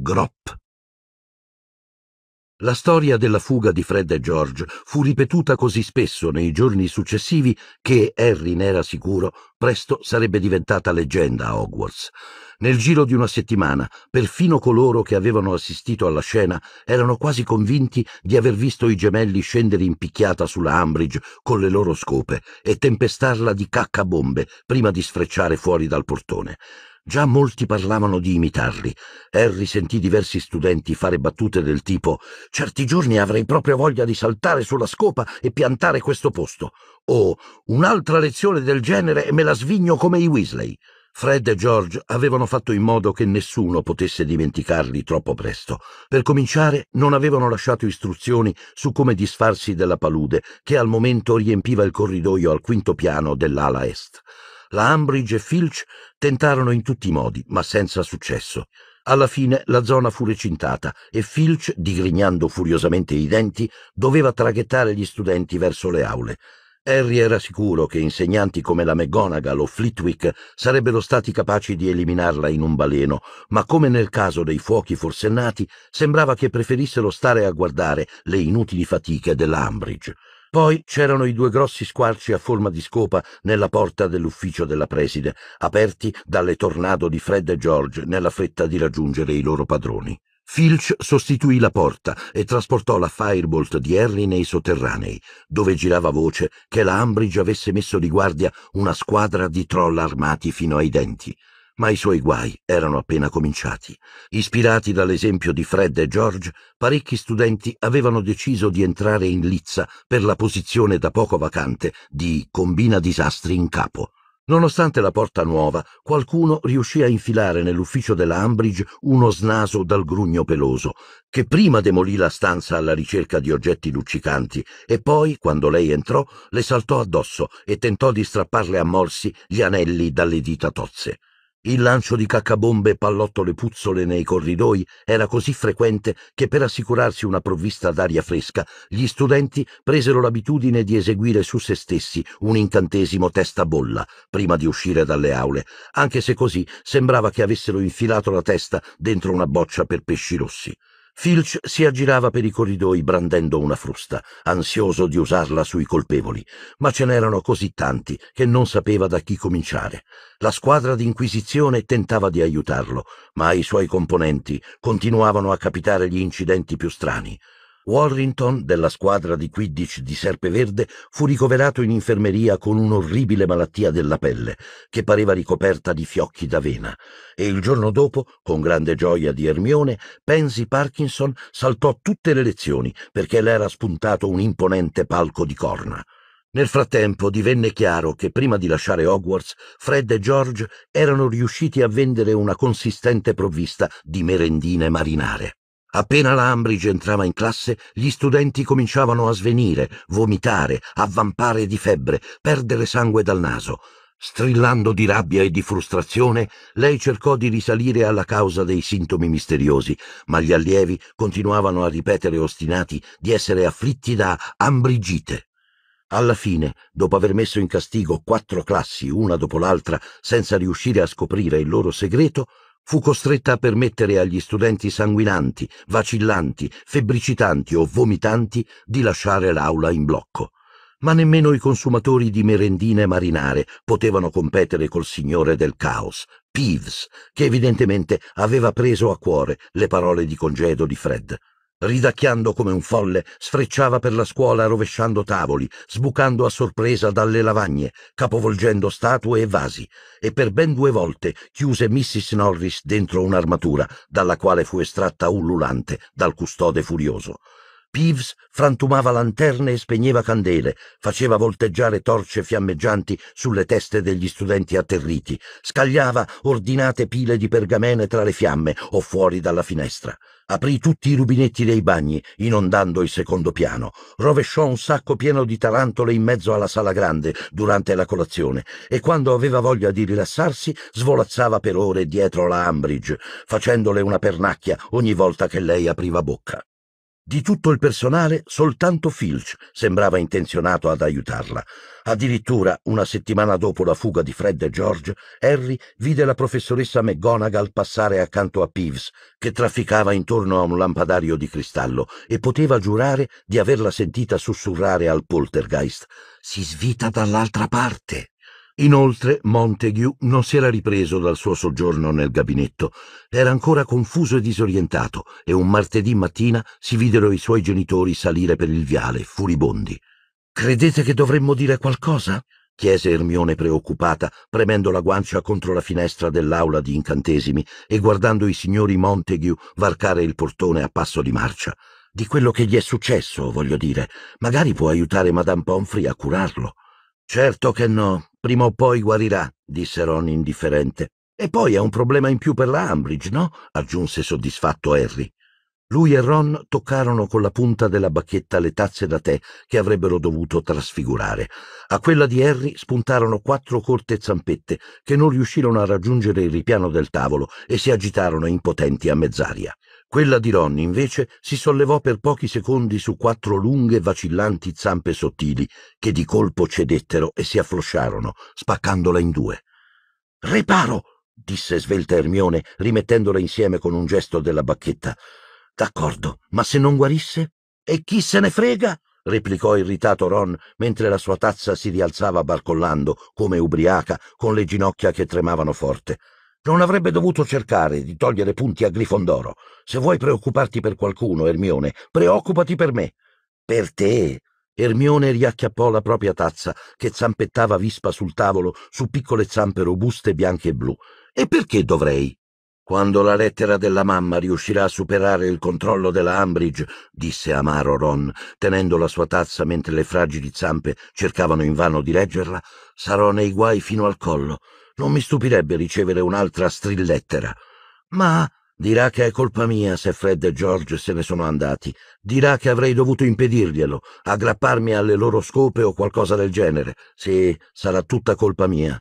Grop. La storia della fuga di Fred e George fu ripetuta così spesso nei giorni successivi che Harry ne era sicuro presto sarebbe diventata leggenda a Hogwarts. Nel giro di una settimana, perfino coloro che avevano assistito alla scena erano quasi convinti di aver visto i gemelli scendere in picchiata sulla Ambridge con le loro scope e tempestarla di caccabombe prima di sfrecciare fuori dal portone. Già molti parlavano di imitarli. Harry sentì diversi studenti fare battute del tipo Certi giorni avrei proprio voglia di saltare sulla scopa e piantare questo posto. O un'altra lezione del genere e me la svigno come i Weasley. Fred e George avevano fatto in modo che nessuno potesse dimenticarli troppo presto. Per cominciare, non avevano lasciato istruzioni su come disfarsi della palude che al momento riempiva il corridoio al quinto piano dell'ala est la Ambridge e Filch tentarono in tutti i modi, ma senza successo. Alla fine la zona fu recintata e Filch, digrignando furiosamente i denti, doveva traghettare gli studenti verso le aule. Harry era sicuro che insegnanti come la McGonagall o Flitwick sarebbero stati capaci di eliminarla in un baleno, ma come nel caso dei fuochi forsennati, sembrava che preferissero stare a guardare le inutili fatiche dell'Ambridge. Poi c'erano i due grossi squarci a forma di scopa nella porta dell'ufficio della preside, aperti dalle tornado di Fred e George nella fretta di raggiungere i loro padroni. Filch sostituì la porta e trasportò la Firebolt di Harry nei sotterranei, dove girava voce che la Ambridge avesse messo di guardia una squadra di troll armati fino ai denti. Ma i suoi guai erano appena cominciati. Ispirati dall'esempio di Fred e George, parecchi studenti avevano deciso di entrare in lizza per la posizione da poco vacante di combina disastri in capo. Nonostante la porta nuova, qualcuno riuscì a infilare nell'ufficio della Ambridge uno snaso dal grugno peloso, che prima demolì la stanza alla ricerca di oggetti luccicanti e poi, quando lei entrò, le saltò addosso e tentò di strapparle a morsi gli anelli dalle dita tozze. Il lancio di caccabombe e pallottole puzzole nei corridoi era così frequente che per assicurarsi una provvista d'aria fresca gli studenti presero l'abitudine di eseguire su se stessi un incantesimo testa bolla prima di uscire dalle aule, anche se così sembrava che avessero infilato la testa dentro una boccia per pesci rossi. Filch si aggirava per i corridoi brandendo una frusta, ansioso di usarla sui colpevoli, ma ce n'erano così tanti che non sapeva da chi cominciare. La squadra d'inquisizione tentava di aiutarlo, ma ai suoi componenti continuavano a capitare gli incidenti più strani. Warrington, della squadra di Quidditch di Serpeverde, fu ricoverato in infermeria con un'orribile malattia della pelle, che pareva ricoperta di fiocchi d'avena, e il giorno dopo, con grande gioia di Ermione, Pansy Parkinson saltò tutte le lezioni perché le era spuntato un imponente palco di corna. Nel frattempo divenne chiaro che prima di lasciare Hogwarts, Fred e George erano riusciti a vendere una consistente provvista di merendine marinare. Appena la Ambridge entrava in classe, gli studenti cominciavano a svenire, vomitare, avvampare di febbre, perdere sangue dal naso. Strillando di rabbia e di frustrazione, lei cercò di risalire alla causa dei sintomi misteriosi, ma gli allievi continuavano a ripetere ostinati di essere afflitti da ambrigite. Alla fine, dopo aver messo in castigo quattro classi una dopo l'altra senza riuscire a scoprire il loro segreto, fu costretta a permettere agli studenti sanguinanti, vacillanti, febbricitanti o vomitanti di lasciare l'aula in blocco. Ma nemmeno i consumatori di merendine marinare potevano competere col signore del caos, Peeves, che evidentemente aveva preso a cuore le parole di congedo di Fred. Ridacchiando come un folle, sfrecciava per la scuola rovesciando tavoli, sbucando a sorpresa dalle lavagne, capovolgendo statue e vasi, e per ben due volte chiuse Mrs. Norris dentro un'armatura, dalla quale fu estratta ululante dal custode furioso. Peeves frantumava lanterne e spegneva candele, faceva volteggiare torce fiammeggianti sulle teste degli studenti atterriti, scagliava ordinate pile di pergamene tra le fiamme o fuori dalla finestra aprì tutti i rubinetti dei bagni, inondando il secondo piano, rovesciò un sacco pieno di tarantole in mezzo alla sala grande durante la colazione e quando aveva voglia di rilassarsi svolazzava per ore dietro la Ambridge, facendole una pernacchia ogni volta che lei apriva bocca. Di tutto il personale, soltanto Filch sembrava intenzionato ad aiutarla. Addirittura, una settimana dopo la fuga di Fred e George, Harry vide la professoressa McGonagall passare accanto a Peeves, che trafficava intorno a un lampadario di cristallo, e poteva giurare di averla sentita sussurrare al poltergeist: Si svita dall'altra parte. Inoltre Montague non si era ripreso dal suo soggiorno nel gabinetto, era ancora confuso e disorientato e un martedì mattina si videro i suoi genitori salire per il viale, furibondi. Credete che dovremmo dire qualcosa? chiese Ermione preoccupata, premendo la guancia contro la finestra dell'aula di incantesimi e guardando i signori Montague varcare il portone a passo di marcia. Di quello che gli è successo, voglio dire. Magari può aiutare Madame Pomfrey a curarlo. Certo che no, Prima o poi guarirà, disse Ron indifferente. E poi è un problema in più per la Ambridge, no? aggiunse soddisfatto Harry. Lui e Ron toccarono con la punta della bacchetta le tazze da tè che avrebbero dovuto trasfigurare. A quella di Harry spuntarono quattro corte zampette che non riuscirono a raggiungere il ripiano del tavolo e si agitarono impotenti a mezz'aria. Quella di Ron, invece, si sollevò per pochi secondi su quattro lunghe, vacillanti zampe sottili, che di colpo cedettero e si afflosciarono, spaccandola in due. Riparo! disse svelta Ermione, rimettendola insieme con un gesto della bacchetta. D'accordo, ma se non guarisse? E chi se ne frega? replicò irritato Ron, mentre la sua tazza si rialzava barcollando, come ubriaca, con le ginocchia che tremavano forte. Non avrebbe dovuto cercare di togliere punti a Grifondoro. Se vuoi preoccuparti per qualcuno, Ermione, preoccupati per me. Per te. Ermione riacchiappò la propria tazza, che zampettava vispa sul tavolo su piccole zampe robuste bianche e blu. E perché dovrei? Quando la lettera della mamma riuscirà a superare il controllo della Ambridge, disse amaro Ron, tenendo la sua tazza mentre le fragili zampe cercavano invano di reggerla, sarò nei guai fino al collo. Non mi stupirebbe ricevere un'altra strillettera. Ma dirà che è colpa mia se Fred e George se ne sono andati. Dirà che avrei dovuto impedirglielo, aggrapparmi alle loro scope o qualcosa del genere. Sì, sarà tutta colpa mia.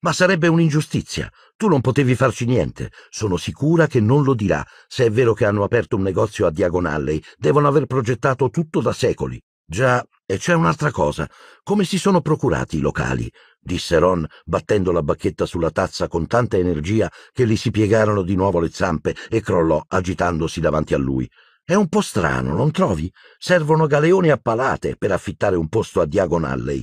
Ma sarebbe un'ingiustizia. Tu non potevi farci niente. Sono sicura che non lo dirà. Se è vero che hanno aperto un negozio a Diagonale, devono aver progettato tutto da secoli. Già, e c'è un'altra cosa. Come si sono procurati i locali? disse Ron, battendo la bacchetta sulla tazza con tanta energia che gli si piegarono di nuovo le zampe e crollò agitandosi davanti a lui. È un po' strano, non trovi? Servono galeoni a palate per affittare un posto a Diagon Alley.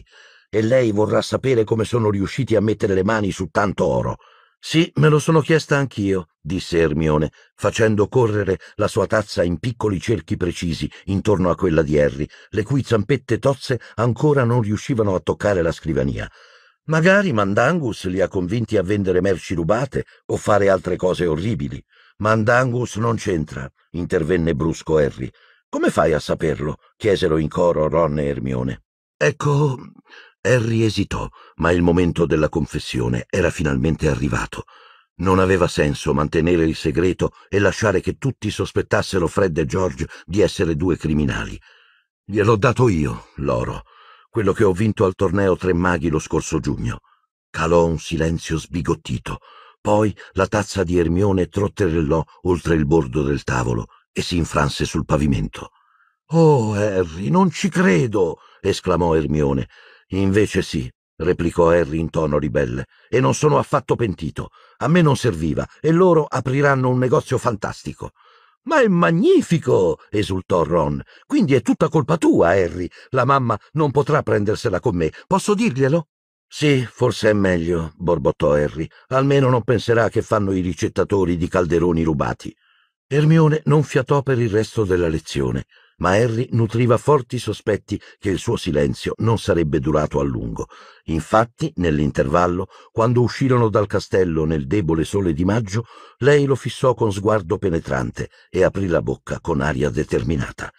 E lei vorrà sapere come sono riusciti a mettere le mani su tanto oro. Sì, me lo sono chiesta anch'io, disse Ermione, facendo correre la sua tazza in piccoli cerchi precisi intorno a quella di Harry, le cui zampette tozze ancora non riuscivano a toccare la scrivania. Magari Mandangus li ha convinti a vendere merci rubate o fare altre cose orribili. Mandangus non c'entra, intervenne brusco Harry. Come fai a saperlo? chiesero in coro Ron e Ermione. Ecco, Harry esitò, ma il momento della confessione era finalmente arrivato. Non aveva senso mantenere il segreto e lasciare che tutti sospettassero Fred e George di essere due criminali. Gliel'ho dato io, l'oro, quello che ho vinto al torneo Tre Maghi lo scorso giugno. Calò un silenzio sbigottito. Poi la tazza di Ermione trotterellò oltre il bordo del tavolo e si infranse sul pavimento. Oh, Harry, non ci credo! esclamò Ermione. Invece sì, replicò Harry in tono ribelle, e non sono affatto pentito. A me non serviva, e loro apriranno un negozio fantastico. Ma è magnifico! esultò Ron. Quindi è tutta colpa tua, Harry. La mamma non potrà prendersela con me. Posso dirglielo? Sì, forse è meglio, borbottò Harry. Almeno non penserà che fanno i ricettatori di calderoni rubati. Ermione non fiatò per il resto della lezione ma Harry nutriva forti sospetti che il suo silenzio non sarebbe durato a lungo. Infatti, nell'intervallo, quando uscirono dal castello nel debole sole di maggio, lei lo fissò con sguardo penetrante e aprì la bocca con aria determinata.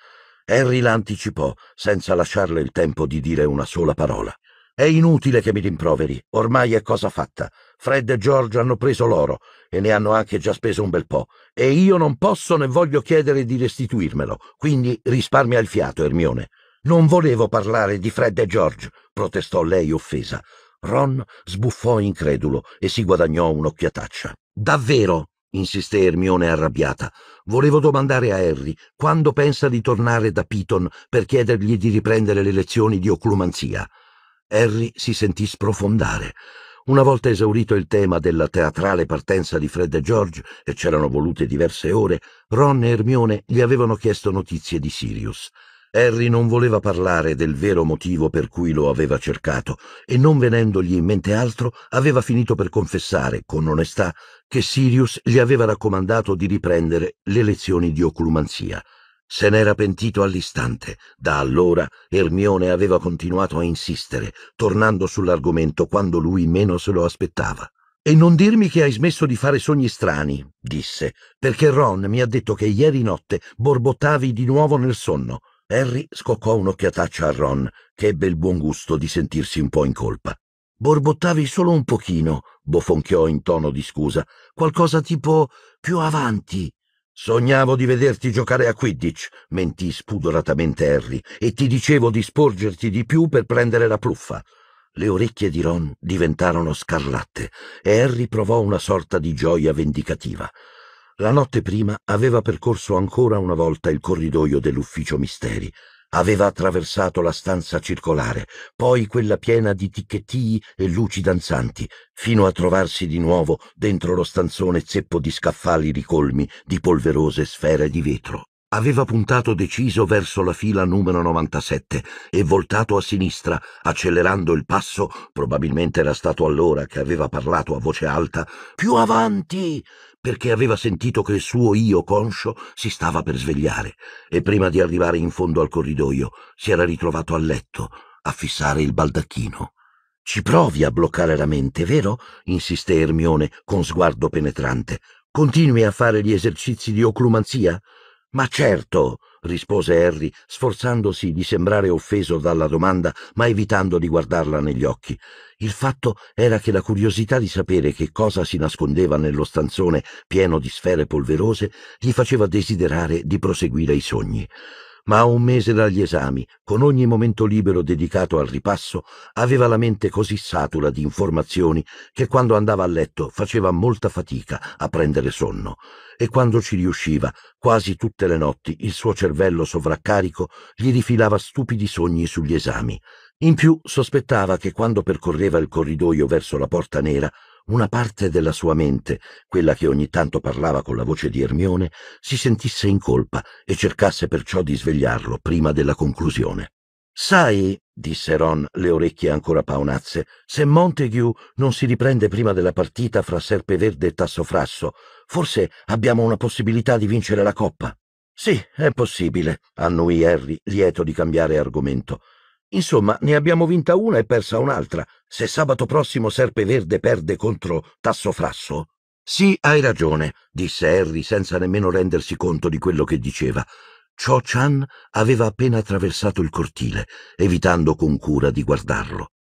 Harry l'anticipò, senza lasciarle il tempo di dire una sola parola. È inutile che mi rimproveri, ormai è cosa fatta. Fred e George hanno preso l'oro e ne hanno anche già speso un bel po', e io non posso né voglio chiedere di restituirmelo, quindi risparmia il fiato, Ermione. Non volevo parlare di Fred e George, protestò lei offesa. Ron sbuffò incredulo e si guadagnò un'occhiataccia. Davvero? insisté Ermione arrabbiata. Volevo domandare a Harry quando pensa di tornare da Piton per chiedergli di riprendere le lezioni di oclumanzia. Harry si sentì sprofondare. Una volta esaurito il tema della teatrale partenza di Fred e George, e c'erano volute diverse ore, Ron e Hermione gli avevano chiesto notizie di Sirius. Harry non voleva parlare del vero motivo per cui lo aveva cercato e non venendogli in mente altro aveva finito per confessare, con onestà, che Sirius gli aveva raccomandato di riprendere le lezioni di oclumanzia. Se n'era pentito all'istante. Da allora Ermione aveva continuato a insistere, tornando sull'argomento quando lui meno se lo aspettava. E non dirmi che hai smesso di fare sogni strani, disse, perché Ron mi ha detto che ieri notte borbottavi di nuovo nel sonno. Harry scoccò un'occhiataccia a Ron, che ebbe il buon gusto di sentirsi un po' in colpa. Borbottavi solo un pochino, bofonchiò in tono di scusa, qualcosa tipo più avanti. Sognavo di vederti giocare a Quidditch, mentì spudoratamente Harry, e ti dicevo di sporgerti di più per prendere la pluffa. Le orecchie di Ron diventarono scarlatte e Harry provò una sorta di gioia vendicativa. La notte prima aveva percorso ancora una volta il corridoio dell'ufficio misteri. Aveva attraversato la stanza circolare, poi quella piena di ticchettii e luci danzanti, fino a trovarsi di nuovo dentro lo stanzone zeppo di scaffali ricolmi di polverose sfere di vetro. Aveva puntato deciso verso la fila numero 97 e voltato a sinistra, accelerando il passo, probabilmente era stato allora che aveva parlato a voce alta, più avanti, perché aveva sentito che il suo io conscio si stava per svegliare e prima di arrivare in fondo al corridoio si era ritrovato a letto, a fissare il baldacchino. Ci provi a bloccare la mente, vero? insisté Ermione con sguardo penetrante. Continui a fare gli esercizi di oclumanzia? Ma certo, rispose Harry, sforzandosi di sembrare offeso dalla domanda, ma evitando di guardarla negli occhi. Il fatto era che la curiosità di sapere che cosa si nascondeva nello stanzone pieno di sfere polverose gli faceva desiderare di proseguire i sogni ma a un mese dagli esami, con ogni momento libero dedicato al ripasso, aveva la mente così satura di informazioni che quando andava a letto faceva molta fatica a prendere sonno e quando ci riusciva, quasi tutte le notti il suo cervello sovraccarico gli rifilava stupidi sogni sugli esami. In più sospettava che quando percorreva il corridoio verso la porta nera una parte della sua mente, quella che ogni tanto parlava con la voce di Ermione, si sentisse in colpa e cercasse perciò di svegliarlo prima della conclusione. Sai, disse Ron, le orecchie ancora paonazze, se Montague non si riprende prima della partita fra Serpeverde e Tassofrasso, forse abbiamo una possibilità di vincere la coppa. Sì, è possibile, annuì Harry, lieto di cambiare argomento. Insomma, ne abbiamo vinta una e persa un'altra. Se sabato prossimo Serpe Verde perde contro Tasso Frasso. Sì, hai ragione, disse Harry senza nemmeno rendersi conto di quello che diceva. Cho Chan aveva appena attraversato il cortile, evitando con cura di guardarlo.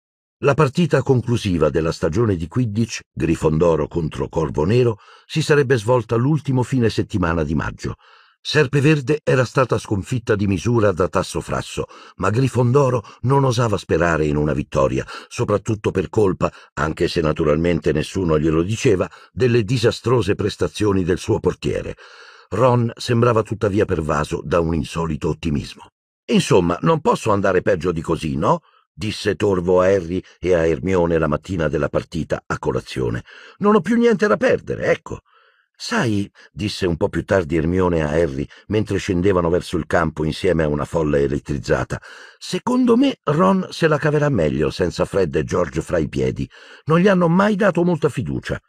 La partita conclusiva della stagione di Quidditch, Grifondoro contro Corvo Nero, si sarebbe svolta l'ultimo fine settimana di maggio. Serpeverde era stata sconfitta di misura da Tasso Frasso, ma Grifondoro non osava sperare in una vittoria, soprattutto per colpa, anche se naturalmente nessuno glielo diceva, delle disastrose prestazioni del suo portiere. Ron sembrava tuttavia pervaso da un insolito ottimismo. Insomma, non posso andare peggio di così, no? disse Torvo a Harry e a Ermione la mattina della partita a colazione. Non ho più niente da perdere, ecco. Sai, disse un po' più tardi Ermione a Harry, mentre scendevano verso il campo insieme a una folla elettrizzata, secondo me Ron se la caverà meglio senza Fred e George fra i piedi. Non gli hanno mai dato molta fiducia.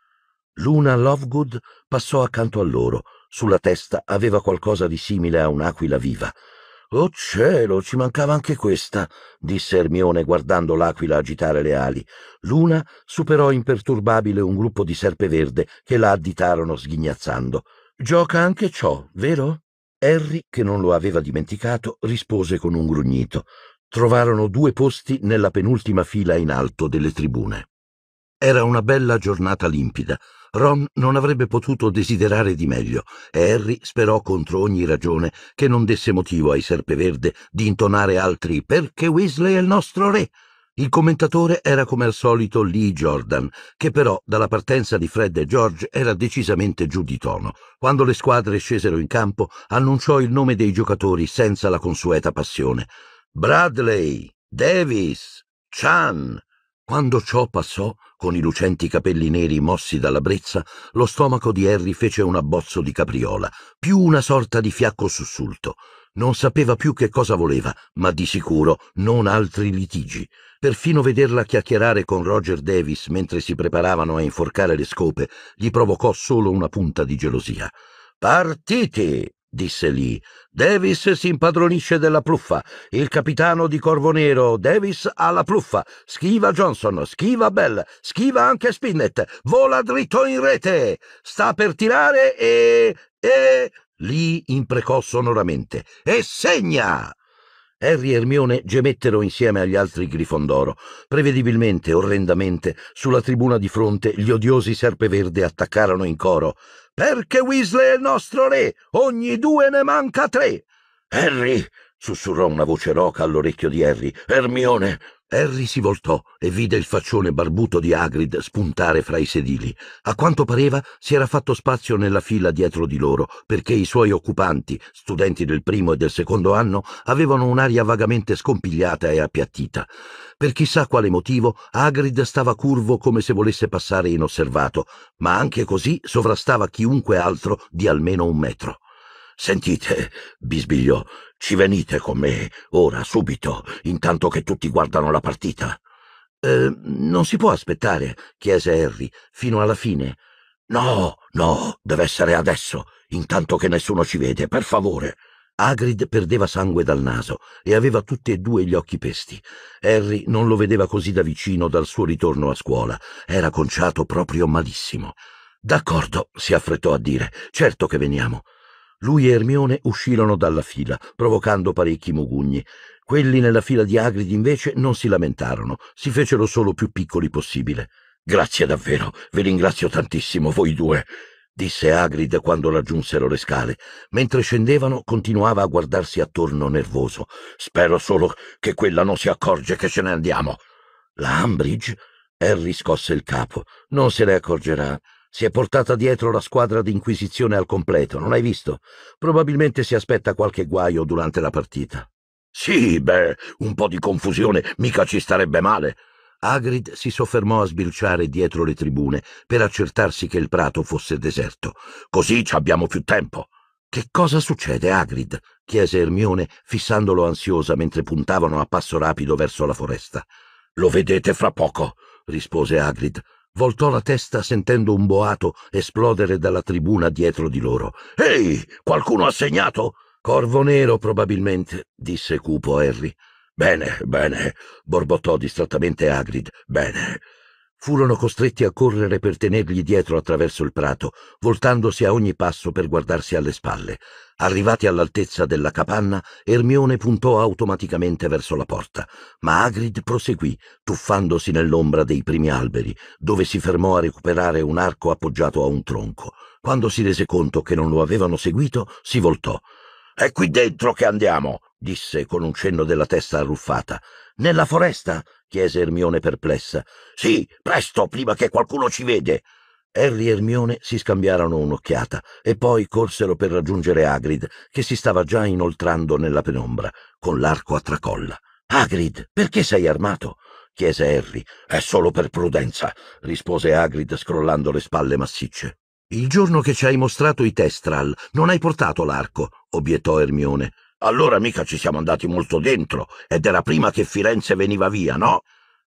Luna Lovegood passò accanto a loro. Sulla testa aveva qualcosa di simile a un'aquila viva. Oh cielo, ci mancava anche questa, disse Ermione guardando l'aquila agitare le ali. L'una superò imperturbabile un gruppo di serpe verde che la additarono sghignazzando. Gioca anche ciò, vero? Harry, che non lo aveva dimenticato, rispose con un grugnito. Trovarono due posti nella penultima fila in alto delle tribune. Era una bella giornata limpida. Ron non avrebbe potuto desiderare di meglio e Harry sperò contro ogni ragione che non desse motivo ai Serpeverde di intonare altri perché Weasley è il nostro re. Il commentatore era come al solito Lee Jordan, che però dalla partenza di Fred e George era decisamente giù di tono. Quando le squadre scesero in campo, annunciò il nome dei giocatori senza la consueta passione. Bradley, Davis, Chan, quando ciò passò, con i lucenti capelli neri mossi dalla brezza, lo stomaco di Harry fece un abbozzo di capriola, più una sorta di fiacco sussulto. Non sapeva più che cosa voleva, ma di sicuro non altri litigi. Perfino vederla chiacchierare con Roger Davis mentre si preparavano a inforcare le scope gli provocò solo una punta di gelosia. Partiti! disse lì. Davis si impadronisce della pluffa. Il capitano di Corvo Nero, Davis, ha la pluffa. Schiva Johnson, schiva Bell, schiva anche Spinnet. Vola dritto in rete. Sta per tirare e... e... Lì imprecò sonoramente. E segna! Harry e Hermione gemettero insieme agli altri Grifondoro. Prevedibilmente, orrendamente, sulla tribuna di fronte gli odiosi serpeverde attaccarono in coro. Perché Weasley è il nostro re! Ogni due ne manca tre! Harry! sussurrò una voce roca all'orecchio di Harry. Ermione, Harry si voltò e vide il faccione barbuto di Hagrid spuntare fra i sedili. A quanto pareva si era fatto spazio nella fila dietro di loro, perché i suoi occupanti, studenti del primo e del secondo anno, avevano un'aria vagamente scompigliata e appiattita. Per chissà quale motivo, Hagrid stava curvo come se volesse passare inosservato, ma anche così sovrastava chiunque altro di almeno un metro. Sentite, bisbigliò, ci venite con me, ora, subito, intanto che tutti guardano la partita. Eh, non si può aspettare, chiese Harry, fino alla fine. No, no, deve essere adesso, intanto che nessuno ci vede, per favore. Agrid perdeva sangue dal naso e aveva tutti e due gli occhi pesti. Harry non lo vedeva così da vicino dal suo ritorno a scuola. Era conciato proprio malissimo. D'accordo, si affrettò a dire. Certo che veniamo. Lui e Ermione uscirono dalla fila, provocando parecchi mugugni. Quelli nella fila di Agrid invece non si lamentarono, si fecero solo più piccoli possibile. Grazie davvero, vi ringrazio tantissimo, voi due, disse Agrid quando raggiunsero le scale. Mentre scendevano continuava a guardarsi attorno nervoso. Spero solo che quella non si accorge che ce ne andiamo. La Ambridge? Harry scosse il capo. Non se ne accorgerà. Si è portata dietro la squadra d'inquisizione al completo, non hai visto? Probabilmente si aspetta qualche guaio durante la partita. Sì, beh, un po' di confusione mica ci starebbe male. Agrid si soffermò a sbirciare dietro le tribune per accertarsi che il prato fosse deserto. Così ci abbiamo più tempo. Che cosa succede, Agrid? chiese Ermione, fissandolo ansiosa mentre puntavano a passo rapido verso la foresta. Lo vedete fra poco, rispose Agrid voltò la testa sentendo un boato esplodere dalla tribuna dietro di loro. Ehi, qualcuno ha segnato? Corvo nero, probabilmente, disse cupo Harry. Bene, bene, borbottò distrattamente Hagrid. Bene furono costretti a correre per tenergli dietro attraverso il prato, voltandosi a ogni passo per guardarsi alle spalle. Arrivati all'altezza della capanna, Ermione puntò automaticamente verso la porta, ma Agrid proseguì, tuffandosi nell'ombra dei primi alberi, dove si fermò a recuperare un arco appoggiato a un tronco. Quando si rese conto che non lo avevano seguito, si voltò. È qui dentro che andiamo, disse con un cenno della testa arruffata. Nella foresta? chiese Ermione perplessa. Sì, presto, prima che qualcuno ci vede. Harry e Ermione si scambiarono un'occhiata e poi corsero per raggiungere Agrid, che si stava già inoltrando nella penombra, con l'arco a tracolla. Agrid, perché sei armato? chiese Harry. È solo per prudenza, rispose Agrid scrollando le spalle massicce. Il giorno che ci hai mostrato i testral non hai portato l'arco, obiettò Ermione. Allora mica ci siamo andati molto dentro, ed era prima che Firenze veniva via, no?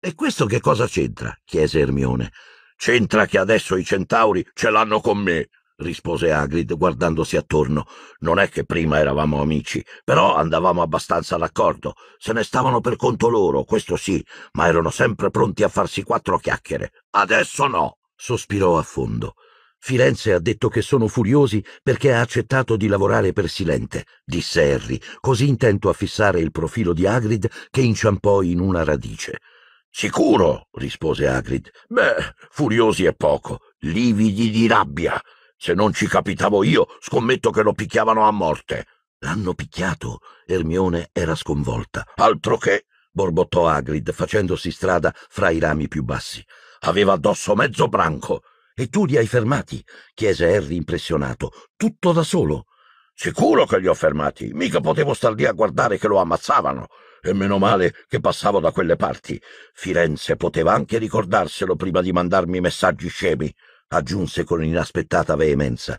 E questo che cosa c'entra? chiese Ermione. C'entra che adesso i centauri ce l'hanno con me, rispose Agrid guardandosi attorno. Non è che prima eravamo amici, però andavamo abbastanza d'accordo. Se ne stavano per conto loro, questo sì, ma erano sempre pronti a farsi quattro chiacchiere. Adesso no, sospirò a fondo. Firenze ha detto che sono furiosi perché ha accettato di lavorare per Silente, disse Harry, così intento a fissare il profilo di Agrid che inciampò in una radice. Sicuro, rispose Agrid. Beh, furiosi è poco, lividi di rabbia. Se non ci capitavo io, scommetto che lo picchiavano a morte. L'hanno picchiato? Ermione era sconvolta. Altro che! borbottò Agrid, facendosi strada fra i rami più bassi. Aveva addosso mezzo branco. E tu li hai fermati? chiese Harry impressionato. Tutto da solo? Sicuro che li ho fermati. Mica potevo star lì a guardare che lo ammazzavano. E meno male che passavo da quelle parti. Firenze poteva anche ricordarselo prima di mandarmi messaggi scemi, aggiunse con inaspettata veemenza.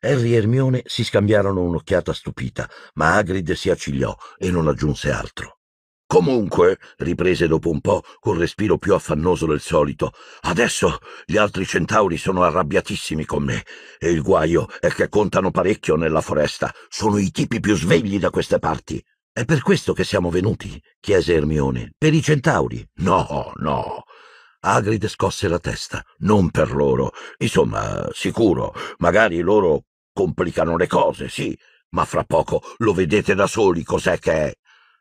Harry e Ermione si scambiarono un'occhiata stupita, ma Agrid si accigliò e non aggiunse altro. Comunque, riprese dopo un po', col respiro più affannoso del solito, adesso gli altri centauri sono arrabbiatissimi con me, e il guaio è che contano parecchio nella foresta, sono i tipi più svegli da queste parti. È per questo che siamo venuti? chiese Ermione. Per i centauri? No, no. Agride scosse la testa. Non per loro. Insomma, sicuro, magari loro complicano le cose, sì, ma fra poco lo vedete da soli cos'è che è.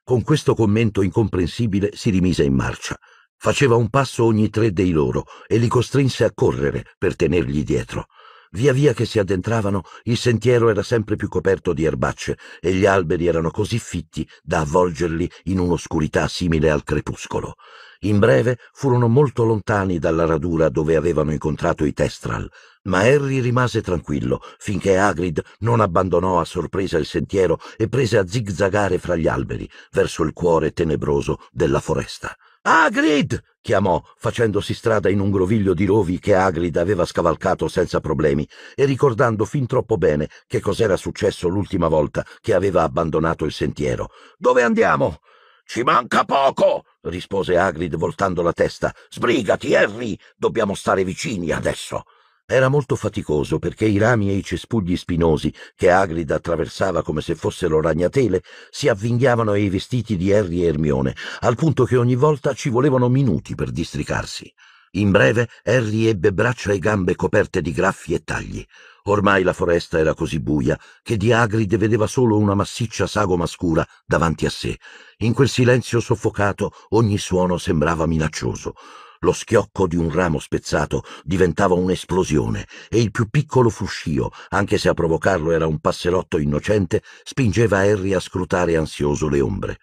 Con questo commento incomprensibile si rimise in marcia. Faceva un passo ogni tre dei loro e li costrinse a correre per tenergli dietro. Via via che si addentravano, il sentiero era sempre più coperto di erbacce e gli alberi erano così fitti da avvolgerli in un'oscurità simile al crepuscolo. In breve furono molto lontani dalla radura dove avevano incontrato i Testral, ma Harry rimase tranquillo finché Hagrid non abbandonò a sorpresa il sentiero e prese a zigzagare fra gli alberi verso il cuore tenebroso della foresta. Hagrid! chiamò, facendosi strada in un groviglio di rovi che Hagrid aveva scavalcato senza problemi e ricordando fin troppo bene che cos'era successo l'ultima volta che aveva abbandonato il sentiero. Dove andiamo? Ci manca poco, rispose Hagrid voltando la testa. Sbrigati, Harry, dobbiamo stare vicini adesso. Era molto faticoso perché i rami e i cespugli spinosi che Agrid attraversava come se fossero ragnatele si avvinghiavano ai vestiti di Harry e Ermione, al punto che ogni volta ci volevano minuti per districarsi. In breve, Harry ebbe braccia e gambe coperte di graffi e tagli. Ormai la foresta era così buia che Diagride vedeva solo una massiccia sagoma scura davanti a sé. In quel silenzio soffocato ogni suono sembrava minaccioso. Lo schiocco di un ramo spezzato diventava un'esplosione e il più piccolo fruscio, anche se a provocarlo era un passerotto innocente, spingeva Harry a scrutare ansioso le ombre.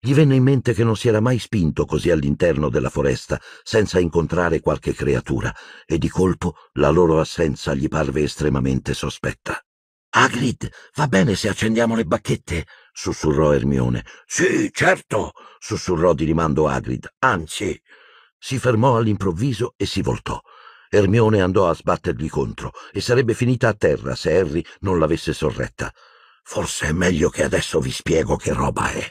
Gli venne in mente che non si era mai spinto così all'interno della foresta senza incontrare qualche creatura, e di colpo la loro assenza gli parve estremamente sospetta. Agrid, va bene se accendiamo le bacchette? sussurrò Ermione. Sì, certo, sussurrò di rimando Agrid. Anzi. Si fermò all'improvviso e si voltò. Ermione andò a sbattergli contro e sarebbe finita a terra se Harry non l'avesse sorretta. Forse è meglio che adesso vi spiego che roba è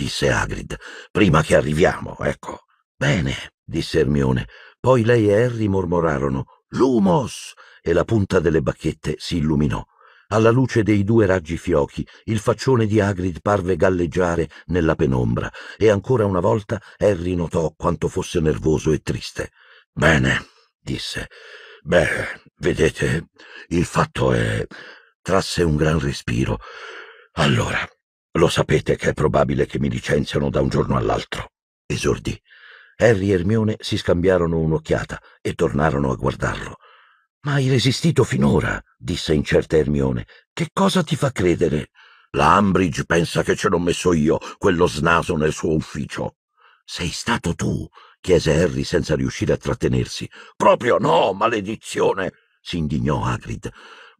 disse Hagrid, prima che arriviamo, ecco. Bene, disse Ermione. Poi lei e Harry mormorarono Lumos! e la punta delle bacchette si illuminò. Alla luce dei due raggi fiochi, il faccione di Hagrid parve galleggiare nella penombra e ancora una volta Harry notò quanto fosse nervoso e triste. Bene, disse. Beh, vedete, il fatto è... trasse un gran respiro. Allora, lo sapete che è probabile che mi licenziano da un giorno all'altro, esordì. Harry e Ermione si scambiarono un'occhiata e tornarono a guardarlo. Ma hai resistito finora, disse incerta Ermione. Che cosa ti fa credere? La Ambridge pensa che ce l'ho messo io, quello snaso nel suo ufficio. Sei stato tu? chiese Harry senza riuscire a trattenersi. Proprio no, maledizione! si indignò Hagrid.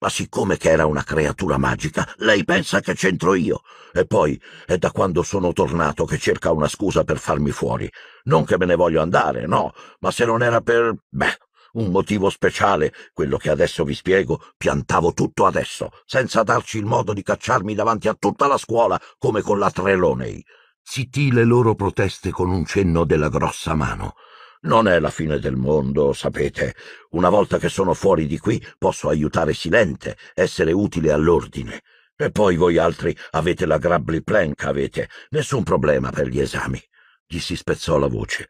Ma siccome che era una creatura magica, lei pensa che c'entro io. E poi è da quando sono tornato che cerca una scusa per farmi fuori. Non che me ne voglio andare, no, ma se non era per... beh, un motivo speciale, quello che adesso vi spiego, piantavo tutto adesso, senza darci il modo di cacciarmi davanti a tutta la scuola, come con la Trelonei. Zittì le loro proteste con un cenno della grossa mano. Non è la fine del mondo, sapete. Una volta che sono fuori di qui posso aiutare Silente, essere utile all'ordine. E poi voi altri avete la Grabli Plank, avete. Nessun problema per gli esami. Gli si spezzò la voce.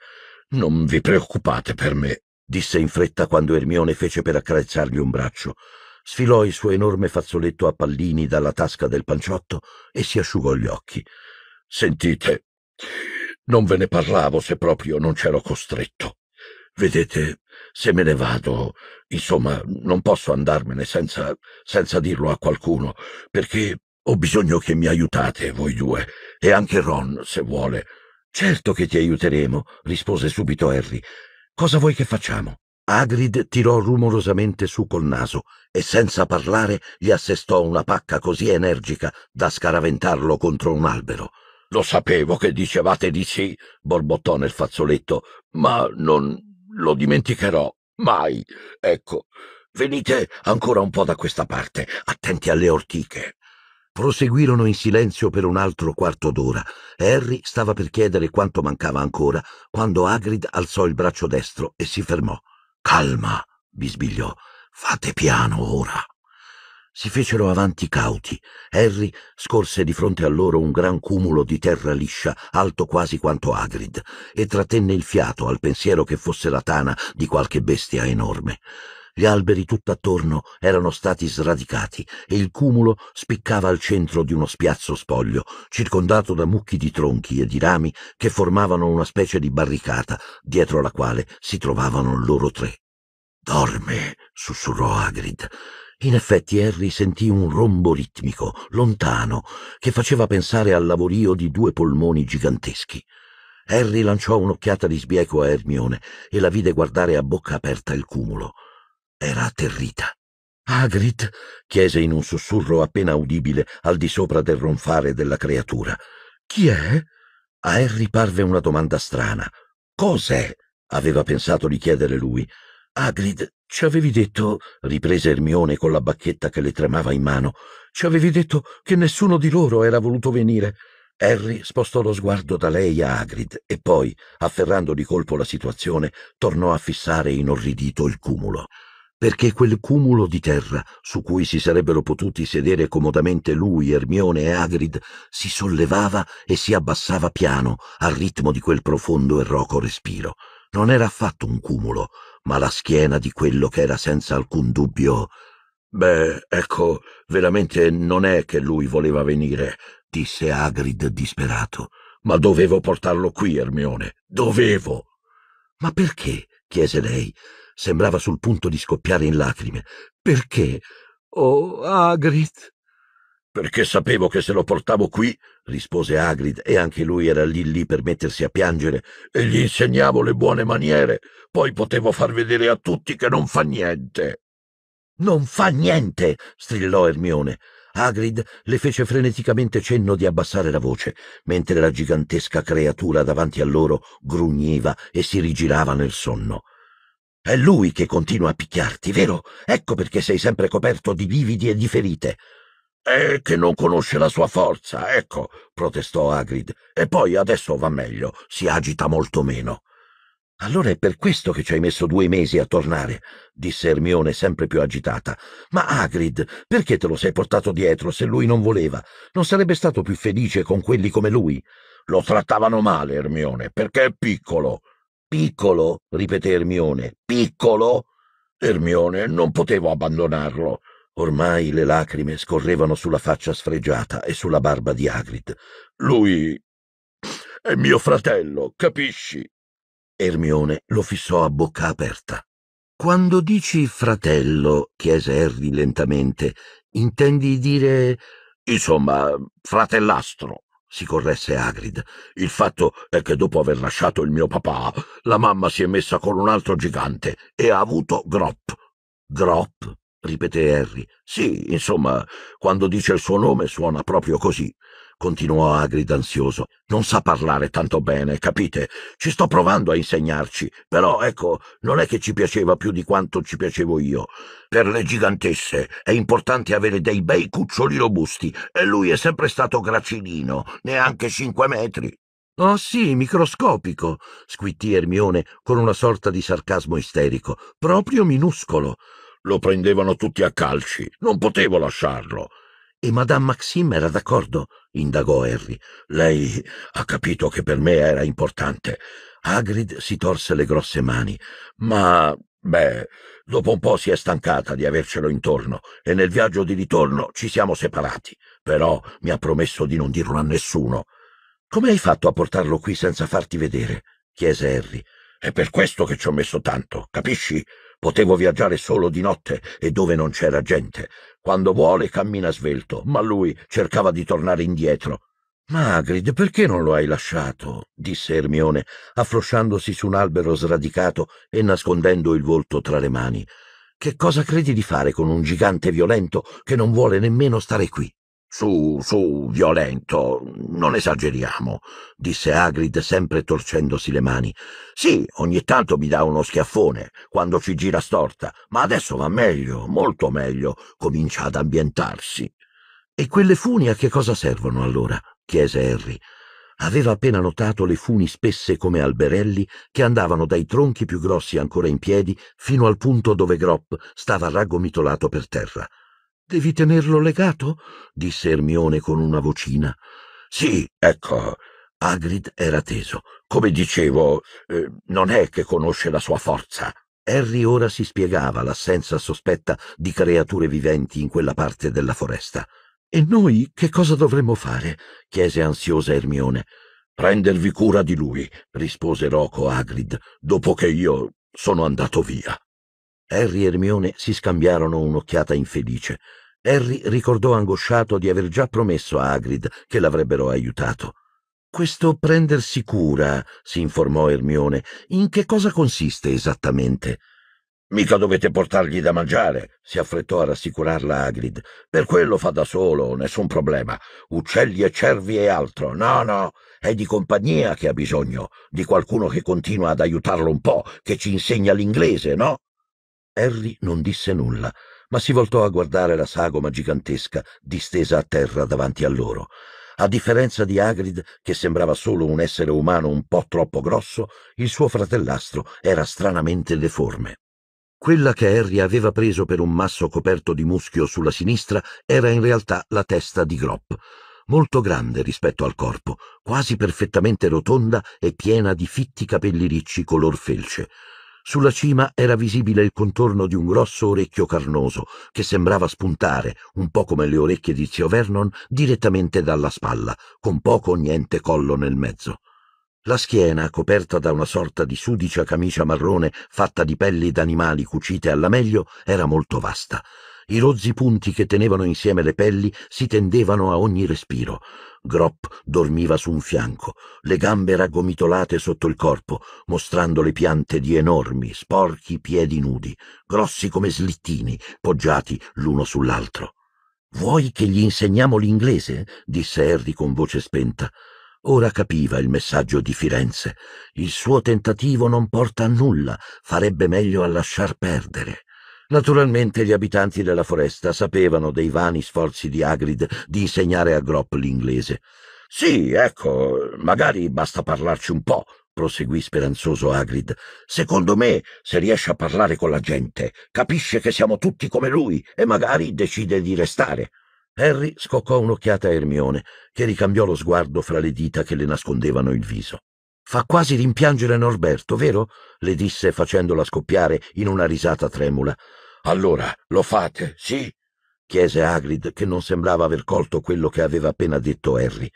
Non vi preoccupate per me, disse in fretta quando Ermione fece per accarezzargli un braccio. Sfilò il suo enorme fazzoletto a pallini dalla tasca del panciotto e si asciugò gli occhi. Sentite, non ve ne parlavo se proprio non c'ero costretto. Vedete, se me ne vado, insomma, non posso andarmene senza, senza dirlo a qualcuno, perché ho bisogno che mi aiutate voi due, e anche Ron, se vuole. Certo che ti aiuteremo, rispose subito Harry. Cosa vuoi che facciamo? Agrid tirò rumorosamente su col naso e senza parlare gli assestò una pacca così energica da scaraventarlo contro un albero. Lo sapevo che dicevate di sì, borbottò nel fazzoletto, ma non lo dimenticherò mai. Ecco, venite ancora un po' da questa parte, attenti alle ortiche. Proseguirono in silenzio per un altro quarto d'ora. Harry stava per chiedere quanto mancava ancora quando Hagrid alzò il braccio destro e si fermò. Calma, bisbigliò. Fate piano ora. Si fecero avanti cauti. Harry scorse di fronte a loro un gran cumulo di terra liscia, alto quasi quanto Agrid, e trattenne il fiato al pensiero che fosse la tana di qualche bestia enorme. Gli alberi tutt'attorno erano stati sradicati e il cumulo spiccava al centro di uno spiazzo spoglio, circondato da mucchi di tronchi e di rami che formavano una specie di barricata, dietro la quale si trovavano loro tre. Dorme, sussurrò Agrid. In effetti Harry sentì un rombo ritmico, lontano, che faceva pensare al lavorio di due polmoni giganteschi. Harry lanciò un'occhiata di sbieco a Ermione e la vide guardare a bocca aperta il cumulo. Era atterrita. Agrid chiese in un sussurro appena udibile al di sopra del ronfare della creatura. Chi è? A Harry parve una domanda strana. Cos'è? aveva pensato di chiedere lui. Agrid ci avevi detto, riprese Ermione con la bacchetta che le tremava in mano, ci avevi detto che nessuno di loro era voluto venire. Harry spostò lo sguardo da lei a Hagrid e poi, afferrando di colpo la situazione, tornò a fissare inorridito il cumulo. Perché quel cumulo di terra, su cui si sarebbero potuti sedere comodamente lui, Ermione e Hagrid, si sollevava e si abbassava piano al ritmo di quel profondo e roco respiro. Non era affatto un cumulo, ma la schiena di quello che era senza alcun dubbio. Beh, ecco, veramente non è che lui voleva venire, disse Agrid disperato. Ma dovevo portarlo qui, Ermione. Dovevo. Ma perché? chiese lei. Sembrava sul punto di scoppiare in lacrime. Perché? Oh, Agrid. Perché sapevo che se lo portavo qui rispose Agrid, e anche lui era lì lì per mettersi a piangere, e gli insegnavo le buone maniere, poi potevo far vedere a tutti che non fa niente. Non fa niente! strillò Ermione. Agrid le fece freneticamente cenno di abbassare la voce, mentre la gigantesca creatura davanti a loro grugniva e si rigirava nel sonno. È lui che continua a picchiarti, vero? Ecco perché sei sempre coperto di lividi e di ferite. È che non conosce la sua forza, ecco, protestò Hagrid. E poi adesso va meglio, si agita molto meno. Allora è per questo che ci hai messo due mesi a tornare, disse Ermione sempre più agitata. Ma Hagrid, perché te lo sei portato dietro se lui non voleva? Non sarebbe stato più felice con quelli come lui? Lo trattavano male, Ermione, perché è piccolo. Piccolo, ripeté Ermione. Piccolo? Ermione non potevo abbandonarlo. Ormai le lacrime scorrevano sulla faccia sfregiata e sulla barba di Agrid. Lui è mio fratello, capisci? Ermione lo fissò a bocca aperta. Quando dici fratello, chiese Harry lentamente, intendi dire... Insomma, fratellastro, si corresse Agrid. Il fatto è che dopo aver lasciato il mio papà, la mamma si è messa con un altro gigante e ha avuto Grop. Grop ripeté Harry. Sì, insomma, quando dice il suo nome suona proprio così, continuò Agrid ansioso. Non sa parlare tanto bene, capite? Ci sto provando a insegnarci, però ecco, non è che ci piaceva più di quanto ci piacevo io. Per le gigantesse è importante avere dei bei cuccioli robusti e lui è sempre stato gracilino, neanche cinque metri. Oh sì, microscopico, squittì Ermione con una sorta di sarcasmo isterico, proprio minuscolo. Lo prendevano tutti a calci. Non potevo lasciarlo. E Madame Maxime era d'accordo? indagò Harry. Lei ha capito che per me era importante. Hagrid si torse le grosse mani. Ma, beh, dopo un po' si è stancata di avercelo intorno e nel viaggio di ritorno ci siamo separati. Però mi ha promesso di non dirlo a nessuno. Come hai fatto a portarlo qui senza farti vedere? chiese Harry. È per questo che ci ho messo tanto, capisci? Potevo viaggiare solo di notte e dove non c'era gente. Quando vuole cammina svelto, ma lui cercava di tornare indietro. Magrid, perché non lo hai lasciato? disse Ermione, affrosciandosi su un albero sradicato e nascondendo il volto tra le mani. Che cosa credi di fare con un gigante violento che non vuole nemmeno stare qui? Su, su, violento, non esageriamo, disse Agrid sempre torcendosi le mani. Sì, ogni tanto mi dà uno schiaffone, quando ci gira storta, ma adesso va meglio, molto meglio, comincia ad ambientarsi. E quelle funi a che cosa servono allora? chiese Harry. Aveva appena notato le funi spesse come alberelli che andavano dai tronchi più grossi ancora in piedi fino al punto dove Grop stava raggomitolato per terra. Devi tenerlo legato? disse Ermione con una vocina. Sì, ecco. Agrid era teso. Come dicevo, eh, non è che conosce la sua forza. Harry ora si spiegava l'assenza sospetta di creature viventi in quella parte della foresta. E noi che cosa dovremmo fare? chiese ansiosa Ermione. Prendervi cura di lui, rispose Roco Agrid, dopo che io sono andato via. Harry e Hermione si scambiarono un'occhiata infelice. Harry ricordò angosciato di aver già promesso a Hagrid che l'avrebbero aiutato. Questo prendersi cura, si informò Hermione, in che cosa consiste esattamente? Mica dovete portargli da mangiare, si affrettò a rassicurarla Hagrid. Per quello fa da solo, nessun problema. Uccelli e cervi e altro. No, no, è di compagnia che ha bisogno, di qualcuno che continua ad aiutarlo un po', che ci insegna l'inglese, no? Harry non disse nulla, ma si voltò a guardare la sagoma gigantesca distesa a terra davanti a loro. A differenza di Hagrid, che sembrava solo un essere umano un po' troppo grosso, il suo fratellastro era stranamente deforme. Quella che Harry aveva preso per un masso coperto di muschio sulla sinistra era in realtà la testa di Gropp, molto grande rispetto al corpo, quasi perfettamente rotonda e piena di fitti capelli ricci color felce. Sulla cima era visibile il contorno di un grosso orecchio carnoso che sembrava spuntare, un po' come le orecchie di zio Vernon, direttamente dalla spalla, con poco o niente collo nel mezzo. La schiena, coperta da una sorta di sudicia camicia marrone fatta di pelli d'animali cucite alla meglio, era molto vasta. I rozzi punti che tenevano insieme le pelli si tendevano a ogni respiro. Gropp dormiva su un fianco, le gambe raggomitolate sotto il corpo, mostrando le piante di enormi, sporchi piedi nudi, grossi come slittini, poggiati l'uno sull'altro. Vuoi che gli insegniamo l'inglese? disse Harry con voce spenta. Ora capiva il messaggio di Firenze. Il suo tentativo non porta a nulla, farebbe meglio a lasciar perdere. Naturalmente gli abitanti della foresta sapevano dei vani sforzi di Agrid di insegnare a Gropp l'inglese. Sì, ecco, magari basta parlarci un po', proseguì speranzoso Agrid. Secondo me, se riesce a parlare con la gente, capisce che siamo tutti come lui e magari decide di restare. Harry scoccò un'occhiata a Ermione, che ricambiò lo sguardo fra le dita che le nascondevano il viso. Fa quasi rimpiangere Norberto, vero? le disse facendola scoppiare in una risata tremula. Allora, lo fate, sì? chiese Hagrid, che non sembrava aver colto quello che aveva appena detto Harry.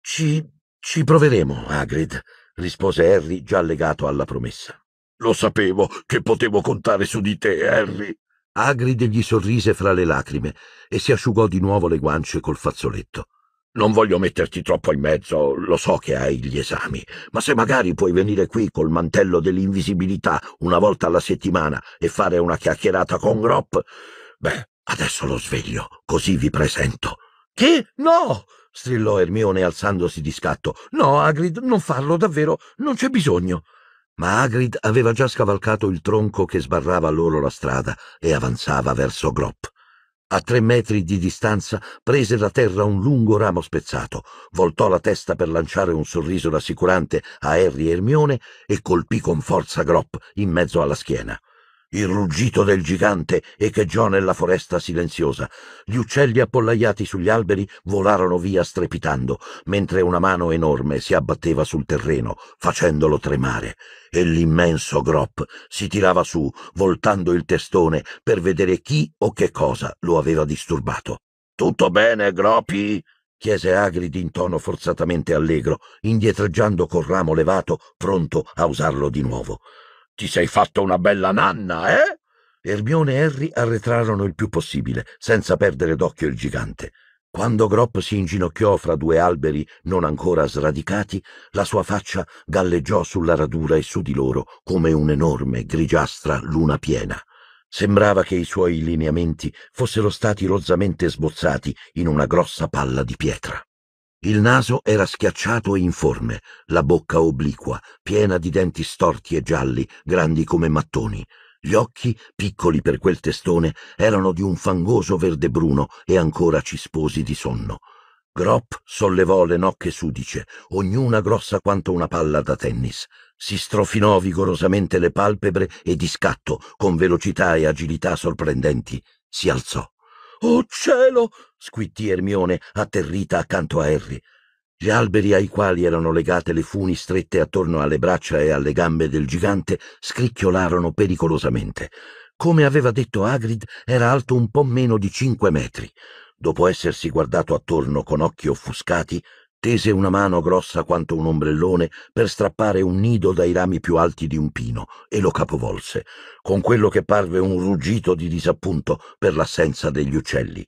Ci... ci proveremo, Hagrid, rispose Harry, già legato alla promessa. Lo sapevo che potevo contare su di te, Harry. Hagrid gli sorrise fra le lacrime e si asciugò di nuovo le guance col fazzoletto. Non voglio metterti troppo in mezzo, lo so che hai gli esami, ma se magari puoi venire qui col mantello dell'invisibilità una volta alla settimana e fare una chiacchierata con Grop, beh, adesso lo sveglio, così vi presento. Che? No! strillò Ermione alzandosi di scatto. No, Agrid, non farlo, davvero, non c'è bisogno. Ma Agrid aveva già scavalcato il tronco che sbarrava loro la strada e avanzava verso Grop. A tre metri di distanza prese da terra un lungo ramo spezzato, voltò la testa per lanciare un sorriso rassicurante a Harry e Ermione e colpì con forza Gropp in mezzo alla schiena. Il ruggito del gigante echeggiò nella foresta silenziosa. Gli uccelli appollaiati sugli alberi volarono via strepitando, mentre una mano enorme si abbatteva sul terreno, facendolo tremare, e l'immenso grop si tirava su, voltando il testone per vedere chi o che cosa lo aveva disturbato. Tutto bene, Gropi? chiese Agridi in tono forzatamente allegro, indietreggiando col ramo levato, pronto a usarlo di nuovo. Ti sei fatto una bella nanna, eh? Ermione e Harry arretrarono il più possibile, senza perdere d'occhio il gigante. Quando Gropp si inginocchiò fra due alberi non ancora sradicati, la sua faccia galleggiò sulla radura e su di loro come un'enorme grigiastra luna piena. Sembrava che i suoi lineamenti fossero stati rozzamente sbozzati in una grossa palla di pietra. Il naso era schiacciato e informe, la bocca obliqua, piena di denti storti e gialli, grandi come mattoni. Gli occhi, piccoli per quel testone, erano di un fangoso verde bruno e ancora cisposi di sonno. Gropp sollevò le nocche sudice, ognuna grossa quanto una palla da tennis. Si strofinò vigorosamente le palpebre e di scatto, con velocità e agilità sorprendenti, si alzò. Oh cielo! squittì Ermione, atterrita accanto a Harry. Gli alberi ai quali erano legate le funi strette attorno alle braccia e alle gambe del gigante scricchiolarono pericolosamente. Come aveva detto Agrid, era alto un po' meno di cinque metri. Dopo essersi guardato attorno con occhi offuscati, tese una mano grossa quanto un ombrellone per strappare un nido dai rami più alti di un pino e lo capovolse, con quello che parve un ruggito di disappunto per l'assenza degli uccelli.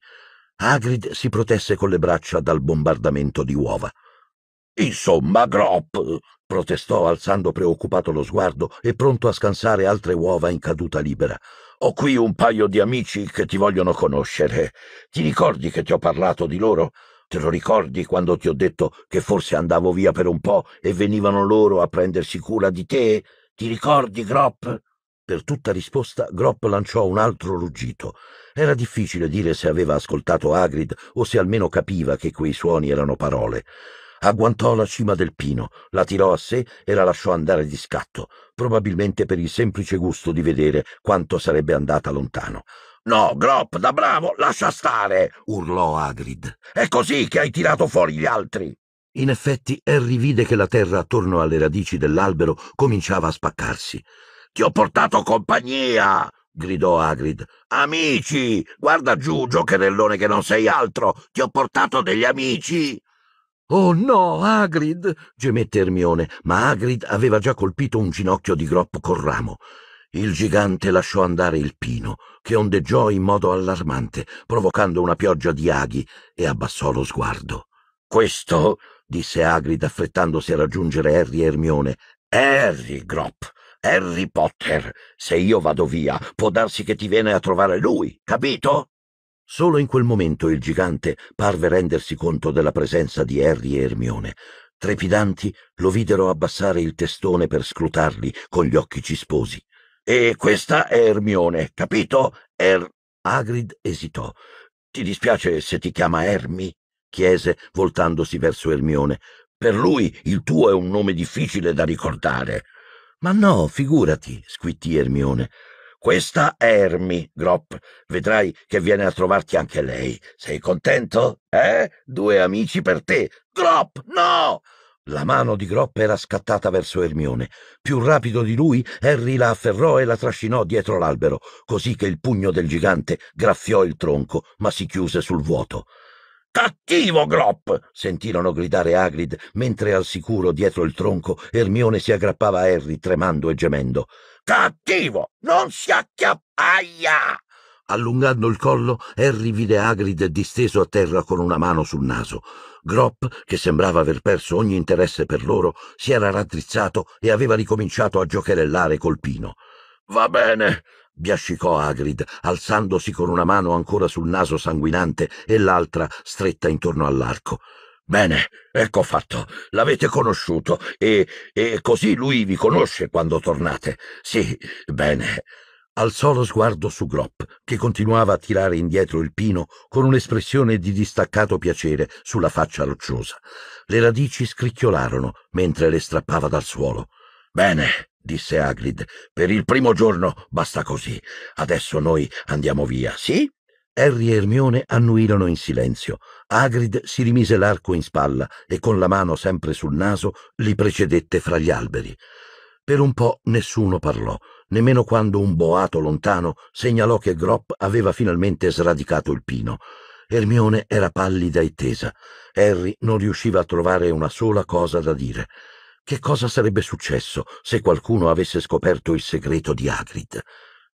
Hagrid si protesse con le braccia dal bombardamento di uova. Insomma, Grop! protestò alzando preoccupato lo sguardo e pronto a scansare altre uova in caduta libera. Ho qui un paio di amici che ti vogliono conoscere. Ti ricordi che ti ho parlato di loro? Te lo ricordi quando ti ho detto che forse andavo via per un po' e venivano loro a prendersi cura di te? Ti ricordi, Grop? Per tutta risposta Grop lanciò un altro ruggito. Era difficile dire se aveva ascoltato Agrid o se almeno capiva che quei suoni erano parole. Agguantò la cima del pino, la tirò a sé e la lasciò andare di scatto, probabilmente per il semplice gusto di vedere quanto sarebbe andata lontano. No, Grop, da bravo, lascia stare! urlò Agrid. È così che hai tirato fuori gli altri! In effetti, Harry vide che la terra attorno alle radici dell'albero cominciava a spaccarsi. Ti ho portato compagnia! gridò Agrid. Amici! Guarda giù, giocherellone che non sei altro! Ti ho portato degli amici! Oh no, Agrid! gemette Ermione, ma Agrid aveva già colpito un ginocchio di groppo col ramo. Il gigante lasciò andare il pino, che ondeggiò in modo allarmante, provocando una pioggia di aghi, e abbassò lo sguardo. Questo, disse Agrid affrettandosi a raggiungere Harry e Ermione, è Harry Gropp. Harry Potter. Se io vado via, può darsi che ti viene a trovare lui, capito? Solo in quel momento il gigante parve rendersi conto della presenza di Harry e Ermione. Trepidanti lo videro abbassare il testone per scrutarli con gli occhi cisposi. E questa è Ermione, capito? Er... Agrid esitò. Ti dispiace se ti chiama Ermi? chiese, voltandosi verso Ermione. Per lui il tuo è un nome difficile da ricordare. Ma no, figurati, squittì Ermione. Questa è Ermi, Grop. Vedrai che viene a trovarti anche lei. Sei contento? Eh? Due amici per te. Grop, no! La mano di Grop era scattata verso Ermione. Più rapido di lui, Harry la afferrò e la trascinò dietro l'albero, così che il pugno del gigante graffiò il tronco, ma si chiuse sul vuoto. Cattivo Glop! sentirono gridare Agrid, mentre al sicuro dietro il tronco Ermione si aggrappava a Harry tremando e gemendo. Cattivo! Non si acchiappaia! Allungando il collo, Harry vide Agrid disteso a terra con una mano sul naso. Grop, che sembrava aver perso ogni interesse per loro, si era raddrizzato e aveva ricominciato a giocherellare col pino. Va bene, biascicò Agrid, alzandosi con una mano ancora sul naso sanguinante e l'altra stretta intorno all'arco. Bene, ecco fatto. L'avete conosciuto e, e così lui vi conosce quando tornate. Sì, bene. Alzò lo sguardo su Gropp, che continuava a tirare indietro il pino con un'espressione di distaccato piacere sulla faccia rocciosa. Le radici scricchiolarono mentre le strappava dal suolo. Bene, disse Agrid. Per il primo giorno basta così. Adesso noi andiamo via, sì? Harry e Ermione annuirono in silenzio. Agrid si rimise l'arco in spalla e con la mano sempre sul naso li precedette fra gli alberi. Per un po' nessuno parlò, nemmeno quando un boato lontano segnalò che Gropp aveva finalmente sradicato il pino. Ermione era pallida e tesa. Harry non riusciva a trovare una sola cosa da dire. Che cosa sarebbe successo se qualcuno avesse scoperto il segreto di Hagrid?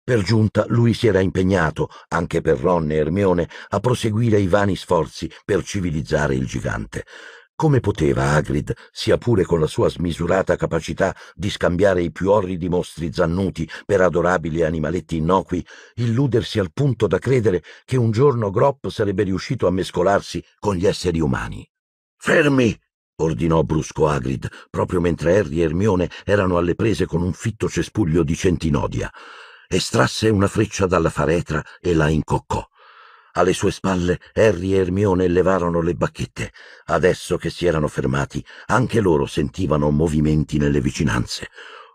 Per giunta lui si era impegnato, anche per Ron e Hermione, a proseguire i vani sforzi per civilizzare il gigante. Come poteva Hagrid, sia pure con la sua smisurata capacità di scambiare i più orridi mostri zannuti per adorabili animaletti innocui, illudersi al punto da credere che un giorno Grop sarebbe riuscito a mescolarsi con gli esseri umani? Fermi! ordinò brusco Agrid, proprio mentre Harry e Hermione erano alle prese con un fitto cespuglio di centinodia. Estrasse una freccia dalla faretra e la incoccò. Alle sue spalle Harry e Hermione levarono le bacchette. Adesso che si erano fermati, anche loro sentivano movimenti nelle vicinanze.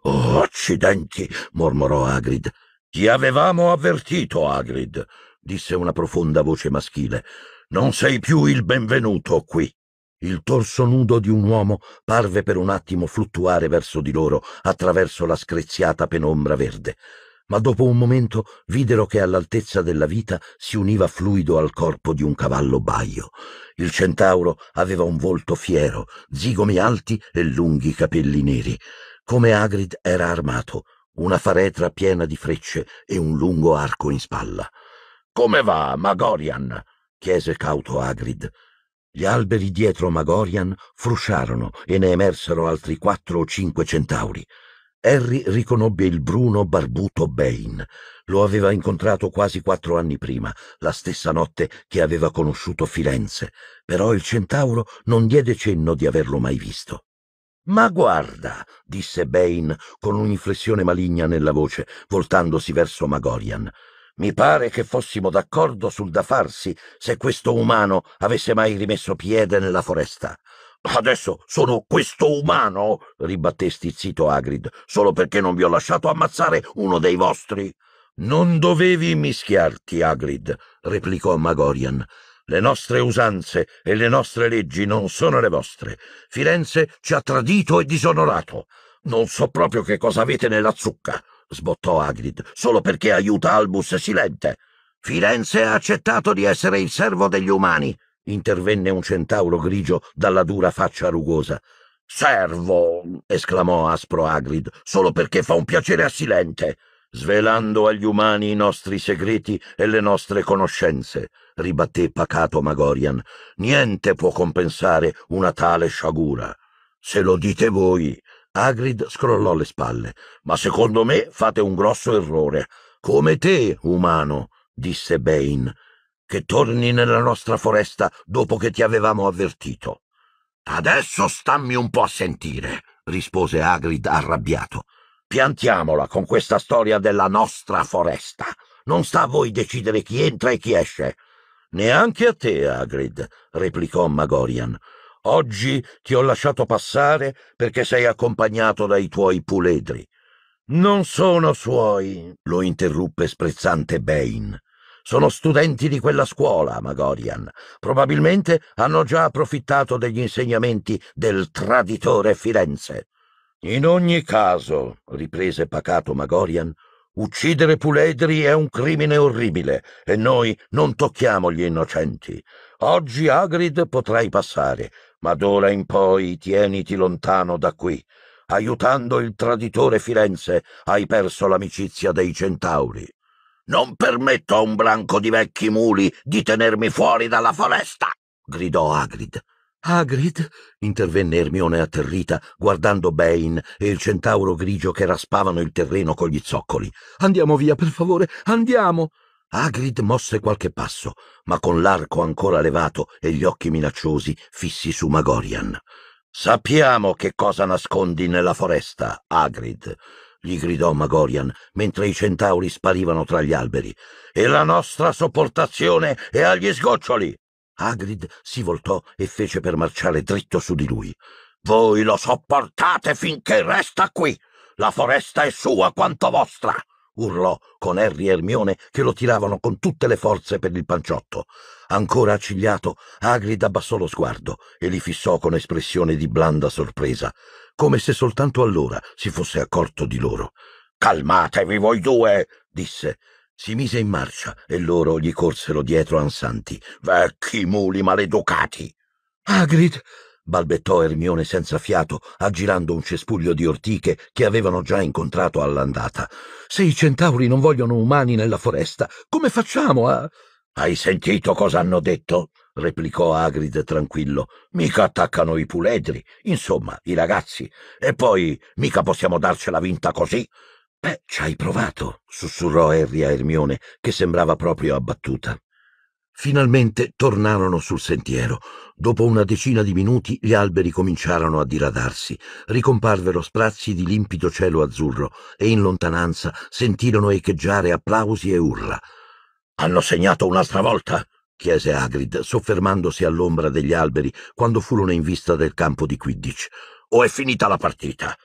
Oh, accidenti! mormorò Agrid. Ti avevamo avvertito, Agrid, disse una profonda voce maschile. Non sei più il benvenuto qui. Il torso nudo di un uomo parve per un attimo fluttuare verso di loro attraverso la screziata penombra verde, ma dopo un momento videro che all'altezza della vita si univa fluido al corpo di un cavallo baio. Il centauro aveva un volto fiero, zigomi alti e lunghi capelli neri. Come Agrid era armato, una faretra piena di frecce e un lungo arco in spalla. Come va, Magorian? chiese cauto Agrid. Gli alberi dietro Magorian frusciarono e ne emersero altri quattro o cinque centauri. Harry riconobbe il bruno barbuto Bane. Lo aveva incontrato quasi quattro anni prima, la stessa notte che aveva conosciuto Firenze, però il centauro non diede cenno di averlo mai visto. Ma guarda, disse Bane con un'inflessione maligna nella voce, voltandosi verso Magorian. Mi pare che fossimo d'accordo sul da farsi se questo umano avesse mai rimesso piede nella foresta. Adesso sono questo umano, ribatté stizzito Agrid, solo perché non vi ho lasciato ammazzare uno dei vostri. Non dovevi mischiarti, Agrid, replicò Magorian. Le nostre usanze e le nostre leggi non sono le vostre. Firenze ci ha tradito e disonorato. Non so proprio che cosa avete nella zucca sbottò Agrid, solo perché aiuta Albus Silente. Firenze ha accettato di essere il servo degli umani, intervenne un centauro grigio dalla dura faccia rugosa. Servo! esclamò aspro Agrid, solo perché fa un piacere a Silente svelando agli umani i nostri segreti e le nostre conoscenze, ribatté pacato Magorian. Niente può compensare una tale sciagura. Se lo dite voi, Agrid scrollò le spalle. Ma secondo me fate un grosso errore. Come te, umano, disse Bane, che torni nella nostra foresta dopo che ti avevamo avvertito. Adesso stammi un po' a sentire, rispose Agrid arrabbiato. Piantiamola con questa storia della nostra foresta. Non sta a voi decidere chi entra e chi esce. Neanche a te, Agrid, replicò Magorian. Oggi ti ho lasciato passare perché sei accompagnato dai tuoi puledri. Non sono suoi, lo interruppe sprezzante Bain. Sono studenti di quella scuola, Magorian. Probabilmente hanno già approfittato degli insegnamenti del traditore Firenze. In ogni caso, riprese pacato Magorian, uccidere puledri è un crimine orribile e noi non tocchiamo gli innocenti. Oggi, Agrid, potrai passare, ma d'ora in poi tieniti lontano da qui. Aiutando il traditore Firenze, hai perso l'amicizia dei centauri. Non permetto a un branco di vecchi muli di tenermi fuori dalla foresta! gridò Agrid. Agrid? intervenne Ermione atterrita, guardando Bane e il centauro grigio che raspavano il terreno con gli zoccoli. Andiamo via, per favore, andiamo! Agrid mosse qualche passo, ma con l'arco ancora levato e gli occhi minacciosi fissi su Magorian. Sappiamo che cosa nascondi nella foresta, Agrid, gli gridò Magorian, mentre i centauri sparivano tra gli alberi, e la nostra sopportazione è agli sgoccioli. Agrid si voltò e fece per marciare dritto su di lui. Voi lo sopportate finché resta qui. La foresta è sua quanto vostra urlò con Harry e Ermione che lo tiravano con tutte le forze per il panciotto. Ancora accigliato, Agrid abbassò lo sguardo e li fissò con espressione di blanda sorpresa, come se soltanto allora si fosse accorto di loro. Calmatevi voi due, disse. Si mise in marcia e loro gli corsero dietro ansanti. Vecchi muli maleducati. Agrid, balbettò Ermione senza fiato, aggirando un cespuglio di ortiche che avevano già incontrato all'andata. Se i centauri non vogliono umani nella foresta, come facciamo a... Hai sentito cosa hanno detto? replicò Agrid tranquillo. Mica attaccano i puledri, insomma, i ragazzi. E poi mica possiamo darcela vinta così. Beh, ci hai provato, sussurrò Harry a Ermione, che sembrava proprio abbattuta. Finalmente tornarono sul sentiero. Dopo una decina di minuti gli alberi cominciarono a diradarsi, ricomparvero sprazzi di limpido cielo azzurro e in lontananza sentirono echeggiare applausi e urla. Hanno segnato un'altra volta? chiese Agrid, soffermandosi all'ombra degli alberi quando furono in vista del campo di Quidditch. O è finita la partita?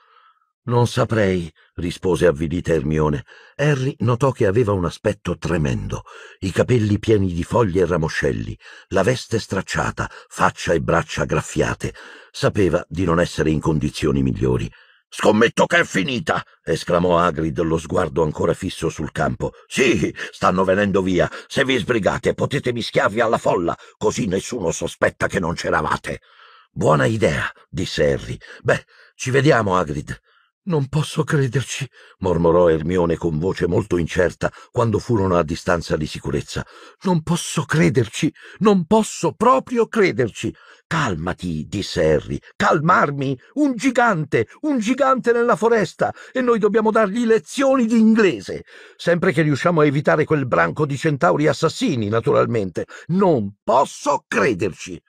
Non saprei, rispose avvilita Ermione. Harry notò che aveva un aspetto tremendo, i capelli pieni di foglie e ramoscelli, la veste stracciata, faccia e braccia graffiate. Sapeva di non essere in condizioni migliori. Scommetto che è finita! esclamò Agrid, lo sguardo ancora fisso sul campo. Sì, stanno venendo via. Se vi sbrigate, potete mischiarvi alla folla, così nessuno sospetta che non c'eravate. Buona idea, disse Harry. Beh, ci vediamo, Agrid. Non posso crederci, mormorò Ermione con voce molto incerta quando furono a distanza di sicurezza. Non posso crederci, non posso proprio crederci. Calmati, disse Harry. Calmarmi. Un gigante, un gigante nella foresta e noi dobbiamo dargli lezioni di inglese. Sempre che riusciamo a evitare quel branco di centauri assassini, naturalmente. Non posso crederci.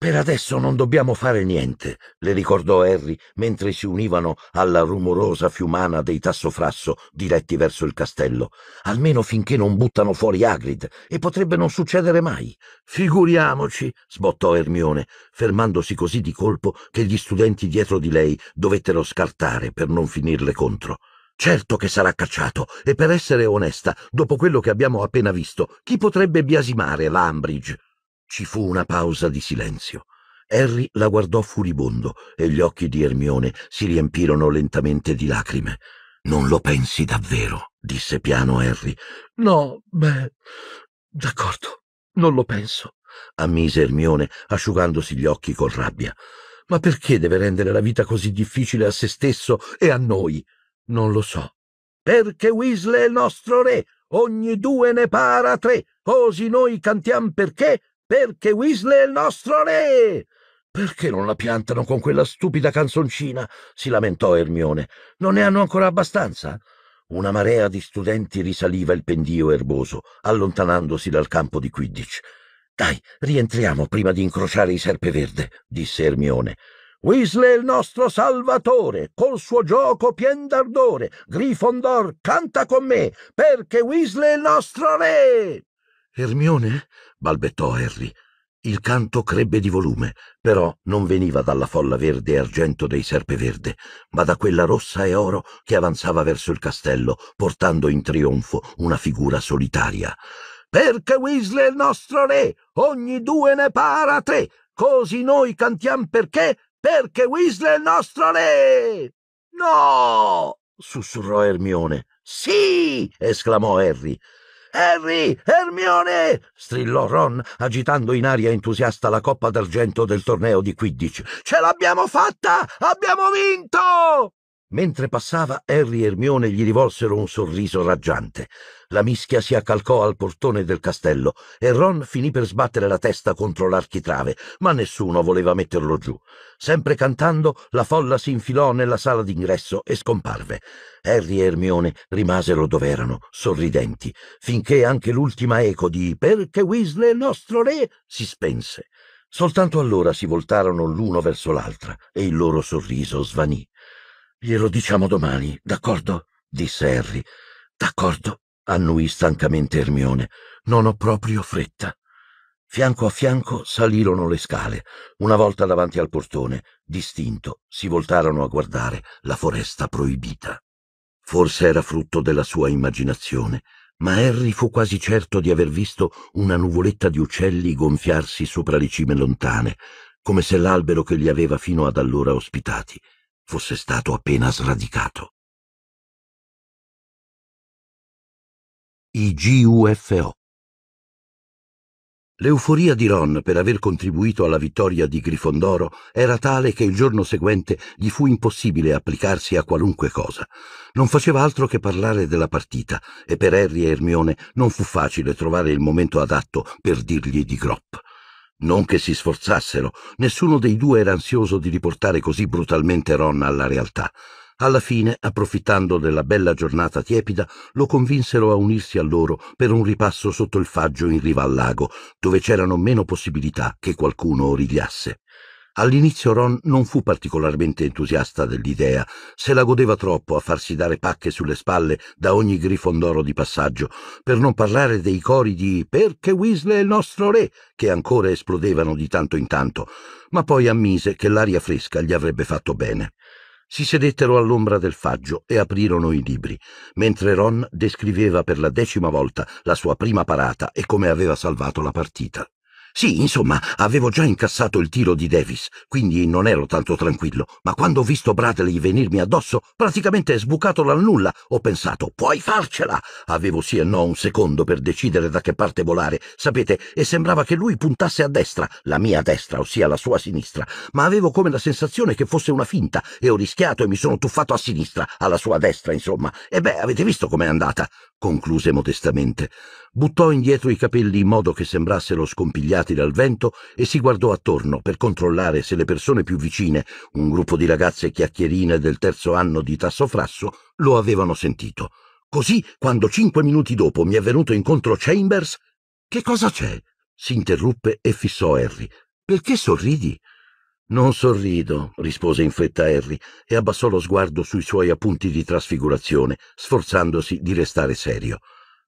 Per adesso non dobbiamo fare niente, le ricordò Harry mentre si univano alla rumorosa fiumana dei tassofrasso diretti verso il castello, almeno finché non buttano fuori Hagrid, e potrebbe non succedere mai. Figuriamoci, sbottò Ermione, fermandosi così di colpo che gli studenti dietro di lei dovettero scartare per non finirle contro. Certo che sarà cacciato, e per essere onesta, dopo quello che abbiamo appena visto, chi potrebbe biasimare l'Ambridge? Ci fu una pausa di silenzio. Harry la guardò furibondo e gli occhi di Ermione si riempirono lentamente di lacrime. Non lo pensi davvero, disse piano Harry. No, beh, d'accordo, non lo penso, ammise Ermione, asciugandosi gli occhi con rabbia. Ma perché deve rendere la vita così difficile a se stesso e a noi? Non lo so. Perché Weasley è il nostro re, ogni due ne para tre, così noi cantiamo perché perché Weasley è il nostro re! Perché non la piantano con quella stupida canzoncina? si lamentò Ermione. Non ne hanno ancora abbastanza? Una marea di studenti risaliva il pendio erboso, allontanandosi dal campo di Quidditch. Dai, rientriamo prima di incrociare i serpeverde, disse Ermione. Weasley è il nostro salvatore, col suo gioco pien d'ardore. Gryffondor, canta con me, perché Weasley è il nostro re! Ermione? balbettò Harry. Il canto crebbe di volume, però non veniva dalla folla verde e argento dei serpeverde, ma da quella rossa e oro che avanzava verso il castello, portando in trionfo una figura solitaria. Perché Weasley è il nostro re, ogni due ne para tre, così noi cantiamo perché, perché Weasley è il nostro re! No! sussurrò Ermione. Sì! esclamò Harry. Harry! Hermione! strillò Ron, agitando in aria entusiasta la coppa d'argento del torneo di Quidditch. Ce l'abbiamo fatta! Abbiamo vinto! Mentre passava, Harry e Ermione gli rivolsero un sorriso raggiante. La mischia si accalcò al portone del castello e Ron finì per sbattere la testa contro l'architrave, ma nessuno voleva metterlo giù. Sempre cantando, la folla si infilò nella sala d'ingresso e scomparve. Harry e Ermione rimasero dov'erano, sorridenti, finché anche l'ultima eco di Perché Weasley è il nostro re si spense. Soltanto allora si voltarono l'uno verso l'altra e il loro sorriso svanì. Glielo diciamo domani, d'accordo? disse Harry. D'accordo, annuì stancamente Ermione. Non ho proprio fretta. Fianco a fianco salirono le scale. Una volta davanti al portone, distinto, si voltarono a guardare la foresta proibita. Forse era frutto della sua immaginazione, ma Harry fu quasi certo di aver visto una nuvoletta di uccelli gonfiarsi sopra le cime lontane, come se l'albero che li aveva fino ad allora ospitati fosse stato appena sradicato. I GUFO L'euforia di Ron per aver contribuito alla vittoria di Grifondoro era tale che il giorno seguente gli fu impossibile applicarsi a qualunque cosa. Non faceva altro che parlare della partita e per Harry e Hermione non fu facile trovare il momento adatto per dirgli di Gropp. Non che si sforzassero, nessuno dei due era ansioso di riportare così brutalmente Ron alla realtà. Alla fine, approfittando della bella giornata tiepida, lo convinsero a unirsi a loro per un ripasso sotto il faggio in riva al lago, dove c'erano meno possibilità che qualcuno origliasse. All'inizio Ron non fu particolarmente entusiasta dell'idea, se la godeva troppo a farsi dare pacche sulle spalle da ogni grifondoro di passaggio, per non parlare dei cori di Perché Weasley è il nostro re, che ancora esplodevano di tanto in tanto, ma poi ammise che l'aria fresca gli avrebbe fatto bene. Si sedettero all'ombra del faggio e aprirono i libri, mentre Ron descriveva per la decima volta la sua prima parata e come aveva salvato la partita. Sì, insomma, avevo già incassato il tiro di Davis, quindi non ero tanto tranquillo, ma quando ho visto Bradley venirmi addosso, praticamente sbucato dal nulla, ho pensato, puoi farcela! Avevo sì e no un secondo per decidere da che parte volare, sapete, e sembrava che lui puntasse a destra, la mia destra, ossia la sua sinistra, ma avevo come la sensazione che fosse una finta, e ho rischiato e mi sono tuffato a sinistra, alla sua destra, insomma. E beh, avete visto com'è andata? concluse modestamente, buttò indietro i capelli in modo che sembrassero scompigliati dal vento e si guardò attorno per controllare se le persone più vicine, un gruppo di ragazze chiacchierine del terzo anno di Tasso Frasso, lo avevano sentito. Così, quando cinque minuti dopo mi è venuto incontro Chambers, che cosa c'è? si interruppe e fissò Harry. Perché sorridi? Non sorrido, rispose in fretta Harry e abbassò lo sguardo sui suoi appunti di trasfigurazione, sforzandosi di restare serio.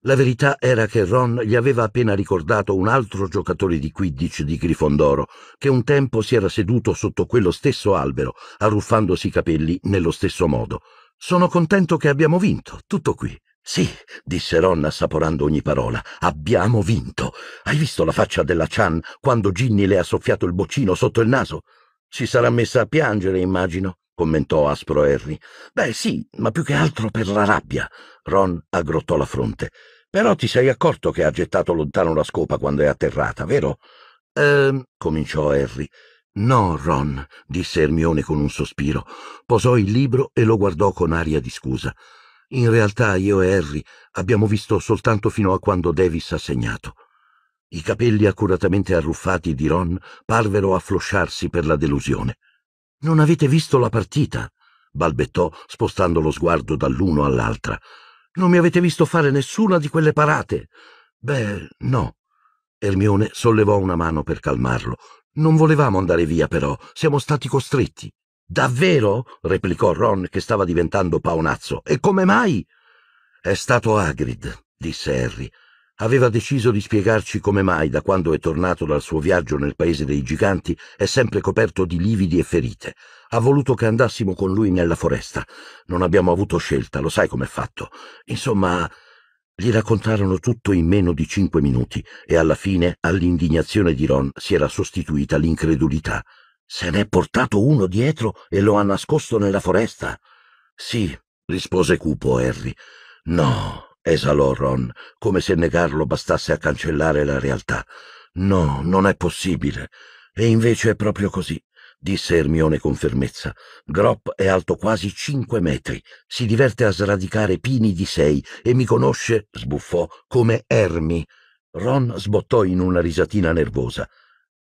La verità era che Ron gli aveva appena ricordato un altro giocatore di Quidditch di Grifondoro, che un tempo si era seduto sotto quello stesso albero, arruffandosi i capelli nello stesso modo. Sono contento che abbiamo vinto, tutto qui. Sì, disse Ron assaporando ogni parola, abbiamo vinto. Hai visto la faccia della Chan quando Ginny le ha soffiato il boccino sotto il naso? Si sarà messa a piangere, immagino, commentò aspro Harry. Beh, sì, ma più che altro per la rabbia. Ron aggrottò la fronte. Però ti sei accorto che ha gettato lontano la scopa quando è atterrata, vero? Ehm, cominciò Harry. No, Ron, disse Ermione con un sospiro. Posò il libro e lo guardò con aria di scusa. In realtà io e Harry abbiamo visto soltanto fino a quando Davis ha segnato. I capelli accuratamente arruffati di Ron parvero afflosciarsi per la delusione. Non avete visto la partita? balbettò, spostando lo sguardo dall'uno all'altra. Non mi avete visto fare nessuna di quelle parate. Beh, no. Ermione sollevò una mano per calmarlo. Non volevamo andare via, però. Siamo stati costretti. Davvero? replicò Ron, che stava diventando paonazzo. E come mai? È stato Agrid, disse Harry aveva deciso di spiegarci come mai, da quando è tornato dal suo viaggio nel paese dei giganti, è sempre coperto di lividi e ferite. Ha voluto che andassimo con lui nella foresta. Non abbiamo avuto scelta, lo sai com'è fatto. Insomma, gli raccontarono tutto in meno di cinque minuti e alla fine all'indignazione di Ron si era sostituita l'incredulità. Se n'è portato uno dietro e lo ha nascosto nella foresta? Sì, rispose cupo Harry. No, esalò Ron, come se negarlo bastasse a cancellare la realtà. No, non è possibile. E invece è proprio così, disse Ermione con fermezza. Grop è alto quasi cinque metri, si diverte a sradicare pini di sei e mi conosce, sbuffò, come Ermi. Ron sbottò in una risatina nervosa.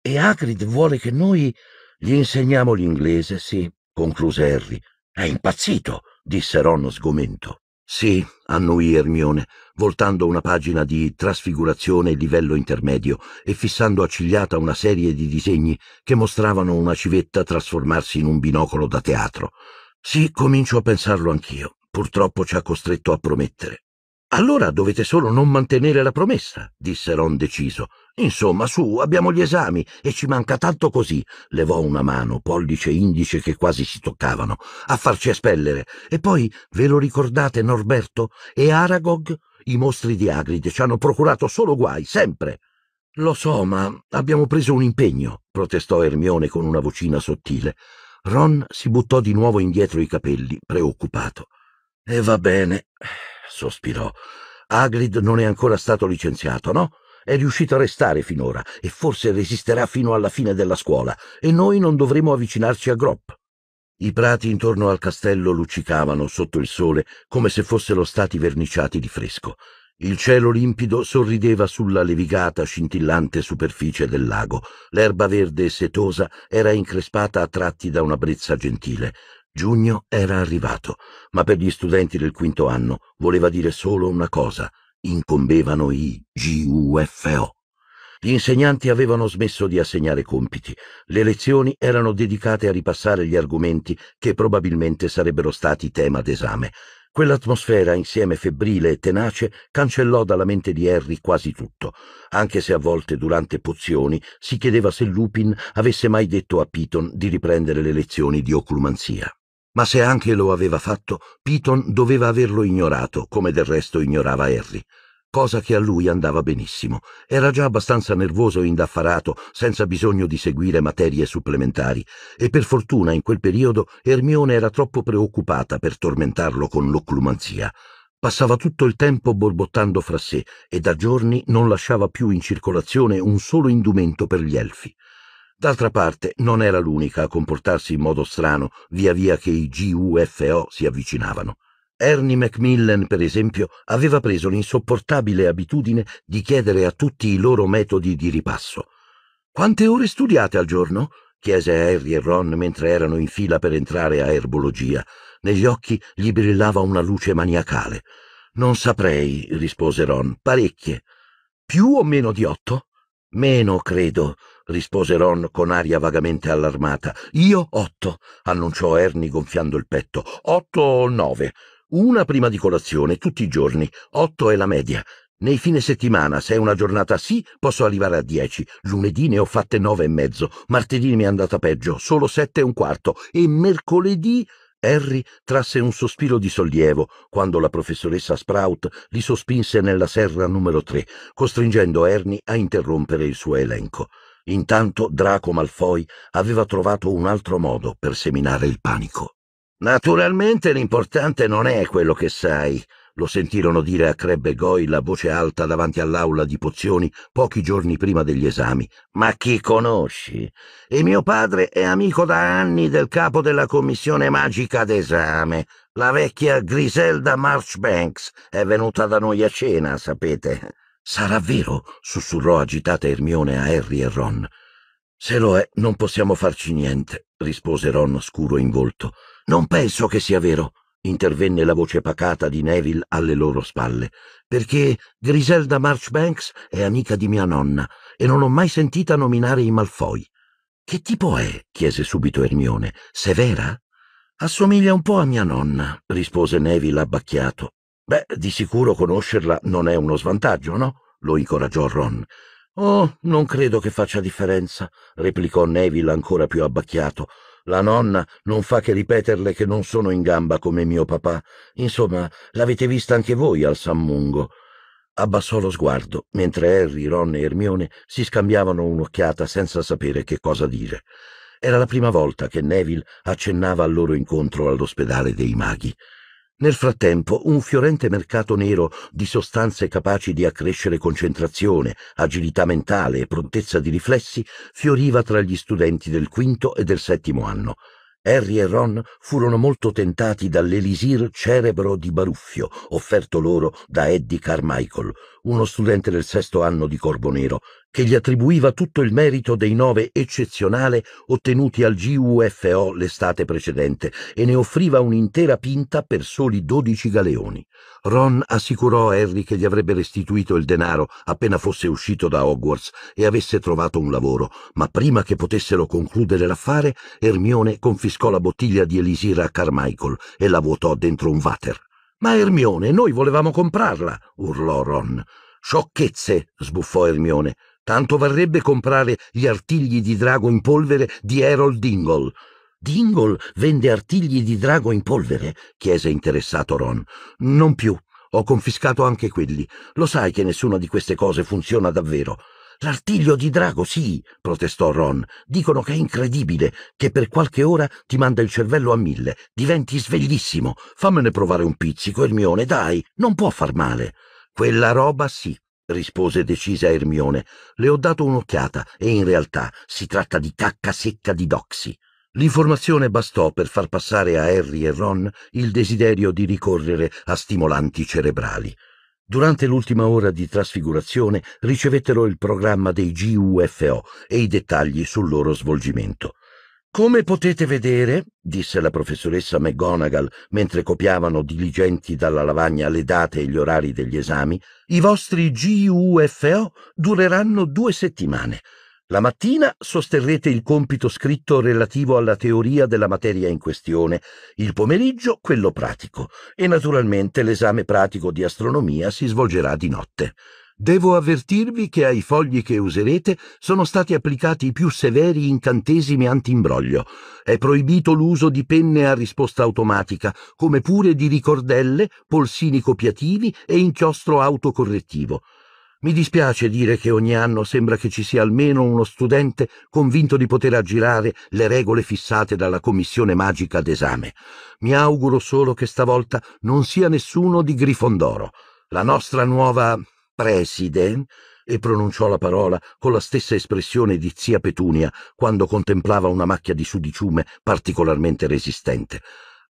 E Hagrid vuole che noi gli insegniamo l'inglese, sì, concluse Harry. È impazzito, disse Ron sgomento. Sì, annuì Ermione, voltando una pagina di Trasfigurazione livello intermedio e fissando accigliata una serie di disegni che mostravano una civetta trasformarsi in un binocolo da teatro. Sì, comincio a pensarlo anch'io. Purtroppo ci ha costretto a promettere. Allora dovete solo non mantenere la promessa, disse Ron deciso. Insomma, su, abbiamo gli esami e ci manca tanto così. Levò una mano, pollice e indice che quasi si toccavano, a farci espellere. E poi, ve lo ricordate, Norberto? E Aragog? I mostri di Agride ci hanno procurato solo guai, sempre. Lo so, ma abbiamo preso un impegno, protestò Ermione con una vocina sottile. Ron si buttò di nuovo indietro i capelli, preoccupato. E va bene, sospirò. Agrid non è ancora stato licenziato, no? È riuscito a restare finora e forse resisterà fino alla fine della scuola e noi non dovremo avvicinarci a Gropp. I prati intorno al castello luccicavano sotto il sole come se fossero stati verniciati di fresco. Il cielo limpido sorrideva sulla levigata, scintillante superficie del lago. L'erba verde e setosa era increspata a tratti da una brezza gentile. Giugno era arrivato, ma per gli studenti del quinto anno voleva dire solo una cosa, incombevano i GUFO. Gli insegnanti avevano smesso di assegnare compiti, le lezioni erano dedicate a ripassare gli argomenti che probabilmente sarebbero stati tema d'esame. Quell'atmosfera, insieme febbrile e tenace, cancellò dalla mente di Harry quasi tutto, anche se a volte durante pozioni si chiedeva se Lupin avesse mai detto a Piton di riprendere le lezioni di oclumanzia. Ma se anche lo aveva fatto, Piton doveva averlo ignorato, come del resto ignorava Harry, cosa che a lui andava benissimo. Era già abbastanza nervoso e indaffarato, senza bisogno di seguire materie supplementari, e per fortuna in quel periodo Ermione era troppo preoccupata per tormentarlo con l'occlumanzia. Passava tutto il tempo borbottando fra sé e da giorni non lasciava più in circolazione un solo indumento per gli elfi. D'altra parte, non era l'unica a comportarsi in modo strano via via che i GUFO si avvicinavano. Ernie Macmillan, per esempio, aveva preso l'insopportabile abitudine di chiedere a tutti i loro metodi di ripasso. Quante ore studiate al giorno? chiese a Harry e Ron mentre erano in fila per entrare a erbologia. Negli occhi gli brillava una luce maniacale. Non saprei, rispose Ron, parecchie. Più o meno di otto? Meno, credo rispose Ron con aria vagamente allarmata. Io otto, annunciò Ernie gonfiando il petto. Otto o nove. Una prima di colazione, tutti i giorni. Otto è la media. Nei fine settimana, se è una giornata sì, posso arrivare a dieci. Lunedì ne ho fatte nove e mezzo, martedì mi è andata peggio, solo sette e un quarto, e mercoledì... Harry trasse un sospiro di sollievo quando la professoressa Sprout li sospinse nella serra numero tre, costringendo Ernie a interrompere il suo elenco. Intanto Draco Malfoy aveva trovato un altro modo per seminare il panico. Naturalmente l'importante non è quello che sai, lo sentirono dire a Crebbe Goyle a voce alta davanti all'aula di pozioni pochi giorni prima degli esami. Ma chi conosci? E mio padre è amico da anni del capo della commissione magica d'esame. La vecchia Griselda Marchbanks è venuta da noi a cena, sapete. Sarà vero, sussurrò agitata Ermione a Harry e Ron. Se lo è, non possiamo farci niente, rispose Ron scuro in volto. Non penso che sia vero, intervenne la voce pacata di Neville alle loro spalle, perché Griselda Marchbanks è amica di mia nonna e non ho mai sentita nominare i Malfoy. Che tipo è? chiese subito Ermione. Severa? Assomiglia un po' a mia nonna, rispose Neville abbacchiato. Beh, di sicuro conoscerla non è uno svantaggio, no? lo incoraggiò Ron. Oh, non credo che faccia differenza, replicò Neville ancora più abbacchiato. La nonna non fa che ripeterle che non sono in gamba come mio papà. Insomma, l'avete vista anche voi al San Mungo. Abbassò lo sguardo, mentre Harry, Ron e Ermione si scambiavano un'occhiata senza sapere che cosa dire. Era la prima volta che Neville accennava al loro incontro all'ospedale dei maghi. Nel frattempo, un fiorente mercato nero di sostanze capaci di accrescere concentrazione, agilità mentale e prontezza di riflessi fioriva tra gli studenti del quinto e del settimo anno. Harry e Ron furono molto tentati dall'elisir cerebro di Baruffio, offerto loro da Eddie Carmichael, uno studente del sesto anno di Corbonero, che gli attribuiva tutto il merito dei nove eccezionale ottenuti al GUFO l'estate precedente e ne offriva un'intera pinta per soli dodici galeoni. Ron assicurò a Harry che gli avrebbe restituito il denaro appena fosse uscito da Hogwarts e avesse trovato un lavoro, ma prima che potessero concludere l'affare, Ermione confiscò la bottiglia di Elisira a Carmichael e la vuotò dentro un water. Ma Ermione, noi volevamo comprarla, urlò Ron. Sciocchezze, sbuffò Ermione. Tanto varrebbe comprare gli artigli di drago in polvere di Harold Dingle. Dingle vende artigli di drago in polvere? chiese interessato Ron. Non più. Ho confiscato anche quelli. Lo sai che nessuna di queste cose funziona davvero. L'artiglio di drago, sì, protestò Ron. Dicono che è incredibile, che per qualche ora ti manda il cervello a mille, diventi sveglissimo. Fammene provare un pizzico, Ermione, dai, non può far male. Quella roba sì, rispose decisa Ermione. Le ho dato un'occhiata e in realtà si tratta di cacca secca di Doxy. L'informazione bastò per far passare a Harry e Ron il desiderio di ricorrere a stimolanti cerebrali. Durante l'ultima ora di trasfigurazione ricevettero il programma dei GUFO e i dettagli sul loro svolgimento. Come potete vedere, disse la professoressa McGonagall mentre copiavano diligenti dalla lavagna le date e gli orari degli esami, i vostri GUFO dureranno due settimane. La mattina sosterrete il compito scritto relativo alla teoria della materia in questione, il pomeriggio quello pratico e naturalmente l'esame pratico di astronomia si svolgerà di notte. Devo avvertirvi che ai fogli che userete sono stati applicati i più severi incantesimi antimbroglio. È proibito l'uso di penne a risposta automatica, come pure di ricordelle, polsini copiativi e inchiostro autocorrettivo. Mi dispiace dire che ogni anno sembra che ci sia almeno uno studente convinto di poter aggirare le regole fissate dalla commissione magica d'esame. Mi auguro solo che stavolta non sia nessuno di Grifondoro. La nostra nuova preside, e pronunciò la parola con la stessa espressione di zia Petunia quando contemplava una macchia di sudiciume particolarmente resistente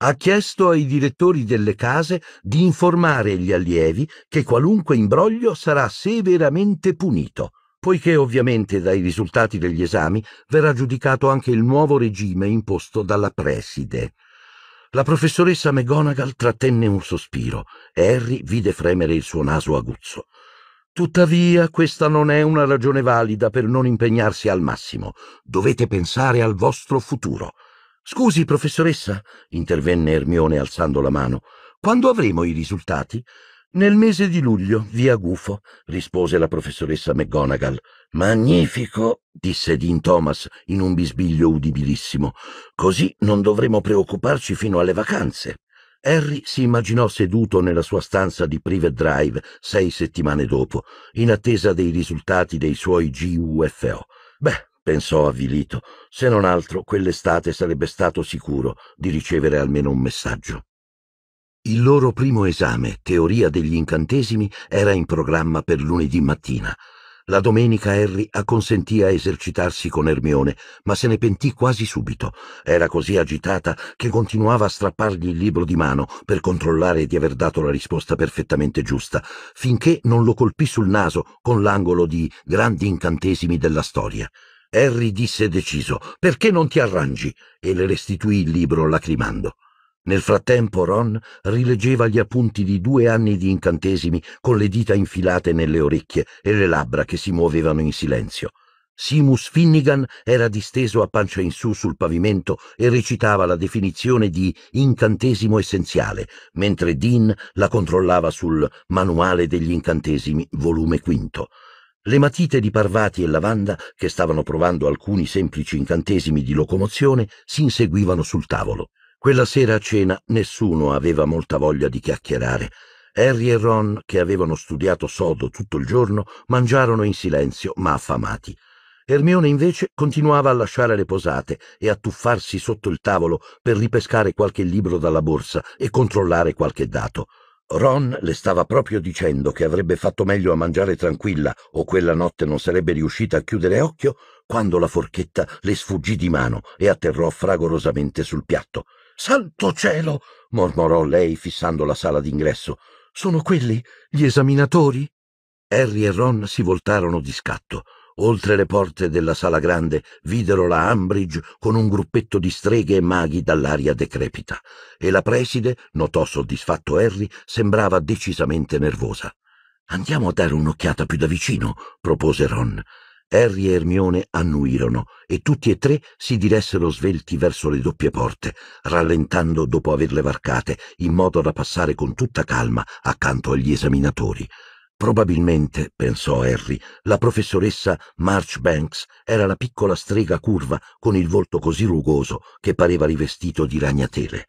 ha chiesto ai direttori delle case di informare gli allievi che qualunque imbroglio sarà severamente punito, poiché ovviamente dai risultati degli esami verrà giudicato anche il nuovo regime imposto dalla preside. La professoressa McGonagall trattenne un sospiro e Harry vide fremere il suo naso aguzzo. Tuttavia, questa non è una ragione valida per non impegnarsi al massimo. Dovete pensare al vostro futuro. Scusi, professoressa, intervenne Ermione alzando la mano. Quando avremo i risultati? Nel mese di luglio, via Gufo, rispose la professoressa McGonagall. Magnifico, disse Dean Thomas in un bisbiglio udibilissimo. Così non dovremo preoccuparci fino alle vacanze. Harry si immaginò seduto nella sua stanza di Private Drive sei settimane dopo, in attesa dei risultati dei suoi GUFO. Beh, pensò avvilito. Se non altro, quell'estate sarebbe stato sicuro di ricevere almeno un messaggio. Il loro primo esame, teoria degli incantesimi, era in programma per lunedì mattina. La domenica Harry acconsentì a esercitarsi con Ermione, ma se ne pentì quasi subito. Era così agitata che continuava a strappargli il libro di mano per controllare di aver dato la risposta perfettamente giusta, finché non lo colpì sul naso con l'angolo di grandi incantesimi della storia. Harry disse deciso, perché non ti arrangi? e le restituì il libro lacrimando. Nel frattempo Ron rileggeva gli appunti di due anni di incantesimi con le dita infilate nelle orecchie e le labbra che si muovevano in silenzio. Simus Finnigan era disteso a pancia in su sul pavimento e recitava la definizione di incantesimo essenziale, mentre Dean la controllava sul Manuale degli incantesimi, volume quinto. Le matite di Parvati e Lavanda, che stavano provando alcuni semplici incantesimi di locomozione, si inseguivano sul tavolo. Quella sera a cena nessuno aveva molta voglia di chiacchierare. Harry e Ron, che avevano studiato sodo tutto il giorno, mangiarono in silenzio, ma affamati. Ermione invece continuava a lasciare le posate e a tuffarsi sotto il tavolo per ripescare qualche libro dalla borsa e controllare qualche dato. Ron le stava proprio dicendo che avrebbe fatto meglio a mangiare tranquilla o quella notte non sarebbe riuscita a chiudere occhio quando la forchetta le sfuggì di mano e atterrò fragorosamente sul piatto. Santo cielo! mormorò lei fissando la sala d'ingresso. Sono quelli gli esaminatori? Harry e Ron si voltarono di scatto. Oltre le porte della sala grande videro la Ambridge con un gruppetto di streghe e maghi dall'aria decrepita, e la preside, notò soddisfatto Harry, sembrava decisamente nervosa. Andiamo a dare un'occhiata più da vicino, propose Ron. Harry e Ermione annuirono e tutti e tre si diressero svelti verso le doppie porte, rallentando dopo averle varcate, in modo da passare con tutta calma accanto agli esaminatori. Probabilmente, pensò Harry, la professoressa March Banks era la piccola strega curva con il volto così rugoso che pareva rivestito di ragnatele.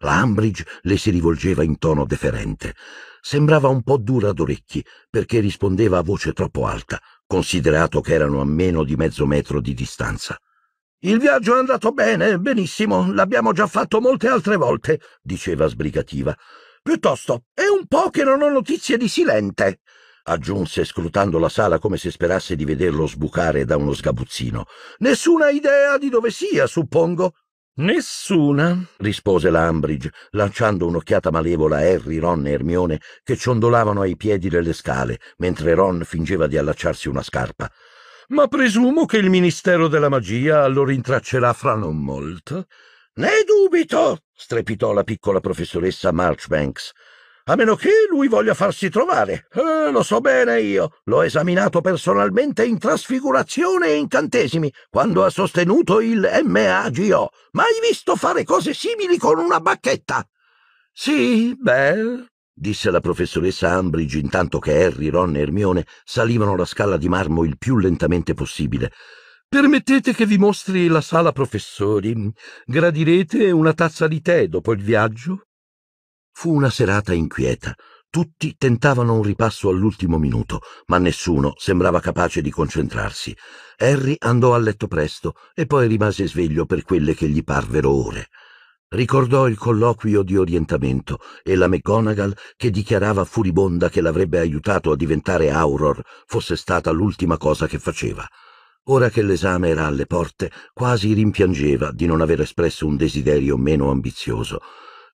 La Ambridge le si rivolgeva in tono deferente. Sembrava un po' dura d'orecchi perché rispondeva a voce troppo alta, considerato che erano a meno di mezzo metro di distanza. Il viaggio è andato bene, benissimo, l'abbiamo già fatto molte altre volte, diceva sbrigativa. Piuttosto, è un po' che non ho notizie di Silente aggiunse scrutando la sala come se sperasse di vederlo sbucare da uno sgabuzzino. Nessuna idea di dove sia, suppongo. Nessuna, rispose la Ambridge, lanciando un'occhiata malevola a Harry, Ron e Ermione, che ciondolavano ai piedi delle scale, mentre Ron fingeva di allacciarsi una scarpa. Ma presumo che il Ministero della Magia lo rintraccerà fra non molto. Ne dubito, strepitò la piccola professoressa Marchbanks a meno che lui voglia farsi trovare. Eh, lo so bene io, l'ho esaminato personalmente in trasfigurazione e incantesimi, quando ha sostenuto il MAGO. Mai visto fare cose simili con una bacchetta? Sì, beh, disse la professoressa Ambridge intanto che Harry, Ron e Ermione salivano la scala di marmo il più lentamente possibile. Permettete che vi mostri la sala, professori. Gradirete una tazza di tè dopo il viaggio? Fu una serata inquieta. Tutti tentavano un ripasso all'ultimo minuto, ma nessuno sembrava capace di concentrarsi. Harry andò a letto presto e poi rimase sveglio per quelle che gli parvero ore. Ricordò il colloquio di orientamento e la McGonagall che dichiarava furibonda che l'avrebbe aiutato a diventare Auror fosse stata l'ultima cosa che faceva. Ora che l'esame era alle porte, quasi rimpiangeva di non aver espresso un desiderio meno ambizioso.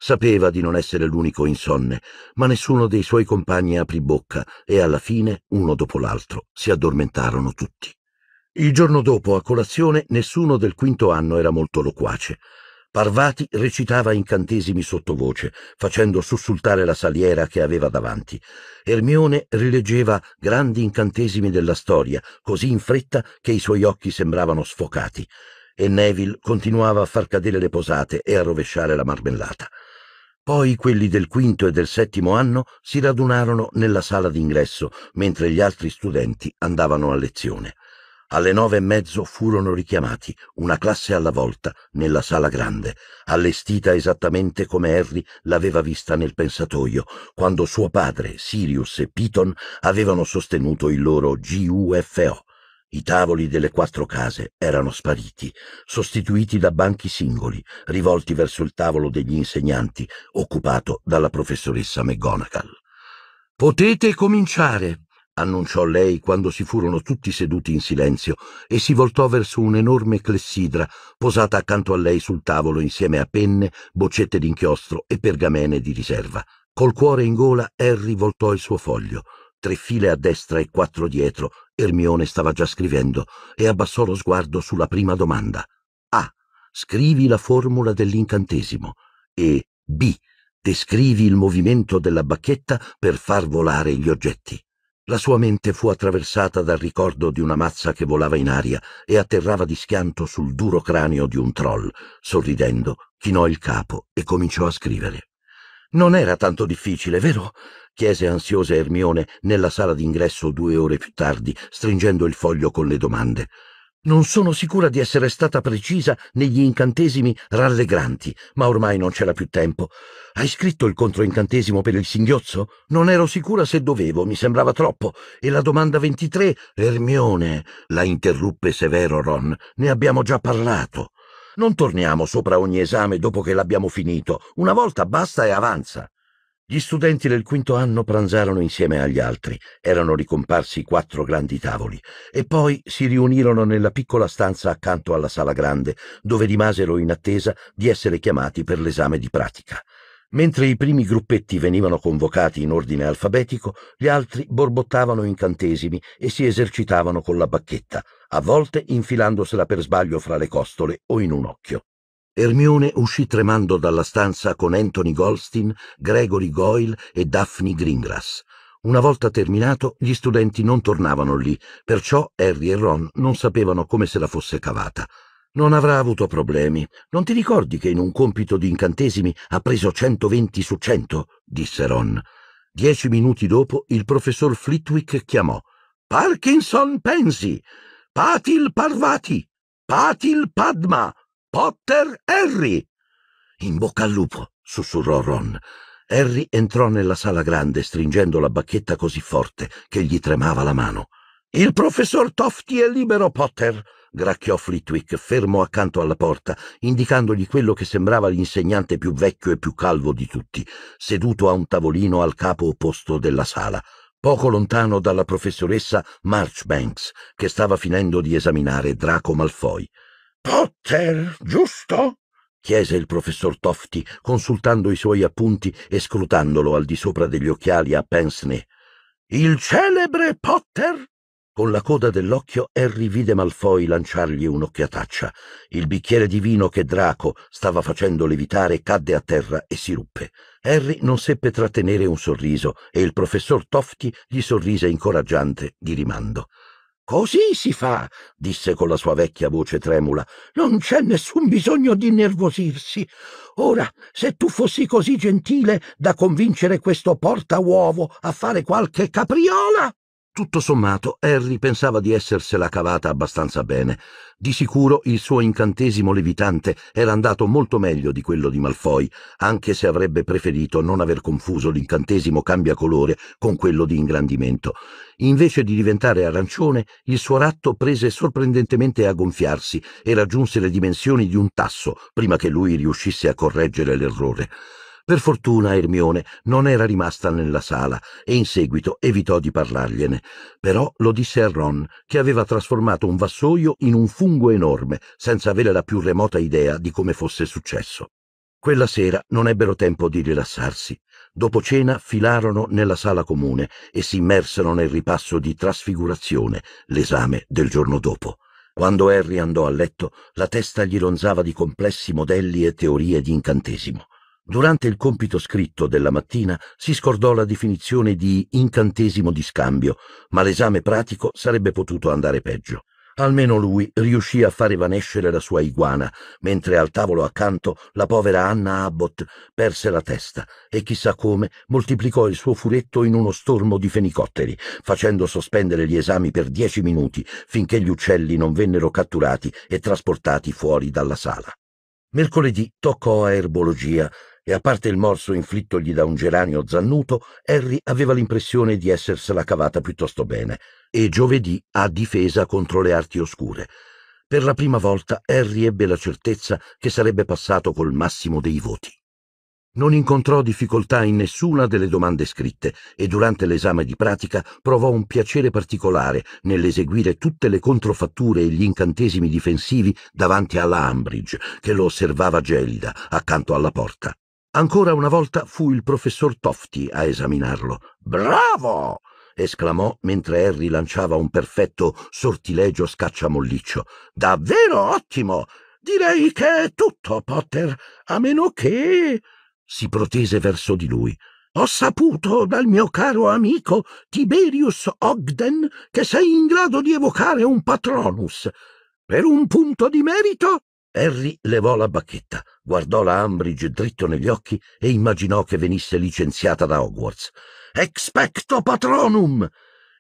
Sapeva di non essere l'unico insonne, ma nessuno dei suoi compagni aprì bocca e alla fine, uno dopo l'altro, si addormentarono tutti. Il giorno dopo, a colazione, nessuno del quinto anno era molto loquace. Parvati recitava incantesimi sottovoce, facendo sussultare la saliera che aveva davanti. Ermione rileggeva grandi incantesimi della storia, così in fretta che i suoi occhi sembravano sfocati. E Neville continuava a far cadere le posate e a rovesciare la marmellata. Poi quelli del quinto e del settimo anno si radunarono nella sala d'ingresso, mentre gli altri studenti andavano a lezione. Alle nove e mezzo furono richiamati, una classe alla volta, nella sala grande, allestita esattamente come Harry l'aveva vista nel pensatoio, quando suo padre, Sirius e Piton avevano sostenuto il loro GUFO, i tavoli delle quattro case erano spariti, sostituiti da banchi singoli, rivolti verso il tavolo degli insegnanti, occupato dalla professoressa McGonagall. Potete cominciare, annunciò lei quando si furono tutti seduti in silenzio e si voltò verso un'enorme clessidra posata accanto a lei sul tavolo insieme a penne, boccette d'inchiostro e pergamene di riserva. Col cuore in gola, Harry voltò il suo foglio tre file a destra e quattro dietro, Ermione stava già scrivendo e abbassò lo sguardo sulla prima domanda. A. Scrivi la formula dell'incantesimo e B. Descrivi il movimento della bacchetta per far volare gli oggetti. La sua mente fu attraversata dal ricordo di una mazza che volava in aria e atterrava di schianto sul duro cranio di un troll. Sorridendo, chinò il capo e cominciò a scrivere. Non era tanto difficile, vero? chiese ansiosa Ermione nella sala d'ingresso due ore più tardi, stringendo il foglio con le domande. Non sono sicura di essere stata precisa negli incantesimi rallegranti, ma ormai non c'era più tempo. Hai scritto il controincantesimo per il singhiozzo? Non ero sicura se dovevo, mi sembrava troppo. E la domanda 23, Ermione, la interruppe severo Ron, ne abbiamo già parlato. Non torniamo sopra ogni esame dopo che l'abbiamo finito. Una volta basta e avanza. Gli studenti del quinto anno pranzarono insieme agli altri, erano ricomparsi quattro grandi tavoli, e poi si riunirono nella piccola stanza accanto alla sala grande, dove rimasero in attesa di essere chiamati per l'esame di pratica. Mentre i primi gruppetti venivano convocati in ordine alfabetico, gli altri borbottavano incantesimi e si esercitavano con la bacchetta, a volte infilandosela per sbaglio fra le costole o in un occhio. Ermione uscì tremando dalla stanza con Anthony Goldstein, Gregory Goyle e Daphne Greengrass. Una volta terminato, gli studenti non tornavano lì, perciò Harry e Ron non sapevano come se la fosse cavata. Non avrà avuto problemi. Non ti ricordi che in un compito di incantesimi ha preso 120 su 100? disse Ron. Dieci minuti dopo il professor Flitwick chiamò. Parkinson Pensi! Patil Parvati, Patil Padma, Potter Harry. In bocca al lupo, sussurrò Ron. Harry entrò nella sala grande stringendo la bacchetta così forte che gli tremava la mano. Il professor Tofti è libero, Potter, gracchiò Flitwick, fermo accanto alla porta, indicandogli quello che sembrava l'insegnante più vecchio e più calvo di tutti, seduto a un tavolino al capo opposto della sala poco lontano dalla professoressa Marchbanks, che stava finendo di esaminare Draco Malfoy. Potter, giusto? chiese il professor Tofti, consultando i suoi appunti e scrutandolo al di sopra degli occhiali a pensne. Il celebre Potter? Con la coda dell'occhio Harry vide Malfoy lanciargli un'occhiataccia. Il bicchiere di vino che Draco stava facendo levitare cadde a terra e si ruppe. Harry non seppe trattenere un sorriso e il professor Tofti gli sorrise incoraggiante di rimando. Così si fa, disse con la sua vecchia voce tremula. Non c'è nessun bisogno di nervosirsi. Ora, se tu fossi così gentile da convincere questo porta uovo a fare qualche capriola, tutto sommato, Harry pensava di essersela cavata abbastanza bene. Di sicuro il suo incantesimo levitante era andato molto meglio di quello di Malfoy, anche se avrebbe preferito non aver confuso l'incantesimo cambiacolore con quello di ingrandimento. Invece di diventare arancione, il suo ratto prese sorprendentemente a gonfiarsi e raggiunse le dimensioni di un tasso prima che lui riuscisse a correggere l'errore. Per fortuna Ermione non era rimasta nella sala e in seguito evitò di parlargliene, però lo disse a Ron, che aveva trasformato un vassoio in un fungo enorme, senza avere la più remota idea di come fosse successo. Quella sera non ebbero tempo di rilassarsi. Dopo cena filarono nella sala comune e si immersero nel ripasso di trasfigurazione, l'esame del giorno dopo. Quando Harry andò a letto, la testa gli ronzava di complessi modelli e teorie di incantesimo. Durante il compito scritto della mattina si scordò la definizione di incantesimo di scambio, ma l'esame pratico sarebbe potuto andare peggio. Almeno lui riuscì a far evanescere la sua iguana, mentre al tavolo accanto la povera Anna Abbott perse la testa e chissà come moltiplicò il suo furetto in uno stormo di fenicotteri, facendo sospendere gli esami per dieci minuti finché gli uccelli non vennero catturati e trasportati fuori dalla sala. Mercoledì toccò a erbologia e a parte il morso inflittogli da un geranio zannuto, Harry aveva l'impressione di essersela cavata piuttosto bene e giovedì a difesa contro le arti oscure. Per la prima volta Harry ebbe la certezza che sarebbe passato col massimo dei voti. Non incontrò difficoltà in nessuna delle domande scritte e durante l'esame di pratica provò un piacere particolare nell'eseguire tutte le controfatture e gli incantesimi difensivi davanti alla Ambridge, che lo osservava gelida accanto alla porta. Ancora una volta fu il professor Tofti a esaminarlo. Bravo! esclamò mentre Harry lanciava un perfetto sortilegio scacciamolliccio. Davvero ottimo! Direi che è tutto, Potter, a meno che... si protese verso di lui. Ho saputo dal mio caro amico Tiberius Ogden che sei in grado di evocare un patronus. Per un punto di merito Harry levò la bacchetta, guardò la Ambridge dritto negli occhi e immaginò che venisse licenziata da Hogwarts. Expecto patronum!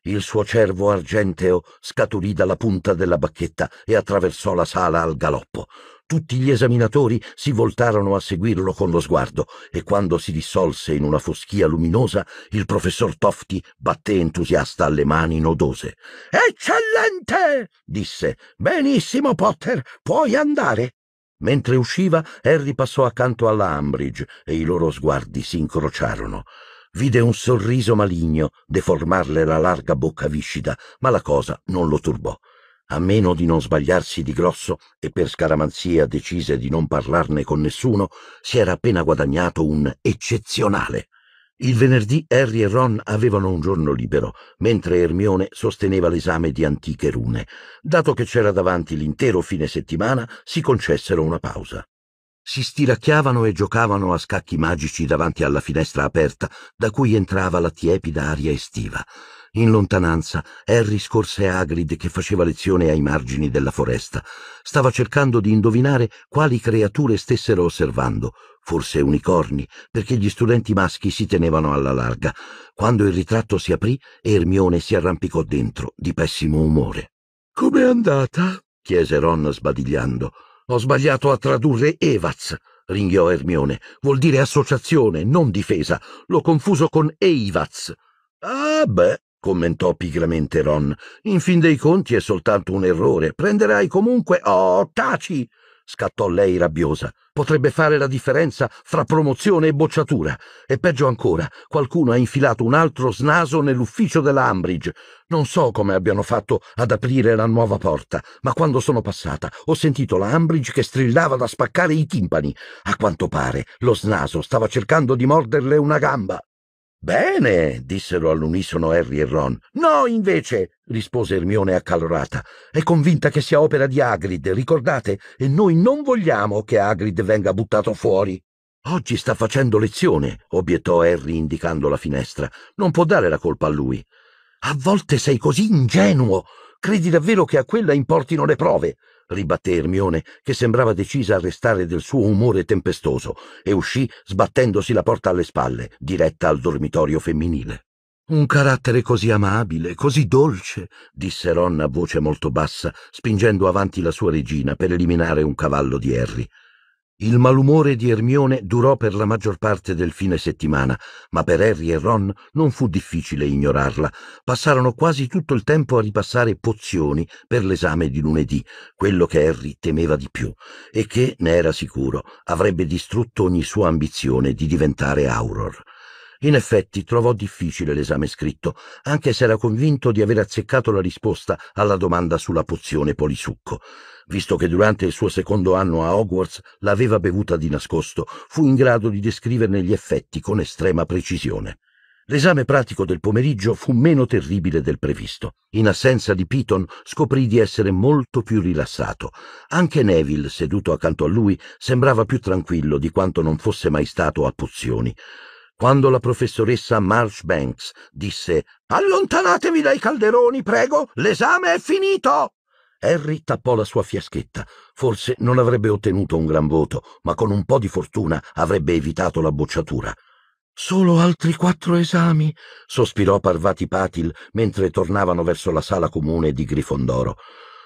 Il suo cervo argenteo scaturì dalla punta della bacchetta e attraversò la sala al galoppo. Tutti gli esaminatori si voltarono a seguirlo con lo sguardo e quando si dissolse in una foschia luminosa, il professor Tofti batté entusiasta alle mani nodose. Eccellente! disse. Benissimo, Potter, puoi andare. Mentre usciva, Harry passò accanto alla Ambridge e i loro sguardi si incrociarono. Vide un sorriso maligno deformarle la larga bocca viscida, ma la cosa non lo turbò a meno di non sbagliarsi di grosso e per scaramanzia decise di non parlarne con nessuno, si era appena guadagnato un eccezionale. Il venerdì Harry e Ron avevano un giorno libero, mentre Ermione sosteneva l'esame di antiche rune. Dato che c'era davanti l'intero fine settimana, si concessero una pausa. Si stiracchiavano e giocavano a scacchi magici davanti alla finestra aperta, da cui entrava la tiepida aria estiva. In lontananza, Harry scorse Hagrid che faceva lezione ai margini della foresta. Stava cercando di indovinare quali creature stessero osservando, forse unicorni, perché gli studenti maschi si tenevano alla larga. Quando il ritratto si aprì, Ermione si arrampicò dentro, di pessimo umore. Com'è andata? chiese Ron sbadigliando. Ho sbagliato a tradurre Evaz, ringhiò Ermione. Vuol dire associazione, non difesa. L'ho confuso con Eivaz. Ah, beh, commentò pigramente Ron. In fin dei conti è soltanto un errore. Prenderai comunque. Oh, taci! scattò lei rabbiosa. Potrebbe fare la differenza fra promozione e bocciatura. E peggio ancora, qualcuno ha infilato un altro snaso nell'ufficio della Ambridge. Non so come abbiano fatto ad aprire la nuova porta, ma quando sono passata ho sentito la Ambridge che strillava da spaccare i timpani. A quanto pare, lo snaso stava cercando di morderle una gamba. Bene, dissero all'unisono Harry e Ron. No, invece, rispose Ermione accalorata. È convinta che sia opera di Agrid, ricordate? E noi non vogliamo che Agrid venga buttato fuori. Oggi sta facendo lezione, obiettò Harry indicando la finestra. Non può dare la colpa a lui. A volte sei così ingenuo. Credi davvero che a quella importino le prove? ribatté Ermione, che sembrava decisa a restare del suo umore tempestoso, e uscì sbattendosi la porta alle spalle, diretta al dormitorio femminile. Un carattere così amabile, così dolce, disse Ron a voce molto bassa, spingendo avanti la sua regina per eliminare un cavallo di Harry. Il malumore di Ermione durò per la maggior parte del fine settimana, ma per Harry e Ron non fu difficile ignorarla. Passarono quasi tutto il tempo a ripassare pozioni per l'esame di lunedì, quello che Harry temeva di più e che, ne era sicuro, avrebbe distrutto ogni sua ambizione di diventare Auror. In effetti trovò difficile l'esame scritto, anche se era convinto di aver azzeccato la risposta alla domanda sulla pozione polisucco. Visto che durante il suo secondo anno a Hogwarts l'aveva bevuta di nascosto, fu in grado di descriverne gli effetti con estrema precisione. L'esame pratico del pomeriggio fu meno terribile del previsto. In assenza di Piton scoprì di essere molto più rilassato. Anche Neville, seduto accanto a lui, sembrava più tranquillo di quanto non fosse mai stato a Pozioni. Quando la professoressa Banks disse Allontanatevi dai calderoni, prego, l'esame è finito. Harry tappò la sua fiaschetta. Forse non avrebbe ottenuto un gran voto, ma con un po' di fortuna avrebbe evitato la bocciatura. Solo altri quattro esami, sospirò Parvati Patil mentre tornavano verso la sala comune di Grifondoro.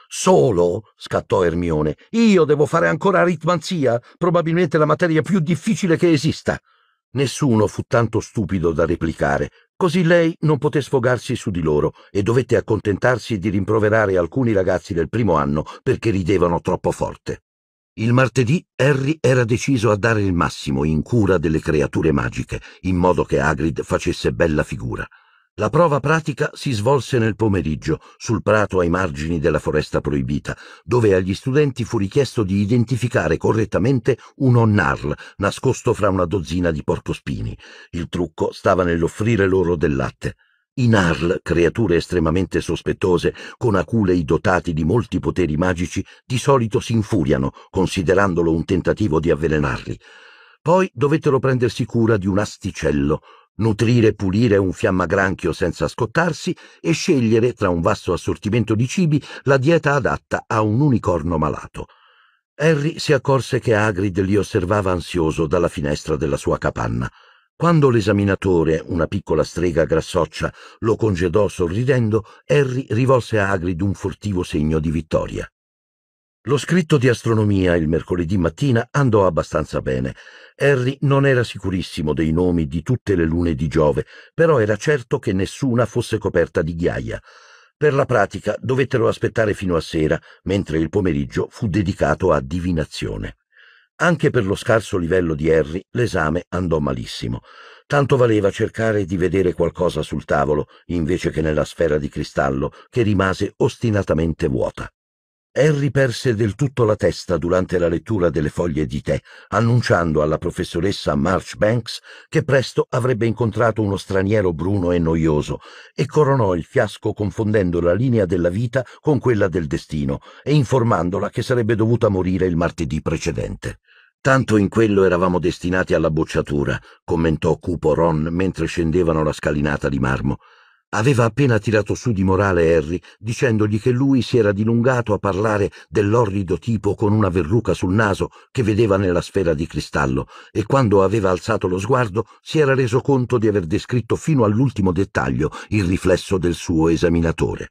Solo, scattò Ermione, io devo fare ancora aritmanzia, probabilmente la materia più difficile che esista. Nessuno fu tanto stupido da replicare, così lei non poté sfogarsi su di loro e dovette accontentarsi di rimproverare alcuni ragazzi del primo anno perché ridevano troppo forte. Il martedì Harry era deciso a dare il massimo in cura delle creature magiche, in modo che Hagrid facesse bella figura. La prova pratica si svolse nel pomeriggio, sul prato ai margini della foresta proibita, dove agli studenti fu richiesto di identificare correttamente un onnarl nascosto fra una dozzina di porcospini. Il trucco stava nell'offrire loro del latte. I Narl, creature estremamente sospettose, con aculei dotati di molti poteri magici, di solito si infuriano, considerandolo un tentativo di avvelenarli. Poi dovettero prendersi cura di un asticello, nutrire e pulire un fiammagranchio senza scottarsi e scegliere tra un vasto assortimento di cibi la dieta adatta a un unicorno malato. Harry si accorse che Agrid li osservava ansioso dalla finestra della sua capanna. Quando l'esaminatore, una piccola strega grassoccia, lo congedò sorridendo, Harry rivolse a Agrid un furtivo segno di vittoria. Lo scritto di astronomia il mercoledì mattina andò abbastanza bene. Harry non era sicurissimo dei nomi di tutte le lune di Giove, però era certo che nessuna fosse coperta di ghiaia. Per la pratica dovettero aspettare fino a sera, mentre il pomeriggio fu dedicato a divinazione. Anche per lo scarso livello di Harry l'esame andò malissimo. Tanto valeva cercare di vedere qualcosa sul tavolo, invece che nella sfera di cristallo, che rimase ostinatamente vuota. Harry perse del tutto la testa durante la lettura delle foglie di tè, annunciando alla professoressa March Banks che presto avrebbe incontrato uno straniero bruno e noioso, e coronò il fiasco confondendo la linea della vita con quella del destino e informandola che sarebbe dovuta morire il martedì precedente. Tanto in quello eravamo destinati alla bocciatura, commentò cupo Ron mentre scendevano la scalinata di marmo. Aveva appena tirato su di morale Harry, dicendogli che lui si era dilungato a parlare dell'orrido tipo con una verruca sul naso che vedeva nella sfera di cristallo, e quando aveva alzato lo sguardo si era reso conto di aver descritto fino all'ultimo dettaglio il riflesso del suo esaminatore.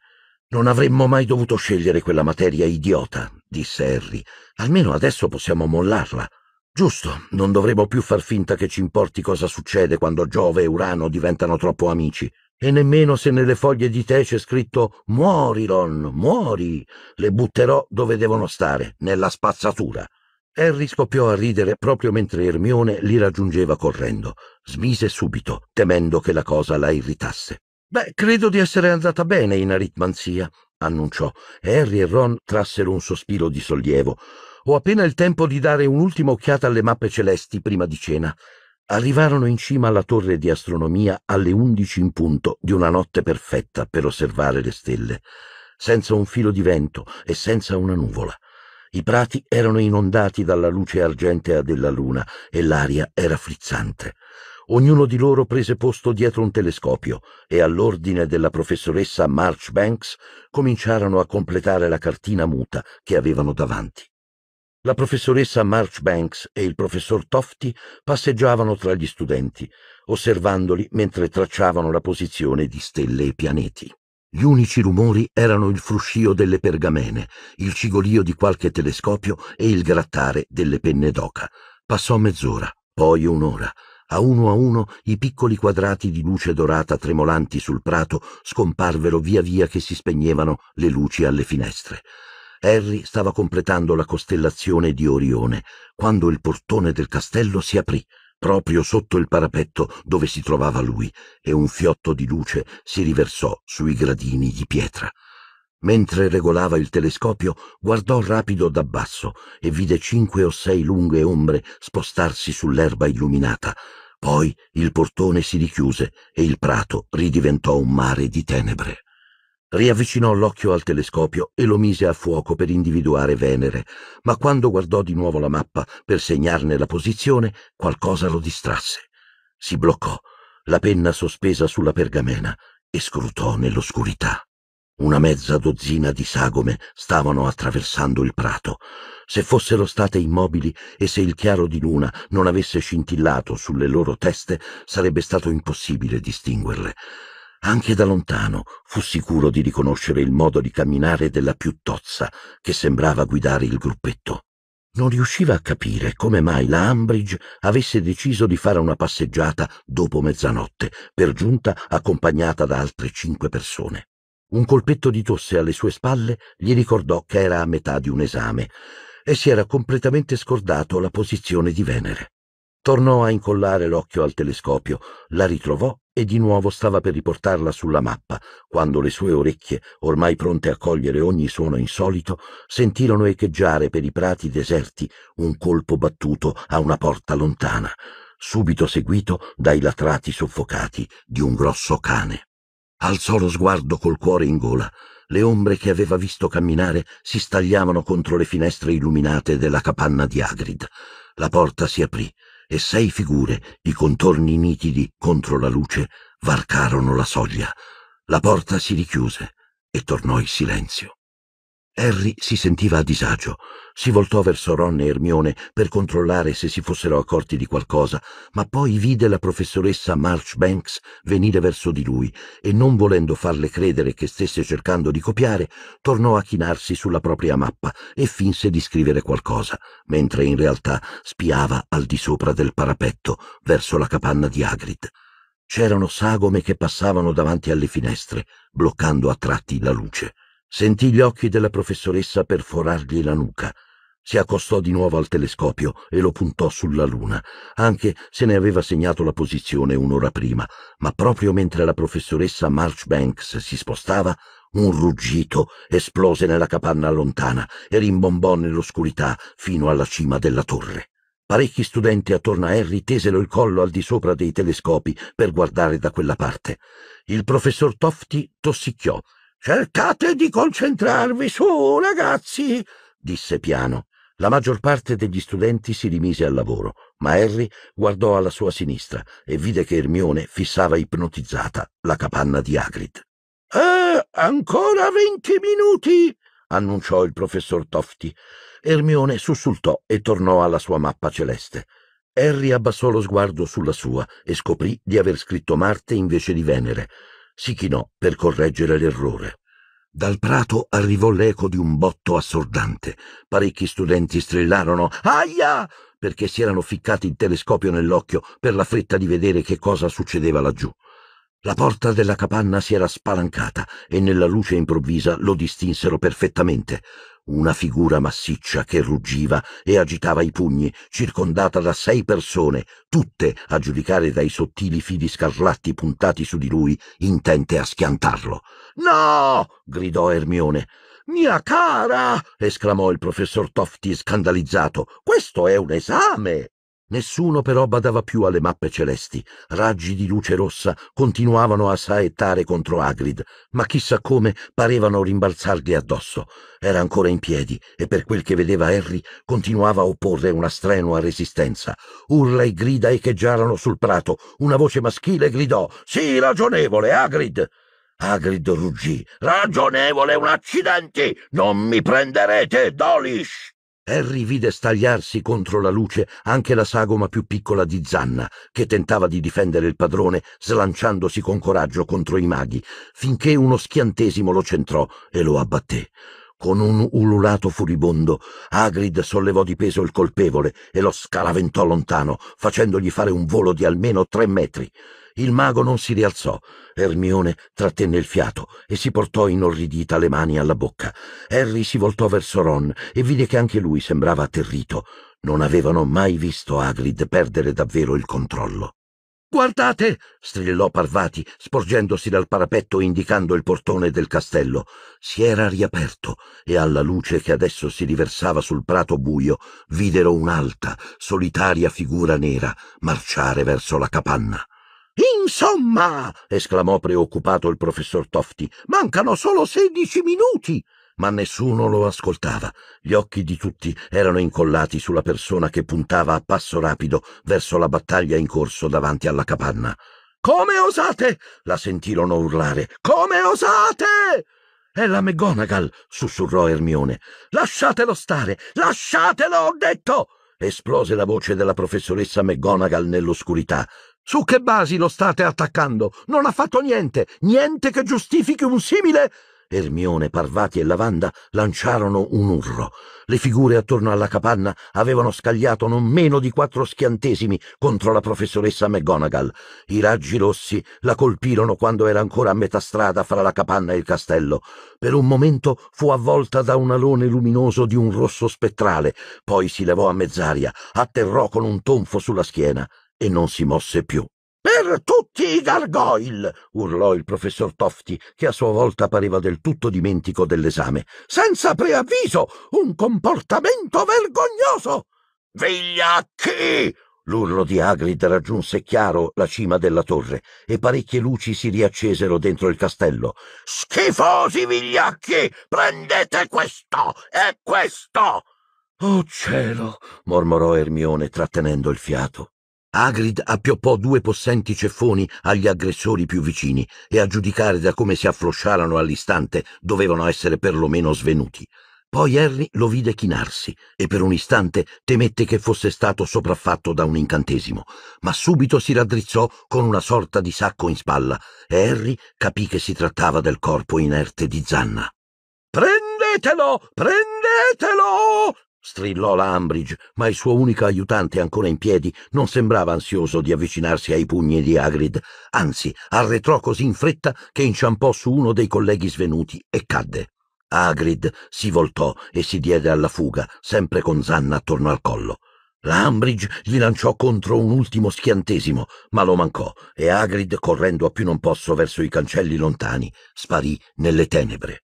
Non avremmo mai dovuto scegliere quella materia idiota, disse Harry. Almeno adesso possiamo mollarla. Giusto, non dovremo più far finta che ci importi cosa succede quando Giove e Urano diventano troppo amici e nemmeno se nelle foglie di tè c'è scritto Muori, Ron, muori. Le butterò dove devono stare, nella spazzatura. Harry scoppiò a ridere proprio mentre Ermione li raggiungeva correndo. Smise subito, temendo che la cosa la irritasse. Beh, credo di essere andata bene in aritmanzia, annunciò. Harry e Ron trassero un sospiro di sollievo. Ho appena il tempo di dare un'ultima occhiata alle mappe celesti prima di cena. Arrivarono in cima alla torre di astronomia alle undici in punto di una notte perfetta per osservare le stelle, senza un filo di vento e senza una nuvola. I prati erano inondati dalla luce argentea della luna e l'aria era frizzante. Ognuno di loro prese posto dietro un telescopio e all'ordine della professoressa March Banks cominciarono a completare la cartina muta che avevano davanti. La professoressa Marchbanks e il professor Tofti passeggiavano tra gli studenti, osservandoli mentre tracciavano la posizione di stelle e pianeti. Gli unici rumori erano il fruscio delle pergamene, il cigolio di qualche telescopio e il grattare delle penne d'oca. Passò mezz'ora, poi un'ora. A uno a uno i piccoli quadrati di luce dorata tremolanti sul prato scomparvero via via che si spegnevano le luci alle finestre. Harry stava completando la costellazione di Orione quando il portone del castello si aprì, proprio sotto il parapetto dove si trovava lui, e un fiotto di luce si riversò sui gradini di pietra. Mentre regolava il telescopio, guardò rapido da basso e vide cinque o sei lunghe ombre spostarsi sull'erba illuminata. Poi il portone si richiuse e il prato ridiventò un mare di tenebre. Riavvicinò l'occhio al telescopio e lo mise a fuoco per individuare Venere, ma quando guardò di nuovo la mappa per segnarne la posizione, qualcosa lo distrasse. Si bloccò, la penna sospesa sulla pergamena, e scrutò nell'oscurità. Una mezza dozzina di sagome stavano attraversando il prato. Se fossero state immobili e se il chiaro di luna non avesse scintillato sulle loro teste, sarebbe stato impossibile distinguerle. Anche da lontano fu sicuro di riconoscere il modo di camminare della più tozza che sembrava guidare il gruppetto. Non riusciva a capire come mai la Ambridge avesse deciso di fare una passeggiata dopo mezzanotte, per giunta accompagnata da altre cinque persone. Un colpetto di tosse alle sue spalle gli ricordò che era a metà di un esame e si era completamente scordato la posizione di Venere. Tornò a incollare l'occhio al telescopio, la ritrovò e di nuovo stava per riportarla sulla mappa, quando le sue orecchie, ormai pronte a cogliere ogni suono insolito, sentirono echeggiare per i prati deserti un colpo battuto a una porta lontana, subito seguito dai latrati soffocati di un grosso cane. Alzò lo sguardo col cuore in gola. Le ombre che aveva visto camminare si stagliavano contro le finestre illuminate della capanna di Agrid. La porta si aprì e sei figure, i contorni nitidi contro la luce, varcarono la soglia. La porta si richiuse e tornò il silenzio. Harry si sentiva a disagio. Si voltò verso Ron e Hermione per controllare se si fossero accorti di qualcosa, ma poi vide la professoressa Marchbanks venire verso di lui e, non volendo farle credere che stesse cercando di copiare, tornò a chinarsi sulla propria mappa e finse di scrivere qualcosa, mentre in realtà spiava al di sopra del parapetto, verso la capanna di Hagrid. C'erano sagome che passavano davanti alle finestre, bloccando a tratti la luce. Sentì gli occhi della professoressa perforargli la nuca. Si accostò di nuovo al telescopio e lo puntò sulla Luna, anche se ne aveva segnato la posizione un'ora prima, ma proprio mentre la professoressa Marchbanks si spostava, un ruggito esplose nella capanna lontana e rimbombò nell'oscurità fino alla cima della torre. Parecchi studenti attorno a Harry tesero il collo al di sopra dei telescopi per guardare da quella parte. Il professor Tofti tossicchiò Cercate di concentrarvi su, ragazzi, disse piano. La maggior parte degli studenti si rimise al lavoro, ma Harry guardò alla sua sinistra e vide che Ermione fissava ipnotizzata la capanna di Hagrid. Eh, ancora venti minuti, annunciò il professor Tofti. Ermione sussultò e tornò alla sua mappa celeste. Harry abbassò lo sguardo sulla sua e scoprì di aver scritto Marte invece di Venere si chinò per correggere l'errore. Dal prato arrivò l'eco di un botto assordante. Parecchi studenti strillarono Aia! perché si erano ficcati il telescopio nell'occhio per la fretta di vedere che cosa succedeva laggiù. La porta della capanna si era spalancata e nella luce improvvisa lo distinsero perfettamente. Una figura massiccia che ruggiva e agitava i pugni, circondata da sei persone, tutte, a giudicare dai sottili fili scarlatti puntati su di lui, intente a schiantarlo. No! gridò Ermione. Mia cara! esclamò il professor Tofti scandalizzato. Questo è un esame! Nessuno però badava più alle mappe celesti. Raggi di luce rossa continuavano a saettare contro Agrid, ma chissà come parevano rimbalzargli addosso. Era ancora in piedi e per quel che vedeva Harry continuava a opporre una strenua resistenza. Urla e grida echeggiarono sul prato. Una voce maschile gridò Sì, ragionevole, Agrid! Agrid ruggì. Ragionevole un accidente! Non mi prenderete, Dolish! Harry vide stagliarsi contro la luce anche la sagoma più piccola di Zanna, che tentava di difendere il padrone slanciandosi con coraggio contro i maghi, finché uno schiantesimo lo centrò e lo abbatté. Con un ululato furibondo, Agrid sollevò di peso il colpevole e lo scaraventò lontano, facendogli fare un volo di almeno tre metri. Il mago non si rialzò. Ermione trattenne il fiato e si portò inorridita le mani alla bocca. Harry si voltò verso Ron e vide che anche lui sembrava atterrito. Non avevano mai visto Hagrid perdere davvero il controllo. Guardate! strillò Parvati, sporgendosi dal parapetto e indicando il portone del castello. Si era riaperto e alla luce che adesso si riversava sul prato buio videro un'alta, solitaria figura nera marciare verso la capanna. Insomma, esclamò preoccupato il professor Tofti, mancano solo sedici minuti. Ma nessuno lo ascoltava. Gli occhi di tutti erano incollati sulla persona che puntava a passo rapido verso la battaglia in corso davanti alla capanna. Come osate? la sentirono urlare. Come osate? È la McGonagall, sussurrò Ermione. Lasciatelo stare! Lasciatelo, ho detto! esplose la voce della professoressa McGonagall nell'oscurità. Su che basi lo state attaccando? Non ha fatto niente, niente che giustifichi un simile... Ermione, Parvati e Lavanda lanciarono un urlo. Le figure attorno alla capanna avevano scagliato non meno di quattro schiantesimi contro la professoressa McGonagall. I raggi rossi la colpirono quando era ancora a metà strada fra la capanna e il castello. Per un momento fu avvolta da un alone luminoso di un rosso spettrale, poi si levò a mezz'aria, atterrò con un tonfo sulla schiena e non si mosse più. Per tutti i gargoyle! urlò il professor Tofti, che a sua volta pareva del tutto dimentico dell'esame. Senza preavviso! Un comportamento vergognoso! Vigliacchi! L'urlo di Agrid raggiunse chiaro la cima della torre e parecchie luci si riaccesero dentro il castello. Schifosi vigliacchi! Prendete questo e questo! Oh cielo! mormorò Ermione trattenendo il fiato. Agrid appioppò due possenti ceffoni agli aggressori più vicini e a giudicare da come si afflosciarono all'istante dovevano essere perlomeno svenuti. Poi Harry lo vide chinarsi e per un istante temette che fosse stato sopraffatto da un incantesimo, ma subito si raddrizzò con una sorta di sacco in spalla e Harry capì che si trattava del corpo inerte di Zanna. Prendetelo! Prendetelo! strillò la Ambridge, ma il suo unico aiutante ancora in piedi non sembrava ansioso di avvicinarsi ai pugni di Hagrid, anzi arretrò così in fretta che inciampò su uno dei colleghi svenuti e cadde. Hagrid si voltò e si diede alla fuga, sempre con Zanna attorno al collo. La Ambridge gli lanciò contro un ultimo schiantesimo, ma lo mancò e Hagrid, correndo a più non posso verso i cancelli lontani, sparì nelle tenebre.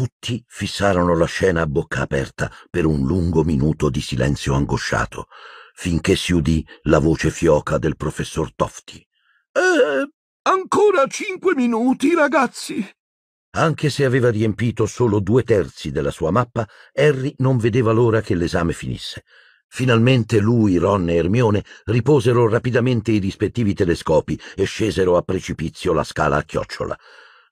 Tutti fissarono la scena a bocca aperta per un lungo minuto di silenzio angosciato, finché si udì la voce fioca del professor Tofti. Eh, ancora cinque minuti, ragazzi. Anche se aveva riempito solo due terzi della sua mappa, Harry non vedeva l'ora che l'esame finisse. Finalmente lui, Ron e Ermione riposero rapidamente i rispettivi telescopi e scesero a precipizio la scala a chiocciola.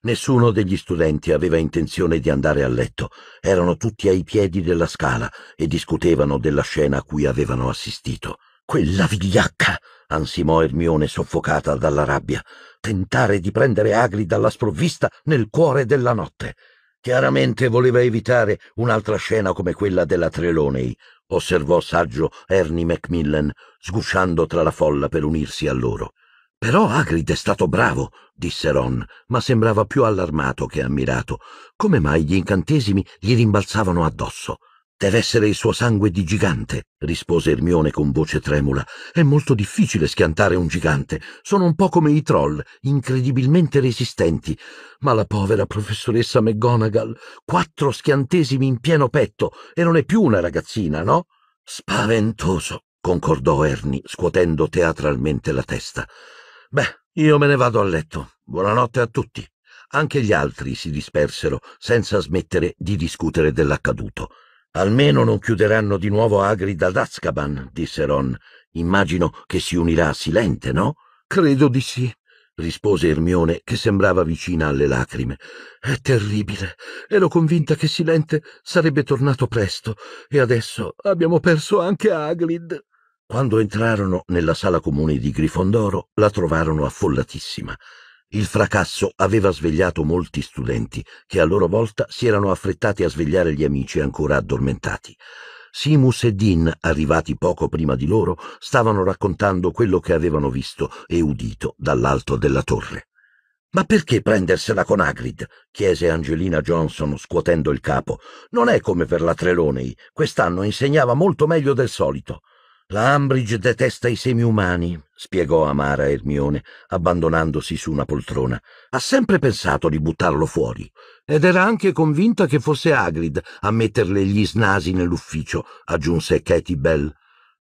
Nessuno degli studenti aveva intenzione di andare a letto, erano tutti ai piedi della scala e discutevano della scena a cui avevano assistito. Quella vigliacca! ansimò Ermione soffocata dalla rabbia. Tentare di prendere Agri dalla sprovvista nel cuore della notte. Chiaramente voleva evitare un'altra scena come quella della Trelonei, osservò saggio Ernie Macmillan, sgusciando tra la folla per unirsi a loro. Però Hagrid è stato bravo, disse Ron, ma sembrava più allarmato che ammirato. Come mai gli incantesimi gli rimbalzavano addosso? Deve essere il suo sangue di gigante, rispose Ermione con voce tremula. È molto difficile schiantare un gigante. Sono un po' come i troll, incredibilmente resistenti. Ma la povera professoressa McGonagall, quattro schiantesimi in pieno petto, e non è più una ragazzina, no? Spaventoso, concordò Ernie, scuotendo teatralmente la testa. Beh, io me ne vado a letto. Buonanotte a tutti. Anche gli altri si dispersero, senza smettere di discutere dell'accaduto. Almeno non chiuderanno di nuovo Agri da Azkaban, disse Ron. Immagino che si unirà a Silente, no? Credo di sì, rispose Ermione, che sembrava vicina alle lacrime. È terribile. Ero convinta che Silente sarebbe tornato presto, e adesso abbiamo perso anche Agrid. Quando entrarono nella sala comune di Grifondoro, la trovarono affollatissima. Il fracasso aveva svegliato molti studenti, che a loro volta si erano affrettati a svegliare gli amici ancora addormentati. Simus e Dean, arrivati poco prima di loro, stavano raccontando quello che avevano visto e udito dall'alto della torre. Ma perché prendersela con Agrid? chiese Angelina Johnson scuotendo il capo. Non è come per la Treloney. Quest'anno insegnava molto meglio del solito. La Ambridge detesta i semi umani, spiegò amara Ermione, abbandonandosi su una poltrona. Ha sempre pensato di buttarlo fuori, ed era anche convinta che fosse Agrid a metterle gli snasi nell'ufficio, aggiunse Katie Bell.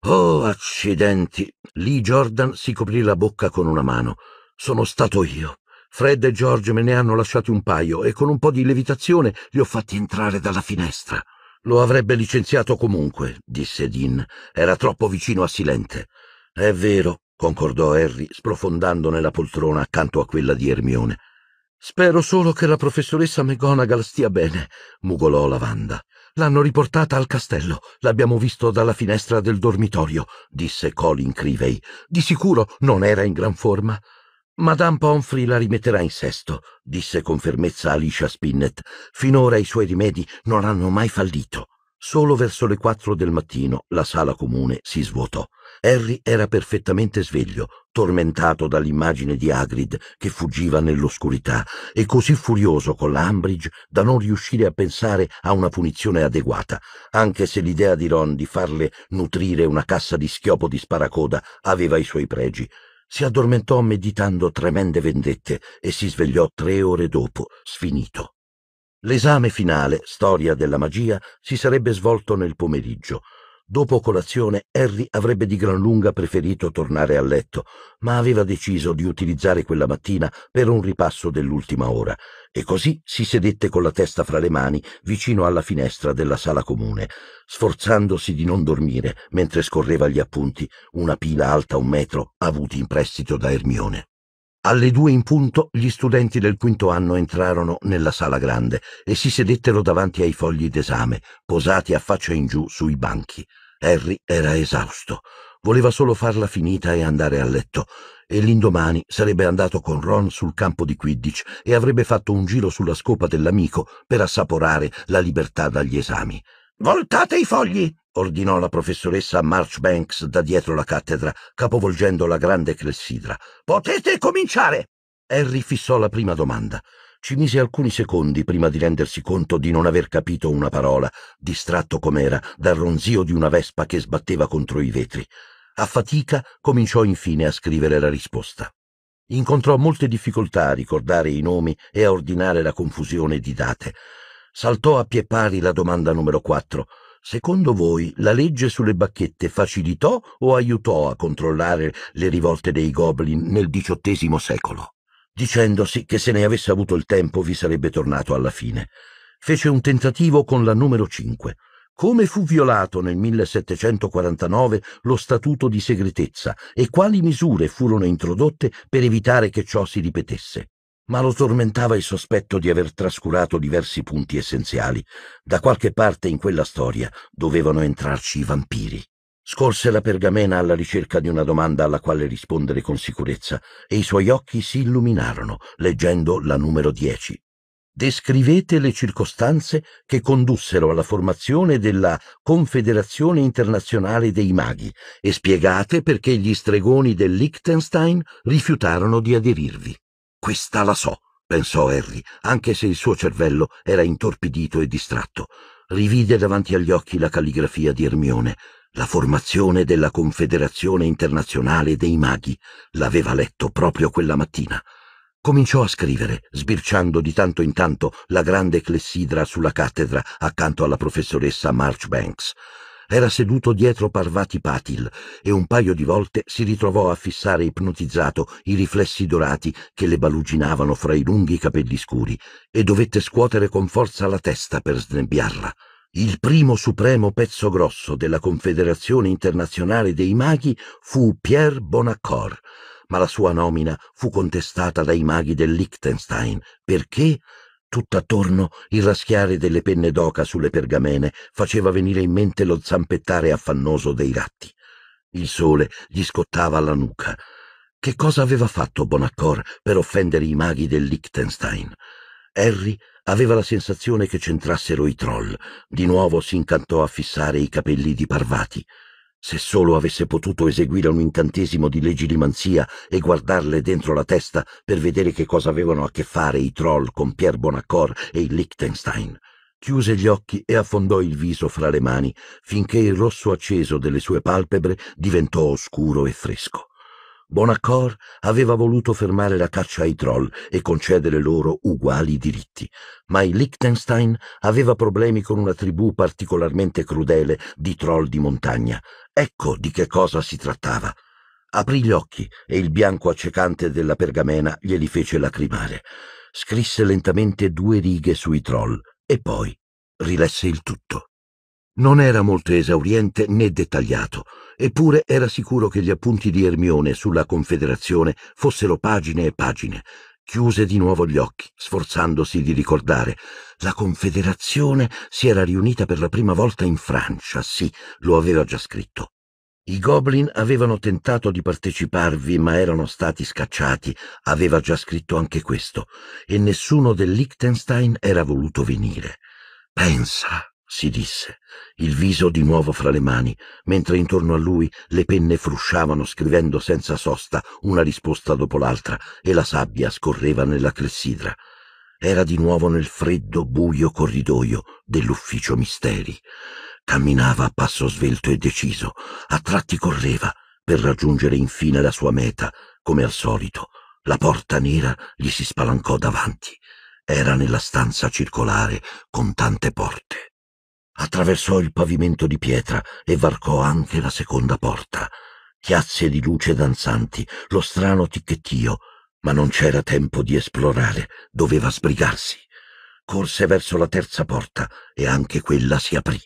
Oh, accidenti! Lee Jordan si coprì la bocca con una mano. Sono stato io. Fred e George me ne hanno lasciati un paio e con un po' di levitazione li ho fatti entrare dalla finestra. Lo avrebbe licenziato comunque, disse Dean. Era troppo vicino a Silente. È vero, concordò Harry, sprofondando nella poltrona accanto a quella di Ermione. Spero solo che la professoressa McGonagall stia bene, mugolò Lavanda. L'hanno riportata al castello, l'abbiamo visto dalla finestra del dormitorio, disse Colin Crivey. Di sicuro non era in gran forma. Madame Pomfrey la rimetterà in sesto, disse con fermezza Alicia Spinnet. Finora i suoi rimedi non hanno mai fallito. Solo verso le quattro del mattino la sala comune si svuotò. Harry era perfettamente sveglio, tormentato dall'immagine di Hagrid che fuggiva nell'oscurità e così furioso con la Ambridge da non riuscire a pensare a una punizione adeguata, anche se l'idea di Ron di farle nutrire una cassa di schiopo di sparacoda aveva i suoi pregi. Si addormentò meditando tremende vendette e si svegliò tre ore dopo, sfinito. L'esame finale, storia della magia, si sarebbe svolto nel pomeriggio, Dopo colazione Harry avrebbe di gran lunga preferito tornare a letto, ma aveva deciso di utilizzare quella mattina per un ripasso dell'ultima ora, e così si sedette con la testa fra le mani vicino alla finestra della sala comune, sforzandosi di non dormire mentre scorreva gli appunti, una pila alta un metro avuti in prestito da Ermione. Alle due in punto gli studenti del quinto anno entrarono nella sala grande e si sedettero davanti ai fogli d'esame, posati a faccia in giù sui banchi. Harry era esausto. Voleva solo farla finita e andare a letto. E l'indomani sarebbe andato con Ron sul campo di Quidditch e avrebbe fatto un giro sulla scopa dell'amico per assaporare la libertà dagli esami. Voltate i fogli, ordinò la professoressa Marchbanks da dietro la cattedra, capovolgendo la grande clessidra. Potete cominciare! Harry fissò la prima domanda. Ci mise alcuni secondi prima di rendersi conto di non aver capito una parola, distratto com'era dal ronzio di una vespa che sbatteva contro i vetri. A fatica cominciò infine a scrivere la risposta. Incontrò molte difficoltà a ricordare i nomi e a ordinare la confusione di date. Saltò a pie pari la domanda numero quattro. Secondo voi la legge sulle bacchette facilitò o aiutò a controllare le rivolte dei goblin nel XVIII secolo? Dicendosi che se ne avesse avuto il tempo vi sarebbe tornato alla fine. Fece un tentativo con la numero 5. Come fu violato nel 1749 lo statuto di segretezza e quali misure furono introdotte per evitare che ciò si ripetesse? ma lo tormentava il sospetto di aver trascurato diversi punti essenziali. Da qualche parte in quella storia dovevano entrarci i vampiri. Scorse la pergamena alla ricerca di una domanda alla quale rispondere con sicurezza e i suoi occhi si illuminarono leggendo la numero 10. Descrivete le circostanze che condussero alla formazione della Confederazione internazionale dei maghi e spiegate perché gli stregoni del Liechtenstein rifiutarono di aderirvi. Questa la so, pensò Harry, anche se il suo cervello era intorpidito e distratto. Rivide davanti agli occhi la calligrafia di Ermione, la formazione della Confederazione Internazionale dei Maghi. L'aveva letto proprio quella mattina. Cominciò a scrivere, sbirciando di tanto in tanto la grande clessidra sulla cattedra accanto alla professoressa Marchbanks. Era seduto dietro Parvati Patil e un paio di volte si ritrovò a fissare ipnotizzato i riflessi dorati che le baluginavano fra i lunghi capelli scuri e dovette scuotere con forza la testa per snebbiarla. Il primo supremo pezzo grosso della Confederazione Internazionale dei Maghi fu Pierre Bonaccord, ma la sua nomina fu contestata dai maghi del Liechtenstein perché tutt'attorno il raschiare delle penne d'oca sulle pergamene faceva venire in mente lo zampettare affannoso dei gatti. Il sole gli scottava la nuca. Che cosa aveva fatto Bonaccor per offendere i maghi del Liechtenstein? Harry aveva la sensazione che c'entrassero i troll. Di nuovo si incantò a fissare i capelli di Parvati. Se solo avesse potuto eseguire un incantesimo di leggi legilimanzia e guardarle dentro la testa per vedere che cosa avevano a che fare i troll con Pierre Bonaccord e il Liechtenstein. Chiuse gli occhi e affondò il viso fra le mani, finché il rosso acceso delle sue palpebre diventò oscuro e fresco. Bonaccord aveva voluto fermare la caccia ai troll e concedere loro uguali diritti, ma il Liechtenstein aveva problemi con una tribù particolarmente crudele di troll di montagna. Ecco di che cosa si trattava. Aprì gli occhi e il bianco accecante della pergamena glieli fece lacrimare. Scrisse lentamente due righe sui troll e poi rilesse il tutto. Non era molto esauriente né dettagliato, eppure era sicuro che gli appunti di Ermione sulla Confederazione fossero pagine e pagine. Chiuse di nuovo gli occhi, sforzandosi di ricordare. La Confederazione si era riunita per la prima volta in Francia, sì, lo aveva già scritto. I goblin avevano tentato di parteciparvi, ma erano stati scacciati, aveva già scritto anche questo, e nessuno del Liechtenstein era voluto venire. Pensa, si disse, il viso di nuovo fra le mani, mentre intorno a lui le penne frusciavano scrivendo senza sosta una risposta dopo l'altra e la sabbia scorreva nella clessidra. Era di nuovo nel freddo, buio corridoio dell'ufficio misteri. Camminava a passo svelto e deciso, a tratti correva per raggiungere infine la sua meta, come al solito. La porta nera gli si spalancò davanti. Era nella stanza circolare con tante porte attraversò il pavimento di pietra e varcò anche la seconda porta. Chiazze di luce danzanti, lo strano ticchettio, ma non c'era tempo di esplorare, doveva sbrigarsi. Corse verso la terza porta e anche quella si aprì.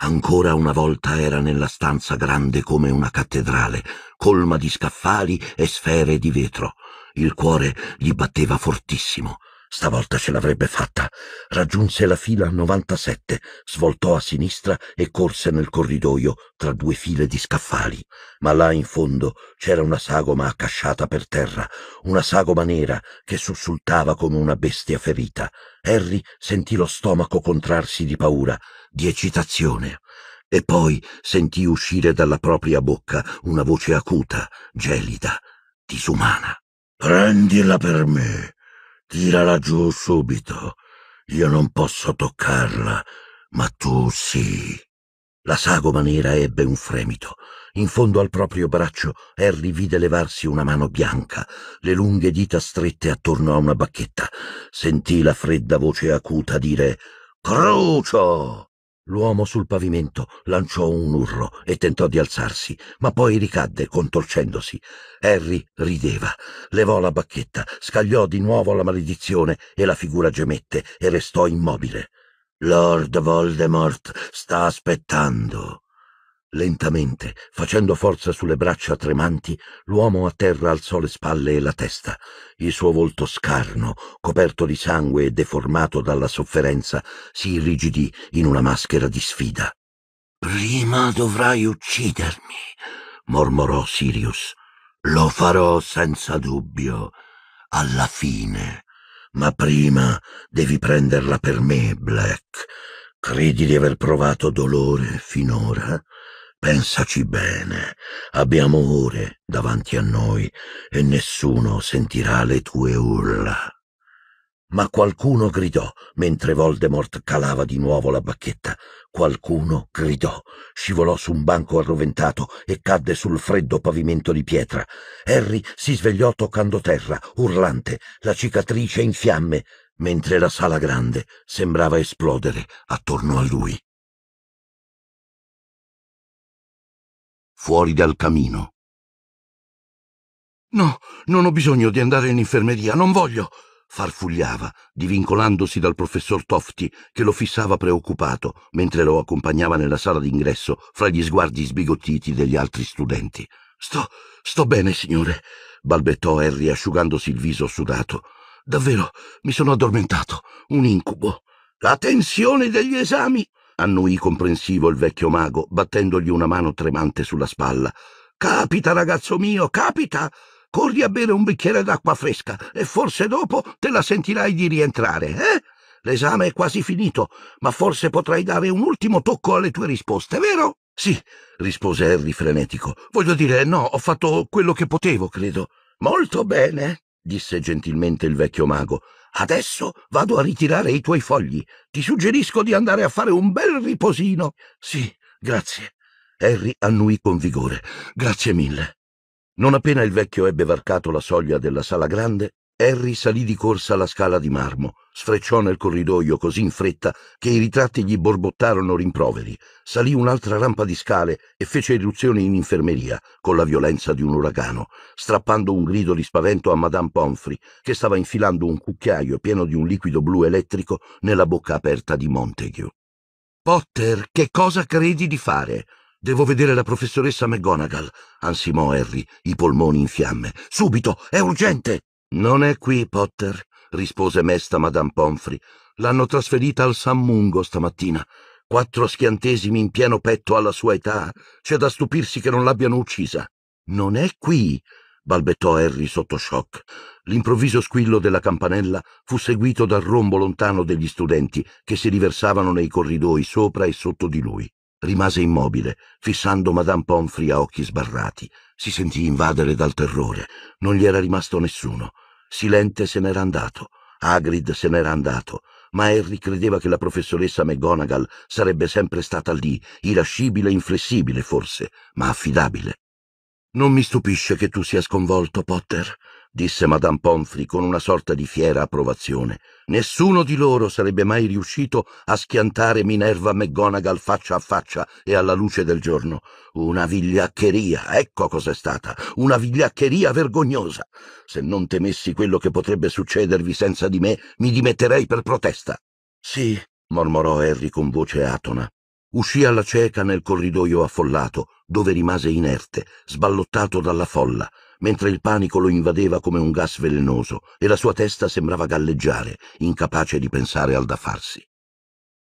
Ancora una volta era nella stanza grande come una cattedrale, colma di scaffali e sfere di vetro. Il cuore gli batteva fortissimo. Stavolta ce l'avrebbe fatta. Raggiunse la fila 97, svoltò a sinistra e corse nel corridoio tra due file di scaffali. Ma là in fondo c'era una sagoma accasciata per terra, una sagoma nera che sussultava come una bestia ferita. Harry sentì lo stomaco contrarsi di paura, di eccitazione. E poi sentì uscire dalla propria bocca una voce acuta, gelida, disumana. Prendila per me. Tirala giù subito. Io non posso toccarla, ma tu sì. La sagoma nera ebbe un fremito. In fondo al proprio braccio Harry vide levarsi una mano bianca, le lunghe dita strette attorno a una bacchetta. Sentì la fredda voce acuta dire Crucio! L'uomo sul pavimento lanciò un urlo e tentò di alzarsi, ma poi ricadde contorcendosi. Harry rideva, levò la bacchetta, scagliò di nuovo la maledizione e la figura gemette e restò immobile. Lord Voldemort sta aspettando. Lentamente, facendo forza sulle braccia tremanti, l'uomo a terra alzò le spalle e la testa. Il suo volto scarno, coperto di sangue e deformato dalla sofferenza, si irrigidì in una maschera di sfida. Prima dovrai uccidermi, mormorò Sirius. Lo farò senza dubbio, alla fine. Ma prima devi prenderla per me, Black. Credi di aver provato dolore finora? Pensaci bene, abbiamo ore davanti a noi e nessuno sentirà le tue urla. Ma qualcuno gridò mentre Voldemort calava di nuovo la bacchetta. Qualcuno gridò, scivolò su un banco arroventato e cadde sul freddo pavimento di pietra. Harry si svegliò toccando terra, urlante, la cicatrice in fiamme, mentre la sala grande sembrava esplodere attorno a lui. fuori dal camino. No, non ho bisogno di andare in infermeria, non voglio, farfugliava, divincolandosi dal professor Tofti, che lo fissava preoccupato mentre lo accompagnava nella sala d'ingresso fra gli sguardi sbigottiti degli altri studenti. Sto, sto bene, signore, balbettò Harry asciugandosi il viso sudato. Davvero, mi sono addormentato, un incubo. La tensione degli esami annuì comprensivo il vecchio mago, battendogli una mano tremante sulla spalla. Capita, ragazzo mio, capita! Corri a bere un bicchiere d'acqua fresca e forse dopo te la sentirai di rientrare, eh? L'esame è quasi finito, ma forse potrai dare un ultimo tocco alle tue risposte, vero? Sì, rispose Harry frenetico. Voglio dire, no, ho fatto quello che potevo, credo. Molto bene, disse gentilmente il vecchio mago. Adesso vado a ritirare i tuoi fogli. Ti suggerisco di andare a fare un bel riposino. Sì, grazie. Harry annuì con vigore. Grazie mille. Non appena il vecchio ebbe varcato la soglia della sala grande, Harry salì di corsa la scala di marmo Sfrecciò nel corridoio così in fretta che i ritratti gli borbottarono rimproveri. Salì un'altra rampa di scale e fece irruzione in infermeria con la violenza di un uragano, strappando un grido di spavento a Madame Pomfrey, che stava infilando un cucchiaio pieno di un liquido blu elettrico nella bocca aperta di Montague. Potter, che cosa credi di fare? Devo vedere la professoressa McGonagall, ansimò Harry, i polmoni in fiamme. Subito, è urgente! Non è qui, Potter, rispose mesta Madame Pomfrey. L'hanno trasferita al San Mungo stamattina. Quattro schiantesimi in pieno petto alla sua età. C'è da stupirsi che non l'abbiano uccisa. Non è qui, balbettò Harry sotto shock. L'improvviso squillo della campanella fu seguito dal rombo lontano degli studenti che si riversavano nei corridoi sopra e sotto di lui. Rimase immobile, fissando Madame Pomfrey a occhi sbarrati. Si sentì invadere dal terrore. Non gli era rimasto nessuno. Silente se n'era andato, Agrid se n'era andato, ma Harry credeva che la professoressa McGonagall sarebbe sempre stata lì, irascibile e inflessibile forse, ma affidabile. Non mi stupisce che tu sia sconvolto, Potter, disse Madame Pomfrey con una sorta di fiera approvazione. Nessuno di loro sarebbe mai riuscito a schiantare Minerva McGonagall faccia a faccia e alla luce del giorno. Una vigliaccheria, ecco cos'è stata, una vigliaccheria vergognosa. Se non temessi quello che potrebbe succedervi senza di me, mi dimetterei per protesta. Sì, mormorò Harry con voce atona. Uscì alla cieca nel corridoio affollato, dove rimase inerte, sballottato dalla folla, mentre il panico lo invadeva come un gas velenoso e la sua testa sembrava galleggiare, incapace di pensare al da farsi.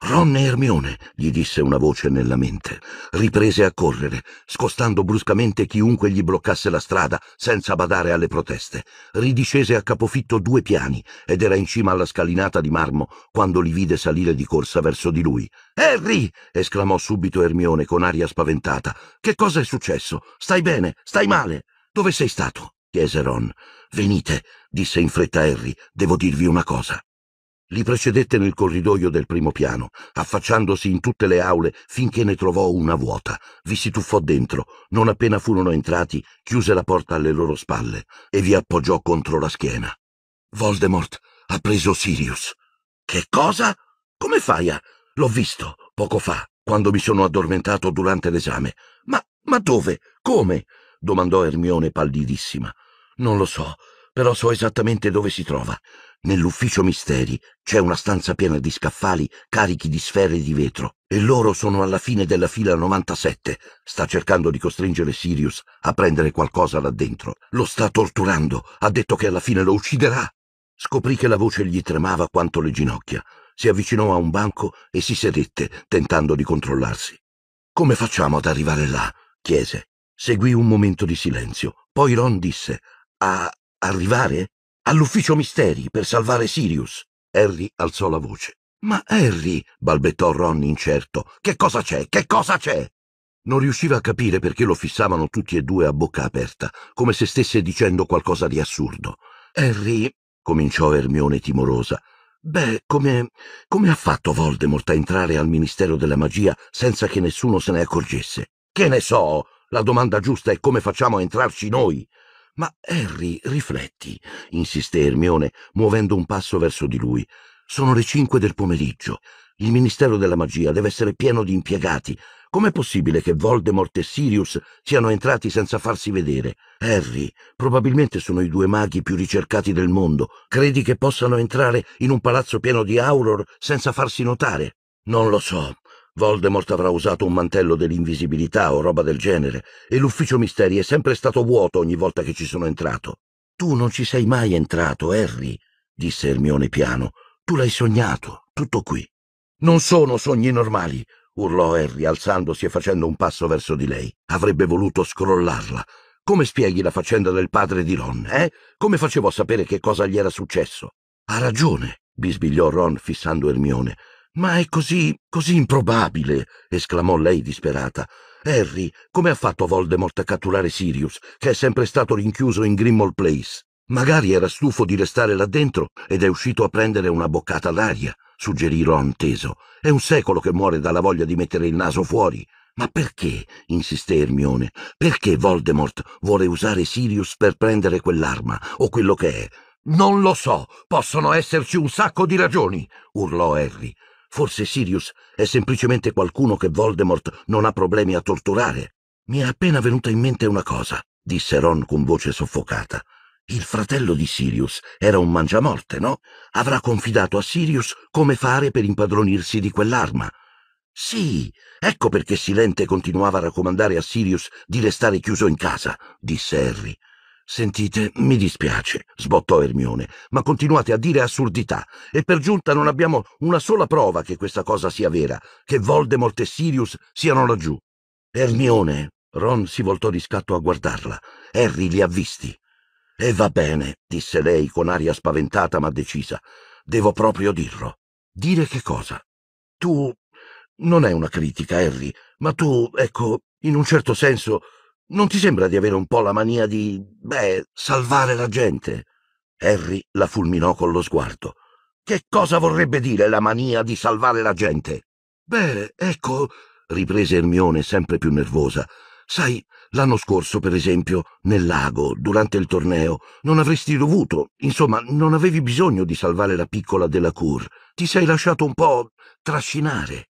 Ron e Hermione, gli disse una voce nella mente. Riprese a correre, scostando bruscamente chiunque gli bloccasse la strada, senza badare alle proteste. Ridiscese a capofitto due piani ed era in cima alla scalinata di marmo quando li vide salire di corsa verso di lui. Harry! esclamò subito Hermione con aria spaventata. Che cosa è successo? Stai bene? Stai male? Dove sei stato? chiese Ron. Venite, disse in fretta Harry, devo dirvi una cosa. Li precedette nel corridoio del primo piano, affacciandosi in tutte le aule finché ne trovò una vuota. Vi si tuffò dentro, non appena furono entrati, chiuse la porta alle loro spalle e vi appoggiò contro la schiena. Voldemort ha preso Sirius. Che cosa? Come fai a... L'ho visto poco fa, quando mi sono addormentato durante l'esame. Ma... ma dove? Come? domandò Ermione pallidissima. Non lo so, però so esattamente dove si trova. Nell'ufficio misteri c'è una stanza piena di scaffali carichi di sfere di vetro e loro sono alla fine della fila 97. Sta cercando di costringere Sirius a prendere qualcosa là dentro. Lo sta torturando, ha detto che alla fine lo ucciderà. Scoprì che la voce gli tremava quanto le ginocchia. Si avvicinò a un banco e si sedette, tentando di controllarsi. Come facciamo ad arrivare là? chiese. Seguì un momento di silenzio. Poi Ron disse: A, ah, Arrivare? All'ufficio misteri per salvare Sirius. Harry alzò la voce. Ma Harry, balbettò Ron incerto, che cosa c'è? Che cosa c'è? Non riusciva a capire perché lo fissavano tutti e due a bocca aperta, come se stesse dicendo qualcosa di assurdo. Harry, cominciò Ermione timorosa, beh, come, come ha fatto Voldemort a entrare al Ministero della Magia senza che nessuno se ne accorgesse? Che ne so? La domanda giusta è come facciamo a entrarci noi. Ma Harry, rifletti, insisté Ermione, muovendo un passo verso di lui. Sono le cinque del pomeriggio. Il Ministero della Magia deve essere pieno di impiegati. Com'è possibile che Voldemort e Sirius siano entrati senza farsi vedere? Harry, probabilmente sono i due maghi più ricercati del mondo. Credi che possano entrare in un palazzo pieno di auror senza farsi notare? Non lo so, Voldemort avrà usato un mantello dell'invisibilità o roba del genere, e l'ufficio misteri è sempre stato vuoto ogni volta che ci sono entrato. Tu non ci sei mai entrato, Harry, disse Hermione piano. Tu l'hai sognato, tutto qui. Non sono sogni normali, urlò Harry, alzandosi e facendo un passo verso di lei. Avrebbe voluto scrollarla. Come spieghi la faccenda del padre di Ron, eh? Come facevo a sapere che cosa gli era successo? Ha ragione, bisbigliò Ron fissando Hermione. Ma è così, così improbabile, esclamò lei disperata. Harry, come ha fatto Voldemort a catturare Sirius, che è sempre stato rinchiuso in Grimmauld Place? Magari era stufo di restare là dentro ed è uscito a prendere una boccata d'aria, suggerì Ron teso. È un secolo che muore dalla voglia di mettere il naso fuori. Ma perché? insisté Ermione. Perché Voldemort vuole usare Sirius per prendere quell'arma o quello che è? Non lo so, possono esserci un sacco di ragioni, urlò Harry. Forse Sirius è semplicemente qualcuno che Voldemort non ha problemi a torturare. Mi è appena venuta in mente una cosa, disse Ron con voce soffocata. Il fratello di Sirius era un mangiamorte, no? Avrà confidato a Sirius come fare per impadronirsi di quell'arma. Sì, ecco perché Silente continuava a raccomandare a Sirius di restare chiuso in casa, disse Harry. Sentite, mi dispiace, sbottò Ermione, ma continuate a dire assurdità e per giunta non abbiamo una sola prova che questa cosa sia vera, che Voldemort e Sirius siano laggiù. Ermione, Ron si voltò di scatto a guardarla. Harry li ha visti. E va bene, disse lei con aria spaventata ma decisa. Devo proprio dirlo. Dire che cosa? Tu... Non è una critica, Harry, ma tu, ecco, in un certo senso non ti sembra di avere un po' la mania di, beh, salvare la gente? Harry la fulminò con lo sguardo. Che cosa vorrebbe dire la mania di salvare la gente? Beh, ecco, riprese Ermione sempre più nervosa. Sai, l'anno scorso, per esempio, nel lago, durante il torneo, non avresti dovuto, insomma, non avevi bisogno di salvare la piccola della Cour. Ti sei lasciato un po' trascinare.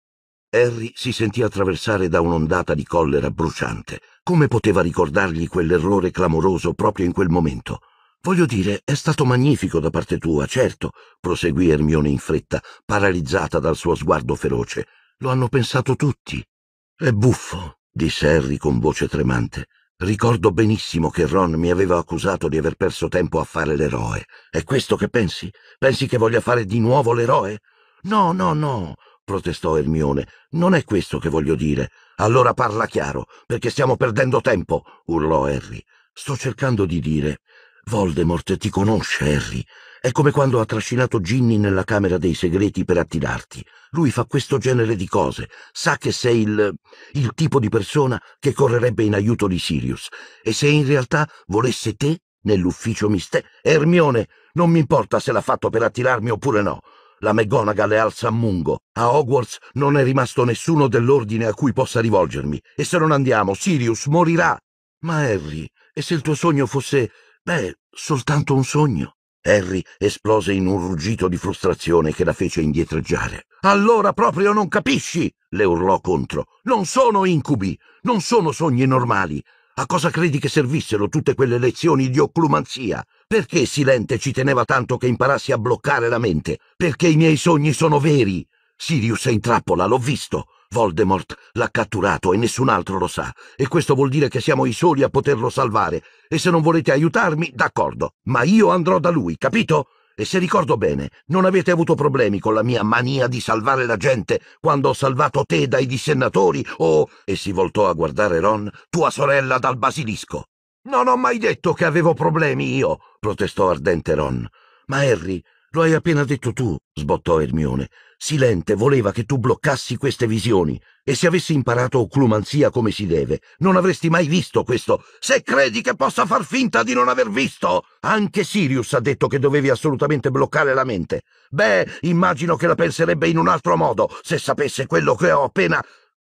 Harry si sentì attraversare da un'ondata di collera bruciante. Come poteva ricordargli quell'errore clamoroso proprio in quel momento? Voglio dire, è stato magnifico da parte tua, certo, proseguì Ermione in fretta, paralizzata dal suo sguardo feroce. Lo hanno pensato tutti. È buffo, disse Harry con voce tremante. Ricordo benissimo che Ron mi aveva accusato di aver perso tempo a fare l'eroe. È questo che pensi? Pensi che voglia fare di nuovo l'eroe? No, no, no, protestò Ermione. Non è questo che voglio dire. Allora parla chiaro, perché stiamo perdendo tempo, urlò Harry. Sto cercando di dire. Voldemort ti conosce, Harry. È come quando ha trascinato Ginny nella camera dei segreti per attirarti. Lui fa questo genere di cose. Sa che sei il, il tipo di persona che correrebbe in aiuto di Sirius. E se in realtà volesse te nell'ufficio mistero. Ermione, non mi importa se l'ha fatto per attirarmi oppure no. La McGonagall è al San Mungo. A Hogwarts non è rimasto nessuno dell'ordine a cui possa rivolgermi. E se non andiamo, Sirius morirà. Ma Harry, e se il tuo sogno fosse, beh, soltanto un sogno? Harry esplose in un ruggito di frustrazione che la fece indietreggiare. Allora proprio non capisci! le urlò contro. Non sono incubi, non sono sogni normali. A cosa credi che servissero tutte quelle lezioni di occlumanzia? Perché Silente ci teneva tanto che imparassi a bloccare la mente? Perché i miei sogni sono veri? Sirius è in trappola, l'ho visto. Voldemort l'ha catturato e nessun altro lo sa. E questo vuol dire che siamo i soli a poterlo salvare. E se non volete aiutarmi, d'accordo. Ma io andrò da lui, capito? E se ricordo bene, non avete avuto problemi con la mia mania di salvare la gente quando ho salvato te dai dissennatori o, e si voltò a guardare Ron, tua sorella dal basilisco. Non ho mai detto che avevo problemi io, protestò ardente Ron. Ma Harry lo hai appena detto tu, sbottò Ermione. Silente voleva che tu bloccassi queste visioni, e se avessi imparato oclumanzia come si deve, non avresti mai visto questo. Se credi che possa far finta di non aver visto! Anche Sirius ha detto che dovevi assolutamente bloccare la mente. Beh, immagino che la penserebbe in un altro modo, se sapesse quello che ho appena.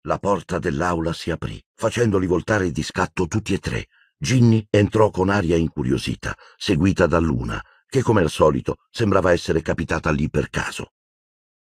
La porta dell'aula si aprì, facendoli voltare di scatto tutti e tre. Ginny entrò con aria incuriosita, seguita da Luna che come al solito sembrava essere capitata lì per caso.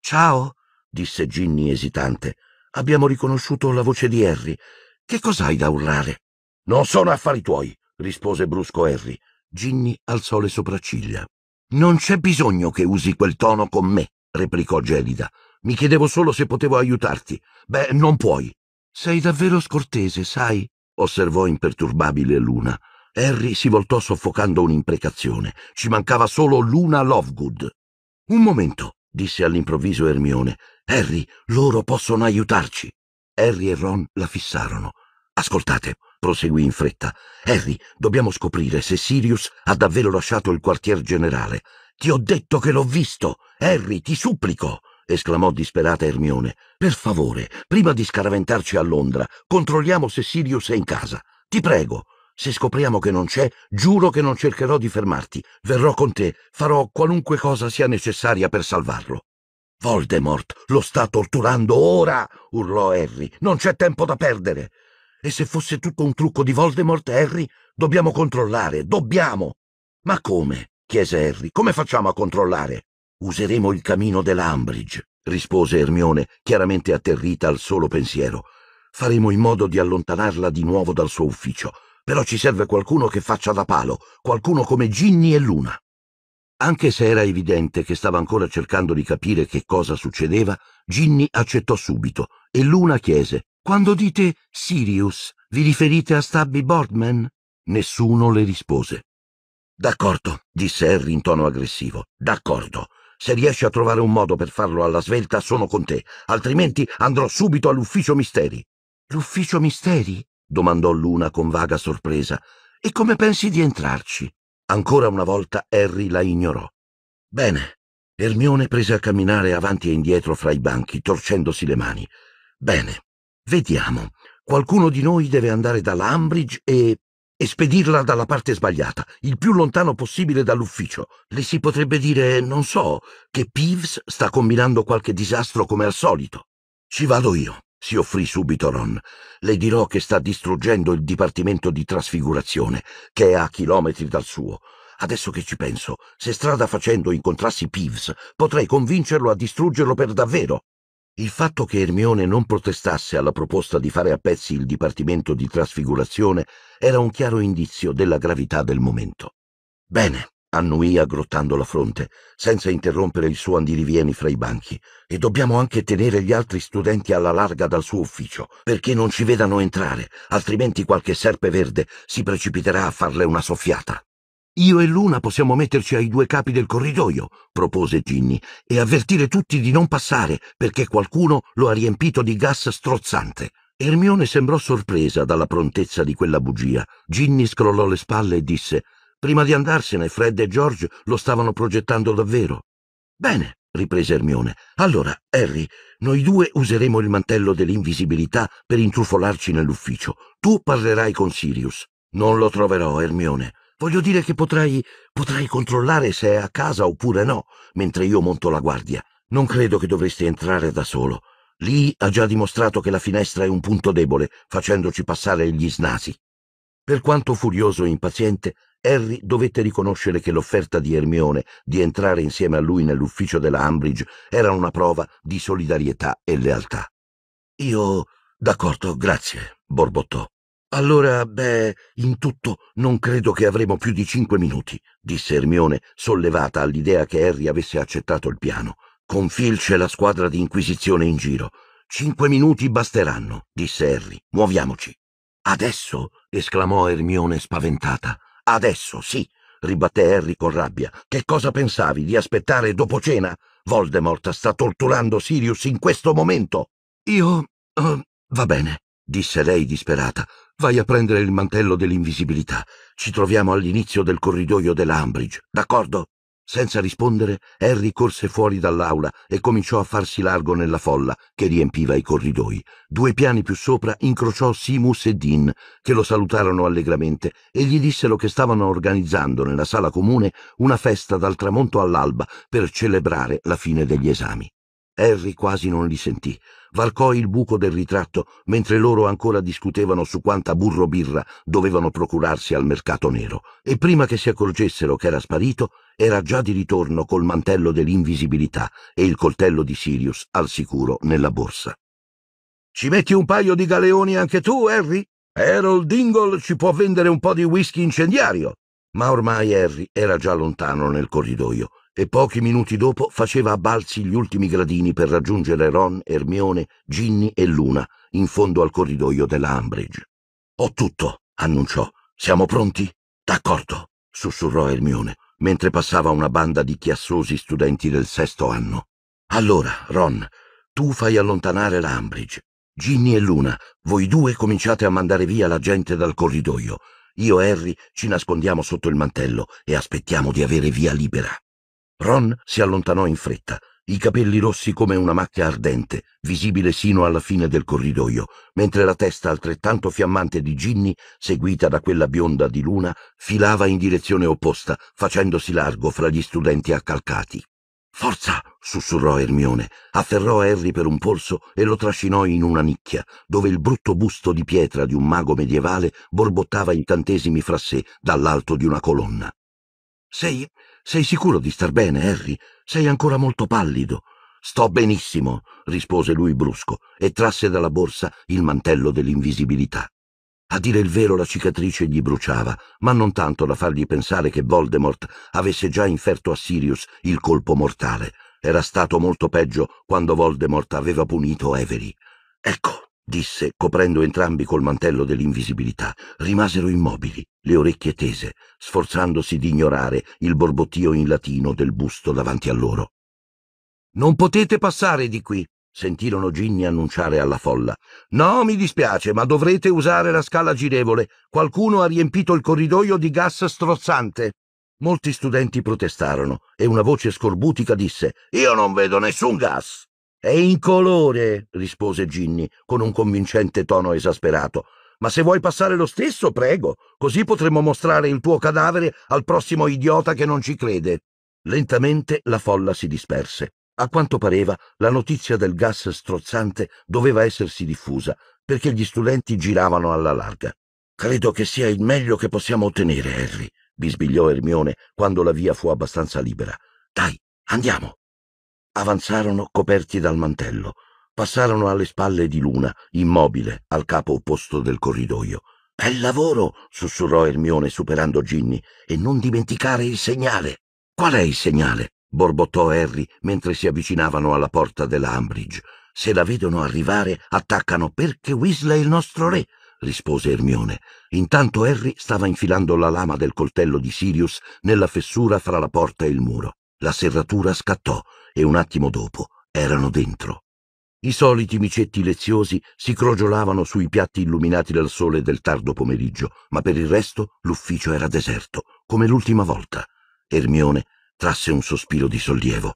Ciao, disse Ginny esitante. Abbiamo riconosciuto la voce di Harry. Che cos'hai da urlare? Non sono affari tuoi, rispose brusco Harry. Ginny alzò le sopracciglia. Non c'è bisogno che usi quel tono con me, replicò gelida. Mi chiedevo solo se potevo aiutarti. Beh, non puoi. Sei davvero scortese, sai, osservò imperturbabile Luna. Harry si voltò soffocando un'imprecazione. Ci mancava solo Luna Lovegood. Un momento, disse all'improvviso Ermione. Harry, loro possono aiutarci. Harry e Ron la fissarono. Ascoltate, proseguì in fretta. Harry, dobbiamo scoprire se Sirius ha davvero lasciato il quartier generale. Ti ho detto che l'ho visto. Harry, ti supplico esclamò disperata Ermione. Per favore, prima di scaraventarci a Londra, controlliamo se Sirius è in casa. Ti prego. Se scopriamo che non c'è, giuro che non cercherò di fermarti. Verrò con te, farò qualunque cosa sia necessaria per salvarlo. Voldemort lo sta torturando ora, urlò Harry. Non c'è tempo da perdere. E se fosse tutto un trucco di Voldemort, Harry, dobbiamo controllare, dobbiamo. Ma come? chiese Harry. Come facciamo a controllare? Useremo il camino dell'Ambridge, rispose Ermione, chiaramente atterrita al solo pensiero. Faremo in modo di allontanarla di nuovo dal suo ufficio però ci serve qualcuno che faccia da palo, qualcuno come Ginny e Luna. Anche se era evidente che stava ancora cercando di capire che cosa succedeva, Ginny accettò subito e Luna chiese: Quando dite Sirius, vi riferite a Stubby Boardman? Nessuno le rispose. D'accordo, disse Harry in tono aggressivo. D'accordo. Se riesci a trovare un modo per farlo alla svelta, sono con te, altrimenti andrò subito all'ufficio misteri. L'ufficio misteri? domandò l'una con vaga sorpresa. E come pensi di entrarci? Ancora una volta Harry la ignorò. Bene. Ermione prese a camminare avanti e indietro fra i banchi, torcendosi le mani. Bene. Vediamo. Qualcuno di noi deve andare dalla Umbridge e... e spedirla dalla parte sbagliata, il più lontano possibile dall'ufficio. Le si potrebbe dire, non so, che Peeves sta combinando qualche disastro come al solito. Ci vado io si offrì subito Ron. Le dirò che sta distruggendo il dipartimento di trasfigurazione, che è a chilometri dal suo. Adesso che ci penso, se strada facendo incontrassi Peeves, potrei convincerlo a distruggerlo per davvero. Il fatto che Hermione non protestasse alla proposta di fare a pezzi il dipartimento di trasfigurazione era un chiaro indizio della gravità del momento. Bene, annuì aggrottando la fronte, senza interrompere il suo andirivieni fra i banchi. E dobbiamo anche tenere gli altri studenti alla larga dal suo ufficio, perché non ci vedano entrare, altrimenti qualche serpe verde si precipiterà a farle una soffiata. Io e Luna possiamo metterci ai due capi del corridoio, propose Ginny, e avvertire tutti di non passare, perché qualcuno lo ha riempito di gas strozzante. Ermione sembrò sorpresa dalla prontezza di quella bugia. Ginny scrollò le spalle e disse Prima di andarsene, Fred e George lo stavano progettando davvero. Bene, riprese Ermione. Allora, Harry, noi due useremo il mantello dell'invisibilità per intrufolarci nell'ufficio. Tu parlerai con Sirius. Non lo troverò, Ermione. Voglio dire che potrai. potrai controllare se è a casa oppure no, mentre io monto la guardia. Non credo che dovresti entrare da solo. Lì ha già dimostrato che la finestra è un punto debole, facendoci passare gli snasi. Per quanto furioso e impaziente, Harry dovette riconoscere che l'offerta di Ermione di entrare insieme a lui nell'ufficio della Ambridge era una prova di solidarietà e lealtà. Io. d'accordo, grazie, borbottò. Allora, beh, in tutto non credo che avremo più di cinque minuti, disse Ermione, sollevata all'idea che Harry avesse accettato il piano. Con Phil e la squadra di inquisizione in giro. Cinque minuti basteranno, disse Harry. Muoviamoci. Adesso? esclamò Ermione spaventata. Adesso sì, ribatté Harry con rabbia. Che cosa pensavi di aspettare dopo cena? Voldemort sta torturando Sirius in questo momento. Io. Uh, va bene, disse lei disperata. Vai a prendere il mantello dell'invisibilità. Ci troviamo all'inizio del corridoio della Ambridge, d'accordo? Senza rispondere, Harry corse fuori dall'aula e cominciò a farsi largo nella folla che riempiva i corridoi. Due piani più sopra incrociò Simus e Dean, che lo salutarono allegramente e gli dissero che stavano organizzando nella sala comune una festa dal tramonto all'alba per celebrare la fine degli esami. Harry quasi non li sentì. Varcò il buco del ritratto mentre loro ancora discutevano su quanta burro birra dovevano procurarsi al mercato nero e prima che si accorgessero che era sparito, era già di ritorno col mantello dell'invisibilità e il coltello di Sirius al sicuro nella borsa. Ci metti un paio di galeoni anche tu, Harry? Harold Dingle ci può vendere un po' di whisky incendiario. Ma ormai Harry era già lontano nel corridoio e pochi minuti dopo faceva a balzi gli ultimi gradini per raggiungere Ron, Ermione, Ginny e Luna in fondo al corridoio della Umbridge. Ho tutto, annunciò. Siamo pronti? D'accordo, sussurrò Ermione mentre passava una banda di chiassosi studenti del sesto anno. Allora, Ron, tu fai allontanare l'Ambridge. Ginny e Luna, voi due cominciate a mandare via la gente dal corridoio. Io e Harry ci nascondiamo sotto il mantello e aspettiamo di avere via libera. Ron si allontanò in fretta, i capelli rossi come una macchia ardente, visibile sino alla fine del corridoio, mentre la testa altrettanto fiammante di Ginny, seguita da quella bionda di Luna, filava in direzione opposta, facendosi largo fra gli studenti accalcati. Forza! sussurrò Ermione, afferrò Harry per un polso e lo trascinò in una nicchia, dove il brutto busto di pietra di un mago medievale borbottava incantesimi fra sé dall'alto di una colonna. Sei. sei sicuro di star bene, Harry? Sei ancora molto pallido. Sto benissimo, rispose lui brusco e trasse dalla borsa il mantello dell'invisibilità. A dire il vero la cicatrice gli bruciava, ma non tanto da fargli pensare che Voldemort avesse già inferto a Sirius il colpo mortale. Era stato molto peggio quando Voldemort aveva punito Avery. Ecco, disse, coprendo entrambi col mantello dell'invisibilità. Rimasero immobili, le orecchie tese, sforzandosi di ignorare il borbottio in latino del busto davanti a loro. Non potete passare di qui, sentirono Ginny annunciare alla folla. No, mi dispiace, ma dovrete usare la scala girevole. Qualcuno ha riempito il corridoio di gas strozzante. Molti studenti protestarono e una voce scorbutica disse Io non vedo nessun gas. È incolore, rispose Ginny con un convincente tono esasperato. Ma se vuoi passare lo stesso, prego, così potremo mostrare il tuo cadavere al prossimo idiota che non ci crede. Lentamente la folla si disperse. A quanto pareva, la notizia del gas strozzante doveva essersi diffusa, perché gli studenti giravano alla larga. Credo che sia il meglio che possiamo ottenere, Harry, bisbigliò Ermione quando la via fu abbastanza libera. Dai, andiamo avanzarono coperti dal mantello, passarono alle spalle di Luna, immobile, al capo opposto del corridoio. Bel lavoro, sussurrò Ermione superando Ginny, e non dimenticare il segnale. Qual è il segnale? borbottò Harry mentre si avvicinavano alla porta della Ambridge. Se la vedono arrivare, attaccano perché Weasley è il nostro re, rispose Ermione. Intanto Harry stava infilando la lama del coltello di Sirius nella fessura fra la porta e il muro. La serratura scattò e un attimo dopo erano dentro. I soliti micetti leziosi si crogiolavano sui piatti illuminati dal sole del tardo pomeriggio, ma per il resto l'ufficio era deserto, come l'ultima volta. Ermione trasse un sospiro di sollievo.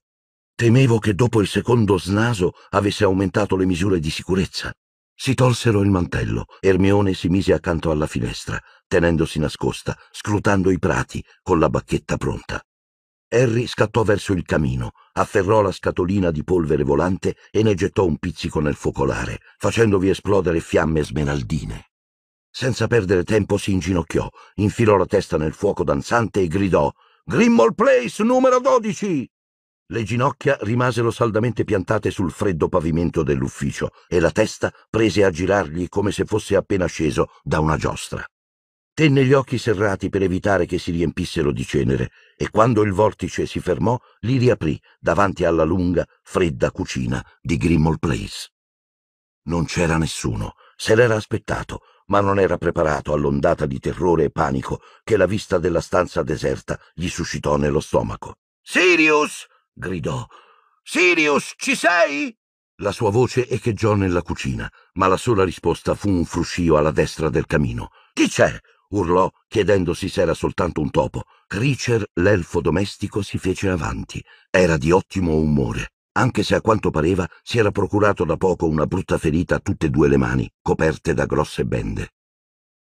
Temevo che dopo il secondo snaso avesse aumentato le misure di sicurezza. Si tolsero il mantello. Ermione si mise accanto alla finestra, tenendosi nascosta, scrutando i prati con la bacchetta pronta. Harry scattò verso il camino, afferrò la scatolina di polvere volante e ne gettò un pizzico nel focolare, facendovi esplodere fiamme smeraldine. Senza perdere tempo si inginocchiò, infilò la testa nel fuoco danzante e gridò Grimmol Place numero 12! Le ginocchia rimasero saldamente piantate sul freddo pavimento dell'ufficio e la testa prese a girargli come se fosse appena sceso da una giostra. Tenne gli occhi serrati per evitare che si riempissero di cenere e quando il vortice si fermò li riaprì davanti alla lunga, fredda cucina di Grimmel Place. Non c'era nessuno, se l'era aspettato, ma non era preparato all'ondata di terrore e panico che la vista della stanza deserta gli suscitò nello stomaco. Sirius! gridò. Sirius, ci sei? La sua voce echeggiò nella cucina, ma la sola risposta fu un fruscio alla destra del camino. Chi c'è? urlò chiedendosi se era soltanto un topo. Creacher, l'elfo domestico, si fece avanti. Era di ottimo umore, anche se a quanto pareva si era procurato da poco una brutta ferita a tutte e due le mani, coperte da grosse bende.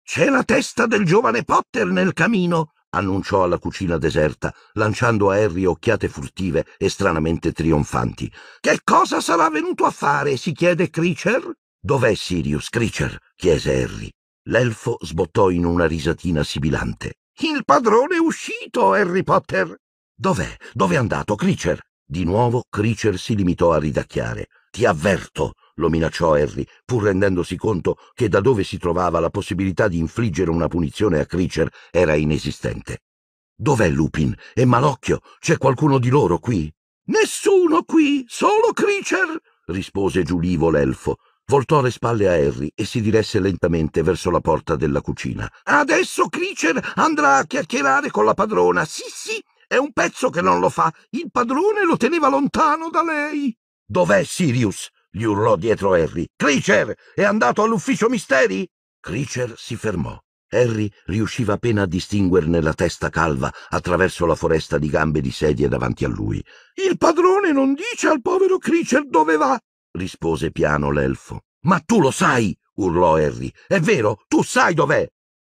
C'è la testa del giovane Potter nel camino, annunciò alla cucina deserta, lanciando a Harry occhiate furtive e stranamente trionfanti. Che cosa sarà venuto a fare? si chiede Creacher. Dov'è Sirius Creacher? chiese Harry. L'elfo sbottò in una risatina sibilante. Il padrone è uscito, Harry Potter! Dov'è? Dove è andato, Creature? Di nuovo Creature si limitò a ridacchiare. Ti avverto, lo minacciò Harry, pur rendendosi conto che da dove si trovava la possibilità di infliggere una punizione a Creature era inesistente. Dov'è Lupin? E Malocchio? C'è qualcuno di loro qui? Nessuno qui, solo Creature! rispose Giulivo l'elfo. Voltò le spalle a Harry e si diresse lentamente verso la porta della cucina. Adesso Creacher andrà a chiacchierare con la padrona. Sì, sì, è un pezzo che non lo fa. Il padrone lo teneva lontano da lei. Dov'è Sirius? gli urlò dietro Harry. Creacher è andato all'ufficio misteri? Creacher si fermò. Harry riusciva appena a distinguerne la testa calva attraverso la foresta di gambe di sedie davanti a lui. Il padrone non dice al povero Creacher dove va rispose piano l'elfo. Ma tu lo sai, urlò Harry. È vero, tu sai dov'è.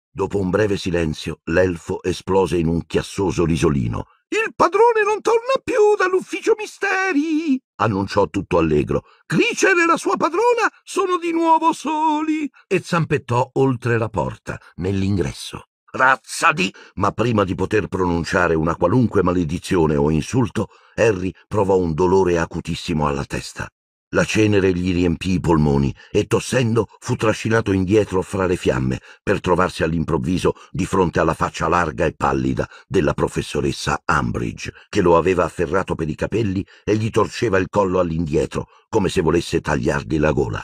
Dopo un breve silenzio, l'elfo esplose in un chiassoso risolino. Il padrone non torna più dall'ufficio misteri, annunciò tutto allegro. Cricer e la sua padrona sono di nuovo soli. E zampettò oltre la porta, nell'ingresso. Razza di! Ma prima di poter pronunciare una qualunque maledizione o insulto, Harry provò un dolore acutissimo alla testa. La cenere gli riempì i polmoni e tossendo fu trascinato indietro fra le fiamme per trovarsi all'improvviso di fronte alla faccia larga e pallida della professoressa Ambridge, che lo aveva afferrato per i capelli e gli torceva il collo all'indietro, come se volesse tagliargli la gola.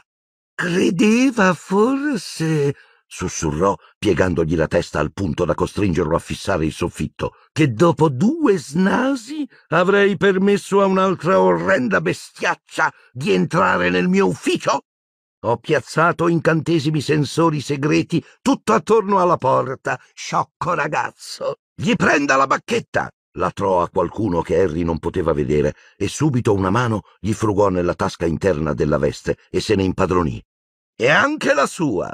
Credeva forse sussurrò, piegandogli la testa al punto da costringerlo a fissare il soffitto, che dopo due snasi avrei permesso a un'altra orrenda bestiaccia di entrare nel mio ufficio? Ho piazzato incantesimi sensori segreti tutto attorno alla porta. Sciocco ragazzo! Gli prenda la bacchetta! Latrò a qualcuno che Harry non poteva vedere e subito una mano gli frugò nella tasca interna della veste e se ne impadronì. E anche la sua!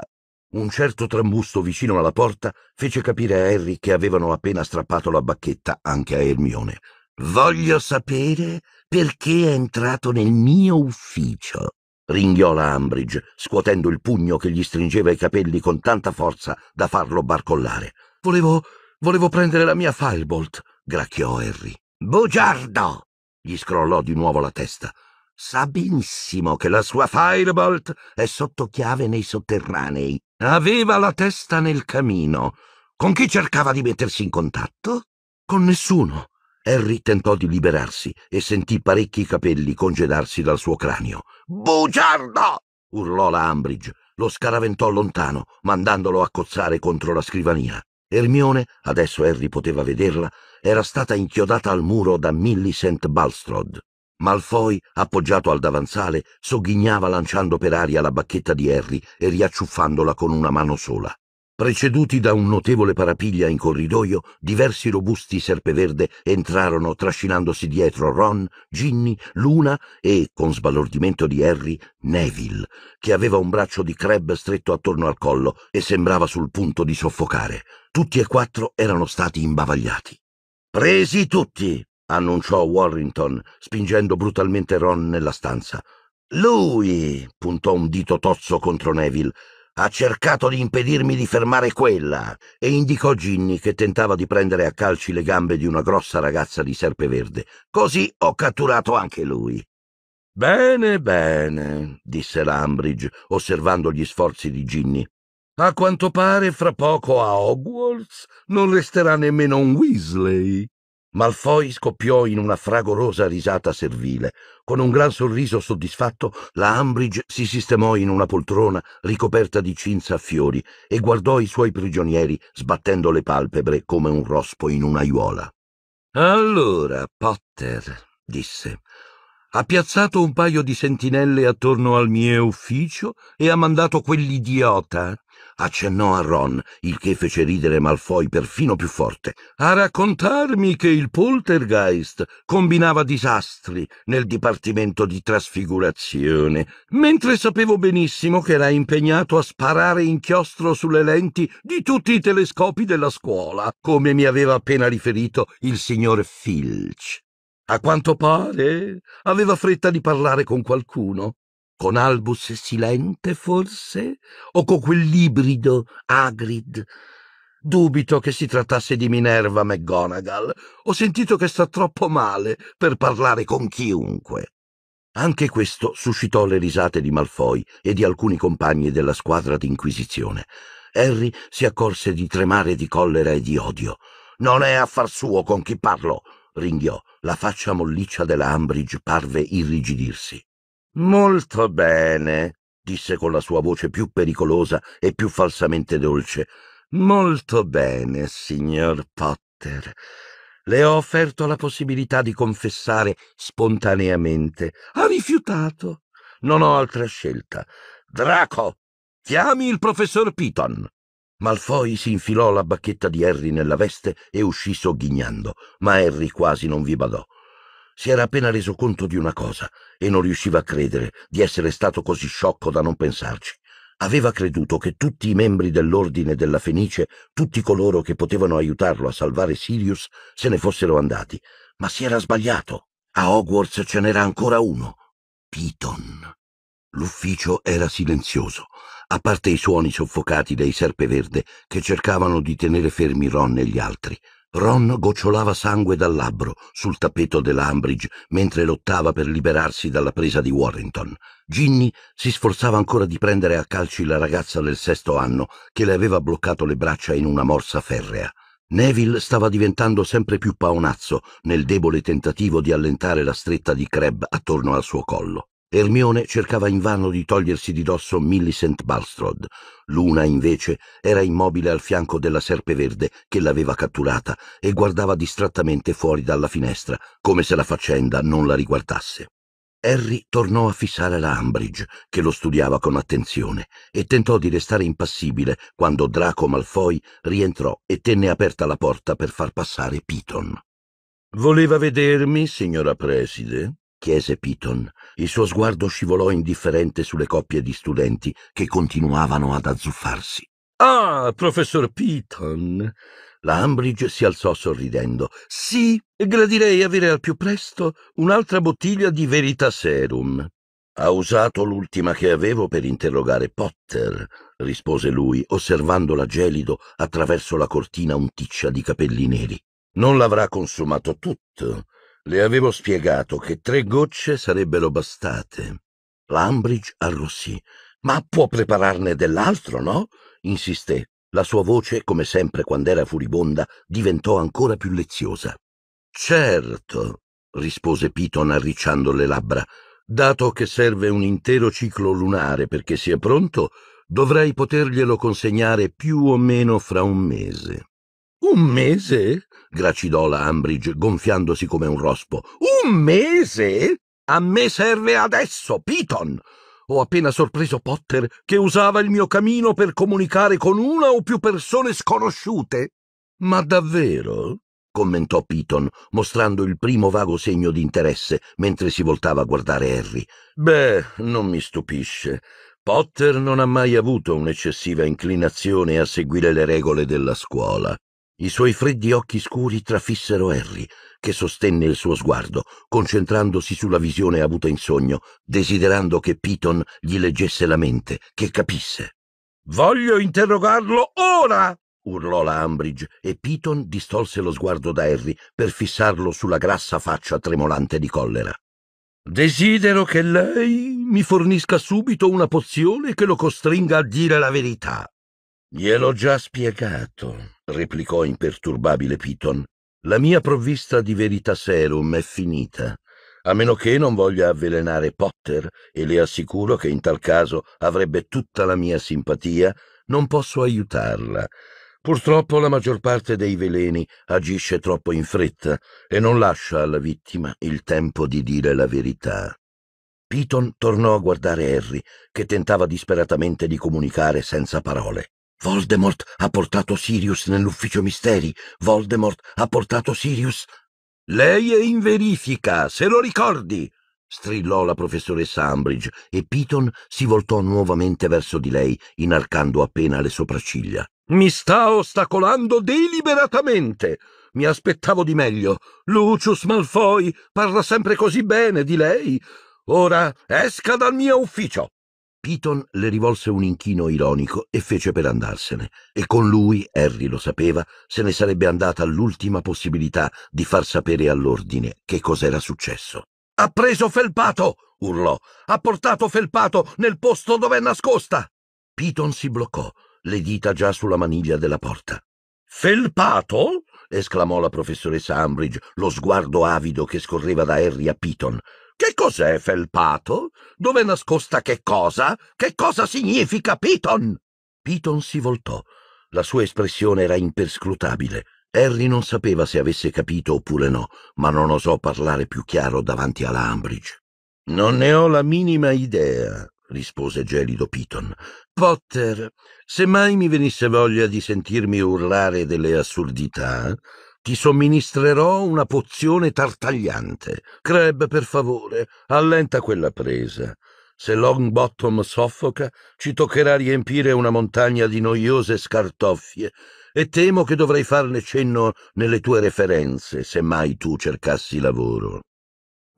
Un certo trambusto vicino alla porta fece capire a Harry che avevano appena strappato la bacchetta anche a Ermione. Voglio sapere perché è entrato nel mio ufficio, ringhiò la Ambridge, scuotendo il pugno che gli stringeva i capelli con tanta forza da farlo barcollare. Volevo. volevo prendere la mia Firebolt, gracchiò Harry. Bugiardo! gli scrollò di nuovo la testa. Sa benissimo che la sua Firebolt è sotto chiave nei sotterranei Aveva la testa nel camino. Con chi cercava di mettersi in contatto? Con nessuno. Harry tentò di liberarsi e sentì parecchi capelli congedarsi dal suo cranio. Bugiardo! urlò la Ambridge. Lo scaraventò lontano, mandandolo a cozzare contro la scrivania. Ermione, adesso Harry poteva vederla, era stata inchiodata al muro da Millicent Balstrod. Malfoy, appoggiato al davanzale, sogghignava lanciando per aria la bacchetta di Harry e riacciuffandola con una mano sola. Preceduti da un notevole parapiglia in corridoio, diversi robusti serpeverde entrarono trascinandosi dietro Ron, Ginny, Luna e, con sbalordimento di Harry, Neville, che aveva un braccio di Crab stretto attorno al collo e sembrava sul punto di soffocare. Tutti e quattro erano stati imbavagliati. Presi tutti! annunciò Warrington, spingendo brutalmente Ron nella stanza. Lui, puntò un dito tozzo contro Neville, ha cercato di impedirmi di fermare quella e indicò Ginny che tentava di prendere a calci le gambe di una grossa ragazza di serpe verde. Così ho catturato anche lui. Bene, bene, disse Lambridge, osservando gli sforzi di Ginny. A quanto pare fra poco a Hogwarts non resterà nemmeno un Weasley. Malfoy scoppiò in una fragorosa risata servile. Con un gran sorriso soddisfatto, la Ambridge si sistemò in una poltrona ricoperta di cinza a fiori e guardò i suoi prigionieri sbattendo le palpebre come un rospo in un'aiuola. Allora, Potter, disse, ha piazzato un paio di sentinelle attorno al mio ufficio e ha mandato quell'idiota accennò a Ron, il che fece ridere Malfoy perfino più forte, a raccontarmi che il poltergeist combinava disastri nel dipartimento di trasfigurazione, mentre sapevo benissimo che era impegnato a sparare inchiostro sulle lenti di tutti i telescopi della scuola, come mi aveva appena riferito il signor Filch. A quanto pare aveva fretta di parlare con qualcuno con Albus Silente forse, o con quell'ibrido Agrid? Dubito che si trattasse di Minerva McGonagall. Ho sentito che sta troppo male per parlare con chiunque. Anche questo suscitò le risate di Malfoy e di alcuni compagni della squadra d'inquisizione. Harry si accorse di tremare di collera e di odio. Non è affar suo con chi parlo, ringhiò. La faccia molliccia della Ambridge parve irrigidirsi. Molto bene, disse con la sua voce più pericolosa e più falsamente dolce. Molto bene, signor Potter. Le ho offerto la possibilità di confessare spontaneamente. Ha rifiutato. Non ho altra scelta. Draco, chiami il professor Piton. Malfoy si infilò la bacchetta di Harry nella veste e uscì sogghignando, ma Harry quasi non vi badò. Si era appena reso conto di una cosa e non riusciva a credere di essere stato così sciocco da non pensarci. Aveva creduto che tutti i membri dell'Ordine della Fenice, tutti coloro che potevano aiutarlo a salvare Sirius, se ne fossero andati, ma si era sbagliato. A Hogwarts ce n'era ancora uno, Piton. L'ufficio era silenzioso, a parte i suoni soffocati dei serpeverde che cercavano di tenere fermi Ron e gli altri. Ron gocciolava sangue dal labbro sul tappeto dell'Ambridge mentre lottava per liberarsi dalla presa di Warrington. Ginny si sforzava ancora di prendere a calci la ragazza del sesto anno che le aveva bloccato le braccia in una morsa ferrea. Neville stava diventando sempre più paonazzo nel debole tentativo di allentare la stretta di Creb attorno al suo collo. Ermione cercava invano di togliersi di dosso Millicent Balstrod. Luna, invece, era immobile al fianco della serpe verde che l'aveva catturata e guardava distrattamente fuori dalla finestra, come se la faccenda non la riguardasse. Harry tornò a fissare la Ambridge, che lo studiava con attenzione, e tentò di restare impassibile quando Draco Malfoy rientrò e tenne aperta la porta per far passare Piton. Voleva vedermi, signora Preside? chiese Piton. Il suo sguardo scivolò indifferente sulle coppie di studenti che continuavano ad azzuffarsi. Ah, professor Piton! La Ambridge si alzò sorridendo. Sì, gradirei avere al più presto un'altra bottiglia di Verita Serum. Ha usato l'ultima che avevo per interrogare Potter, rispose lui, osservandola gelido attraverso la cortina unticcia di capelli neri. Non l'avrà consumato tutto, le avevo spiegato che tre gocce sarebbero bastate. Lambridge arrossì. Ma può prepararne dell'altro, no? insisté. La sua voce, come sempre quando era furibonda, diventò ancora più leziosa. Certo, rispose Piton arricciando le labbra. Dato che serve un intero ciclo lunare perché sia pronto, dovrei poterglielo consegnare più o meno fra un mese. Un mese? gracidò la Ambridge, gonfiandosi come un rospo. Un mese? A me serve adesso, Piton! Ho appena sorpreso Potter che usava il mio camino per comunicare con una o più persone sconosciute. Ma davvero? commentò Piton, mostrando il primo vago segno di interesse mentre si voltava a guardare Harry. Beh, non mi stupisce. Potter non ha mai avuto un'eccessiva inclinazione a seguire le regole della scuola. I suoi freddi occhi scuri trafissero Harry, che sostenne il suo sguardo, concentrandosi sulla visione avuta in sogno, desiderando che Piton gli leggesse la mente, che capisse. Voglio interrogarlo ora! urlò la Ambridge e Piton distolse lo sguardo da Harry per fissarlo sulla grassa faccia tremolante di collera. Desidero che lei mi fornisca subito una pozione che lo costringa a dire la verità. Gliel'ho già spiegato, replicò imperturbabile Piton. La mia provvista di verità serum è finita, a meno che non voglia avvelenare Potter, e le assicuro che in tal caso avrebbe tutta la mia simpatia, non posso aiutarla. Purtroppo la maggior parte dei veleni agisce troppo in fretta e non lascia alla vittima il tempo di dire la verità. Piton tornò a guardare Harry, che tentava disperatamente di comunicare senza parole. Voldemort ha portato Sirius nell'ufficio misteri. Voldemort ha portato Sirius. Lei è in verifica, se lo ricordi, strillò la professoressa Ambridge e Piton si voltò nuovamente verso di lei, inarcando appena le sopracciglia. Mi sta ostacolando deliberatamente. Mi aspettavo di meglio. Lucius Malfoy parla sempre così bene di lei. Ora esca dal mio ufficio. Piton le rivolse un inchino ironico e fece per andarsene, e con lui, Harry lo sapeva, se ne sarebbe andata l'ultima possibilità di far sapere all'ordine che cos'era successo. Ha preso Felpato! urlò. Ha portato Felpato nel posto dove è nascosta! Piton si bloccò, le dita già sulla maniglia della porta. Felpato? esclamò la professoressa Ambridge, lo sguardo avido che scorreva da Harry a Piton. Che cos'è felpato? Dove nascosta che cosa? Che cosa significa Piton? Piton si voltò. La sua espressione era imperscrutabile. Harry non sapeva se avesse capito oppure no, ma non osò parlare più chiaro davanti alla Ambridge. Non ne ho la minima idea, rispose gelido Piton. Potter, se mai mi venisse voglia di sentirmi urlare delle assurdità, ti somministrerò una pozione tartagliante. Crebbe, per favore, allenta quella presa. Se Longbottom soffoca, ci toccherà riempire una montagna di noiose scartoffie e temo che dovrei farne cenno nelle tue referenze, se mai tu cercassi lavoro.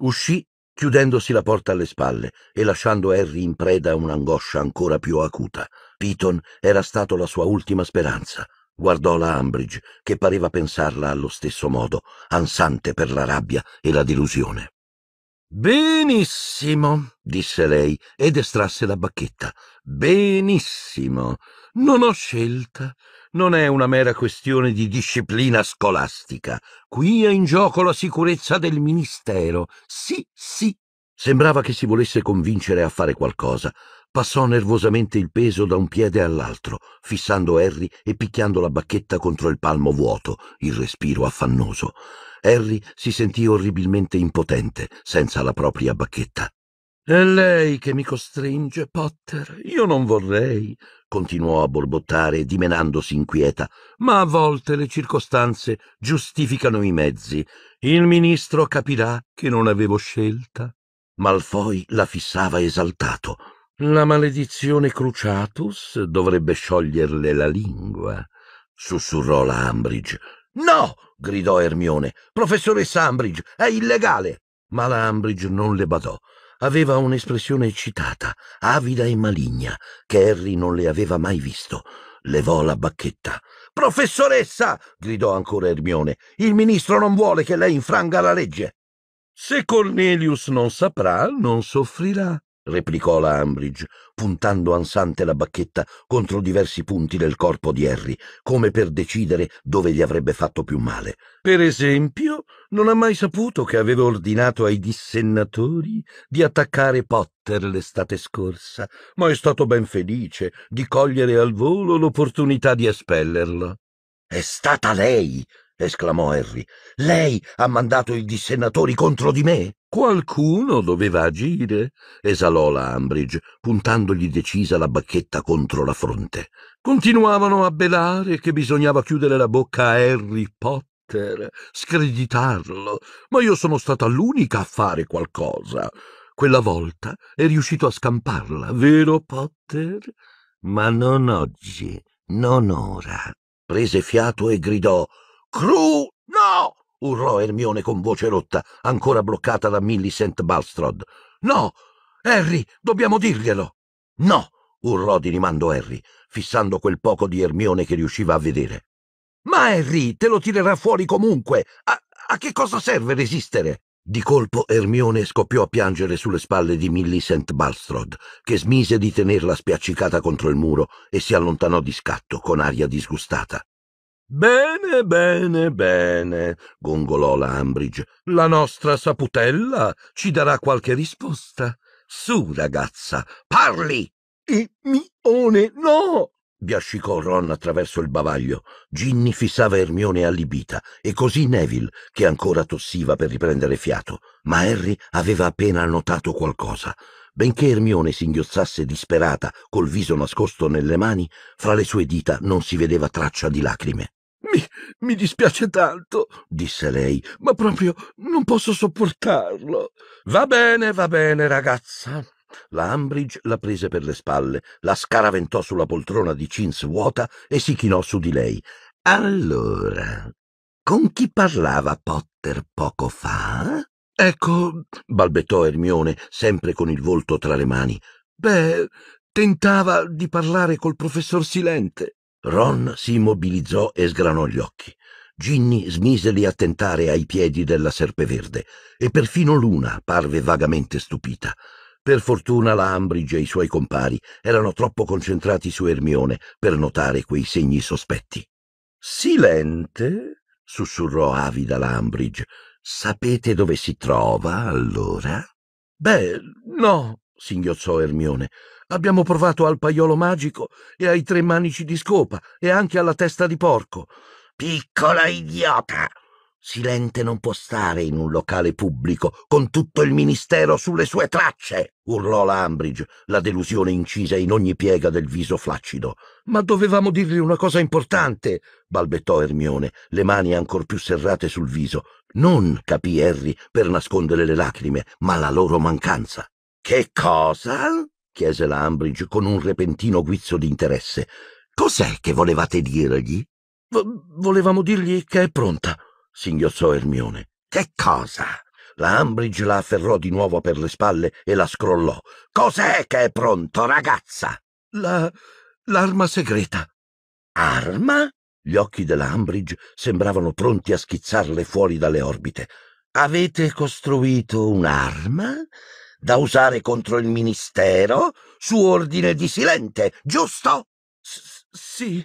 Uscì chiudendosi la porta alle spalle e lasciando Harry in preda a un'angoscia ancora più acuta. Piton era stato la sua ultima speranza. Guardò la Ambridge, che pareva pensarla allo stesso modo, ansante per la rabbia e la delusione. Benissimo, disse lei ed estrasse la bacchetta. Benissimo. Non ho scelta. Non è una mera questione di disciplina scolastica. Qui è in gioco la sicurezza del Ministero. Sì, sì. Sembrava che si volesse convincere a fare qualcosa, Passò nervosamente il peso da un piede all'altro, fissando Harry e picchiando la bacchetta contro il palmo vuoto, il respiro affannoso. Harry si sentì orribilmente impotente, senza la propria bacchetta. È lei che mi costringe, Potter. Io non vorrei, continuò a borbottare, dimenandosi inquieta, ma a volte le circostanze giustificano i mezzi. Il ministro capirà che non avevo scelta. Malfoy la fissava esaltato. La maledizione Cruciatus dovrebbe scioglierle la lingua, sussurrò la Ambridge. No! gridò Ermione. Professoressa Ambridge, è illegale! Ma la Ambridge non le badò. Aveva un'espressione eccitata, avida e maligna, che Harry non le aveva mai visto. Levò la bacchetta. Professoressa! gridò ancora Ermione. Il ministro non vuole che lei infranga la legge. Se Cornelius non saprà, non soffrirà, replicò la Ambridge, puntando ansante la bacchetta contro diversi punti del corpo di Harry, come per decidere dove gli avrebbe fatto più male. Per esempio, non ha mai saputo che avevo ordinato ai dissennatori di attaccare Potter l'estate scorsa, ma è stato ben felice di cogliere al volo l'opportunità di espellerlo. È stata lei, esclamò Harry. Lei ha mandato i dissennatori contro di me? Qualcuno doveva agire, esalò la Ambridge, puntandogli decisa la bacchetta contro la fronte. Continuavano a belare che bisognava chiudere la bocca a Harry Potter screditarlo, ma io sono stata l'unica a fare qualcosa. Quella volta è riuscito a scamparla, vero Potter? Ma non oggi, non ora. Prese fiato e gridò Cru! No! urlò Ermione con voce rotta, ancora bloccata da Millicent Balstrod. No! Harry, dobbiamo dirglielo! No! urlò di rimando Harry, fissando quel poco di Ermione che riusciva a vedere. Ma Harry, te lo tirerà fuori comunque! A, a che cosa serve resistere? Di colpo Ermione scoppiò a piangere sulle spalle di Millicent Balstrod, che smise di tenerla spiaccicata contro il muro e si allontanò di scatto con aria disgustata. Bene, bene, bene, gongolò la Ambridge. La nostra saputella ci darà qualche risposta. Su, ragazza, parli! E mione, no! biascicò Ron attraverso il bavaglio. Ginny fissava Ermione allibita, e così Neville, che ancora tossiva per riprendere fiato. Ma Harry aveva appena notato qualcosa. Benché Ermione singhiozzasse disperata, col viso nascosto nelle mani, fra le sue dita non si vedeva traccia di lacrime. Mi, mi dispiace tanto, disse lei, ma proprio non posso sopportarlo. Va bene, va bene, ragazza. La Ambridge la prese per le spalle, la scaraventò sulla poltrona di Cinz vuota e si chinò su di lei. Allora, con chi parlava Potter poco fa? Ecco, balbettò Ermione, sempre con il volto tra le mani. Beh, tentava di parlare col professor Silente. Ron si immobilizzò e sgranò gli occhi. Ginny smise di attentare ai piedi della serpeverde e perfino Luna parve vagamente stupita. Per fortuna la Ambridge e i suoi compari erano troppo concentrati su Ermione per notare quei segni sospetti. Silente, sussurrò avida la Ambridge. Sapete dove si trova, allora? Beh, no, singhiozzò Ermione. Abbiamo provato al paiolo magico e ai tre manici di scopa e anche alla testa di porco. Piccola idiota! Silente non può stare in un locale pubblico con tutto il ministero sulle sue tracce, urlò Lambridge, la delusione incisa in ogni piega del viso flaccido. Ma dovevamo dirgli una cosa importante, balbettò Ermione, le mani ancor più serrate sul viso. Non capì Harry per nascondere le lacrime, ma la loro mancanza. Che cosa? chiese la Ambridge con un repentino guizzo di interesse. Cos'è che volevate dirgli? V- volevamo dirgli che è pronta, singhiozzò Ermione. Che cosa? La Ambridge la afferrò di nuovo per le spalle e la scrollò. Cos'è che è pronto, ragazza? La. l'arma segreta. Arma? Gli occhi della Ambridge sembravano pronti a schizzarle fuori dalle orbite. Avete costruito un'arma? da usare contro il ministero su ordine di Silente, giusto? sì,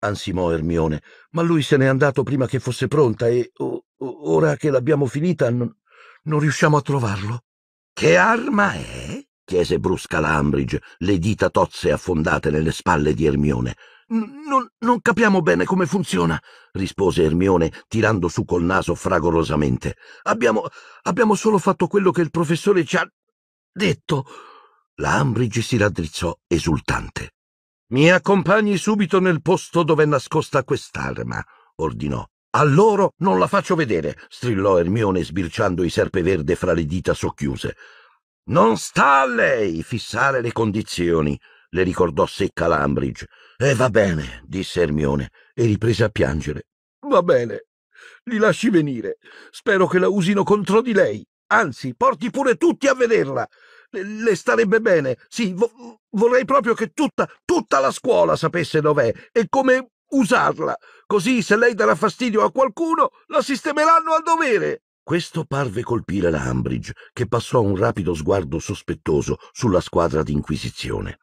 ansimò Ermione, ma lui se n'è andato prima che fosse pronta e ora che l'abbiamo finita non riusciamo a trovarlo. Che arma è? chiese brusca Lambridge, le dita tozze affondate nelle spalle di Ermione. Non, non capiamo bene come funziona, rispose Ermione, tirando su col naso fragorosamente. Abbiamo, abbiamo solo fatto quello che il professore ci ha, detto. La Ambridge si raddrizzò esultante. Mi accompagni subito nel posto dove è nascosta quest'arma, ordinò. A loro non la faccio vedere, strillò Ermione sbirciando i serpeverde fra le dita socchiuse. Non sta a lei fissare le condizioni, le ricordò secca Lambridge. E eh, va bene, disse Ermione, e riprese a piangere. Va bene, li lasci venire. Spero che la usino contro di lei. Anzi, porti pure tutti a vederla le starebbe bene. Sì, vo vorrei proprio che tutta, tutta la scuola sapesse dov'è e come usarla. Così se lei darà fastidio a qualcuno, la sistemeranno al dovere. Questo parve colpire la Ambridge, che passò un rapido sguardo sospettoso sulla squadra d'inquisizione.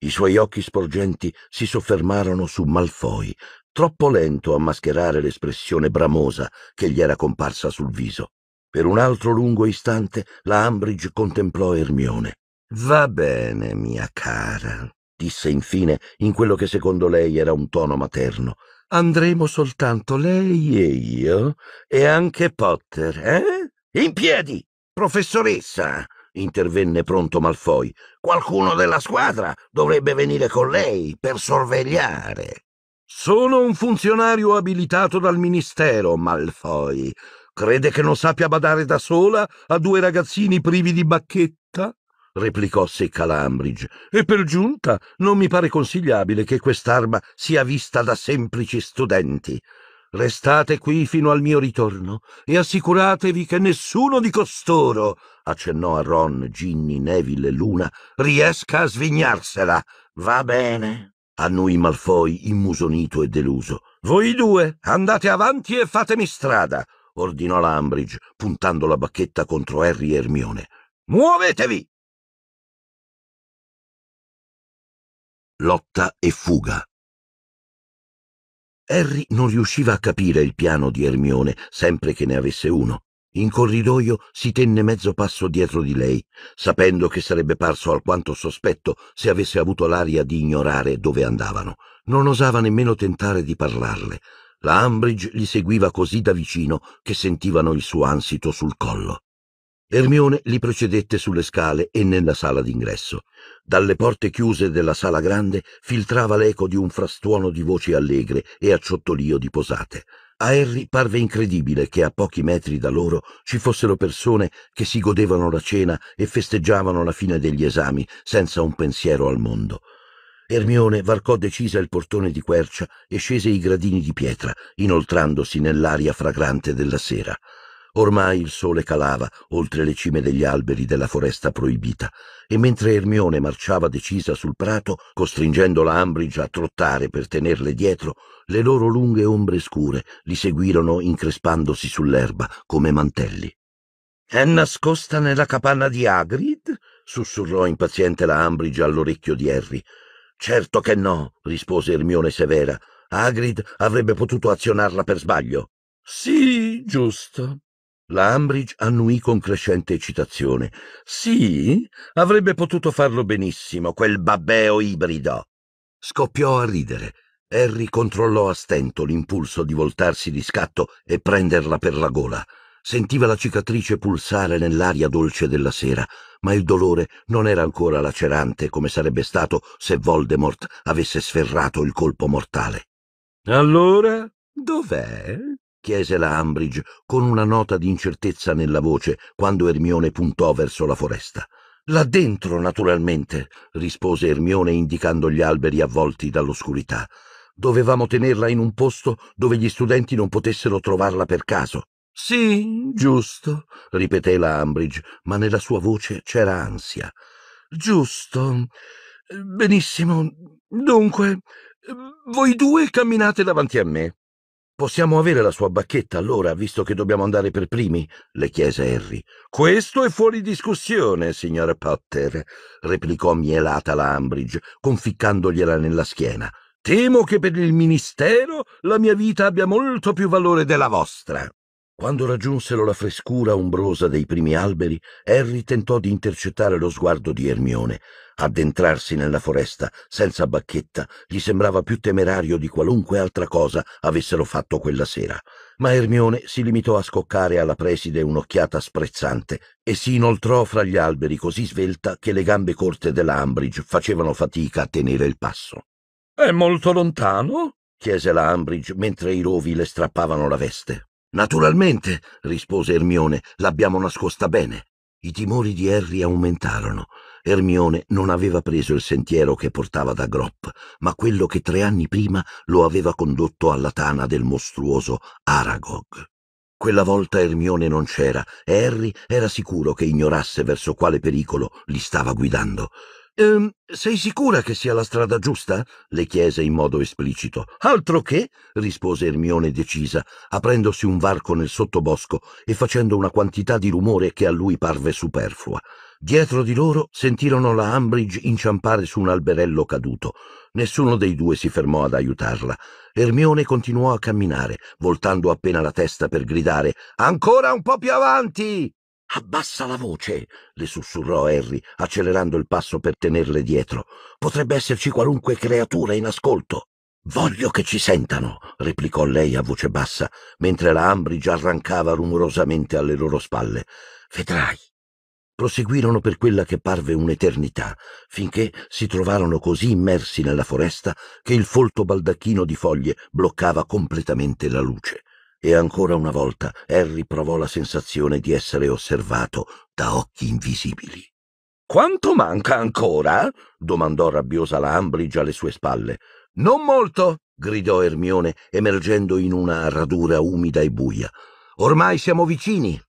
I suoi occhi sporgenti si soffermarono su Malfoy, troppo lento a mascherare l'espressione bramosa che gli era comparsa sul viso. Per un altro lungo istante la Ambridge contemplò Ermione. Va bene, mia cara, disse infine in quello che secondo lei era un tono materno. Andremo soltanto lei e io e anche Potter, eh? In piedi, professoressa! intervenne pronto Malfoy. Qualcuno della squadra dovrebbe venire con lei per sorvegliare. Sono un funzionario abilitato dal Ministero, Malfoy. Crede che non sappia badare da sola a due ragazzini privi di bacchetta? replicò secca Lambridge. E per giunta non mi pare consigliabile che quest'arma sia vista da semplici studenti. Restate qui fino al mio ritorno e assicuratevi che nessuno di costoro, accennò a Ron, Ginny, Neville e Luna, riesca a svignarsela. Va bene, annui Malfoy immusonito e deluso. Voi due andate avanti e fatemi strada ordinò l'Ambridge, puntando la bacchetta contro Harry e Hermione. Muovetevi! Lotta e fuga. Harry non riusciva a capire il piano di Hermione, sempre che ne avesse uno. In corridoio si tenne mezzo passo dietro di lei, sapendo che sarebbe parso alquanto sospetto se avesse avuto l'aria di ignorare dove andavano. Non osava nemmeno tentare di parlarle. La Ambridge li seguiva così da vicino che sentivano il suo ansito sul collo. Ermione li precedette sulle scale e nella sala d'ingresso. Dalle porte chiuse della sala grande filtrava l'eco di un frastuono di voci allegre e acciottolio di posate. A Harry parve incredibile che a pochi metri da loro ci fossero persone che si godevano la cena e festeggiavano la fine degli esami senza un pensiero al mondo. Ermione varcò decisa il portone di quercia e scese i gradini di pietra, inoltrandosi nell'aria fragrante della sera. Ormai il sole calava oltre le cime degli alberi della foresta proibita, e mentre Ermione marciava decisa sul prato, costringendo la Ambridge a trottare per tenerle dietro, le loro lunghe ombre scure li seguirono increspandosi sull'erba come mantelli. È nascosta nella capanna di Agrid? sussurrò impaziente la Ambridge all'orecchio di Harry. Certo che no, rispose Ermione severa. Agrid avrebbe potuto azionarla per sbaglio. Sì, giusto. La Ambridge annuì con crescente eccitazione. Sì, avrebbe potuto farlo benissimo, quel babbeo ibrido. Scoppiò a ridere. Harry controllò a stento l'impulso di voltarsi di scatto e prenderla per la gola. Sentiva la cicatrice pulsare nell'aria dolce della sera, ma il dolore non era ancora lacerante come sarebbe stato se Voldemort avesse sferrato il colpo mortale. Allora, dov'è? chiese la Ambridge con una nota di incertezza nella voce quando Ermione puntò verso la foresta. Là dentro, naturalmente, rispose Ermione indicando gli alberi avvolti dall'oscurità. Dovevamo tenerla in un posto dove gli studenti non potessero trovarla per caso. Sì, giusto, ripeté la Ambridge, ma nella sua voce c'era ansia. Giusto. Benissimo. Dunque, voi due camminate davanti a me. Possiamo avere la sua bacchetta allora, visto che dobbiamo andare per primi? le chiese Harry. Questo è fuori discussione, signor Potter, replicò mielata la Ambridge, conficcandogliela nella schiena. Temo che per il ministero la mia vita abbia molto più valore della vostra. Quando raggiunsero la frescura ombrosa dei primi alberi, Harry tentò di intercettare lo sguardo di Ermione. Addentrarsi nella foresta senza bacchetta gli sembrava più temerario di qualunque altra cosa avessero fatto quella sera. Ma Ermione si limitò a scoccare alla preside un'occhiata sprezzante e si inoltrò fra gli alberi così svelta che le gambe corte della Ambridge facevano fatica a tenere il passo. È molto lontano? chiese la Ambridge mentre i rovi le strappavano la veste. Naturalmente, rispose Ermione, l'abbiamo nascosta bene. I timori di Harry aumentarono. Ermione non aveva preso il sentiero che portava da Gropp, ma quello che tre anni prima lo aveva condotto alla tana del mostruoso Aragog. Quella volta Ermione non c'era e Harry era sicuro che ignorasse verso quale pericolo li stava guidando. Ehm, sei sicura che sia la strada giusta? le chiese in modo esplicito. Altro che, rispose Ermione decisa, aprendosi un varco nel sottobosco e facendo una quantità di rumore che a lui parve superflua. Dietro di loro sentirono la Ambridge inciampare su un alberello caduto. Nessuno dei due si fermò ad aiutarla. Ermione continuò a camminare, voltando appena la testa per gridare Ancora un po' più avanti! Abbassa la voce, le sussurrò Harry, accelerando il passo per tenerle dietro. Potrebbe esserci qualunque creatura in ascolto. Voglio che ci sentano, replicò lei a voce bassa, mentre la Ambri già arrancava rumorosamente alle loro spalle. Vedrai. Proseguirono per quella che parve un'eternità, finché si trovarono così immersi nella foresta che il folto baldacchino di foglie bloccava completamente la luce e ancora una volta Harry provò la sensazione di essere osservato da occhi invisibili. Quanto manca ancora? domandò rabbiosa la Ambridge alle sue spalle. Non molto, gridò Ermione, emergendo in una radura umida e buia. Ormai siamo vicini.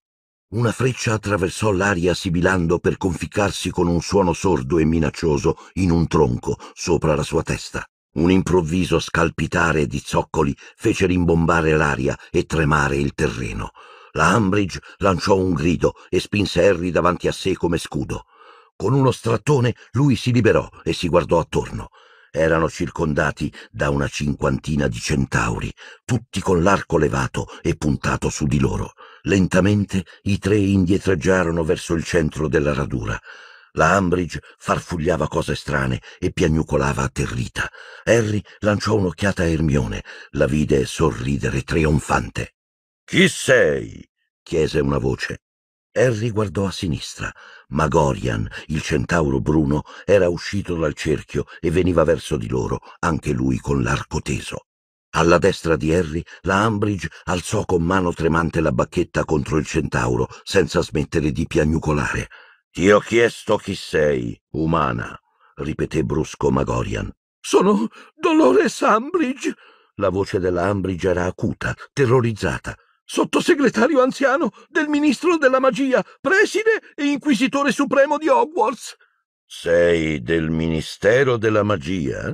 Una freccia attraversò l'aria sibilando per conficcarsi con un suono sordo e minaccioso in un tronco sopra la sua testa. Un improvviso scalpitare di zoccoli fece rimbombare l'aria e tremare il terreno. La Ambridge lanciò un grido e spinse Harry davanti a sé come scudo. Con uno strattone lui si liberò e si guardò attorno. Erano circondati da una cinquantina di centauri, tutti con l'arco levato e puntato su di loro. Lentamente i tre indietreggiarono verso il centro della radura. La Ambridge farfugliava cose strane e piagnucolava atterrita. Harry lanciò un'occhiata a Ermione, la vide sorridere trionfante. Chi sei? chiese una voce. Harry guardò a sinistra. Magorian, il centauro bruno, era uscito dal cerchio e veniva verso di loro, anche lui con l'arco teso. Alla destra di Harry, la Ambridge alzò con mano tremante la bacchetta contro il centauro, senza smettere di piagnucolare. Ti ho chiesto chi sei, umana, ripeté brusco Magorian. Sono Dolores Ambridge. La voce della Ambridge era acuta, terrorizzata. Sottosegretario anziano del ministro della magia, preside e inquisitore supremo di Hogwarts. Sei del ministero della magia?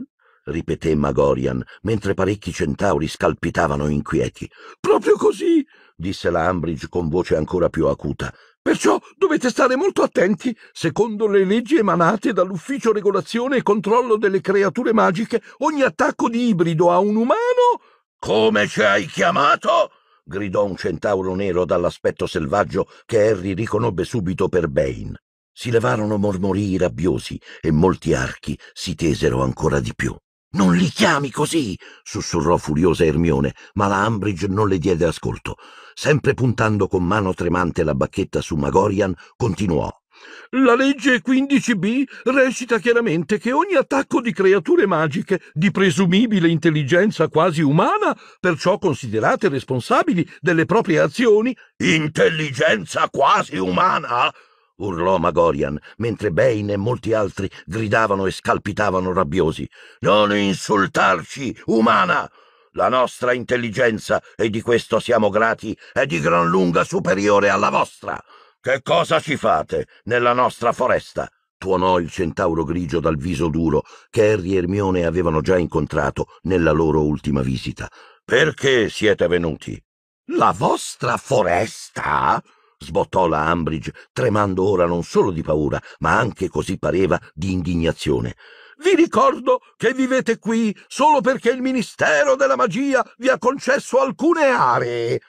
ripeté Magorian, mentre parecchi centauri scalpitavano inquieti. Proprio così, disse la Ambridge con voce ancora più acuta. Perciò dovete stare molto attenti, secondo le leggi emanate dall'Ufficio Regolazione e Controllo delle Creature Magiche, ogni attacco di ibrido a un umano... Come ci hai chiamato? gridò un centauro nero dall'aspetto selvaggio che Harry riconobbe subito per Bane. Si levarono mormorii rabbiosi e molti archi si tesero ancora di più. Non li chiami così! sussurrò furiosa Ermione, ma la Ambridge non le diede ascolto sempre puntando con mano tremante la bacchetta su Magorian, continuò. La legge 15b recita chiaramente che ogni attacco di creature magiche di presumibile intelligenza quasi umana, perciò considerate responsabili delle proprie azioni, intelligenza quasi umana, urlò Magorian, mentre Bane e molti altri gridavano e scalpitavano rabbiosi. Non insultarci, umana! La nostra intelligenza, e di questo siamo grati, è di gran lunga superiore alla vostra. Che cosa ci fate nella nostra foresta? tuonò il centauro grigio dal viso duro che Harry e Ermione avevano già incontrato nella loro ultima visita. Perché siete venuti? La vostra foresta? sbottò la Ambridge, tremando ora non solo di paura, ma anche così pareva di indignazione. Vi ricordo che vivete qui solo perché il Ministero della Magia vi ha concesso alcune aree.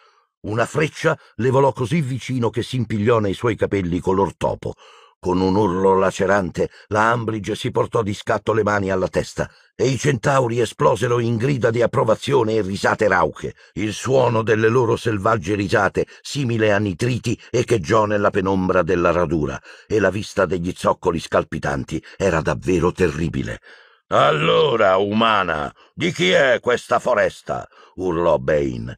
Una freccia le volò così vicino che s'impigliò nei suoi capelli color topo. Con un urlo lacerante, la Ambridge si portò di scatto le mani alla testa e i centauri esplosero in grida di approvazione e risate rauche. Il suono delle loro selvagge risate, simile a nitriti, echeggiò nella penombra della radura e la vista degli zoccoli scalpitanti era davvero terribile. Allora, umana, di chi è questa foresta? urlò Bane.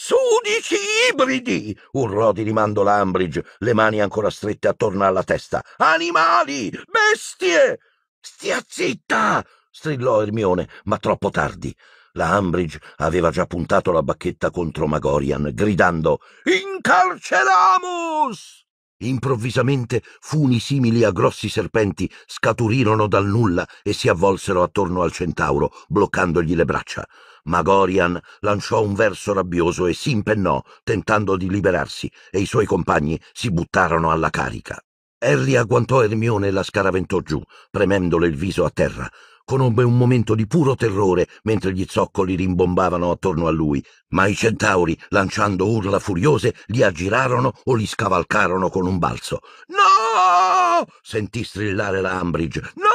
Sudici ibridi! urlò di rimando Lambridge, le mani ancora strette attorno alla testa. Animali! Bestie! Stia zitta! strillò Ermione, ma troppo tardi. La Ambridge aveva già puntato la bacchetta contro Magorian, gridando Incarceramus! Improvvisamente funi simili a grossi serpenti scaturirono dal nulla e si avvolsero attorno al centauro, bloccandogli le braccia ma Gorian lanciò un verso rabbioso e si impennò, tentando di liberarsi, e i suoi compagni si buttarono alla carica. Harry agguantò Ermione e la scaraventò giù, premendole il viso a terra. Conobbe un momento di puro terrore mentre gli zoccoli rimbombavano attorno a lui, ma i centauri, lanciando urla furiose, li aggirarono o li scavalcarono con un balzo. No! sentì strillare la Ambridge. No!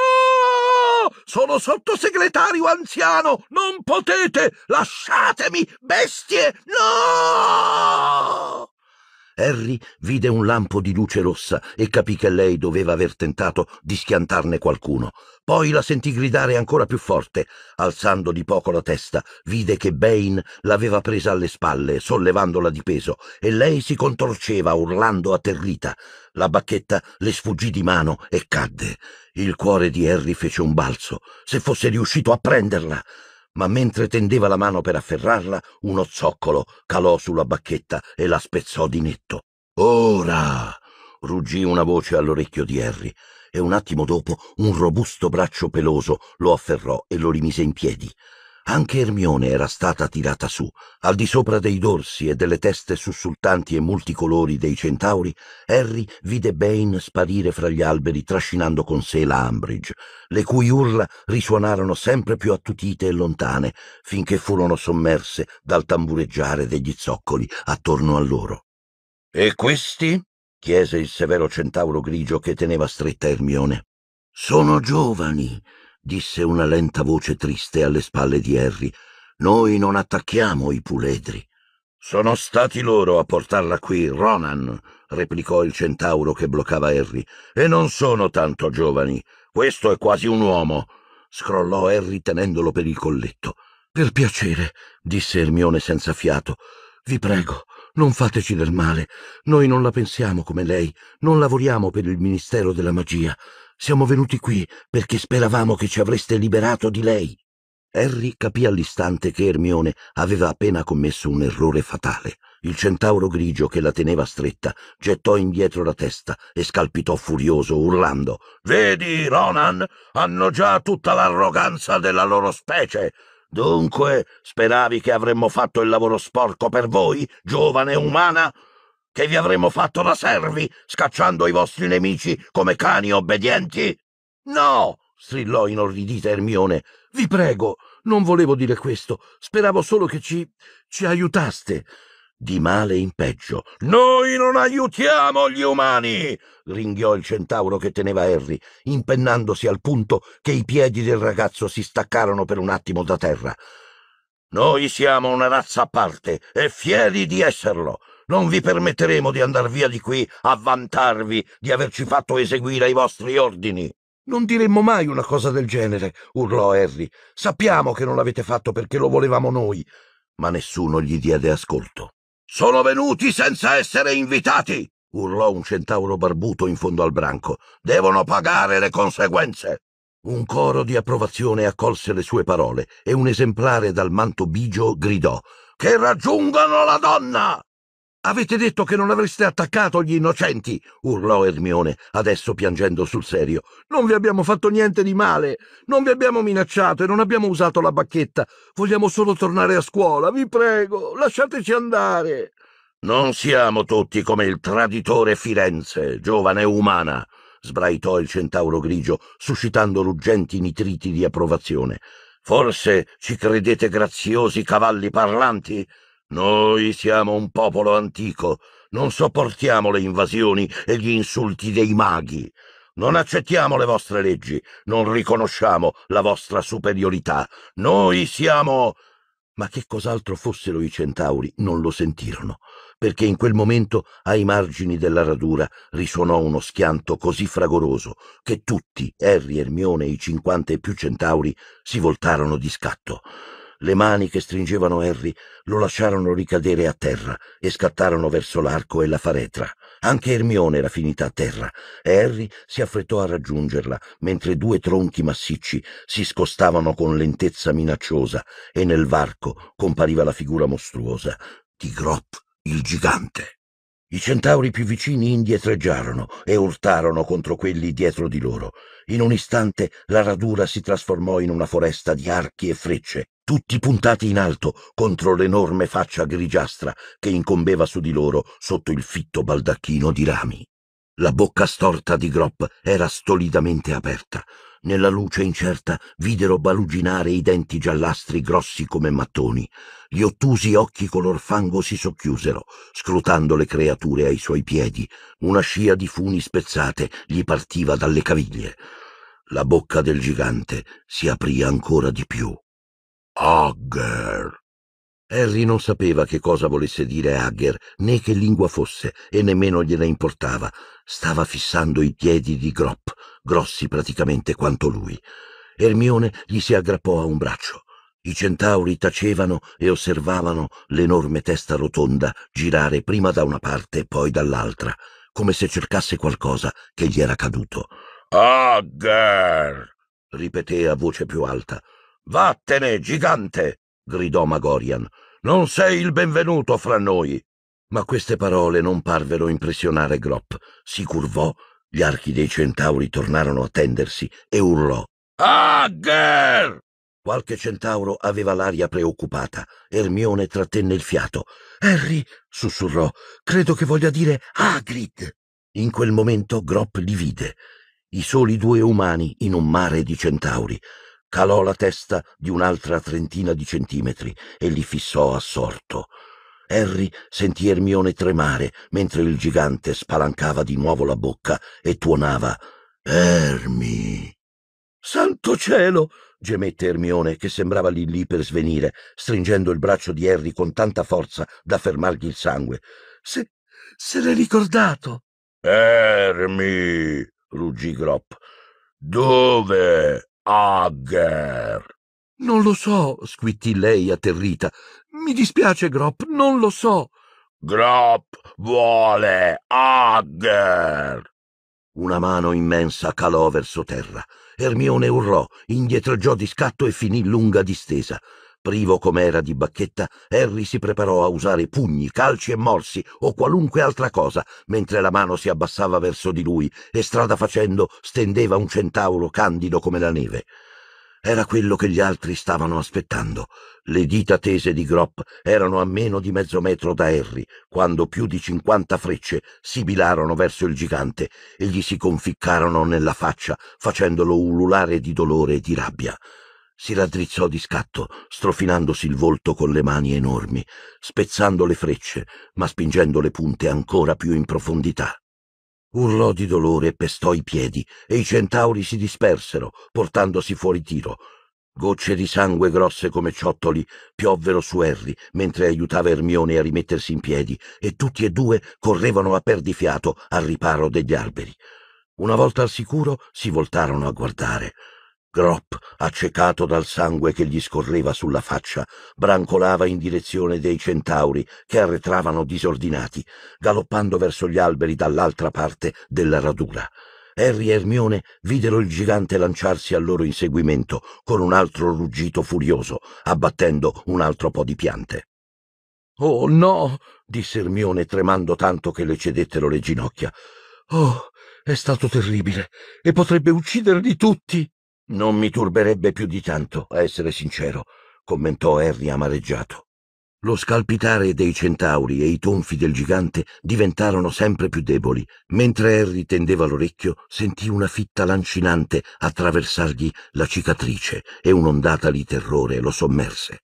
Sono sottosegretario anziano! Non potete! Lasciatemi, bestie! No! Harry vide un lampo di luce rossa e capì che lei doveva aver tentato di schiantarne qualcuno. Poi la sentì gridare ancora più forte. Alzando di poco la testa, vide che Bane l'aveva presa alle spalle, sollevandola di peso, e lei si contorceva, urlando atterrita. La bacchetta le sfuggì di mano e cadde. Il cuore di Harry fece un balzo. Se fosse riuscito a prenderla! ma mentre tendeva la mano per afferrarla, uno zoccolo calò sulla bacchetta e la spezzò di netto. Ora! ruggì una voce all'orecchio di Harry, e un attimo dopo un robusto braccio peloso lo afferrò e lo rimise in piedi. Anche Ermione era stata tirata su, al di sopra dei dorsi e delle teste sussultanti e multicolori dei centauri, Harry vide Bane sparire fra gli alberi trascinando con sé la Ambridge, le cui urla risuonarono sempre più attutite e lontane, finché furono sommerse dal tambureggiare degli zoccoli attorno a loro. E questi? chiese il severo centauro grigio che teneva stretta Ermione. Sono giovani, disse una lenta voce triste alle spalle di Harry. Noi non attacchiamo i puledri. Sono stati loro a portarla qui, Ronan, replicò il centauro che bloccava Harry. E non sono tanto giovani. Questo è quasi un uomo. Scrollò Harry tenendolo per il colletto. Per piacere, disse Ermione senza fiato. Vi prego, non fateci del male. Noi non la pensiamo come lei, non lavoriamo per il Ministero della Magia. Siamo venuti qui perché speravamo che ci avreste liberato di lei. Harry capì all'istante che Ermione aveva appena commesso un errore fatale. Il centauro grigio che la teneva stretta gettò indietro la testa e scalpitò furioso, urlando Vedi, Ronan, hanno già tutta l'arroganza della loro specie. Dunque, speravi che avremmo fatto il lavoro sporco per voi, giovane umana? Che vi avremmo fatto da servi, scacciando i vostri nemici come cani obbedienti? No! strillò inorridita Ermione. Vi prego, non volevo dire questo. Speravo solo che ci. ci aiutaste di male in peggio. Noi non aiutiamo gli umani! ringhiò il centauro che teneva Harry, impennandosi al punto che i piedi del ragazzo si staccarono per un attimo da terra. Noi siamo una razza a parte e fieri di esserlo. Non vi permetteremo di andar via di qui a vantarvi di averci fatto eseguire i vostri ordini. Non diremmo mai una cosa del genere, urlò Harry. Sappiamo che non l'avete fatto perché lo volevamo noi. Ma nessuno gli diede ascolto. Sono venuti senza essere invitati! urlò un centauro barbuto in fondo al branco. Devono pagare le conseguenze! Un coro di approvazione accolse le sue parole e un esemplare dal manto bigio gridò Che raggiungano la donna! Avete detto che non avreste attaccato gli innocenti, urlò Ermione, adesso piangendo sul serio. Non vi abbiamo fatto niente di male, non vi abbiamo minacciato e non abbiamo usato la bacchetta. Vogliamo solo tornare a scuola, vi prego, lasciateci andare. Non siamo tutti come il traditore Firenze, giovane umana, sbraitò il centauro grigio, suscitando ruggenti nitriti di approvazione. Forse ci credete graziosi cavalli parlanti? Noi siamo un popolo antico, non sopportiamo le invasioni e gli insulti dei maghi. Non accettiamo le vostre leggi, non riconosciamo la vostra superiorità. Noi siamo... Ma che cos'altro fossero i centauri non lo sentirono, perché in quel momento ai margini della radura risuonò uno schianto così fragoroso che tutti, Harry, Ermione i cinquanta e più centauri, si voltarono di scatto. Le mani che stringevano Harry lo lasciarono ricadere a terra e scattarono verso l'arco e la faretra. Anche Ermione era finita a terra e Harry si affrettò a raggiungerla mentre due tronchi massicci si scostavano con lentezza minacciosa e nel varco compariva la figura mostruosa di Grop il gigante. I centauri più vicini indietreggiarono e urtarono contro quelli dietro di loro. In un istante la radura si trasformò in una foresta di archi e frecce tutti puntati in alto contro l'enorme faccia grigiastra che incombeva su di loro sotto il fitto baldacchino di rami. La bocca storta di Grop era stolidamente aperta. Nella luce incerta videro baluginare i denti giallastri grossi come mattoni. Gli ottusi occhi color fango si socchiusero, scrutando le creature ai suoi piedi. Una scia di funi spezzate gli partiva dalle caviglie. La bocca del gigante si aprì ancora di più. Hagger. Harry non sapeva che cosa volesse dire Hagger, né che lingua fosse, e nemmeno gliene importava. Stava fissando i piedi di Gropp, grossi praticamente quanto lui. Ermione gli si aggrappò a un braccio. I centauri tacevano e osservavano l'enorme testa rotonda girare prima da una parte e poi dall'altra, come se cercasse qualcosa che gli era caduto. Hagger! ripeté a voce più alta. Vattene, gigante! gridò Magorian. Non sei il benvenuto fra noi. Ma queste parole non parvero impressionare Grop. Si curvò, gli archi dei centauri tornarono a tendersi e urlò. Agger! Qualche centauro aveva l'aria preoccupata. Ermione trattenne il fiato. Harry, sussurrò, credo che voglia dire Agrid. In quel momento Grop li vide. I soli due umani in un mare di centauri calò la testa di un'altra trentina di centimetri e li fissò assorto. Harry sentì Ermione tremare mentre il gigante spalancava di nuovo la bocca e tuonava Ermi. Santo cielo! gemette Ermione, che sembrava lì lì per svenire, stringendo il braccio di Harry con tanta forza da fermargli il sangue. Se, se l'è ricordato! Ermi! ruggì Grop. Dove Agger. Non lo so, squittì lei atterrita. Mi dispiace, Grop, non lo so. Grop vuole Agger. Una mano immensa calò verso terra. Ermione urlò, indietreggiò di scatto e finì lunga distesa. Privo com'era di bacchetta, Harry si preparò a usare pugni, calci e morsi o qualunque altra cosa, mentre la mano si abbassava verso di lui e strada facendo stendeva un centauro candido come la neve. Era quello che gli altri stavano aspettando. Le dita tese di Gropp erano a meno di mezzo metro da Harry, quando più di cinquanta frecce sibilarono verso il gigante e gli si conficcarono nella faccia, facendolo ululare di dolore e di rabbia. Si raddrizzò di scatto, strofinandosi il volto con le mani enormi, spezzando le frecce, ma spingendo le punte ancora più in profondità. Urlò di dolore e pestò i piedi, e i centauri si dispersero, portandosi fuori tiro. Gocce di sangue grosse come ciottoli piovvero su Harry mentre aiutava Ermione a rimettersi in piedi, e tutti e due correvano a perdifiato al riparo degli alberi. Una volta al sicuro si voltarono a guardare. Grop, accecato dal sangue che gli scorreva sulla faccia, brancolava in direzione dei centauri che arretravano disordinati, galoppando verso gli alberi dall'altra parte della radura. Harry e Hermione videro il gigante lanciarsi al loro inseguimento con un altro ruggito furioso, abbattendo un altro po' di piante. Oh no! disse Hermione tremando tanto che le cedettero le ginocchia. Oh, è stato terribile e potrebbe ucciderli tutti! Non mi turberebbe più di tanto, a essere sincero, commentò Harry amareggiato. Lo scalpitare dei centauri e i tonfi del gigante diventarono sempre più deboli. Mentre Harry tendeva l'orecchio, sentì una fitta lancinante attraversargli la cicatrice e un'ondata di terrore lo sommerse.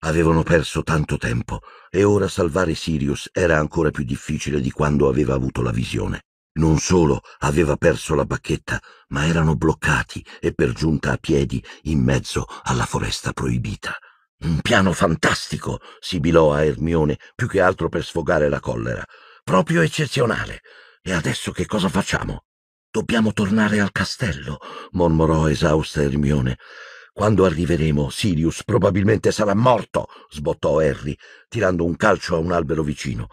Avevano perso tanto tempo e ora salvare Sirius era ancora più difficile di quando aveva avuto la visione. Non solo aveva perso la bacchetta, ma erano bloccati e per giunta a piedi in mezzo alla foresta proibita. Un piano fantastico, sibilò a Ermione, più che altro per sfogare la collera. Proprio eccezionale. E adesso che cosa facciamo? Dobbiamo tornare al castello, mormorò esausta Ermione. Quando arriveremo, Sirius probabilmente sarà morto, sbottò Harry, tirando un calcio a un albero vicino.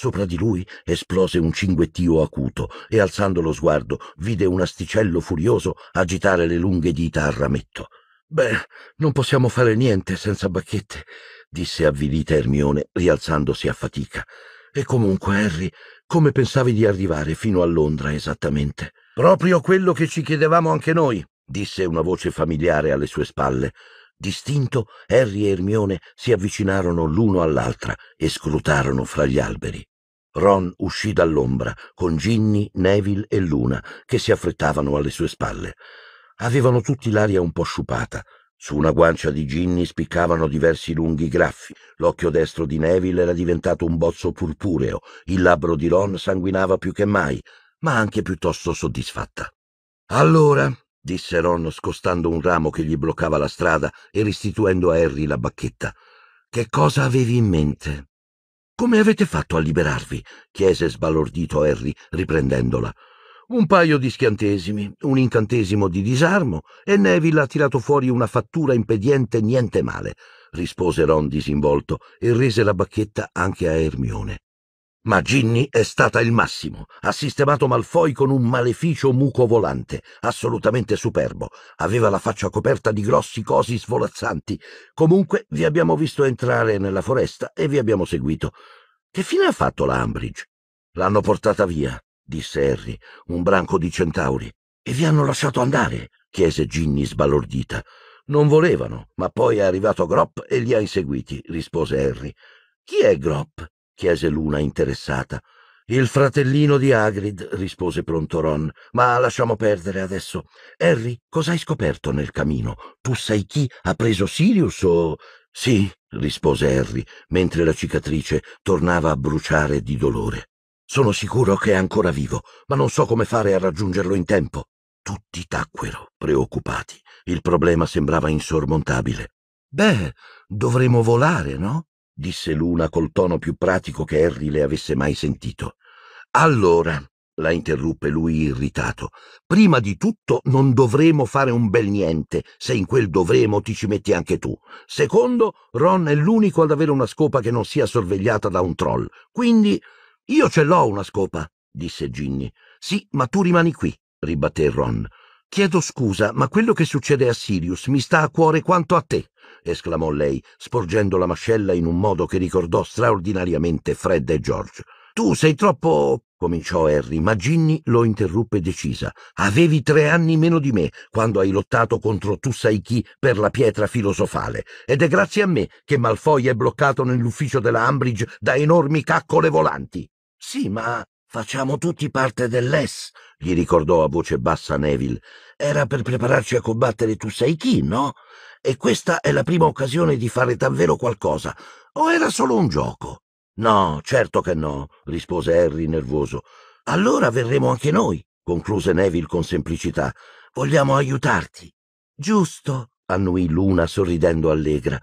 Sopra di lui esplose un cinguettio acuto e alzando lo sguardo vide un asticello furioso agitare le lunghe dita a rametto. Beh, non possiamo fare niente senza bacchette, disse avvilita Ermione, rialzandosi a fatica. E comunque, Harry, come pensavi di arrivare fino a Londra esattamente? Proprio quello che ci chiedevamo anche noi, disse una voce familiare alle sue spalle. Distinto, Harry e Ermione si avvicinarono l'uno all'altra e scrutarono fra gli alberi. Ron uscì dall'ombra con Ginny, Neville e Luna che si affrettavano alle sue spalle. Avevano tutti l'aria un po' sciupata. Su una guancia di Ginny spiccavano diversi lunghi graffi. L'occhio destro di Neville era diventato un bozzo purpureo. Il labbro di Ron sanguinava più che mai, ma anche piuttosto soddisfatta. Allora, disse Ron scostando un ramo che gli bloccava la strada e restituendo a Harry la bacchetta. Che cosa avevi in mente? Come avete fatto a liberarvi? chiese sbalordito Harry, riprendendola. Un paio di schiantesimi, un incantesimo di disarmo e Neville ha tirato fuori una fattura impediente niente male, rispose Ron disinvolto e rese la bacchetta anche a Ermione. Ma Ginny è stata il massimo. Ha sistemato Malfoy con un maleficio muco volante, assolutamente superbo. Aveva la faccia coperta di grossi cosi svolazzanti. Comunque vi abbiamo visto entrare nella foresta e vi abbiamo seguito. Che fine ha fatto la Ambridge? L'hanno portata via, disse Harry, un branco di centauri. E vi hanno lasciato andare? chiese Ginny sbalordita. Non volevano, ma poi è arrivato Grop e li ha inseguiti, rispose Harry. Chi è Grop? chiese l'una interessata. Il fratellino di Agrid, rispose pronto Ron. Ma lasciamo perdere adesso. Harry, cosa hai scoperto nel camino? Tu sai chi ha preso Sirius o... Sì, rispose Harry, mentre la cicatrice tornava a bruciare di dolore. Sono sicuro che è ancora vivo, ma non so come fare a raggiungerlo in tempo. Tutti tacquero, preoccupati. Il problema sembrava insormontabile. Beh, dovremo volare, no? disse l'una col tono più pratico che Harry le avesse mai sentito. Allora, la interruppe lui irritato, prima di tutto non dovremo fare un bel niente, se in quel dovremo ti ci metti anche tu. Secondo, Ron è l'unico ad avere una scopa che non sia sorvegliata da un troll. Quindi, io ce l'ho una scopa, disse Ginny. Sì, ma tu rimani qui, ribatté Ron. Chiedo scusa, ma quello che succede a Sirius mi sta a cuore quanto a te esclamò lei, sporgendo la mascella in un modo che ricordò straordinariamente Fred e George. Tu sei troppo. cominciò Harry, ma Ginny lo interruppe decisa. Avevi tre anni meno di me quando hai lottato contro tu sai chi per la pietra filosofale, ed è grazie a me che Malfoy è bloccato nell'ufficio della Ambridge da enormi caccole volanti. Sì, ma Facciamo tutti parte dell'ES, gli ricordò a voce bassa Neville. Era per prepararci a combattere tu sai chi, no? e questa è la prima occasione di fare davvero qualcosa. O era solo un gioco? No, certo che no, rispose Harry nervoso. Allora verremo anche noi, concluse Neville con semplicità. Vogliamo aiutarti. Giusto, annuì Luna sorridendo allegra.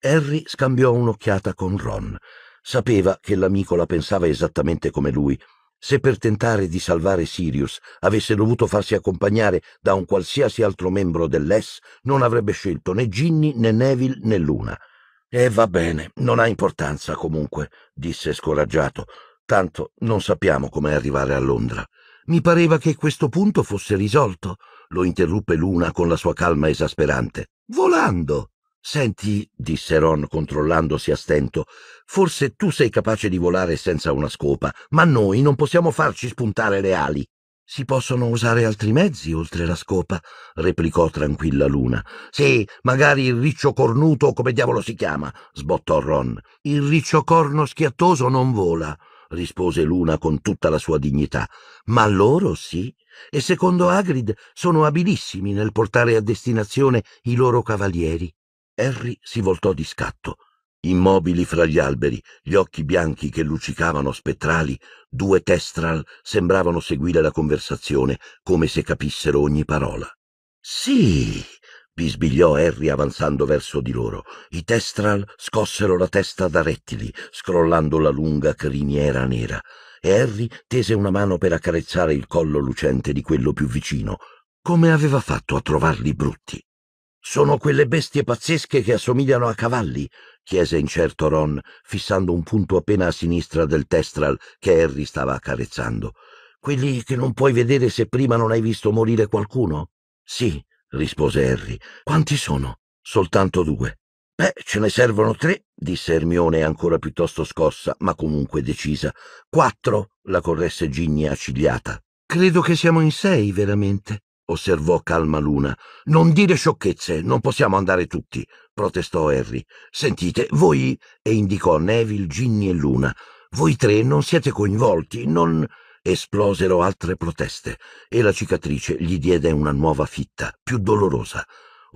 Harry scambiò un'occhiata con Ron. Sapeva che l'amico la pensava esattamente come lui se per tentare di salvare Sirius avesse dovuto farsi accompagnare da un qualsiasi altro membro dell'ES, non avrebbe scelto né Ginny né Neville né Luna. E va bene, non ha importanza comunque, disse scoraggiato. Tanto non sappiamo come arrivare a Londra. Mi pareva che questo punto fosse risolto, lo interruppe Luna con la sua calma esasperante. Volando! Senti, disse Ron controllandosi a stento, forse tu sei capace di volare senza una scopa, ma noi non possiamo farci spuntare le ali. Si possono usare altri mezzi oltre la scopa, replicò tranquilla Luna. Sì, magari il riccio cornuto, come diavolo si chiama, sbottò Ron. Il riccio corno schiattoso non vola, rispose Luna con tutta la sua dignità. Ma loro sì, e secondo Agrid sono abilissimi nel portare a destinazione i loro cavalieri. Harry si voltò di scatto, immobili fra gli alberi, gli occhi bianchi che luccicavano spettrali, due testral sembravano seguire la conversazione come se capissero ogni parola. Sì, bisbigliò Harry avanzando verso di loro. I testral scossero la testa da rettili, scrollando la lunga criniera nera, e Harry tese una mano per accarezzare il collo lucente di quello più vicino, come aveva fatto a trovarli brutti. Sono quelle bestie pazzesche che assomigliano a cavalli, chiese incerto Ron, fissando un punto appena a sinistra del testral che Harry stava accarezzando. Quelli che non puoi vedere se prima non hai visto morire qualcuno? Sì, rispose Harry. Quanti sono? Soltanto due. Beh, ce ne servono tre, disse Ermione ancora piuttosto scossa, ma comunque decisa. Quattro, la corresse Ginny accigliata. Credo che siamo in sei, veramente osservò calma Luna. Non dire sciocchezze, non possiamo andare tutti, protestò Harry. Sentite, voi, e indicò Neville, Ginny e Luna, voi tre non siete coinvolti, non... Esplosero altre proteste e la cicatrice gli diede una nuova fitta, più dolorosa.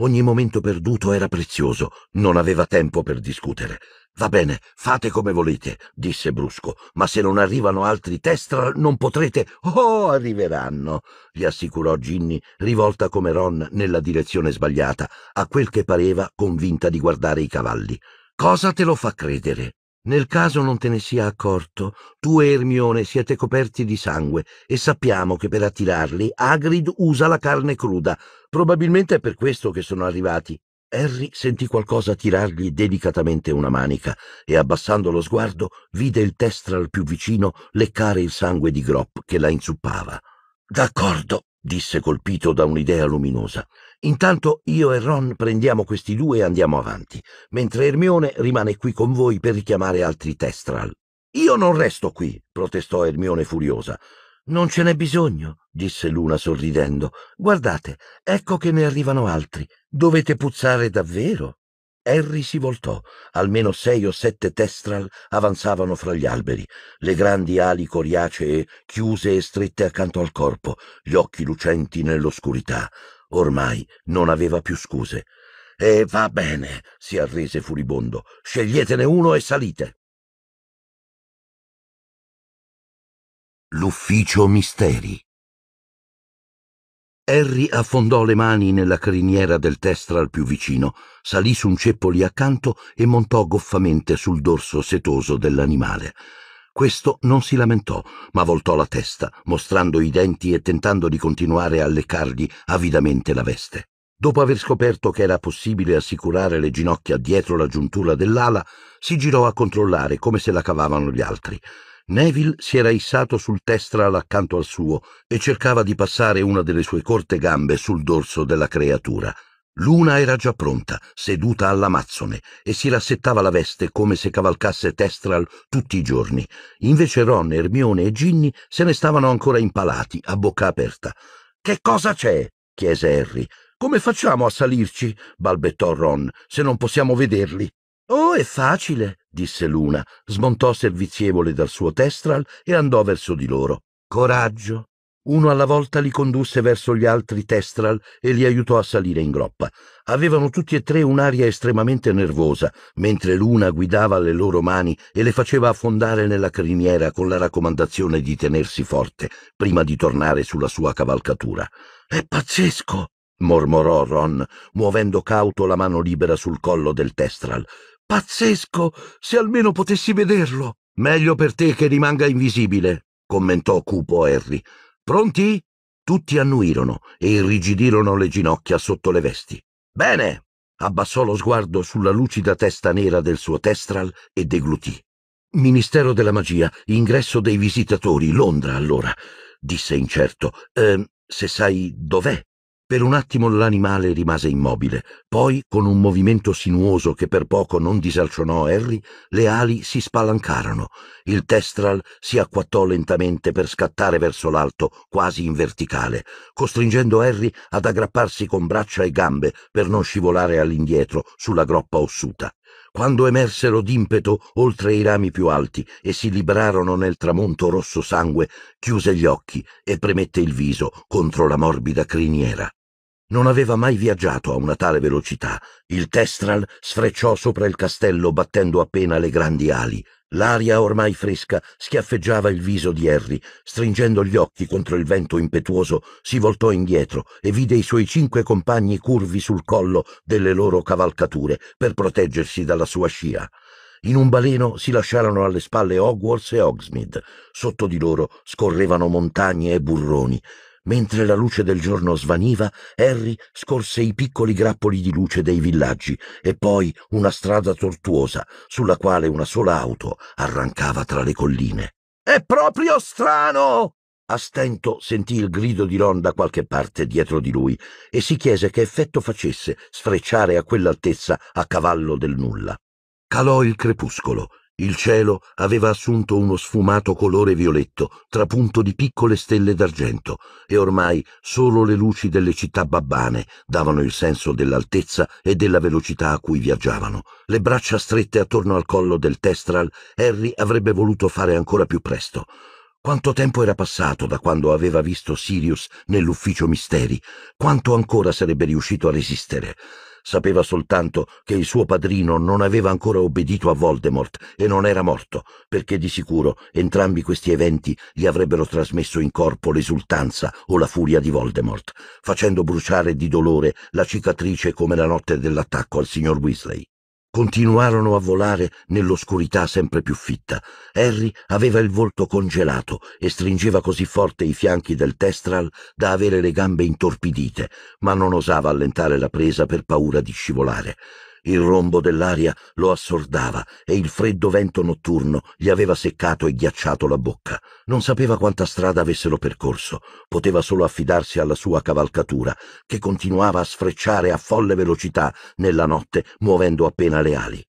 Ogni momento perduto era prezioso, non aveva tempo per discutere. Va bene, fate come volete, disse brusco, ma se non arrivano altri Testral non potrete. Oh, arriveranno, gli assicurò Ginny, rivolta come Ron nella direzione sbagliata, a quel che pareva convinta di guardare i cavalli. Cosa te lo fa credere? Nel caso non te ne sia accorto, tu e Ermione siete coperti di sangue e sappiamo che per attirarli Agrid usa la carne cruda. Probabilmente è per questo che sono arrivati. Harry sentì qualcosa tirargli delicatamente una manica e, abbassando lo sguardo, vide il testral più vicino leccare il sangue di Gropp che la inzuppava. D'accordo, disse colpito da un'idea luminosa. Intanto io e Ron prendiamo questi due e andiamo avanti, mentre Ermione rimane qui con voi per richiamare altri testral. Io non resto qui, protestò Ermione furiosa. Non ce n'è bisogno, disse l'una sorridendo. Guardate, ecco che ne arrivano altri. Dovete puzzare davvero. Harry si voltò. Almeno sei o sette testral avanzavano fra gli alberi, le grandi ali coriacee chiuse e strette accanto al corpo, gli occhi lucenti nell'oscurità. Ormai non aveva più scuse. E va bene, si arrese furibondo. Sceglietene uno e salite. l'ufficio misteri. Harry affondò le mani nella criniera del testral più vicino, salì su un ceppo lì accanto e montò goffamente sul dorso setoso dell'animale. Questo non si lamentò, ma voltò la testa, mostrando i denti e tentando di continuare a leccargli avidamente la veste. Dopo aver scoperto che era possibile assicurare le ginocchia dietro la giuntura dell'ala, si girò a controllare come se la cavavano gli altri. Neville si era issato sul testral accanto al suo e cercava di passare una delle sue corte gambe sul dorso della creatura. Luna era già pronta, seduta all'amazzone, e si rassettava la veste come se cavalcasse Testral tutti i giorni. Invece Ron, Ermione e Ginny se ne stavano ancora impalati, a bocca aperta. Che cosa c'è? chiese Harry. Come facciamo a salirci? balbettò Ron, se non possiamo vederli. Oh, è facile, disse l'una, smontò servizievole dal suo testral e andò verso di loro. Coraggio! Uno alla volta li condusse verso gli altri testral e li aiutò a salire in groppa. Avevano tutti e tre un'aria estremamente nervosa, mentre l'una guidava le loro mani e le faceva affondare nella criniera con la raccomandazione di tenersi forte prima di tornare sulla sua cavalcatura. È pazzesco! mormorò Ron, muovendo cauto la mano libera sul collo del testral. Pazzesco! Se almeno potessi vederlo! Meglio per te che rimanga invisibile, commentò cupo Harry. Pronti? Tutti annuirono e irrigidirono le ginocchia sotto le vesti. Bene! Abbassò lo sguardo sulla lucida testa nera del suo testral e deglutì. Ministero della Magia, ingresso dei visitatori, Londra allora, disse incerto. Ehm, se sai dov'è? Per un attimo l'animale rimase immobile, poi, con un movimento sinuoso che per poco non disalcionò Harry, le ali si spalancarono. Il Testral si acquattò lentamente per scattare verso l'alto, quasi in verticale, costringendo Harry ad aggrapparsi con braccia e gambe per non scivolare all'indietro sulla groppa ossuta. Quando emersero d'impeto oltre i rami più alti e si librarono nel tramonto rosso sangue, chiuse gli occhi e premette il viso contro la morbida criniera. Non aveva mai viaggiato a una tale velocità. Il Testral sfrecciò sopra il castello battendo appena le grandi ali. L'aria ormai fresca schiaffeggiava il viso di Harry. Stringendo gli occhi contro il vento impetuoso, si voltò indietro e vide i suoi cinque compagni curvi sul collo delle loro cavalcature per proteggersi dalla sua scia. In un baleno si lasciarono alle spalle Hogwarts e Hogsmeade. Sotto di loro scorrevano montagne e burroni. Mentre la luce del giorno svaniva, Harry scorse i piccoli grappoli di luce dei villaggi e poi una strada tortuosa sulla quale una sola auto arrancava tra le colline. È proprio strano! A stento sentì il grido di Ron da qualche parte dietro di lui e si chiese che effetto facesse sfrecciare a quell'altezza a cavallo del nulla. Calò il crepuscolo il cielo aveva assunto uno sfumato colore violetto, trapunto di piccole stelle d'argento, e ormai solo le luci delle città babbane davano il senso dell'altezza e della velocità a cui viaggiavano. Le braccia strette attorno al collo del Testral, Harry avrebbe voluto fare ancora più presto. Quanto tempo era passato da quando aveva visto Sirius nell'ufficio misteri? Quanto ancora sarebbe riuscito a resistere? Sapeva soltanto che il suo padrino non aveva ancora obbedito a Voldemort e non era morto, perché di sicuro entrambi questi eventi gli avrebbero trasmesso in corpo l'esultanza o la furia di Voldemort, facendo bruciare di dolore la cicatrice come la notte dell'attacco al signor Weasley. Continuarono a volare nell'oscurità sempre più fitta. Harry aveva il volto congelato e stringeva così forte i fianchi del testral da avere le gambe intorpidite, ma non osava allentare la presa per paura di scivolare. Il rombo dell'aria lo assordava e il freddo vento notturno gli aveva seccato e ghiacciato la bocca. Non sapeva quanta strada avessero percorso, poteva solo affidarsi alla sua cavalcatura, che continuava a sfrecciare a folle velocità nella notte, muovendo appena le ali.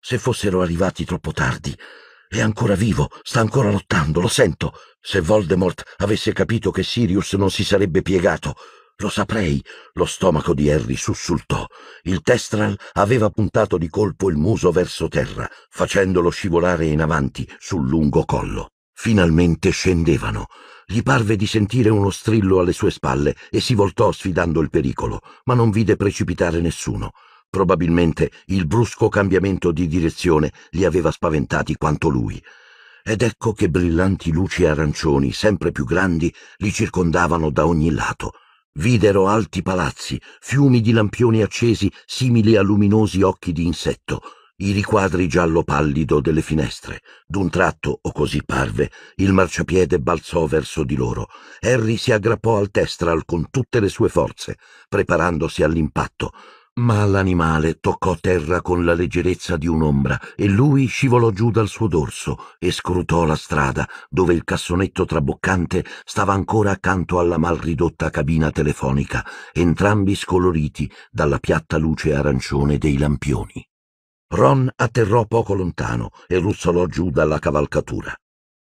Se fossero arrivati troppo tardi, è ancora vivo, sta ancora lottando, lo sento. Se Voldemort avesse capito che Sirius non si sarebbe piegato, lo saprei, lo stomaco di Harry sussultò. Il Testral aveva puntato di colpo il muso verso terra, facendolo scivolare in avanti sul lungo collo. Finalmente scendevano. Gli parve di sentire uno strillo alle sue spalle e si voltò sfidando il pericolo, ma non vide precipitare nessuno. Probabilmente il brusco cambiamento di direzione li aveva spaventati quanto lui. Ed ecco che brillanti luci arancioni sempre più grandi li circondavano da ogni lato. Videro alti palazzi, fiumi di lampioni accesi simili a luminosi occhi di insetto, i riquadri giallo pallido delle finestre. D'un tratto, o così parve, il marciapiede balzò verso di loro. Harry si aggrappò al testral con tutte le sue forze, preparandosi all'impatto ma l'animale toccò terra con la leggerezza di un'ombra e lui scivolò giù dal suo dorso e scrutò la strada dove il cassonetto traboccante stava ancora accanto alla malridotta cabina telefonica, entrambi scoloriti dalla piatta luce arancione dei lampioni. Ron atterrò poco lontano e ruzzolò giù dalla cavalcatura.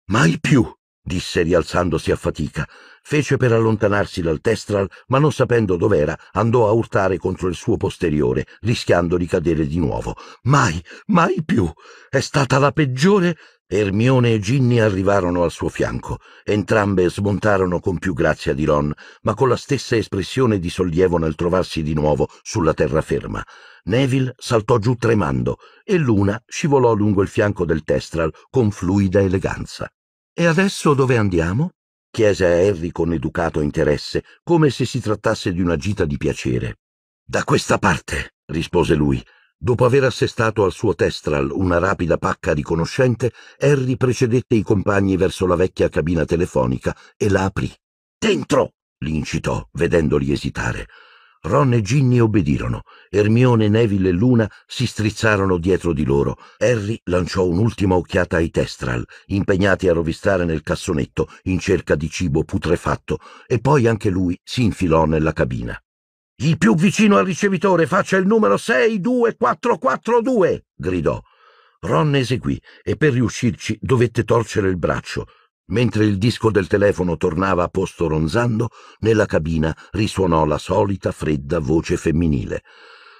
Mai più! disse rialzandosi a fatica. Fece per allontanarsi dal testral, ma non sapendo dov'era, andò a urtare contro il suo posteriore, rischiando di cadere di nuovo. Mai, mai più! È stata la peggiore! Ermione e Ginny arrivarono al suo fianco. Entrambe smontarono con più grazia di Ron, ma con la stessa espressione di sollievo nel trovarsi di nuovo sulla terraferma. Neville saltò giù tremando e l'una scivolò lungo il fianco del testral con fluida eleganza. E adesso dove andiamo? chiese a Harry con educato interesse, come se si trattasse di una gita di piacere. Da questa parte, rispose lui. Dopo aver assestato al suo testral una rapida pacca riconoscente, Harry precedette i compagni verso la vecchia cabina telefonica e la aprì. Dentro! li incitò, vedendoli esitare. Ron e Ginny obbedirono, Ermione, Neville e Luna si strizzarono dietro di loro. Harry lanciò un'ultima occhiata ai Testral, impegnati a rovistare nel cassonetto in cerca di cibo putrefatto, e poi anche lui si infilò nella cabina. Il più vicino al ricevitore faccia il numero 62442, gridò. Ron eseguì e per riuscirci dovette torcere il braccio. Mentre il disco del telefono tornava a posto ronzando, nella cabina risuonò la solita fredda voce femminile.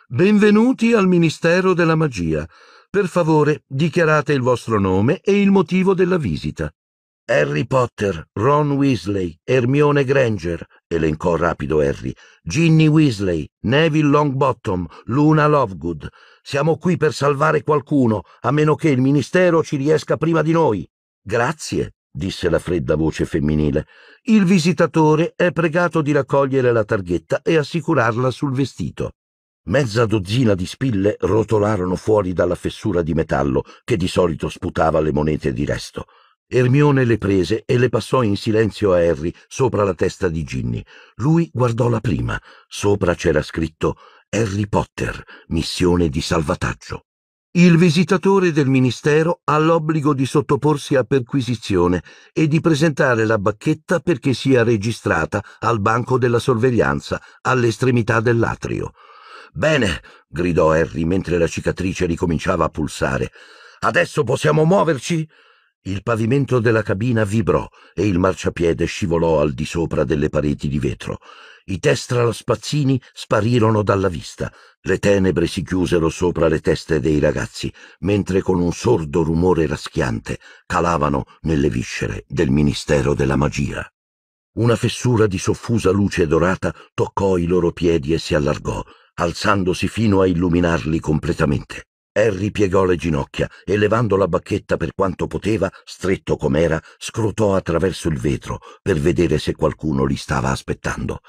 Benvenuti al Ministero della Magia. Per favore, dichiarate il vostro nome e il motivo della visita. Harry Potter, Ron Weasley, Hermione Granger, elencò rapido Harry, Ginny Weasley, Neville Longbottom, Luna Lovegood. Siamo qui per salvare qualcuno, a meno che il Ministero ci riesca prima di noi. Grazie disse la fredda voce femminile. Il visitatore è pregato di raccogliere la targhetta e assicurarla sul vestito. Mezza dozzina di spille rotolarono fuori dalla fessura di metallo che di solito sputava le monete di resto. Ermione le prese e le passò in silenzio a Harry sopra la testa di Ginny. Lui guardò la prima. Sopra c'era scritto Harry Potter, missione di salvataggio. Il visitatore del Ministero ha l'obbligo di sottoporsi a perquisizione e di presentare la bacchetta perché sia registrata al banco della sorveglianza, all'estremità dell'atrio. Bene, gridò Harry mentre la cicatrice ricominciava a pulsare. Adesso possiamo muoverci? Il pavimento della cabina vibrò e il marciapiede scivolò al di sopra delle pareti di vetro. I spazzini sparirono dalla vista, le tenebre si chiusero sopra le teste dei ragazzi, mentre con un sordo rumore raschiante calavano nelle viscere del Ministero della Magia. Una fessura di soffusa luce dorata toccò i loro piedi e si allargò, alzandosi fino a illuminarli completamente. Harry piegò le ginocchia e, levando la bacchetta per quanto poteva, stretto com'era, scrutò attraverso il vetro per vedere se qualcuno li stava aspettando.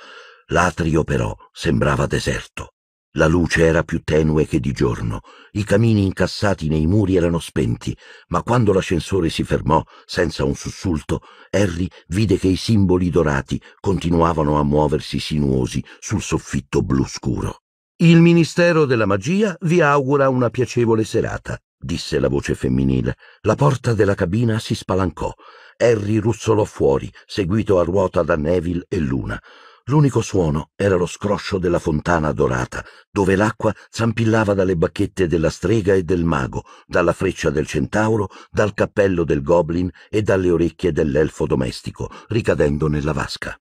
L'atrio però sembrava deserto. La luce era più tenue che di giorno, i camini incassati nei muri erano spenti, ma quando l'ascensore si fermò, senza un sussulto, Harry vide che i simboli dorati continuavano a muoversi sinuosi sul soffitto blu scuro. Il Ministero della Magia vi augura una piacevole serata, disse la voce femminile. La porta della cabina si spalancò. Harry russolò fuori, seguito a ruota da Neville e Luna. L'unico suono era lo scroscio della fontana dorata, dove l'acqua zampillava dalle bacchette della strega e del mago, dalla freccia del centauro, dal cappello del goblin e dalle orecchie dell'elfo domestico, ricadendo nella vasca.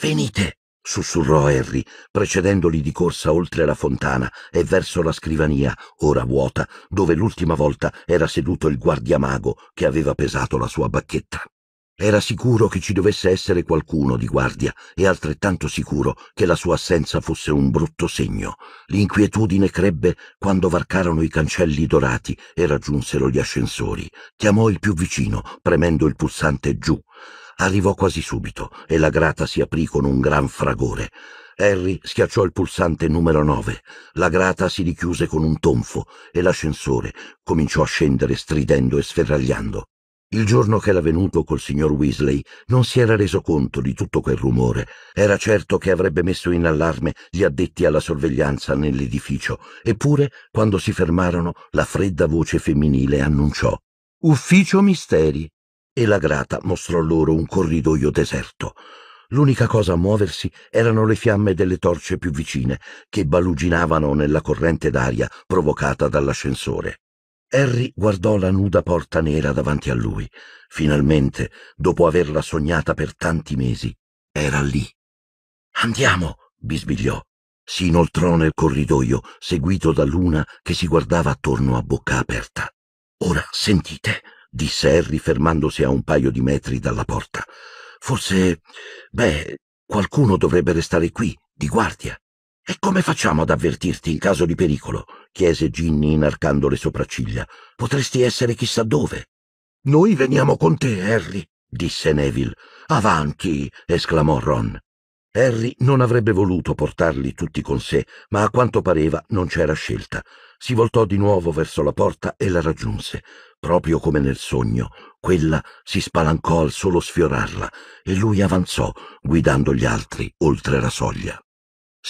Venite! sussurrò Harry, precedendoli di corsa oltre la fontana e verso la scrivania, ora vuota, dove l'ultima volta era seduto il guardiamago che aveva pesato la sua bacchetta. Era sicuro che ci dovesse essere qualcuno di guardia e altrettanto sicuro che la sua assenza fosse un brutto segno. L'inquietudine crebbe quando varcarono i cancelli dorati e raggiunsero gli ascensori. Chiamò il più vicino, premendo il pulsante giù. Arrivò quasi subito e la grata si aprì con un gran fragore. Harry schiacciò il pulsante numero 9. La grata si richiuse con un tonfo e l'ascensore cominciò a scendere stridendo e sferragliando. Il giorno che era venuto col signor Weasley non si era reso conto di tutto quel rumore. Era certo che avrebbe messo in allarme gli addetti alla sorveglianza nell'edificio, eppure, quando si fermarono, la fredda voce femminile annunciò Ufficio misteri. E la grata mostrò loro un corridoio deserto. L'unica cosa a muoversi erano le fiamme delle torce più vicine, che baluginavano nella corrente d'aria provocata dall'ascensore. Harry guardò la nuda porta nera davanti a lui. Finalmente, dopo averla sognata per tanti mesi, era lì. Andiamo, bisbigliò. Si inoltrò nel corridoio, seguito da Luna che si guardava attorno a bocca aperta. Ora sentite, disse Harry fermandosi a un paio di metri dalla porta. Forse, beh, qualcuno dovrebbe restare qui, di guardia. E come facciamo ad avvertirti in caso di pericolo? chiese Ginny inarcando le sopracciglia. Potresti essere chissà dove. Noi veniamo con te, Harry, disse Neville. Avanti! esclamò Ron. Harry non avrebbe voluto portarli tutti con sé, ma a quanto pareva non c'era scelta. Si voltò di nuovo verso la porta e la raggiunse. Proprio come nel sogno, quella si spalancò al solo sfiorarla e lui avanzò, guidando gli altri oltre la soglia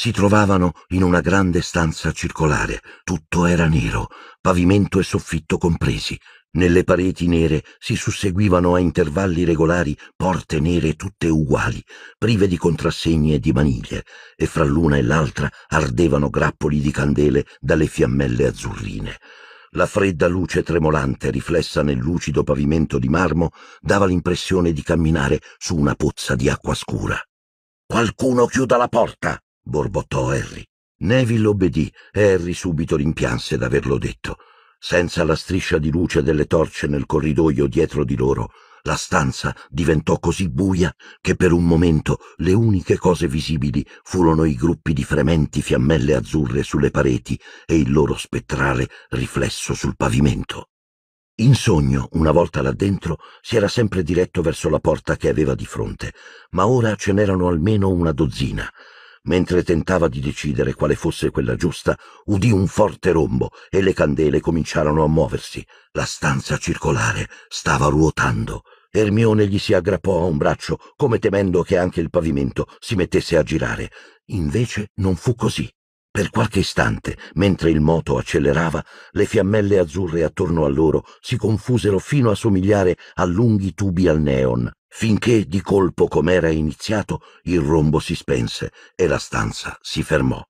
si trovavano in una grande stanza circolare. Tutto era nero, pavimento e soffitto compresi. Nelle pareti nere si susseguivano a intervalli regolari porte nere tutte uguali, prive di contrassegni e di maniglie, e fra l'una e l'altra ardevano grappoli di candele dalle fiammelle azzurrine. La fredda luce tremolante riflessa nel lucido pavimento di marmo dava l'impressione di camminare su una pozza di acqua scura. Qualcuno chiuda la porta! borbottò Harry. Neville obbedì e Harry subito rimpianse d'averlo detto. Senza la striscia di luce delle torce nel corridoio dietro di loro, la stanza diventò così buia che per un momento le uniche cose visibili furono i gruppi di frementi fiammelle azzurre sulle pareti e il loro spettrale riflesso sul pavimento. In sogno, una volta là dentro, si era sempre diretto verso la porta che aveva di fronte, ma ora ce n'erano almeno una dozzina Mentre tentava di decidere quale fosse quella giusta, udì un forte rombo e le candele cominciarono a muoversi. La stanza circolare stava ruotando. Ermione gli si aggrappò a un braccio, come temendo che anche il pavimento si mettesse a girare. Invece non fu così. Per qualche istante, mentre il moto accelerava, le fiammelle azzurre attorno a loro si confusero fino a somigliare a lunghi tubi al neon, finché di colpo com'era iniziato il rombo si spense e la stanza si fermò.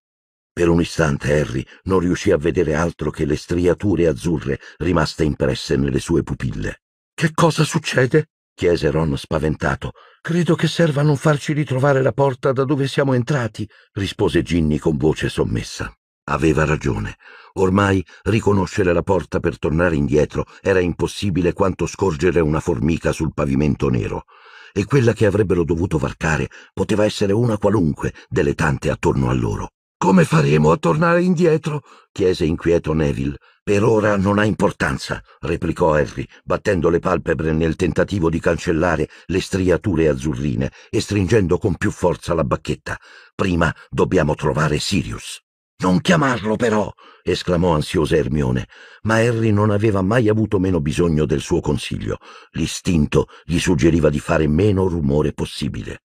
Per un istante Harry non riuscì a vedere altro che le striature azzurre rimaste impresse nelle sue pupille. Che cosa succede? chiese Ron spaventato, Credo che serva a non farci ritrovare la porta da dove siamo entrati, rispose Ginny con voce sommessa. Aveva ragione. Ormai riconoscere la porta per tornare indietro era impossibile quanto scorgere una formica sul pavimento nero, e quella che avrebbero dovuto varcare poteva essere una qualunque delle tante attorno a loro. Come faremo a tornare indietro? chiese inquieto Neville. Per ora non ha importanza, replicò Harry, battendo le palpebre nel tentativo di cancellare le striature azzurrine e stringendo con più forza la bacchetta. Prima dobbiamo trovare Sirius. Non chiamarlo però, esclamò ansiosa Ermione, ma Harry non aveva mai avuto meno bisogno del suo consiglio. L'istinto gli suggeriva di fare meno rumore possibile.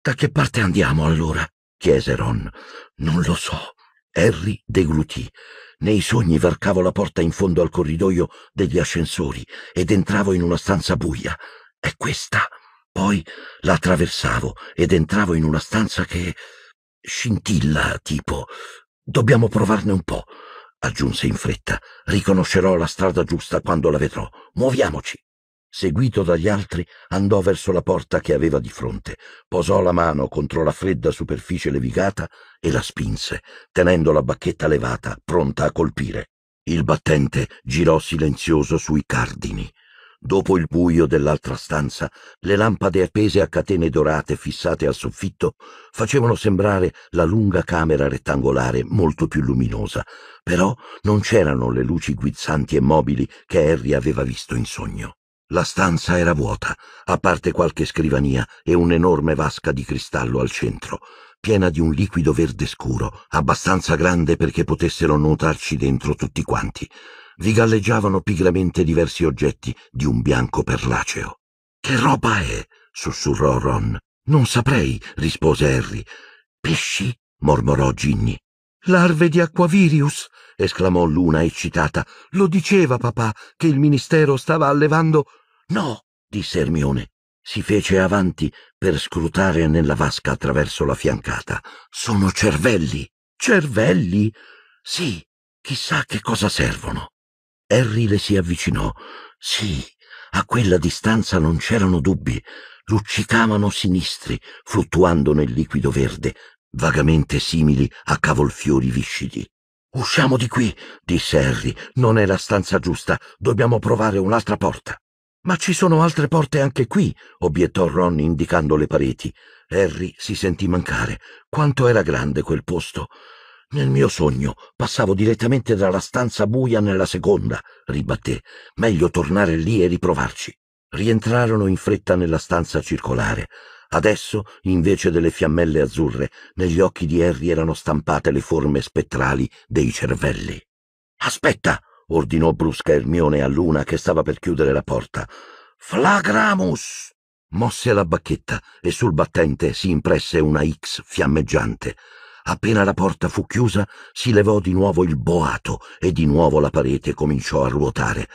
Da che parte andiamo allora? chiese Ron. Non lo so. Harry deglutì. Nei sogni varcavo la porta in fondo al corridoio degli ascensori ed entravo in una stanza buia. È questa. Poi la attraversavo ed entravo in una stanza che scintilla, tipo. Dobbiamo provarne un po', aggiunse in fretta. Riconoscerò la strada giusta quando la vedrò. Muoviamoci. Seguito dagli altri, andò verso la porta che aveva di fronte, posò la mano contro la fredda superficie levigata e la spinse, tenendo la bacchetta levata, pronta a colpire. Il battente girò silenzioso sui cardini. Dopo il buio dell'altra stanza, le lampade appese a catene dorate fissate al soffitto facevano sembrare la lunga camera rettangolare molto più luminosa, però non c'erano le luci guizzanti e mobili che Harry aveva visto in sogno. La stanza era vuota, a parte qualche scrivania e un'enorme vasca di cristallo al centro, piena di un liquido verde scuro, abbastanza grande perché potessero nuotarci dentro tutti quanti. Vi galleggiavano pigramente diversi oggetti di un bianco perlaceo. Che roba è? sussurrò Ron. Non saprei, rispose Harry. Pesci? mormorò Ginny. Larve di acquavirius, esclamò Luna eccitata. Lo diceva papà che il ministero stava allevando No, disse Ermione. Si fece avanti per scrutare nella vasca attraverso la fiancata. Sono cervelli. Cervelli? Sì, chissà che cosa servono. Harry le si avvicinò. Sì, a quella distanza non c'erano dubbi. Luccicavano sinistri, fluttuando nel liquido verde, vagamente simili a cavolfiori viscidi. Usciamo di qui, disse Harry. Non è la stanza giusta. Dobbiamo provare un'altra porta. Ma ci sono altre porte anche qui, obiettò Ron indicando le pareti. Harry si sentì mancare. Quanto era grande quel posto. Nel mio sogno passavo direttamente dalla stanza buia nella seconda, ribatté. Meglio tornare lì e riprovarci. Rientrarono in fretta nella stanza circolare. Adesso, invece delle fiammelle azzurre, negli occhi di Harry erano stampate le forme spettrali dei cervelli. Aspetta! ordinò brusca Ermione a Luna che stava per chiudere la porta. Flagramus! Mosse la bacchetta e sul battente si impresse una X fiammeggiante. Appena la porta fu chiusa, si levò di nuovo il boato e di nuovo la parete cominciò a ruotare.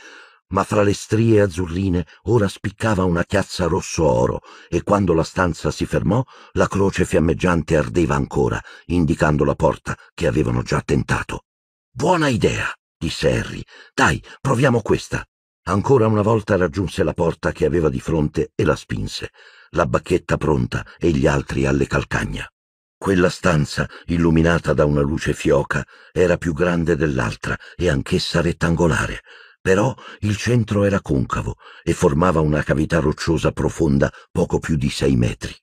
Ma fra le strie azzurrine ora spiccava una chiazza rosso oro e quando la stanza si fermò, la croce fiammeggiante ardeva ancora, indicando la porta che avevano già tentato. Buona idea! disse Harry. Dai, proviamo questa. Ancora una volta raggiunse la porta che aveva di fronte e la spinse, la bacchetta pronta e gli altri alle calcagna. Quella stanza, illuminata da una luce fioca, era più grande dell'altra e anch'essa rettangolare, però il centro era concavo e formava una cavità rocciosa profonda poco più di sei metri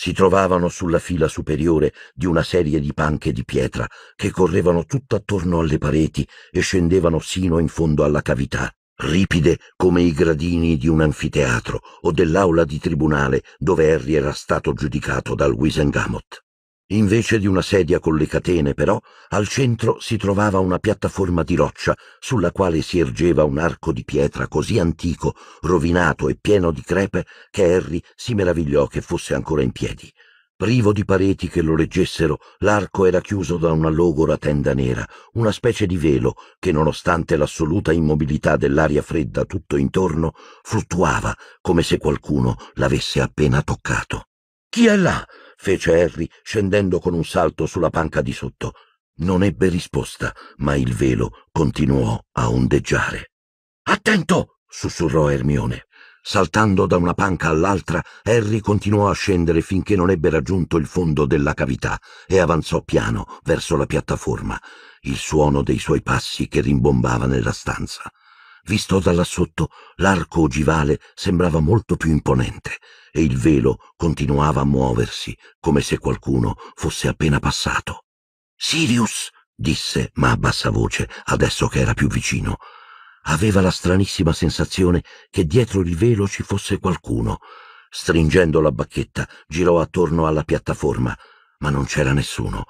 si trovavano sulla fila superiore di una serie di panche di pietra che correvano tutt'attorno alle pareti e scendevano sino in fondo alla cavità, ripide come i gradini di un anfiteatro o dell'aula di tribunale dove Harry era stato giudicato dal Wisengamot. Invece di una sedia con le catene, però, al centro si trovava una piattaforma di roccia sulla quale si ergeva un arco di pietra così antico, rovinato e pieno di crepe che Harry si meravigliò che fosse ancora in piedi. Privo di pareti che lo reggessero, l'arco era chiuso da una logora tenda nera, una specie di velo che, nonostante l'assoluta immobilità dell'aria fredda tutto intorno, fluttuava come se qualcuno l'avesse appena toccato. Chi è là? fece Harry, scendendo con un salto sulla panca di sotto. Non ebbe risposta, ma il velo continuò a ondeggiare. Attento! sussurrò Hermione. Saltando da una panca all'altra, Harry continuò a scendere finché non ebbe raggiunto il fondo della cavità e avanzò piano verso la piattaforma, il suono dei suoi passi che rimbombava nella stanza. Visto da là sotto, l'arco ogivale sembrava molto più imponente e il velo continuava a muoversi come se qualcuno fosse appena passato. Sirius! disse, ma a bassa voce, adesso che era più vicino. Aveva la stranissima sensazione che dietro il velo ci fosse qualcuno. Stringendo la bacchetta, girò attorno alla piattaforma, ma non c'era nessuno.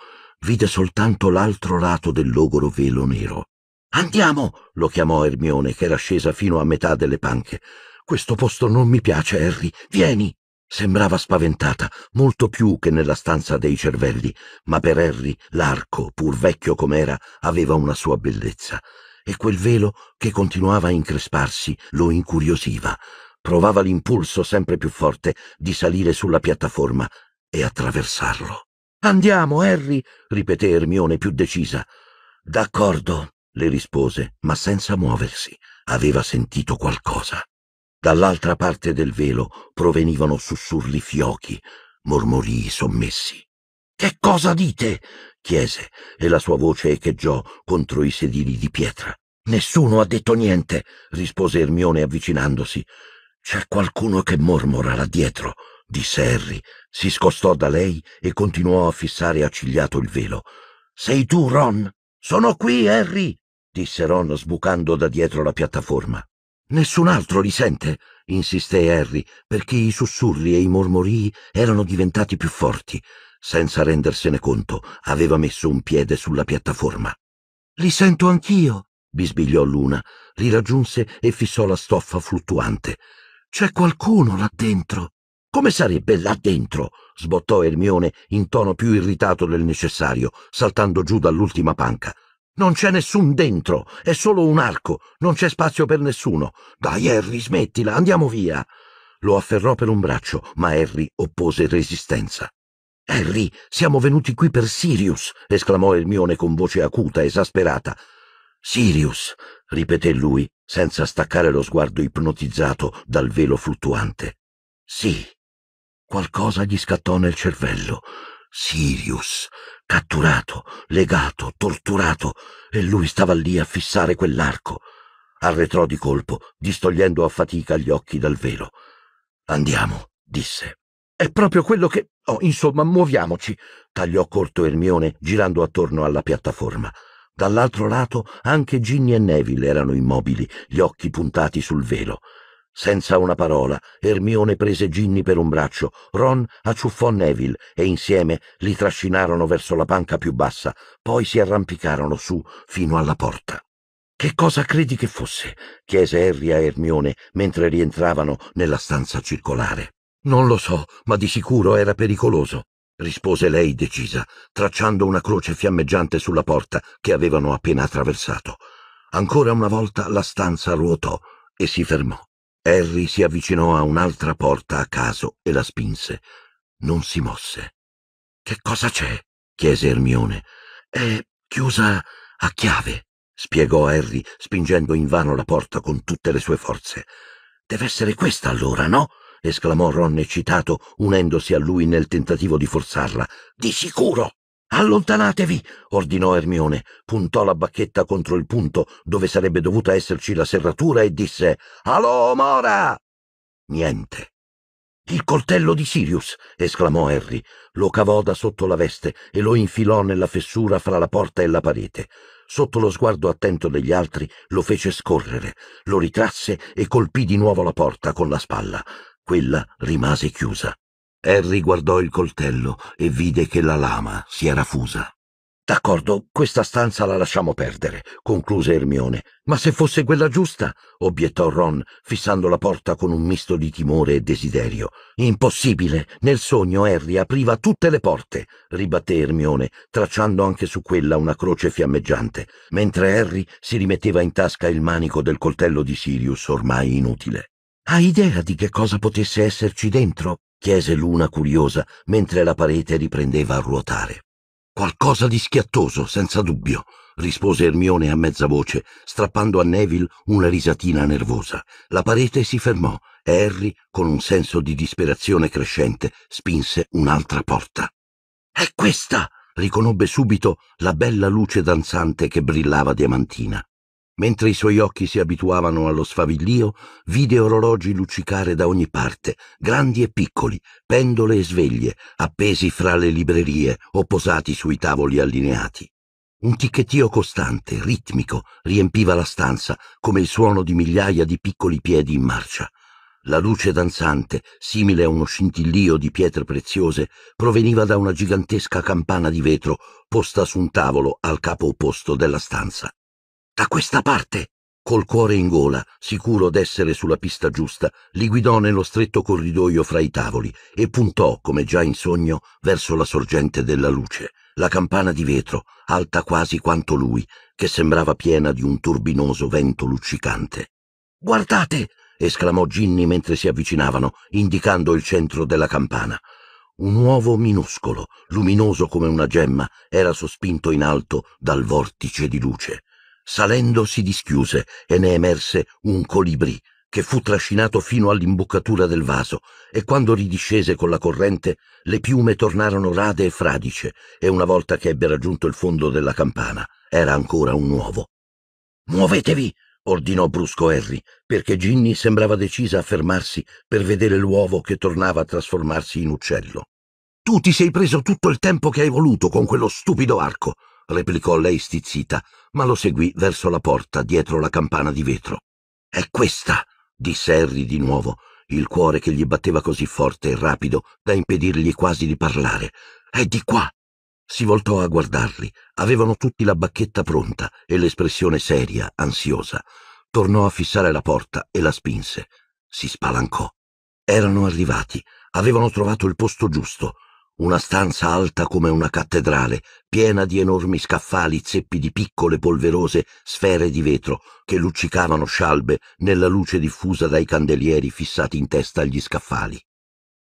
Vide soltanto l'altro lato del logoro velo nero. Andiamo, lo chiamò Ermione, che era scesa fino a metà delle panche. Questo posto non mi piace, Harry. Vieni. Sembrava spaventata, molto più che nella stanza dei cervelli, ma per Harry l'arco, pur vecchio com'era, aveva una sua bellezza, e quel velo che continuava a incresparsi lo incuriosiva. Provava l'impulso sempre più forte di salire sulla piattaforma e attraversarlo. Andiamo, Harry, ripeté Ermione più decisa. D'accordo, le rispose, ma senza muoversi. Aveva sentito qualcosa. Dall'altra parte del velo provenivano sussurri fiochi, mormorii sommessi. Che cosa dite? chiese, e la sua voce echeggiò contro i sedili di pietra. Nessuno ha detto niente, rispose Ermione avvicinandosi. C'è qualcuno che mormora là dietro, disse Harry. Si scostò da lei e continuò a fissare accigliato il velo. Sei tu, Ron? Sono qui, Harry, disse Ron sbucando da dietro la piattaforma. Nessun altro li sente, insisté Harry, perché i sussurri e i mormorii erano diventati più forti. Senza rendersene conto, aveva messo un piede sulla piattaforma. Li sento anch'io, bisbigliò Luna, li raggiunse e fissò la stoffa fluttuante. C'è qualcuno là dentro. Come sarebbe là dentro? sbottò Ermione in tono più irritato del necessario, saltando giù dall'ultima panca. Non c'è nessun dentro, è solo un arco, non c'è spazio per nessuno. Dai, Harry, smettila, andiamo via. Lo afferrò per un braccio, ma Harry oppose resistenza. Harry, siamo venuti qui per Sirius, esclamò Ermione con voce acuta, esasperata. Sirius, ripeté lui, senza staccare lo sguardo ipnotizzato dal velo fluttuante. Sì. Qualcosa gli scattò nel cervello. Sirius, catturato, legato, torturato, e lui stava lì a fissare quell'arco. Arretrò di colpo, distogliendo a fatica gli occhi dal velo. Andiamo, disse. È proprio quello che. Oh, insomma, muoviamoci, tagliò corto Ermione, girando attorno alla piattaforma. Dall'altro lato anche Ginny e Neville erano immobili, gli occhi puntati sul velo. Senza una parola, Ermione prese Ginny per un braccio, Ron acciuffò Neville e insieme li trascinarono verso la panca più bassa, poi si arrampicarono su fino alla porta. Che cosa credi che fosse? chiese Harry a Ermione mentre rientravano nella stanza circolare. Non lo so, ma di sicuro era pericoloso, rispose lei decisa, tracciando una croce fiammeggiante sulla porta che avevano appena attraversato. Ancora una volta la stanza ruotò e si fermò. Harry si avvicinò a un'altra porta a caso e la spinse. Non si mosse. Che cosa c'è? chiese Ermione. È chiusa a chiave, spiegò Harry, spingendo invano la porta con tutte le sue forze. Deve essere questa allora, no? esclamò Ron eccitato, unendosi a lui nel tentativo di forzarla. Di sicuro! Allontanatevi! ordinò Ermione, puntò la bacchetta contro il punto dove sarebbe dovuta esserci la serratura e disse Alò, Mora! Niente. Il coltello di Sirius! esclamò Harry. Lo cavò da sotto la veste e lo infilò nella fessura fra la porta e la parete. Sotto lo sguardo attento degli altri lo fece scorrere, lo ritrasse e colpì di nuovo la porta con la spalla. Quella rimase chiusa. Harry guardò il coltello e vide che la lama si era fusa. D'accordo, questa stanza la lasciamo perdere, concluse Ermione. Ma se fosse quella giusta? obiettò Ron, fissando la porta con un misto di timore e desiderio. Impossibile! Nel sogno Harry apriva tutte le porte, ribatté Ermione, tracciando anche su quella una croce fiammeggiante, mentre Harry si rimetteva in tasca il manico del coltello di Sirius ormai inutile. Hai idea di che cosa potesse esserci dentro? chiese l'una curiosa mentre la parete riprendeva a ruotare. Qualcosa di schiattoso, senza dubbio, rispose Ermione a mezza voce, strappando a Neville una risatina nervosa. La parete si fermò e Harry, con un senso di disperazione crescente, spinse un'altra porta. È questa! riconobbe subito la bella luce danzante che brillava diamantina. Mentre i suoi occhi si abituavano allo sfavillio, vide orologi luccicare da ogni parte, grandi e piccoli, pendole e sveglie, appesi fra le librerie o posati sui tavoli allineati. Un ticchettio costante, ritmico, riempiva la stanza, come il suono di migliaia di piccoli piedi in marcia. La luce danzante, simile a uno scintillio di pietre preziose, proveniva da una gigantesca campana di vetro posta su un tavolo al capo opposto della stanza. Da questa parte! Col cuore in gola, sicuro d'essere sulla pista giusta, li guidò nello stretto corridoio fra i tavoli e puntò, come già in sogno, verso la sorgente della luce, la campana di vetro, alta quasi quanto lui, che sembrava piena di un turbinoso vento luccicante. Guardate! esclamò Ginny mentre si avvicinavano, indicando il centro della campana. Un uovo minuscolo, luminoso come una gemma, era sospinto in alto dal vortice di luce. Salendo si dischiuse e ne emerse un colibrì che fu trascinato fino all'imboccatura del vaso e quando ridiscese con la corrente le piume tornarono rade e fradice e una volta che ebbe raggiunto il fondo della campana era ancora un uovo. Muovetevi! ordinò brusco Harry, perché Ginny sembrava decisa a fermarsi per vedere l'uovo che tornava a trasformarsi in uccello. Tu ti sei preso tutto il tempo che hai voluto con quello stupido arco, replicò lei stizzita, ma lo seguì verso la porta dietro la campana di vetro. È questa, disse Harry di nuovo, il cuore che gli batteva così forte e rapido da impedirgli quasi di parlare. È di qua. Si voltò a guardarli. Avevano tutti la bacchetta pronta e l'espressione seria, ansiosa. Tornò a fissare la porta e la spinse. Si spalancò. Erano arrivati. Avevano trovato il posto giusto. Una stanza alta come una cattedrale, piena di enormi scaffali zeppi di piccole polverose sfere di vetro che luccicavano scialbe nella luce diffusa dai candelieri fissati in testa agli scaffali.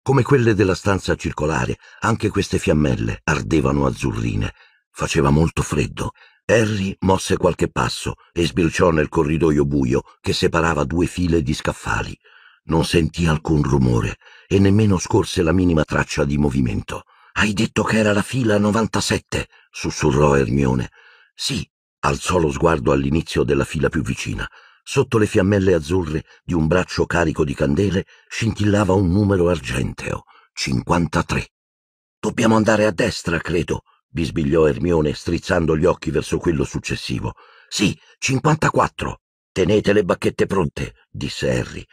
Come quelle della stanza circolare, anche queste fiammelle ardevano azzurrine. Faceva molto freddo. Harry mosse qualche passo e sbirciò nel corridoio buio che separava due file di scaffali. Non sentì alcun rumore e nemmeno scorse la minima traccia di movimento. Hai detto che era la fila 97, sussurrò Ermione. Sì, alzò lo sguardo all'inizio della fila più vicina. Sotto le fiammelle azzurre di un braccio carico di candele scintillava un numero argenteo, 53. Dobbiamo andare a destra, credo, bisbigliò Ermione strizzando gli occhi verso quello successivo. Sì, 54. Tenete le bacchette pronte, disse Harry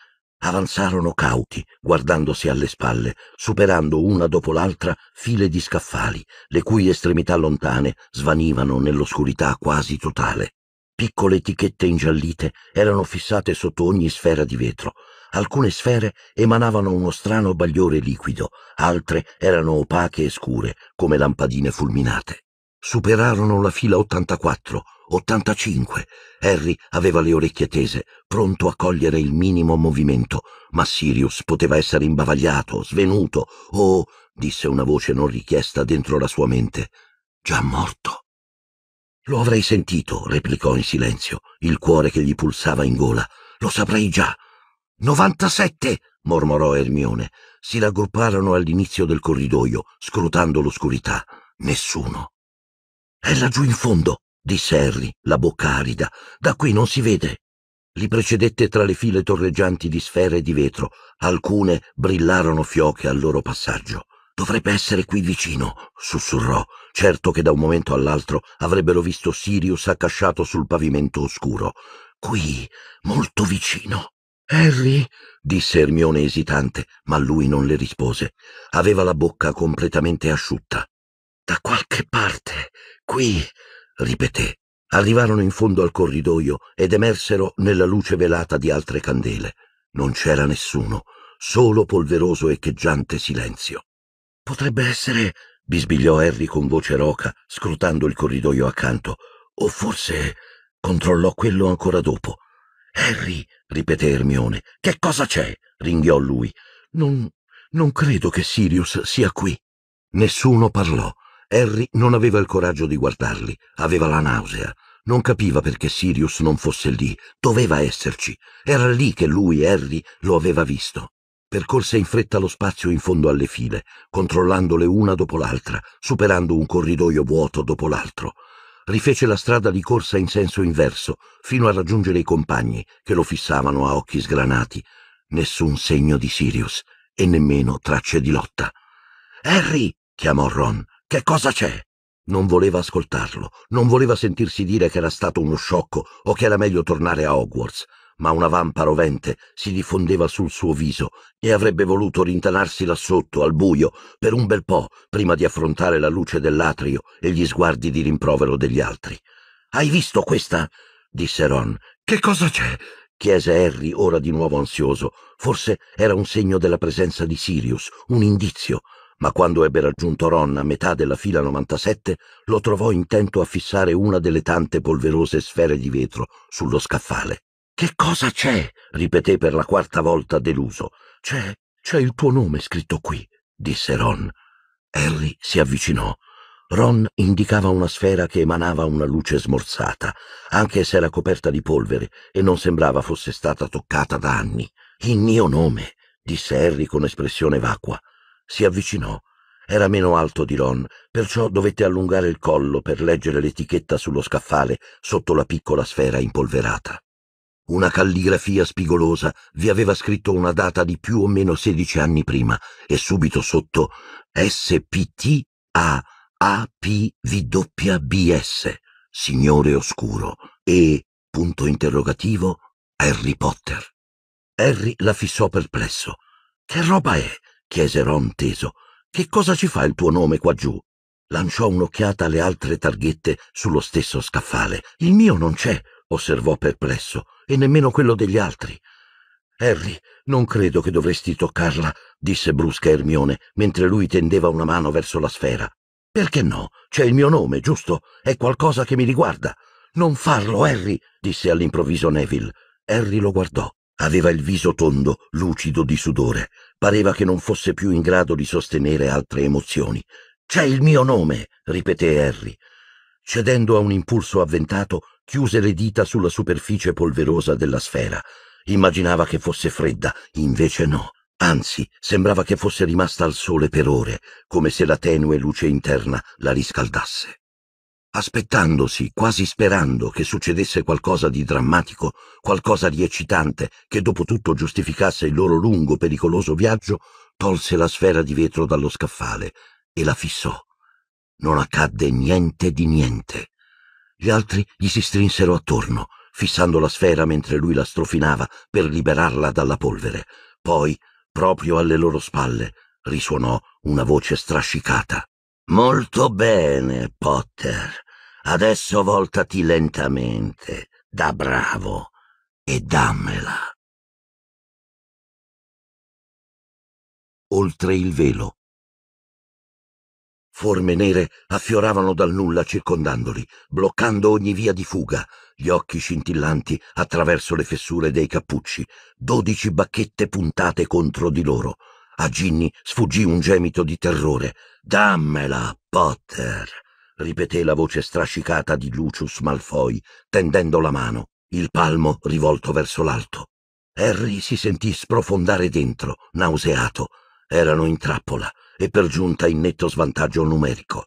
avanzarono cauti, guardandosi alle spalle, superando una dopo l'altra file di scaffali, le cui estremità lontane svanivano nell'oscurità quasi totale. Piccole etichette ingiallite erano fissate sotto ogni sfera di vetro. Alcune sfere emanavano uno strano bagliore liquido, altre erano opache e scure, come lampadine fulminate. Superarono la fila 84, 85. Harry aveva le orecchie tese, pronto a cogliere il minimo movimento, ma Sirius poteva essere imbavagliato, svenuto o, disse una voce non richiesta dentro la sua mente, già morto. Lo avrei sentito, replicò in silenzio, il cuore che gli pulsava in gola. Lo saprei già. 97! mormorò Ermione. Si raggrupparono all'inizio del corridoio, scrutando l'oscurità. Nessuno. È laggiù in fondo, disse Harry, la bocca arida. Da qui non si vede. Li precedette tra le file torreggianti di sfere di vetro. Alcune brillarono fioche al loro passaggio. Dovrebbe essere qui vicino, sussurrò, certo che da un momento all'altro avrebbero visto Sirius accasciato sul pavimento oscuro. Qui, molto vicino. Harry, disse Ermione esitante, ma lui non le rispose. Aveva la bocca completamente asciutta. Da qualche parte, qui, ripeté. Arrivarono in fondo al corridoio ed emersero nella luce velata di altre candele. Non c'era nessuno, solo polveroso echeggiante silenzio. Potrebbe essere, bisbigliò Harry con voce roca, scrutando il corridoio accanto. O forse controllò quello ancora dopo. Harry, ripeté Ermione, che cosa c'è? ringhiò lui. Non. non credo che Sirius sia qui. Nessuno parlò. Harry non aveva il coraggio di guardarli, aveva la nausea. Non capiva perché Sirius non fosse lì, doveva esserci. Era lì che lui, Harry, lo aveva visto. Percorse in fretta lo spazio in fondo alle file, controllandole una dopo l'altra, superando un corridoio vuoto dopo l'altro. Rifece la strada di corsa in senso inverso, fino a raggiungere i compagni, che lo fissavano a occhi sgranati. Nessun segno di Sirius, e nemmeno tracce di lotta. Harry! chiamò Ron, che cosa c'è? Non voleva ascoltarlo, non voleva sentirsi dire che era stato uno sciocco o che era meglio tornare a Hogwarts, ma una vampa rovente si diffondeva sul suo viso e avrebbe voluto rintanarsi là sotto, al buio, per un bel po' prima di affrontare la luce dell'atrio e gli sguardi di rimprovero degli altri. Hai visto questa? disse Ron. Che cosa c'è? chiese Harry, ora di nuovo ansioso. Forse era un segno della presenza di Sirius, un indizio, ma quando ebbe raggiunto Ron a metà della fila 97 lo trovò intento a fissare una delle tante polverose sfere di vetro sullo scaffale. Che cosa c'è? ripeté per la quarta volta deluso. C'è, c'è il tuo nome scritto qui, disse Ron. Harry si avvicinò. Ron indicava una sfera che emanava una luce smorzata, anche se era coperta di polvere e non sembrava fosse stata toccata da anni. Il mio nome, disse Harry con espressione vacua. Si avvicinò. Era meno alto di Ron, perciò dovette allungare il collo per leggere l'etichetta sullo scaffale sotto la piccola sfera impolverata. Una calligrafia spigolosa vi aveva scritto una data di più o meno sedici anni prima e subito sotto a SPTAAPWBS, Signore Oscuro, e, punto interrogativo, Harry Potter. Harry la fissò perplesso. Che roba è? chiese Ron teso. Che cosa ci fa il tuo nome qua giù? Lanciò un'occhiata alle altre targhette sullo stesso scaffale. Il mio non c'è, osservò perplesso, e nemmeno quello degli altri. Harry, non credo che dovresti toccarla, disse brusca Ermione, mentre lui tendeva una mano verso la sfera. Perché no? C'è il mio nome, giusto? È qualcosa che mi riguarda. Non farlo, Harry, disse all'improvviso Neville. Harry lo guardò. Aveva il viso tondo, lucido di sudore. Pareva che non fosse più in grado di sostenere altre emozioni. C'è il mio nome, ripeté Harry. Cedendo a un impulso avventato, chiuse le dita sulla superficie polverosa della sfera. Immaginava che fosse fredda, invece no. Anzi, sembrava che fosse rimasta al sole per ore, come se la tenue luce interna la riscaldasse aspettandosi, quasi sperando che succedesse qualcosa di drammatico, qualcosa di eccitante, che dopo tutto giustificasse il loro lungo, pericoloso viaggio, tolse la sfera di vetro dallo scaffale e la fissò. Non accadde niente di niente. Gli altri gli si strinsero attorno, fissando la sfera mentre lui la strofinava per liberarla dalla polvere. Poi, proprio alle loro spalle, risuonò una voce strascicata. Molto bene, Potter. Adesso voltati lentamente, da bravo, e dammela. Oltre il velo. Forme nere affioravano dal nulla circondandoli, bloccando ogni via di fuga, gli occhi scintillanti attraverso le fessure dei cappucci, dodici bacchette puntate contro di loro. A Ginny sfuggì un gemito di terrore, Dammela, Potter, ripeté la voce strascicata di Lucius Malfoy, tendendo la mano, il palmo rivolto verso l'alto. Harry si sentì sprofondare dentro, nauseato. Erano in trappola e per giunta in netto svantaggio numerico.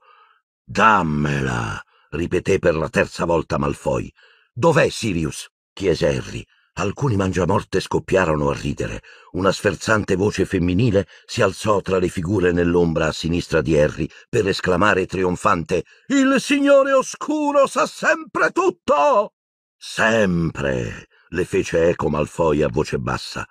Dammela, ripeté per la terza volta Malfoy. Dov'è Sirius? chiese Harry. Alcuni mangiamorte scoppiarono a ridere. Una sferzante voce femminile si alzò tra le figure nell'ombra a sinistra di Harry per esclamare trionfante Il Signore Oscuro sa sempre tutto! Sempre! le fece eco Malfoy a voce bassa.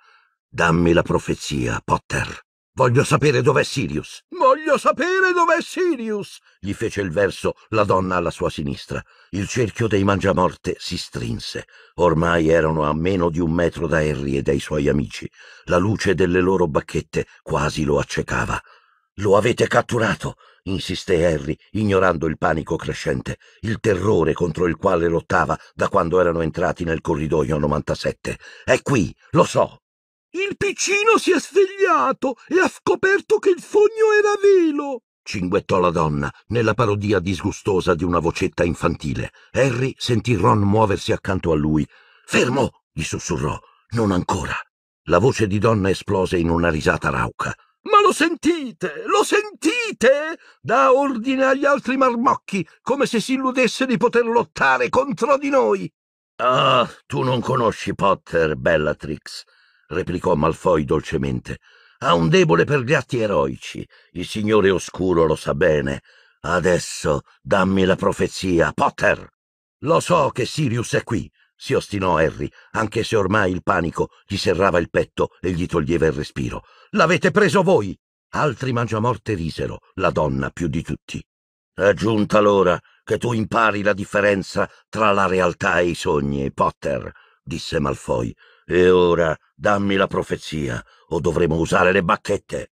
Dammi la profezia, Potter. Voglio sapere dov'è Sirius. Voglio sapere dov'è Sirius, gli fece il verso la donna alla sua sinistra. Il cerchio dei mangiamorte si strinse. Ormai erano a meno di un metro da Harry e dai suoi amici. La luce delle loro bacchette quasi lo accecava. Lo avete catturato, insisté Harry, ignorando il panico crescente, il terrore contro il quale lottava da quando erano entrati nel corridoio 97. È qui, lo so, il piccino si è svegliato e ha scoperto che il sogno era velo! cinguettò la donna, nella parodia disgustosa di una vocetta infantile. Harry sentì Ron muoversi accanto a lui. Fermo! gli sussurrò. Non ancora. La voce di donna esplose in una risata rauca. Ma lo sentite? Lo sentite? Da ordine agli altri marmocchi, come se si illudesse di poter lottare contro di noi. Ah, tu non conosci Potter, Bellatrix, replicò Malfoy dolcemente. Ha un debole per gli atti eroici. Il signore oscuro lo sa bene. Adesso dammi la profezia, Potter. Lo so che Sirius è qui, si ostinò Harry, anche se ormai il panico gli serrava il petto e gli toglieva il respiro. L'avete preso voi! Altri mangiamorte risero, la donna più di tutti. È giunta l'ora che tu impari la differenza tra la realtà e i sogni, Potter, disse Malfoy. E ora dammi la profezia, o dovremo usare le bacchette.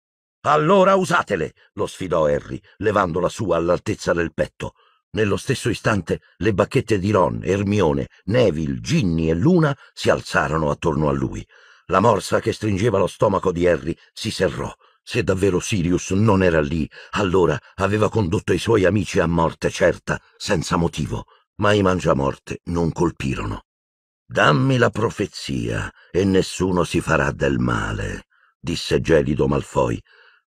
Allora usatele, lo sfidò Harry, levando la sua all'altezza del petto. Nello stesso istante le bacchette di Ron, Ermione, Neville, Ginny e Luna si alzarono attorno a lui. La morsa che stringeva lo stomaco di Harry si serrò. Se davvero Sirius non era lì, allora aveva condotto i suoi amici a morte certa, senza motivo. Ma i mangiamorte non colpirono. Dammi la profezia e nessuno si farà del male, disse gelido Malfoy.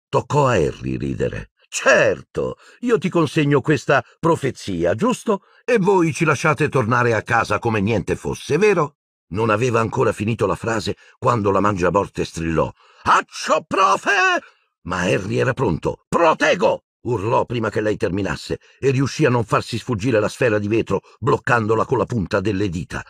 Toccò a Harry ridere. Certo, io ti consegno questa profezia, giusto? E voi ci lasciate tornare a casa come niente fosse, vero? Non aveva ancora finito la frase quando la mangiaborte strillò. Accio, profe! Ma Harry era pronto. Protego! urlò prima che lei terminasse e riuscì a non farsi sfuggire la sfera di vetro bloccandola con la punta delle dita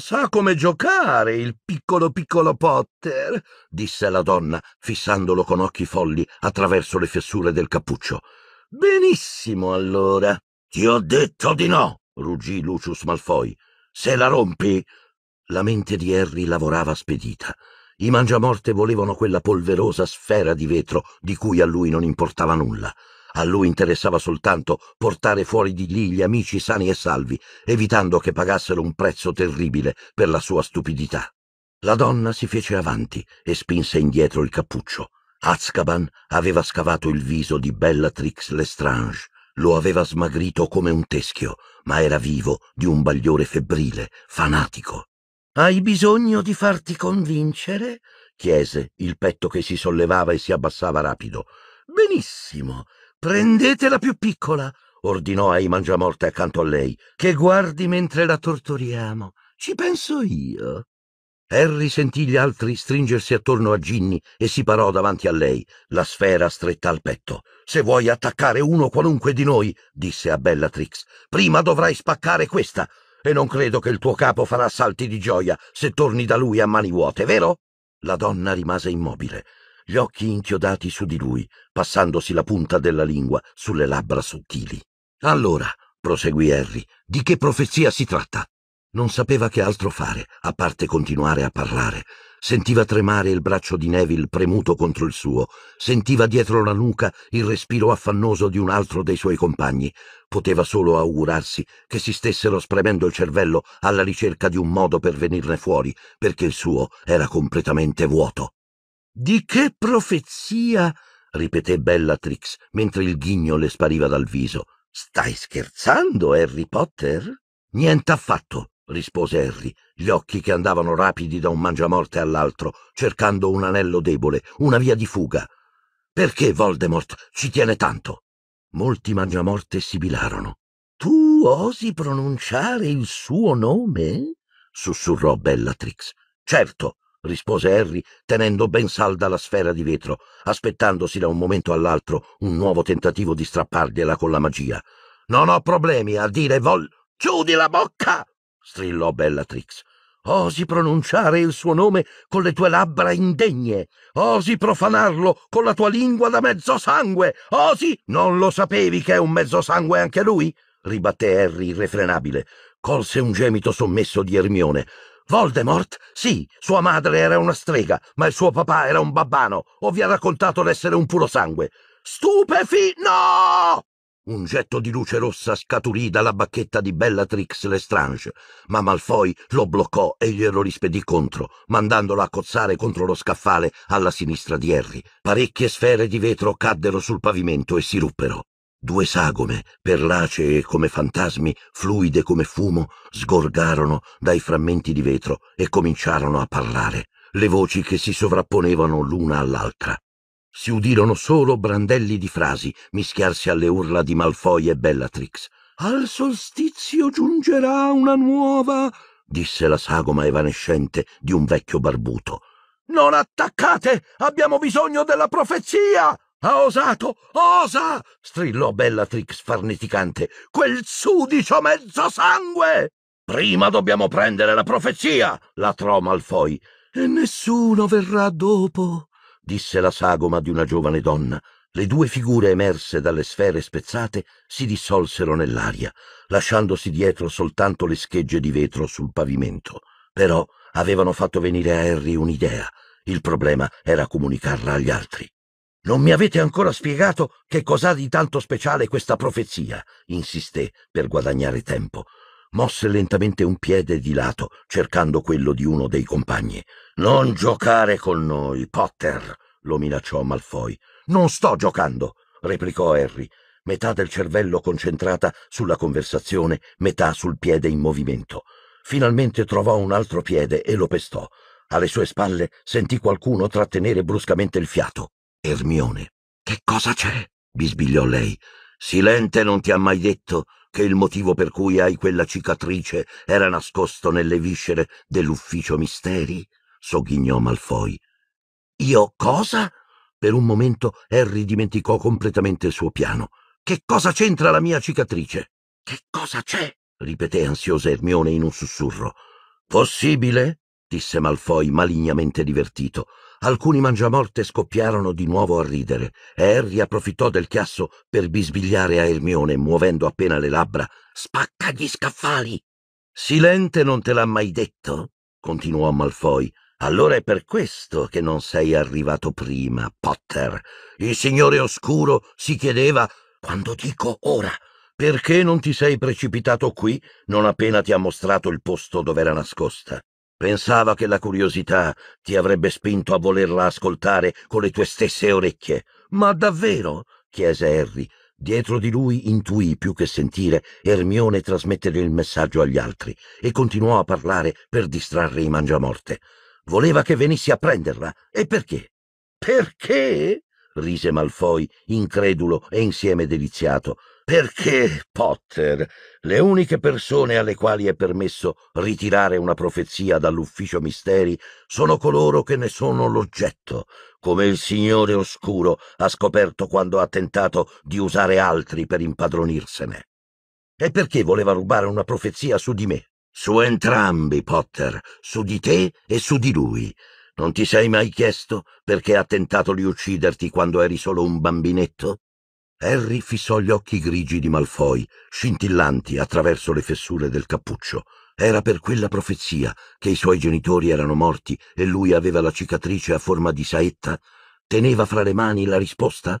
sa come giocare il piccolo piccolo Potter, disse la donna, fissandolo con occhi folli attraverso le fessure del cappuccio. Benissimo, allora. Ti ho detto di no, ruggì Lucius Malfoy. Se la rompi. La mente di Harry lavorava spedita. I mangiamorte volevano quella polverosa sfera di vetro di cui a lui non importava nulla. A lui interessava soltanto portare fuori di lì gli amici sani e salvi, evitando che pagassero un prezzo terribile per la sua stupidità. La donna si fece avanti e spinse indietro il cappuccio. Azkaban aveva scavato il viso di Bellatrix Lestrange, lo aveva smagrito come un teschio, ma era vivo di un bagliore febbrile, fanatico. Hai bisogno di farti convincere? chiese, il petto che si sollevava e si abbassava rapido. Benissimo, Prendete la più piccola, ordinò ai mangiamorte accanto a lei, che guardi mentre la torturiamo. Ci penso io. Harry sentì gli altri stringersi attorno a Ginny e si parò davanti a lei, la sfera stretta al petto. Se vuoi attaccare uno qualunque di noi, disse a Bellatrix, prima dovrai spaccare questa, e non credo che il tuo capo farà salti di gioia se torni da lui a mani vuote, vero? La donna rimase immobile, gli occhi inchiodati su di lui, passandosi la punta della lingua sulle labbra sottili. Allora, proseguì Harry, di che profezia si tratta? Non sapeva che altro fare, a parte continuare a parlare. Sentiva tremare il braccio di Neville premuto contro il suo, sentiva dietro la nuca il respiro affannoso di un altro dei suoi compagni. Poteva solo augurarsi che si stessero spremendo il cervello alla ricerca di un modo per venirne fuori, perché il suo era completamente vuoto. Di che profezia? ripeté Bellatrix mentre il ghigno le spariva dal viso. Stai scherzando, Harry Potter? Nient'affatto, rispose Harry, gli occhi che andavano rapidi da un mangiamorte all'altro, cercando un anello debole, una via di fuga. Perché Voldemort ci tiene tanto? Molti mangiamorte sibilarono. Tu osi pronunciare il suo nome? sussurrò Bellatrix. Certo, rispose Harry, tenendo ben salda la sfera di vetro, aspettandosi da un momento all'altro un nuovo tentativo di strappargliela con la magia. Non ho problemi a dire vol. Chiudi la bocca! strillò Bellatrix. Osi pronunciare il suo nome con le tue labbra indegne. Osi profanarlo con la tua lingua da mezzo sangue. Osi. Non lo sapevi che è un mezzo sangue anche lui? ribatté Harry irrefrenabile. Colse un gemito sommesso di Ermione. Voldemort? Sì, sua madre era una strega, ma il suo papà era un babbano, o vi ha raccontato d'essere un puro sangue. Stupefi... No! Un getto di luce rossa scaturì dalla bacchetta di Bellatrix Lestrange, ma Malfoy lo bloccò e glielo rispedì contro, mandandolo a cozzare contro lo scaffale alla sinistra di Harry. Parecchie sfere di vetro caddero sul pavimento e si ruppero. Due sagome, perlacee come fantasmi, fluide come fumo, sgorgarono dai frammenti di vetro e cominciarono a parlare, le voci che si sovrapponevano l'una all'altra. Si udirono solo brandelli di frasi, mischiarsi alle urla di Malfoy e Bellatrix. Al solstizio giungerà una nuova, disse la sagoma evanescente di un vecchio barbuto. Non attaccate! Abbiamo bisogno della profezia! Ha osato, osa! strillò Bellatrix farneticante. Quel sudicio mezzo sangue! Prima dobbiamo prendere la profezia! latrò Malfoy. E nessuno verrà dopo, disse la sagoma di una giovane donna. Le due figure emerse dalle sfere spezzate si dissolsero nell'aria, lasciandosi dietro soltanto le schegge di vetro sul pavimento. Però avevano fatto venire a Harry un'idea. Il problema era comunicarla agli altri. Non mi avete ancora spiegato che cos'ha di tanto speciale questa profezia, insisté per guadagnare tempo. Mosse lentamente un piede di lato, cercando quello di uno dei compagni. Non giocare con noi, Potter, lo minacciò Malfoy. Non sto giocando, replicò Harry, metà del cervello concentrata sulla conversazione, metà sul piede in movimento. Finalmente trovò un altro piede e lo pestò. Alle sue spalle sentì qualcuno trattenere bruscamente il fiato. Ermione. Che cosa c'è? bisbigliò lei. Silente non ti ha mai detto che il motivo per cui hai quella cicatrice era nascosto nelle viscere dell'ufficio misteri? sogghignò Malfoy. Io cosa? Per un momento Harry dimenticò completamente il suo piano. Che cosa c'entra la mia cicatrice? Che cosa c'è? ripeté ansiosa Ermione in un sussurro. Possibile? disse Malfoy malignamente divertito. Alcuni mangiamorte scoppiarono di nuovo a ridere e Harry approfittò del chiasso per bisbigliare a Ermione, muovendo appena le labbra. Spacca gli scaffali! Silente non te l'ha mai detto? continuò Malfoy. Allora è per questo che non sei arrivato prima, Potter. Il signore oscuro si chiedeva, quando dico ora, perché non ti sei precipitato qui non appena ti ha mostrato il posto dove era nascosta? Pensava che la curiosità ti avrebbe spinto a volerla ascoltare con le tue stesse orecchie. Ma davvero? chiese Harry. Dietro di lui intuì più che sentire Ermione trasmettere il messaggio agli altri e continuò a parlare per distrarre i mangiamorte. Voleva che venissi a prenderla. E perché? Perché? rise Malfoy, incredulo e insieme deliziato. Perché, Potter, le uniche persone alle quali è permesso ritirare una profezia dall'ufficio misteri sono coloro che ne sono l'oggetto, come il Signore Oscuro ha scoperto quando ha tentato di usare altri per impadronirsene. E perché voleva rubare una profezia su di me? Su entrambi, Potter, su di te e su di lui. Non ti sei mai chiesto perché ha tentato di ucciderti quando eri solo un bambinetto? Harry fissò gli occhi grigi di Malfoy, scintillanti attraverso le fessure del cappuccio. Era per quella profezia che i suoi genitori erano morti e lui aveva la cicatrice a forma di saetta? Teneva fra le mani la risposta?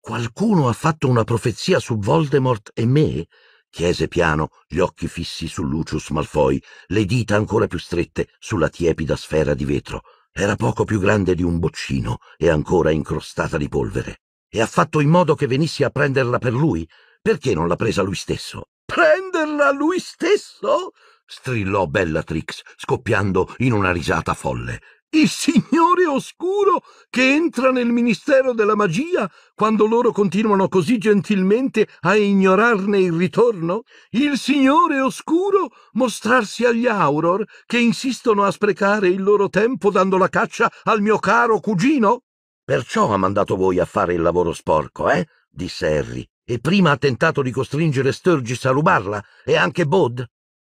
Qualcuno ha fatto una profezia su Voldemort e me? chiese piano, gli occhi fissi su Lucius Malfoy, le dita ancora più strette sulla tiepida sfera di vetro. Era poco più grande di un boccino e ancora incrostata di polvere e ha fatto in modo che venissi a prenderla per lui. Perché non l'ha presa lui stesso? Prenderla lui stesso? strillò Bellatrix, scoppiando in una risata folle. Il signore oscuro che entra nel ministero della magia quando loro continuano così gentilmente a ignorarne il ritorno? Il signore oscuro mostrarsi agli Auror che insistono a sprecare il loro tempo dando la caccia al mio caro cugino? Perciò ha mandato voi a fare il lavoro sporco, eh? disse Harry. E prima ha tentato di costringere Sturgis a rubarla, e anche Bod.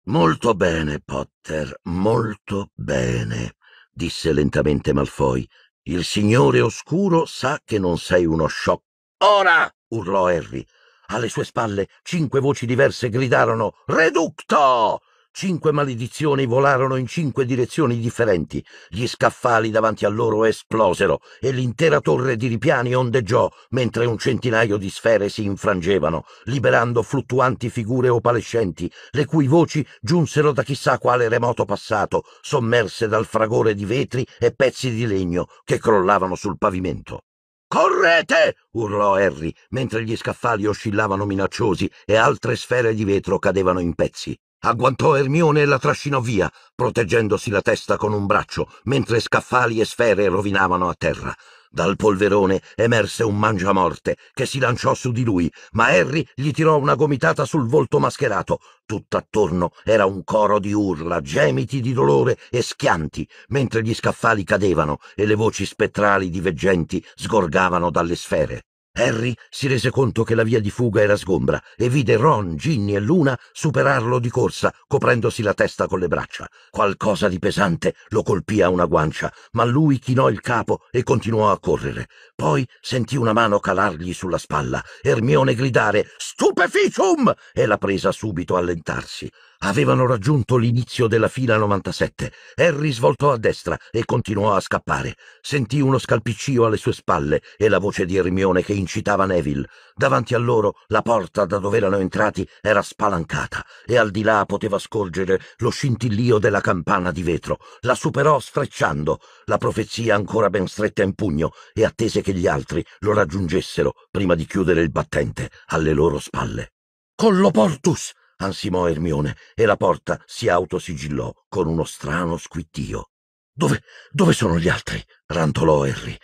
Molto bene, Potter, molto bene, disse lentamente Malfoy. Il Signore Oscuro sa che non sei uno sciocco. Ora! urlò Harry. Alle sue spalle cinque voci diverse gridarono Reducto! Cinque maledizioni volarono in cinque direzioni differenti, gli scaffali davanti a loro esplosero e l'intera torre di ripiani ondeggiò mentre un centinaio di sfere si infrangevano, liberando fluttuanti figure opalescenti, le cui voci giunsero da chissà quale remoto passato, sommerse dal fragore di vetri e pezzi di legno che crollavano sul pavimento. Correte! urlò Harry, mentre gli scaffali oscillavano minacciosi e altre sfere di vetro cadevano in pezzi. Agguantò Ermione e la trascinò via, proteggendosi la testa con un braccio, mentre scaffali e sfere rovinavano a terra. Dal polverone emerse un mangiamorte che si lanciò su di lui, ma Harry gli tirò una gomitata sul volto mascherato. Tutt'attorno era un coro di urla, gemiti di dolore e schianti, mentre gli scaffali cadevano e le voci spettrali di veggenti sgorgavano dalle sfere. Harry si rese conto che la via di fuga era sgombra e vide Ron, Ginny e Luna superarlo di corsa, coprendosi la testa con le braccia. Qualcosa di pesante lo colpì a una guancia, ma lui chinò il capo e continuò a correre. Poi sentì una mano calargli sulla spalla, Ermione gridare Stupeficium! e la presa subito a lentarsi. Avevano raggiunto l'inizio della fila 97. Harry svoltò a destra e continuò a scappare. Sentì uno scalpiccio alle sue spalle e la voce di Ermione che incitava Neville. Davanti a loro la porta da dove erano entrati era spalancata e al di là poteva scorgere lo scintillio della campana di vetro. La superò sfrecciando, la profezia ancora ben stretta in pugno e attese che gli altri lo raggiungessero prima di chiudere il battente alle loro spalle. Collo Portus! ansimò Ermione e la porta si autosigillò con uno strano squittio. Dove, dove sono gli altri? rantolò Harry.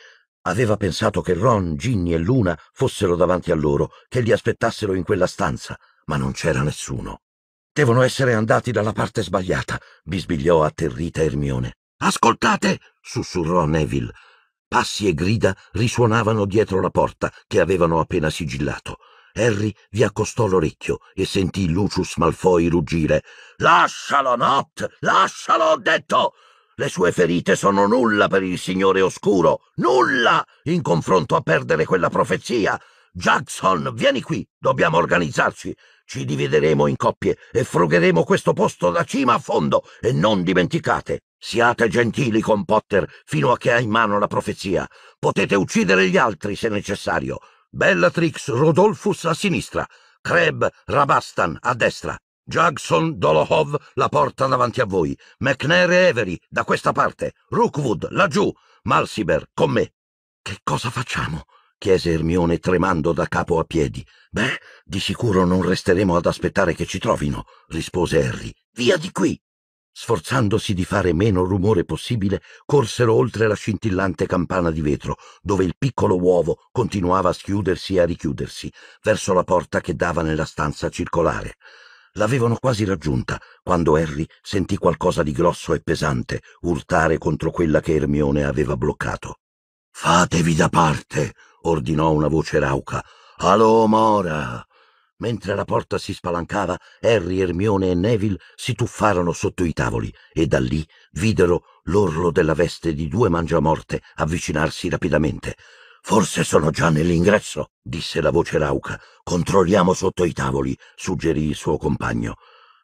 Aveva pensato che Ron, Ginny e Luna fossero davanti a loro, che li aspettassero in quella stanza, ma non c'era nessuno. Devono essere andati dalla parte sbagliata, bisbigliò atterrita Ermione. Ascoltate! sussurrò Neville. Passi e grida risuonavano dietro la porta che avevano appena sigillato. Harry vi accostò l'orecchio e sentì Lucius Malfoy ruggire. Lascialo, Not! Lascialo, ho detto! Le sue ferite sono nulla per il Signore Oscuro, nulla in confronto a perdere quella profezia. Jackson, vieni qui, dobbiamo organizzarci. Ci divideremo in coppie e frugheremo questo posto da cima a fondo. E non dimenticate, siate gentili con Potter fino a che ha in mano la profezia. Potete uccidere gli altri se necessario, Bellatrix Rodolphus a sinistra, Kreb Rabastan a destra, Jagson Dolohov la porta davanti a voi, McNair e Avery da questa parte, Rookwood laggiù, Malsiber con me. Che cosa facciamo? chiese Ermione tremando da capo a piedi. Beh, di sicuro non resteremo ad aspettare che ci trovino, rispose Harry. Via di qui! sforzandosi di fare meno rumore possibile, corsero oltre la scintillante campana di vetro, dove il piccolo uovo continuava a schiudersi e a richiudersi, verso la porta che dava nella stanza circolare. L'avevano quasi raggiunta quando Harry sentì qualcosa di grosso e pesante urtare contro quella che Ermione aveva bloccato. Fatevi da parte, ordinò una voce rauca. Alò mora! Mentre la porta si spalancava, Harry, Ermione e Neville si tuffarono sotto i tavoli e da lì videro l'orlo della veste di due mangiamorte avvicinarsi rapidamente. Forse sono già nell'ingresso, disse la voce rauca. Controlliamo sotto i tavoli, suggerì il suo compagno.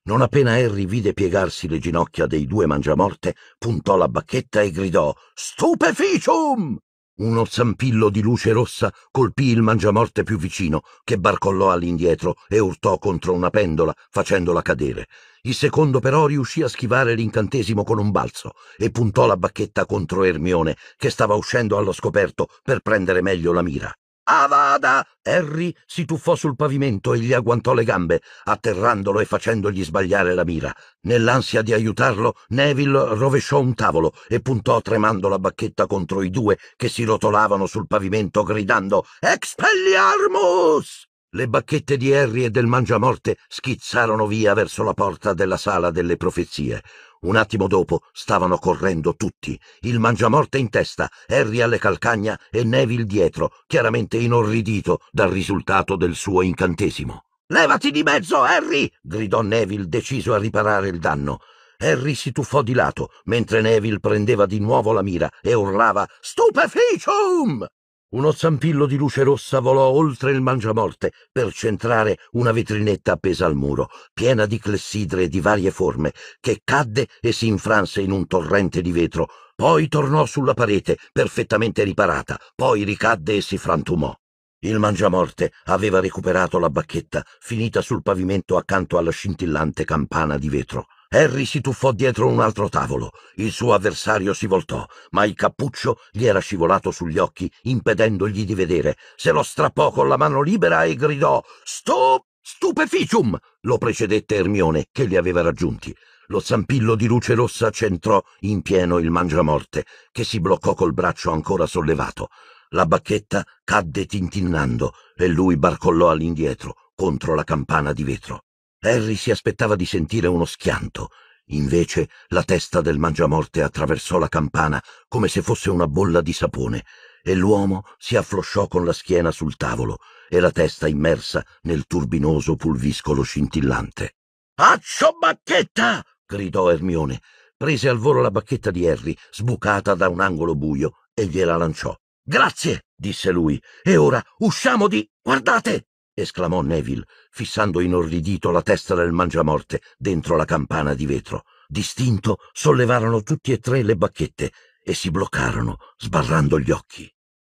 Non appena Harry vide piegarsi le ginocchia dei due mangiamorte, puntò la bacchetta e gridò Stupeficium! Uno zampillo di luce rossa colpì il mangiamorte più vicino, che barcollò all'indietro e urtò contro una pendola, facendola cadere. Il secondo però riuscì a schivare l'incantesimo con un balzo e puntò la bacchetta contro Ermione, che stava uscendo allo scoperto per prendere meglio la mira. Avada! Ah, Harry si tuffò sul pavimento e gli agguantò le gambe, atterrandolo e facendogli sbagliare la mira. Nell'ansia di aiutarlo, Neville rovesciò un tavolo e puntò tremando la bacchetta contro i due che si rotolavano sul pavimento gridando Expelliarmus! Le bacchette di Harry e del mangiamorte schizzarono via verso la porta della sala delle profezie. Un attimo dopo stavano correndo tutti, il mangiamorte in testa, Harry alle calcagna e Neville dietro, chiaramente inorridito dal risultato del suo incantesimo. Levati di mezzo, Harry! gridò Neville, deciso a riparare il danno. Harry si tuffò di lato, mentre Neville prendeva di nuovo la mira e urlava Stupeficium! Uno zampillo di luce rossa volò oltre il mangiamorte per centrare una vetrinetta appesa al muro, piena di clessidre di varie forme, che cadde e si infranse in un torrente di vetro, poi tornò sulla parete, perfettamente riparata, poi ricadde e si frantumò. Il mangiamorte aveva recuperato la bacchetta, finita sul pavimento accanto alla scintillante campana di vetro. Harry si tuffò dietro un altro tavolo. Il suo avversario si voltò, ma il cappuccio gli era scivolato sugli occhi, impedendogli di vedere. Se lo strappò con la mano libera e gridò Stup! Stupeficium! Lo precedette Ermione, che li aveva raggiunti. Lo zampillo di luce rossa centrò in pieno il mangiamorte, che si bloccò col braccio ancora sollevato. La bacchetta cadde tintinnando e lui barcollò all'indietro contro la campana di vetro. Harry si aspettava di sentire uno schianto. Invece la testa del mangiamorte attraversò la campana come se fosse una bolla di sapone e l'uomo si afflosciò con la schiena sul tavolo e la testa immersa nel turbinoso pulviscolo scintillante. Accio bacchetta! gridò Ermione. Prese al volo la bacchetta di Harry, sbucata da un angolo buio, e gliela lanciò. Grazie, disse lui. E ora usciamo di. Guardate! esclamò Neville, fissando inorridito la testa del mangiamorte dentro la campana di vetro. Distinto, sollevarono tutti e tre le bacchette e si bloccarono, sbarrando gli occhi.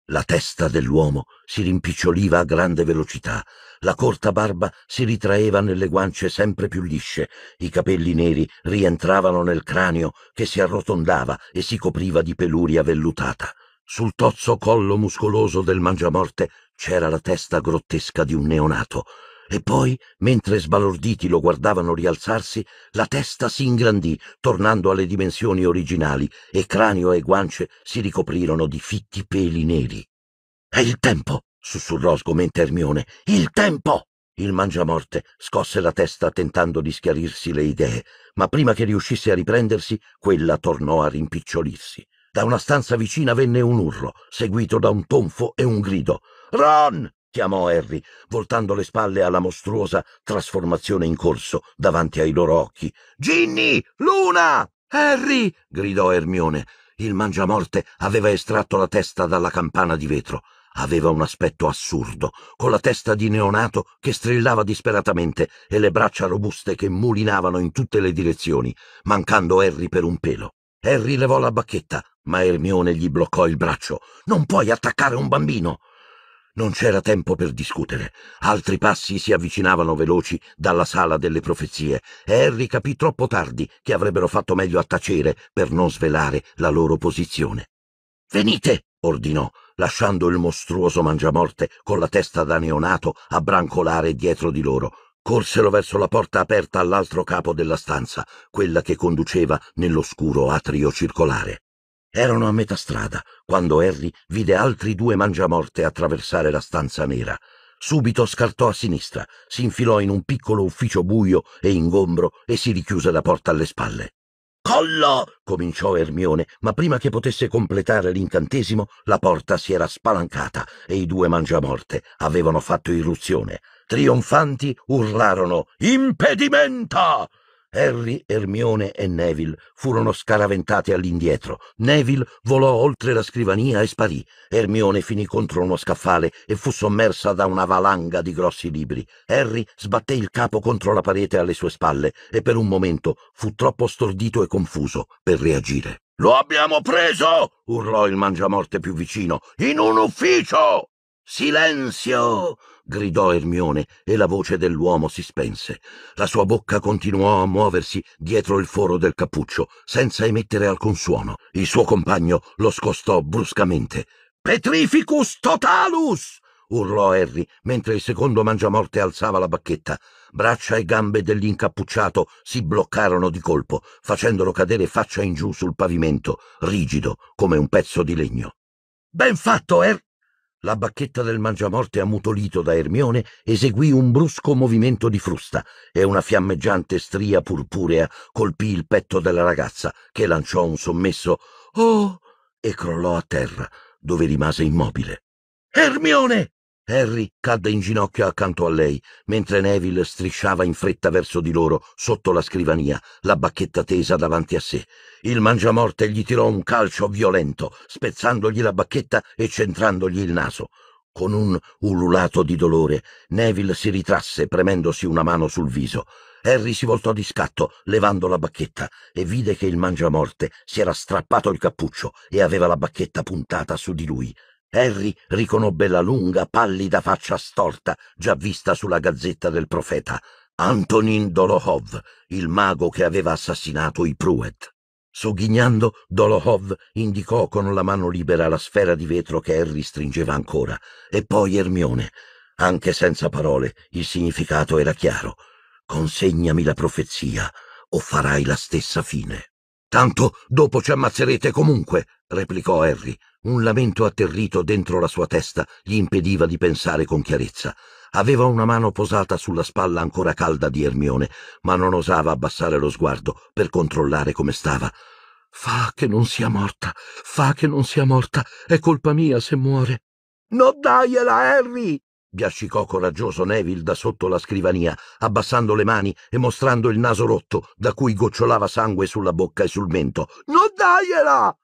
La testa dell'uomo si rimpiccioliva a grande velocità, la corta barba si ritraeva nelle guance sempre più lisce, i capelli neri rientravano nel cranio che si arrotondava e si copriva di peluria vellutata. Sul tozzo collo muscoloso del mangiamorte c'era la testa grottesca di un neonato, e poi, mentre sbalorditi lo guardavano rialzarsi, la testa si ingrandì, tornando alle dimensioni originali, e cranio e guance si ricoprirono di fitti peli neri. È il tempo! sussurrò sgomenta Ermione. Il tempo! Il mangiamorte scosse la testa tentando di schiarirsi le idee, ma prima che riuscisse a riprendersi, quella tornò a rimpicciolirsi. Da una stanza vicina venne un urlo, seguito da un tonfo e un grido. Ron! chiamò Harry, voltando le spalle alla mostruosa trasformazione in corso davanti ai loro occhi. Ginny! Luna! Harry! gridò Ermione. Il mangiamorte aveva estratto la testa dalla campana di vetro. Aveva un aspetto assurdo, con la testa di neonato che strillava disperatamente e le braccia robuste che mulinavano in tutte le direzioni, mancando Harry per un pelo. Harry levò la bacchetta, ma Ermione gli bloccò il braccio. Non puoi attaccare un bambino! Non c'era tempo per discutere. Altri passi si avvicinavano veloci dalla sala delle profezie e Harry capì troppo tardi che avrebbero fatto meglio a tacere per non svelare la loro posizione. Venite! ordinò, lasciando il mostruoso mangiamorte con la testa da neonato a brancolare dietro di loro. Corsero verso la porta aperta all'altro capo della stanza, quella che conduceva nell'oscuro atrio circolare. Erano a metà strada quando Harry vide altri due mangiamorte attraversare la stanza nera. Subito scartò a sinistra, si infilò in un piccolo ufficio buio e ingombro e si richiuse la porta alle spalle. Collo! cominciò Ermione, ma prima che potesse completare l'incantesimo, la porta si era spalancata e i due mangiamorte avevano fatto irruzione. Trionfanti urlarono Impedimenta! Harry, Ermione e Neville furono scaraventati all'indietro. Neville volò oltre la scrivania e sparì. Ermione finì contro uno scaffale e fu sommersa da una valanga di grossi libri. Harry sbatté il capo contro la parete alle sue spalle e per un momento fu troppo stordito e confuso per reagire. Lo abbiamo preso! urlò il mangiamorte più vicino. In un ufficio! Silenzio! gridò Ermione e la voce dell'uomo si spense. La sua bocca continuò a muoversi dietro il foro del cappuccio, senza emettere alcun suono. Il suo compagno lo scostò bruscamente. Petrificus totalus! urlò Harry, mentre il secondo mangiamorte alzava la bacchetta. Braccia e gambe dell'incappucciato si bloccarono di colpo, facendolo cadere faccia in giù sul pavimento, rigido come un pezzo di legno. Ben fatto, Er. La bacchetta del mangiamorte ammutolito da Ermione eseguì un brusco movimento di frusta e una fiammeggiante stria purpurea colpì il petto della ragazza, che lanciò un sommesso Oh! e crollò a terra, dove rimase immobile. Ermione! Harry cadde in ginocchio accanto a lei, mentre Neville strisciava in fretta verso di loro, sotto la scrivania, la bacchetta tesa davanti a sé. Il mangiamorte gli tirò un calcio violento, spezzandogli la bacchetta e centrandogli il naso. Con un ululato di dolore, Neville si ritrasse premendosi una mano sul viso. Harry si voltò di scatto, levando la bacchetta, e vide che il mangiamorte si era strappato il cappuccio e aveva la bacchetta puntata su di lui. Harry riconobbe la lunga, pallida faccia storta già vista sulla gazzetta del profeta, Antonin Dolohov, il mago che aveva assassinato i Pruett. Sogghignando, Dolohov indicò con la mano libera la sfera di vetro che Harry stringeva ancora, e poi Ermione. Anche senza parole, il significato era chiaro. Consegnami la profezia, o farai la stessa fine. Tanto dopo ci ammazzerete comunque, replicò Harry. Un lamento atterrito dentro la sua testa gli impediva di pensare con chiarezza. Aveva una mano posata sulla spalla ancora calda di Ermione, ma non osava abbassare lo sguardo per controllare come stava. Fa che non sia morta, fa che non sia morta, è colpa mia se muore. Non daiela, Harry! biascicò coraggioso Neville da sotto la scrivania, abbassando le mani e mostrando il naso rotto, da cui gocciolava sangue sulla bocca e sul mento. Non daiela!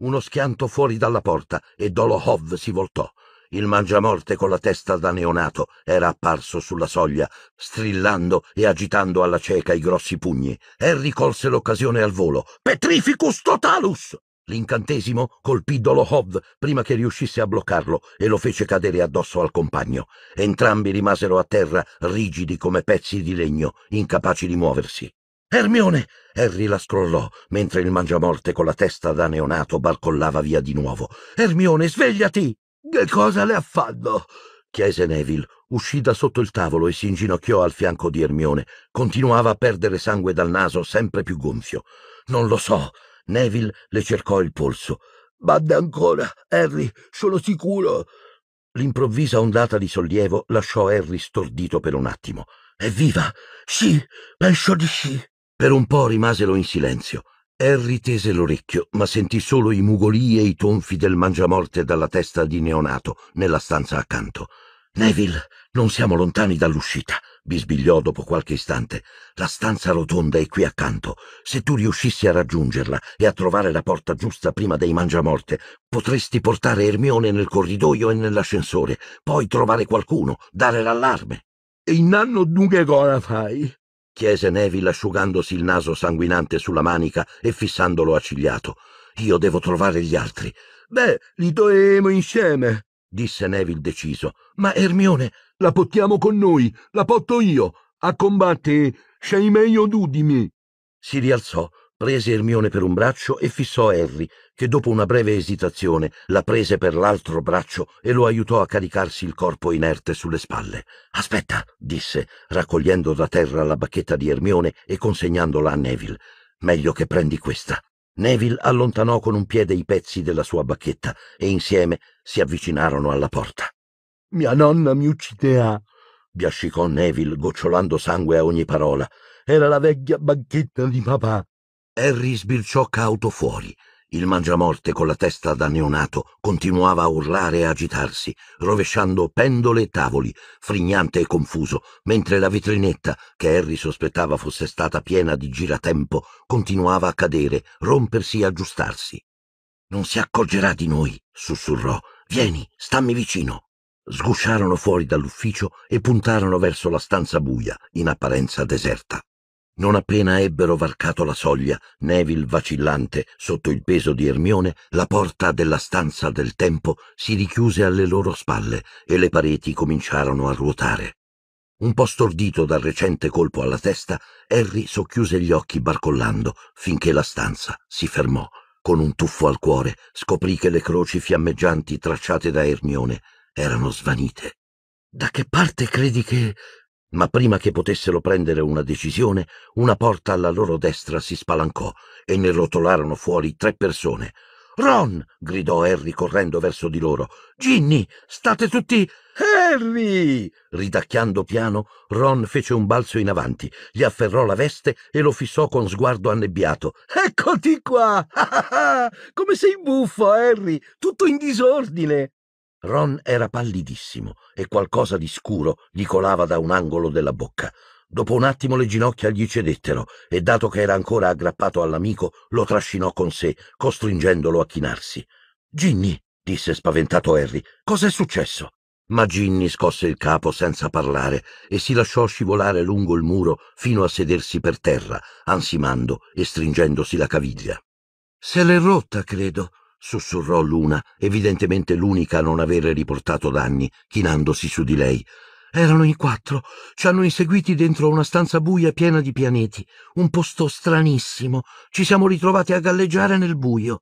uno schianto fuori dalla porta e Dolohov si voltò. Il mangiamorte con la testa da neonato era apparso sulla soglia, strillando e agitando alla cieca i grossi pugni. Harry colse l'occasione al volo. Petrificus totalus! L'incantesimo colpì Dolohov prima che riuscisse a bloccarlo e lo fece cadere addosso al compagno. Entrambi rimasero a terra rigidi come pezzi di legno, incapaci di muoversi. Ermione! Harry la scrollò, mentre il mangiamorte con la testa da neonato barcollava via di nuovo. Ermione, svegliati! Che cosa le ha fatto? chiese Neville. Uscì da sotto il tavolo e si inginocchiò al fianco di Ermione. Continuava a perdere sangue dal naso, sempre più gonfio. Non lo so. Neville le cercò il polso. Badda ancora, Harry, sono sicuro. L'improvvisa ondata di sollievo lasciò Harry stordito per un attimo. Evviva! Sì, penso di sì. Per un po' rimasero in silenzio. Harry tese l'orecchio, ma sentì solo i mugoli e i tonfi del mangiamorte dalla testa di neonato nella stanza accanto. Neville, non siamo lontani dall'uscita, bisbigliò dopo qualche istante. La stanza rotonda è qui accanto. Se tu riuscissi a raggiungerla e a trovare la porta giusta prima dei mangiamorte, potresti portare Ermione nel corridoio e nell'ascensore, poi trovare qualcuno, dare l'allarme. in anno dunque cosa fai? chiese Neville asciugandosi il naso sanguinante sulla manica e fissandolo accigliato. Io devo trovare gli altri. Beh, li troveremo insieme, disse Neville deciso. Ma Ermione, la portiamo con noi, la porto io. A combattere sei meglio tu di me. Si rialzò, prese Ermione per un braccio e fissò Harry, che dopo una breve esitazione la prese per l'altro braccio e lo aiutò a caricarsi il corpo inerte sulle spalle. Aspetta, disse, raccogliendo da terra la bacchetta di Ermione e consegnandola a Neville. Meglio che prendi questa. Neville allontanò con un piede i pezzi della sua bacchetta e insieme si avvicinarono alla porta. Mia nonna mi ucciderà, ah! biascicò Neville, gocciolando sangue a ogni parola. Era la vecchia bacchetta di papà. Harry sbirciò cauto fuori. Il mangiamorte con la testa da neonato continuava a urlare e agitarsi, rovesciando pendole e tavoli, frignante e confuso, mentre la vetrinetta, che Harry sospettava fosse stata piena di giratempo, continuava a cadere, rompersi e aggiustarsi. Non si accorgerà di noi, sussurrò. Vieni, stammi vicino. Sgusciarono fuori dall'ufficio e puntarono verso la stanza buia, in apparenza deserta. Non appena ebbero varcato la soglia, Neville vacillante sotto il peso di Ermione, la porta della stanza del tempo si richiuse alle loro spalle e le pareti cominciarono a ruotare. Un po' stordito dal recente colpo alla testa, Harry socchiuse gli occhi barcollando finché la stanza si fermò. Con un tuffo al cuore scoprì che le croci fiammeggianti tracciate da Ermione erano svanite. Da che parte credi che ma prima che potessero prendere una decisione, una porta alla loro destra si spalancò e ne rotolarono fuori tre persone. Ron! gridò Harry correndo verso di loro. Ginny, state tutti. Harry! Ridacchiando piano, Ron fece un balzo in avanti, gli afferrò la veste e lo fissò con sguardo annebbiato. Eccoti qua! Ah, ah, ah! Come sei buffo, Harry! Tutto in disordine! Ron era pallidissimo e qualcosa di scuro gli colava da un angolo della bocca. Dopo un attimo le ginocchia gli cedettero e, dato che era ancora aggrappato all'amico, lo trascinò con sé, costringendolo a chinarsi. Ginny, disse spaventato Harry, cos'è successo? Ma Ginny scosse il capo senza parlare e si lasciò scivolare lungo il muro fino a sedersi per terra, ansimando e stringendosi la caviglia. Se l'è rotta, credo, sussurrò Luna, evidentemente l'unica a non avere riportato danni, chinandosi su di lei. Erano i quattro, ci hanno inseguiti dentro una stanza buia piena di pianeti, un posto stranissimo. Ci siamo ritrovati a galleggiare nel buio.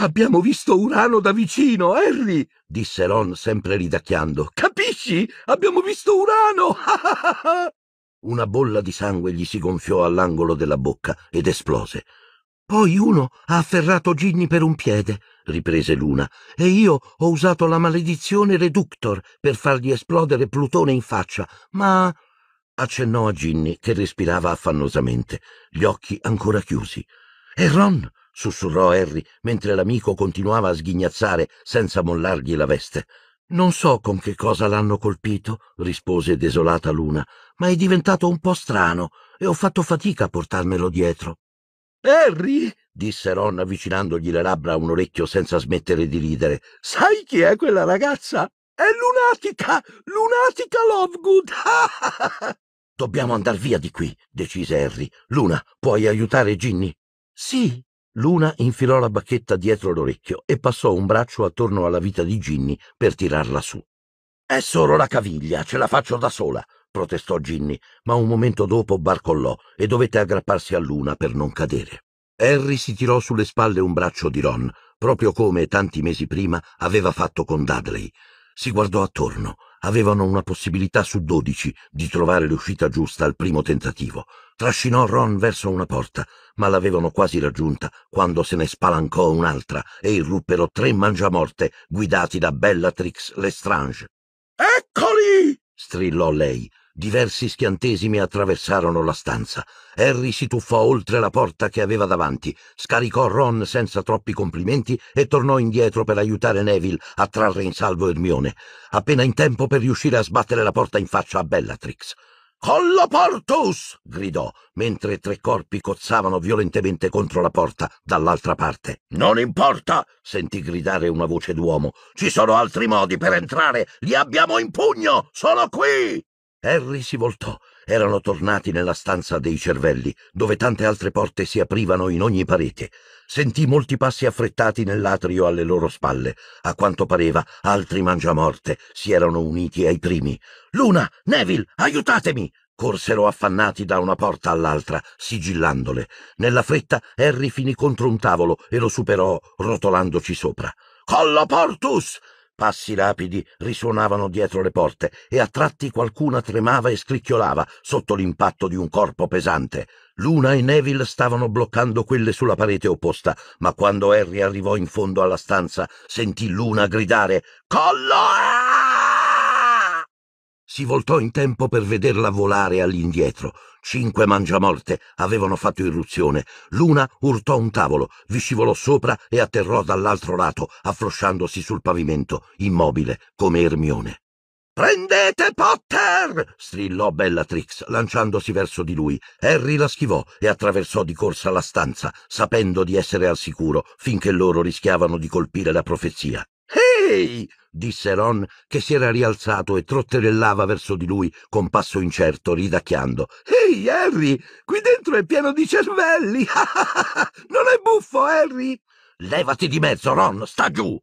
Abbiamo visto Urano da vicino, Harry, disse Ron sempre ridacchiando. Capisci? Abbiamo visto Urano! Una bolla di sangue gli si gonfiò all'angolo della bocca ed esplose. Poi uno ha afferrato Ginny per un piede, riprese Luna, e io ho usato la maledizione Reductor per fargli esplodere Plutone in faccia, ma... accennò a Ginny che respirava affannosamente, gli occhi ancora chiusi. E Ron? sussurrò Harry mentre l'amico continuava a sghignazzare senza mollargli la veste. Non so con che cosa l'hanno colpito, rispose desolata Luna, ma è diventato un po' strano e ho fatto fatica a portarmelo dietro. Harry, disse Ron avvicinandogli le labbra a un orecchio senza smettere di ridere, sai chi è quella ragazza? È lunatica! Lunatica Lovegood! Dobbiamo andar via di qui, decise Harry. Luna, puoi aiutare Ginny? Sì. Luna infilò la bacchetta dietro l'orecchio e passò un braccio attorno alla vita di Ginny per tirarla su. È solo la caviglia, ce la faccio da sola protestò Ginny, ma un momento dopo barcollò e dovette aggrapparsi a Luna per non cadere. Harry si tirò sulle spalle un braccio di Ron, proprio come tanti mesi prima aveva fatto con Dudley. Si guardò attorno. Avevano una possibilità su dodici di trovare l'uscita giusta al primo tentativo. Trascinò Ron verso una porta, ma l'avevano quasi raggiunta quando se ne spalancò un'altra e irruppero tre mangiamorte guidati da Bellatrix Lestrange. Eccoli! strillò lei. Diversi schiantesimi attraversarono la stanza. Harry si tuffò oltre la porta che aveva davanti, scaricò Ron senza troppi complimenti e tornò indietro per aiutare Neville a trarre in salvo Ermione, appena in tempo per riuscire a sbattere la porta in faccia a Bellatrix. Colla Portus! gridò, mentre tre corpi cozzavano violentemente contro la porta dall'altra parte. Non importa! sentì gridare una voce d'uomo. Ci sono altri modi per entrare! Li abbiamo in pugno! Sono qui! Harry si voltò. Erano tornati nella stanza dei cervelli, dove tante altre porte si aprivano in ogni parete sentì molti passi affrettati nell'atrio alle loro spalle. A quanto pareva, altri mangiamorte si erano uniti ai primi. Luna, Neville, aiutatemi! Corsero affannati da una porta all'altra, sigillandole. Nella fretta Harry finì contro un tavolo e lo superò, rotolandoci sopra. Colla Portus! Passi rapidi risuonavano dietro le porte e a tratti qualcuna tremava e scricchiolava sotto l'impatto di un corpo pesante. Luna e Neville stavano bloccando quelle sulla parete opposta, ma quando Harry arrivò in fondo alla stanza, sentì Luna gridare Collo! Si voltò in tempo per vederla volare all'indietro. Cinque mangiamorte avevano fatto irruzione. Luna urtò un tavolo, vi scivolò sopra e atterrò dall'altro lato, afflosciandosi sul pavimento, immobile come Ermione. Prendete Potter! strillò Bellatrix, lanciandosi verso di lui. Harry la schivò e attraversò di corsa la stanza, sapendo di essere al sicuro finché loro rischiavano di colpire la profezia. Ehi! disse Ron, che si era rialzato e trotterellava verso di lui con passo incerto, ridacchiando. Ehi, Harry! Qui dentro è pieno di cervelli! non è buffo, Harry! Levati di mezzo, Ron! Sta giù!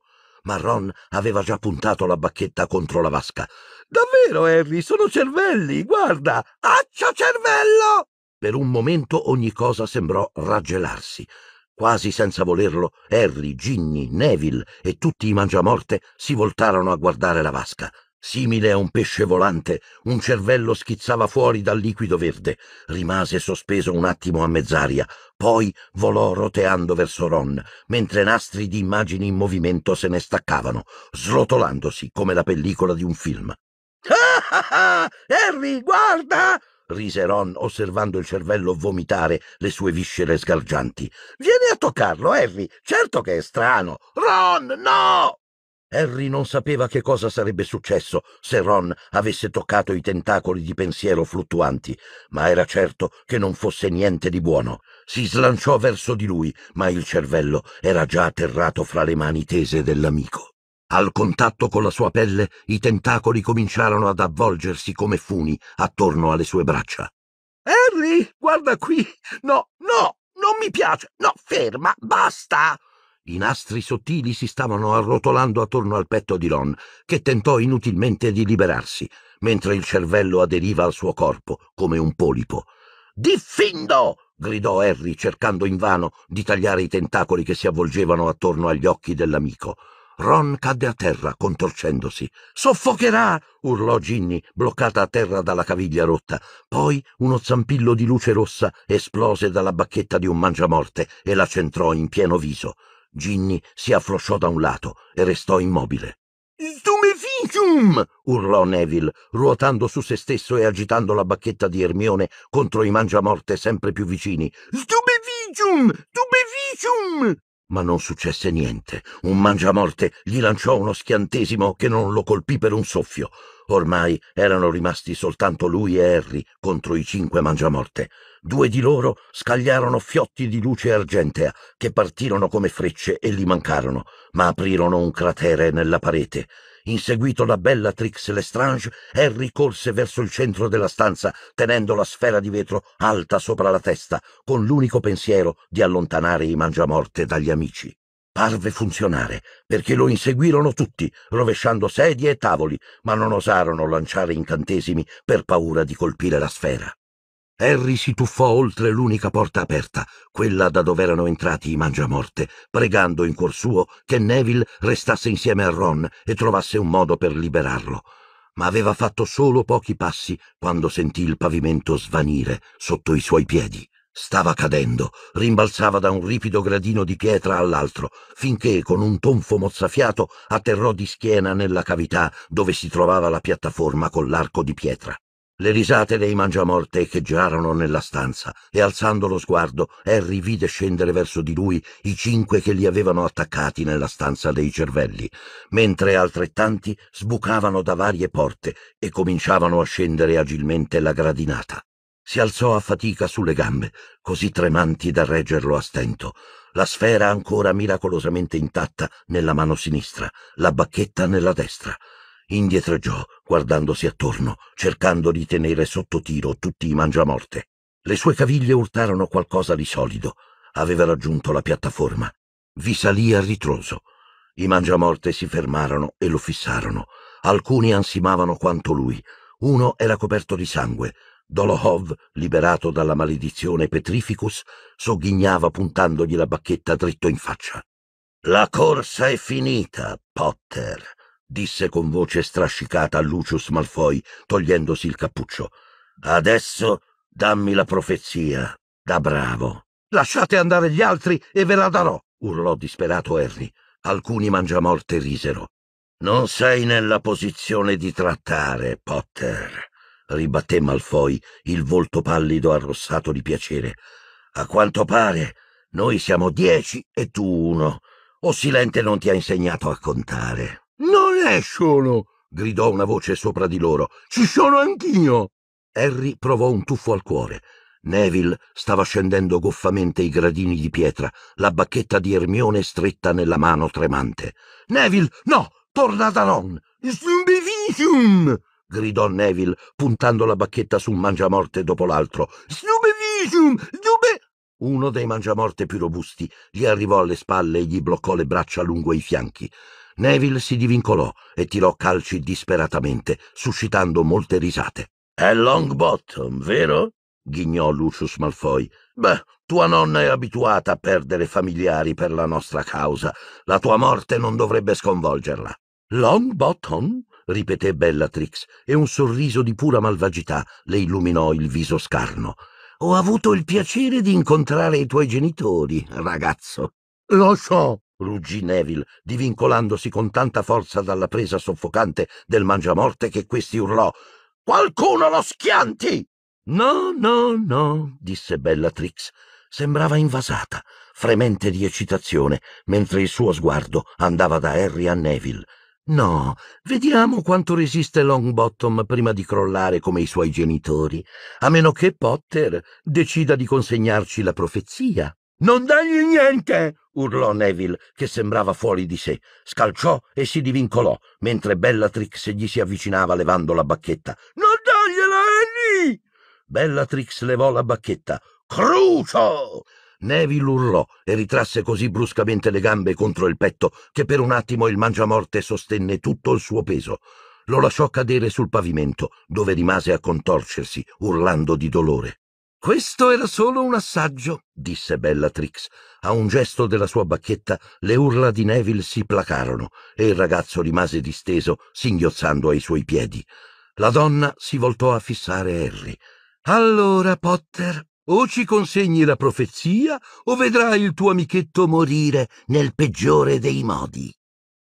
ma Ron aveva già puntato la bacchetta contro la vasca. Davvero, Harry, sono cervelli, guarda! Accio cervello! Per un momento ogni cosa sembrò raggelarsi. Quasi senza volerlo, Harry, Ginny, Neville e tutti i mangiamorte si voltarono a guardare la vasca. Simile a un pesce volante, un cervello schizzava fuori dal liquido verde, rimase sospeso un attimo a mezz'aria, poi volò roteando verso Ron, mentre nastri di immagini in movimento se ne staccavano, srotolandosi come la pellicola di un film. Ah ah ah! Harry, guarda! rise Ron osservando il cervello vomitare le sue viscere sgargianti. Vieni a toccarlo, Harry. Certo che è strano. Ron, no! Harry non sapeva che cosa sarebbe successo se Ron avesse toccato i tentacoli di pensiero fluttuanti, ma era certo che non fosse niente di buono. Si slanciò verso di lui, ma il cervello era già atterrato fra le mani tese dell'amico. Al contatto con la sua pelle, i tentacoli cominciarono ad avvolgersi come funi attorno alle sue braccia. Harry, guarda qui! No, no, non mi piace! No, ferma, basta! I nastri sottili si stavano arrotolando attorno al petto di Ron, che tentò inutilmente di liberarsi, mentre il cervello aderiva al suo corpo come un polipo. Diffindo! gridò Harry, cercando invano di tagliare i tentacoli che si avvolgevano attorno agli occhi dell'amico. Ron cadde a terra, contorcendosi. Soffocherà! urlò Ginny, bloccata a terra dalla caviglia rotta. Poi uno zampillo di luce rossa esplose dalla bacchetta di un mangiamorte e la centrò in pieno viso. Ginny si afflosciò da un lato e restò immobile. Stumeficium! urlò Neville, ruotando su se stesso e agitando la bacchetta di Ermione contro i mangiamorte sempre più vicini. Stumeficium! Stumeficium! Ma non successe niente. Un mangiamorte gli lanciò uno schiantesimo che non lo colpì per un soffio. Ormai erano rimasti soltanto lui e Harry contro i cinque mangiamorte. Due di loro scagliarono fiotti di luce argentea che partirono come frecce e li mancarono, ma aprirono un cratere nella parete. Inseguito da Bellatrix Lestrange, Harry corse verso il centro della stanza, tenendo la sfera di vetro alta sopra la testa, con l'unico pensiero di allontanare i mangiamorte dagli amici parve funzionare, perché lo inseguirono tutti, rovesciando sedie e tavoli, ma non osarono lanciare incantesimi per paura di colpire la sfera. Harry si tuffò oltre l'unica porta aperta, quella da dove erano entrati i mangiamorte, pregando in cuor suo che Neville restasse insieme a Ron e trovasse un modo per liberarlo. Ma aveva fatto solo pochi passi quando sentì il pavimento svanire sotto i suoi piedi. Stava cadendo, rimbalzava da un ripido gradino di pietra all'altro, finché con un tonfo mozzafiato atterrò di schiena nella cavità dove si trovava la piattaforma con l'arco di pietra. Le risate dei mangiamorte echeggiarono nella stanza e alzando lo sguardo Harry vide scendere verso di lui i cinque che li avevano attaccati nella stanza dei cervelli, mentre altrettanti sbucavano da varie porte e cominciavano a scendere agilmente la gradinata. Si alzò a fatica sulle gambe, così tremanti da reggerlo a stento, la sfera ancora miracolosamente intatta nella mano sinistra, la bacchetta nella destra. Indietreggiò, guardandosi attorno, cercando di tenere sotto tiro tutti i mangiamorte. Le sue caviglie urtarono qualcosa di solido. Aveva raggiunto la piattaforma. Vi salì a ritroso. I mangiamorte si fermarono e lo fissarono. Alcuni ansimavano quanto lui. Uno era coperto di sangue, Dolohov, liberato dalla maledizione Petrificus, sogghignava puntandogli la bacchetta dritto in faccia. La corsa è finita, Potter, disse con voce strascicata Lucius Malfoy, togliendosi il cappuccio. Adesso dammi la profezia, da bravo. Lasciate andare gli altri e ve la darò, urlò disperato Harry. Alcuni mangiamorte risero. Non sei nella posizione di trattare, Potter ribatté Malfoy, il volto pallido arrossato di piacere. A quanto pare, noi siamo dieci e tu uno. O Silente non ti ha insegnato a contare. Non è gridò una voce sopra di loro. Ci sono anch'io! Harry provò un tuffo al cuore. Neville stava scendendo goffamente i gradini di pietra, la bacchetta di Ermione stretta nella mano tremante. Neville, no! Torna da Ron! Stumbevisum! gridò Neville, puntando la bacchetta su un mangiamorte dopo l'altro. Snubevisum! Snube! Uno dei mangiamorte più robusti gli arrivò alle spalle e gli bloccò le braccia lungo i fianchi. Neville si divincolò e tirò calci disperatamente, suscitando molte risate. È Longbottom, vero? ghignò Lucius Malfoy. Beh, tua nonna è abituata a perdere familiari per la nostra causa. La tua morte non dovrebbe sconvolgerla. Longbottom? ripeté Bellatrix, e un sorriso di pura malvagità le illuminò il viso scarno. Ho avuto il piacere di incontrare i tuoi genitori, ragazzo. Lo so, ruggì Neville, divincolandosi con tanta forza dalla presa soffocante del mangiamorte che questi urlò. Qualcuno lo schianti! No, no, no, disse Bellatrix. Sembrava invasata, fremente di eccitazione, mentre il suo sguardo andava da Harry a Neville. No, vediamo quanto resiste Longbottom prima di crollare come i suoi genitori, a meno che Potter decida di consegnarci la profezia. Non dagli niente! urlò Neville, che sembrava fuori di sé. Scalciò e si divincolò, mentre Bellatrix gli si avvicinava levando la bacchetta. Non dargliela, Annie! Bellatrix levò la bacchetta. Crucio! Neville urlò e ritrasse così bruscamente le gambe contro il petto che per un attimo il mangiamorte sostenne tutto il suo peso. Lo lasciò cadere sul pavimento, dove rimase a contorcersi, urlando di dolore. Questo era solo un assaggio, disse Bellatrix. A un gesto della sua bacchetta le urla di Neville si placarono e il ragazzo rimase disteso, singhiozzando ai suoi piedi. La donna si voltò a fissare Harry. Allora, Potter, o ci consegni la profezia o vedrai il tuo amichetto morire nel peggiore dei modi.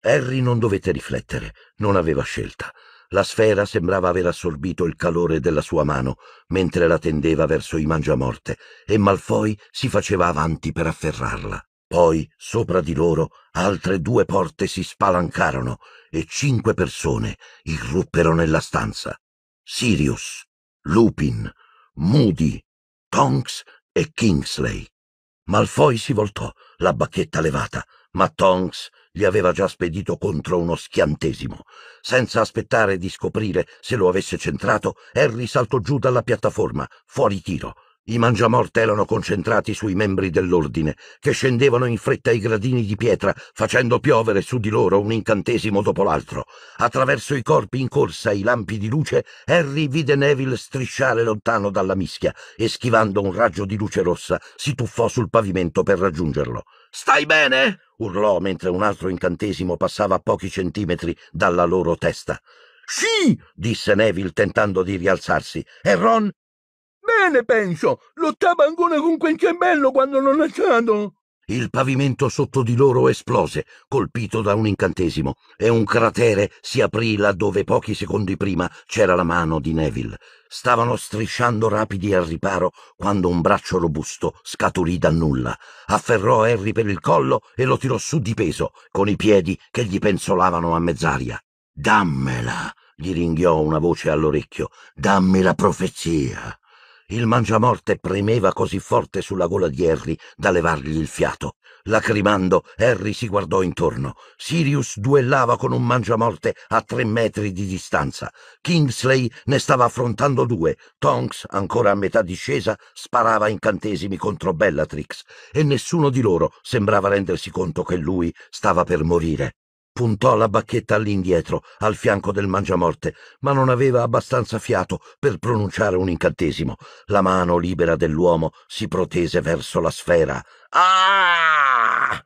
Harry non dovette riflettere, non aveva scelta. La sfera sembrava aver assorbito il calore della sua mano mentre la tendeva verso i mangiamorte e Malfoy si faceva avanti per afferrarla. Poi, sopra di loro, altre due porte si spalancarono e cinque persone irruppero nella stanza. Sirius, Lupin, Moody, Tonks e Kingsley. Malfoy si voltò, la bacchetta levata, ma Tonks gli aveva già spedito contro uno schiantesimo. Senza aspettare di scoprire se lo avesse centrato, Harry saltò giù dalla piattaforma, fuori tiro. I mangiamorte erano concentrati sui membri dell'ordine, che scendevano in fretta i gradini di pietra, facendo piovere su di loro un incantesimo dopo l'altro. Attraverso i corpi in corsa e i lampi di luce, Harry vide Neville strisciare lontano dalla mischia e, schivando un raggio di luce rossa, si tuffò sul pavimento per raggiungerlo. Stai bene? urlò mentre un altro incantesimo passava a pochi centimetri dalla loro testa. Sì, disse Neville tentando di rialzarsi, e Ron bene, penso. Lottava ancora con quel cervello quando l'ho lasciato. Il pavimento sotto di loro esplose, colpito da un incantesimo, e un cratere si aprì laddove pochi secondi prima c'era la mano di Neville. Stavano strisciando rapidi al riparo quando un braccio robusto scaturì da nulla. Afferrò Harry per il collo e lo tirò su di peso, con i piedi che gli penzolavano a mezz'aria. Dammela! gli ringhiò una voce all'orecchio. Dammi la profezia! Il mangiamorte premeva così forte sulla gola di Harry da levargli il fiato. Lacrimando, Harry si guardò intorno. Sirius duellava con un mangiamorte a tre metri di distanza. Kingsley ne stava affrontando due. Tonks, ancora a metà discesa, sparava incantesimi contro Bellatrix e nessuno di loro sembrava rendersi conto che lui stava per morire puntò la bacchetta all'indietro, al fianco del mangiamorte, ma non aveva abbastanza fiato per pronunciare un incantesimo. La mano libera dell'uomo si protese verso la sfera. Ah!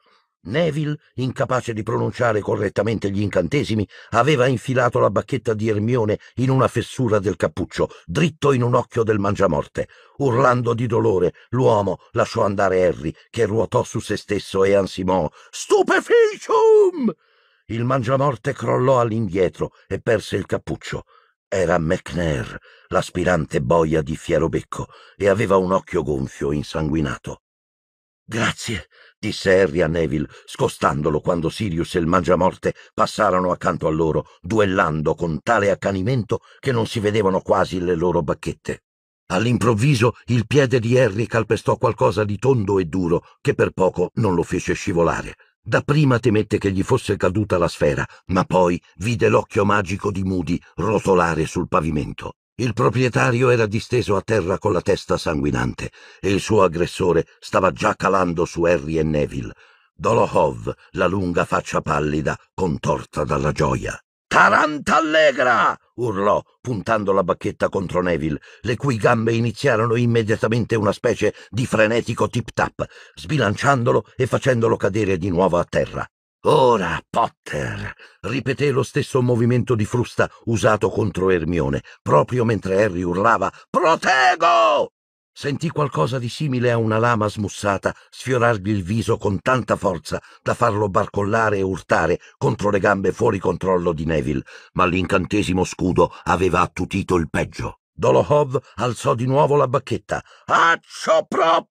Neville, incapace di pronunciare correttamente gli incantesimi, aveva infilato la bacchetta di Ermione in una fessura del cappuccio, dritto in un occhio del mangiamorte. Urlando di dolore, l'uomo lasciò andare Harry, che ruotò su se stesso e ansimò Stupeficium! Il mangiamorte crollò all'indietro e perse il cappuccio. Era McNair, l'aspirante boia di Fierobecco, e aveva un occhio gonfio, e insanguinato. Grazie, disse Harry a Neville, scostandolo quando Sirius e il mangiamorte passarono accanto a loro, duellando con tale accanimento che non si vedevano quasi le loro bacchette. All'improvviso il piede di Harry calpestò qualcosa di tondo e duro che per poco non lo fece scivolare. Dapprima temette che gli fosse caduta la sfera, ma poi vide l'occhio magico di Moody rotolare sul pavimento. Il proprietario era disteso a terra con la testa sanguinante e il suo aggressore stava già calando su Harry e Neville. Dolohov, la lunga faccia pallida, contorta dalla gioia. Tarantallegra! urlò, puntando la bacchetta contro Neville, le cui gambe iniziarono immediatamente una specie di frenetico tip-tap, sbilanciandolo e facendolo cadere di nuovo a terra. Ora, Potter! ripeté lo stesso movimento di frusta usato contro Ermione, proprio mentre Harry urlava Protego! sentì qualcosa di simile a una lama smussata sfiorargli il viso con tanta forza da farlo barcollare e urtare contro le gambe fuori controllo di Neville, ma l'incantesimo scudo aveva attutito il peggio. Dolohov alzò di nuovo la bacchetta. Accio prop!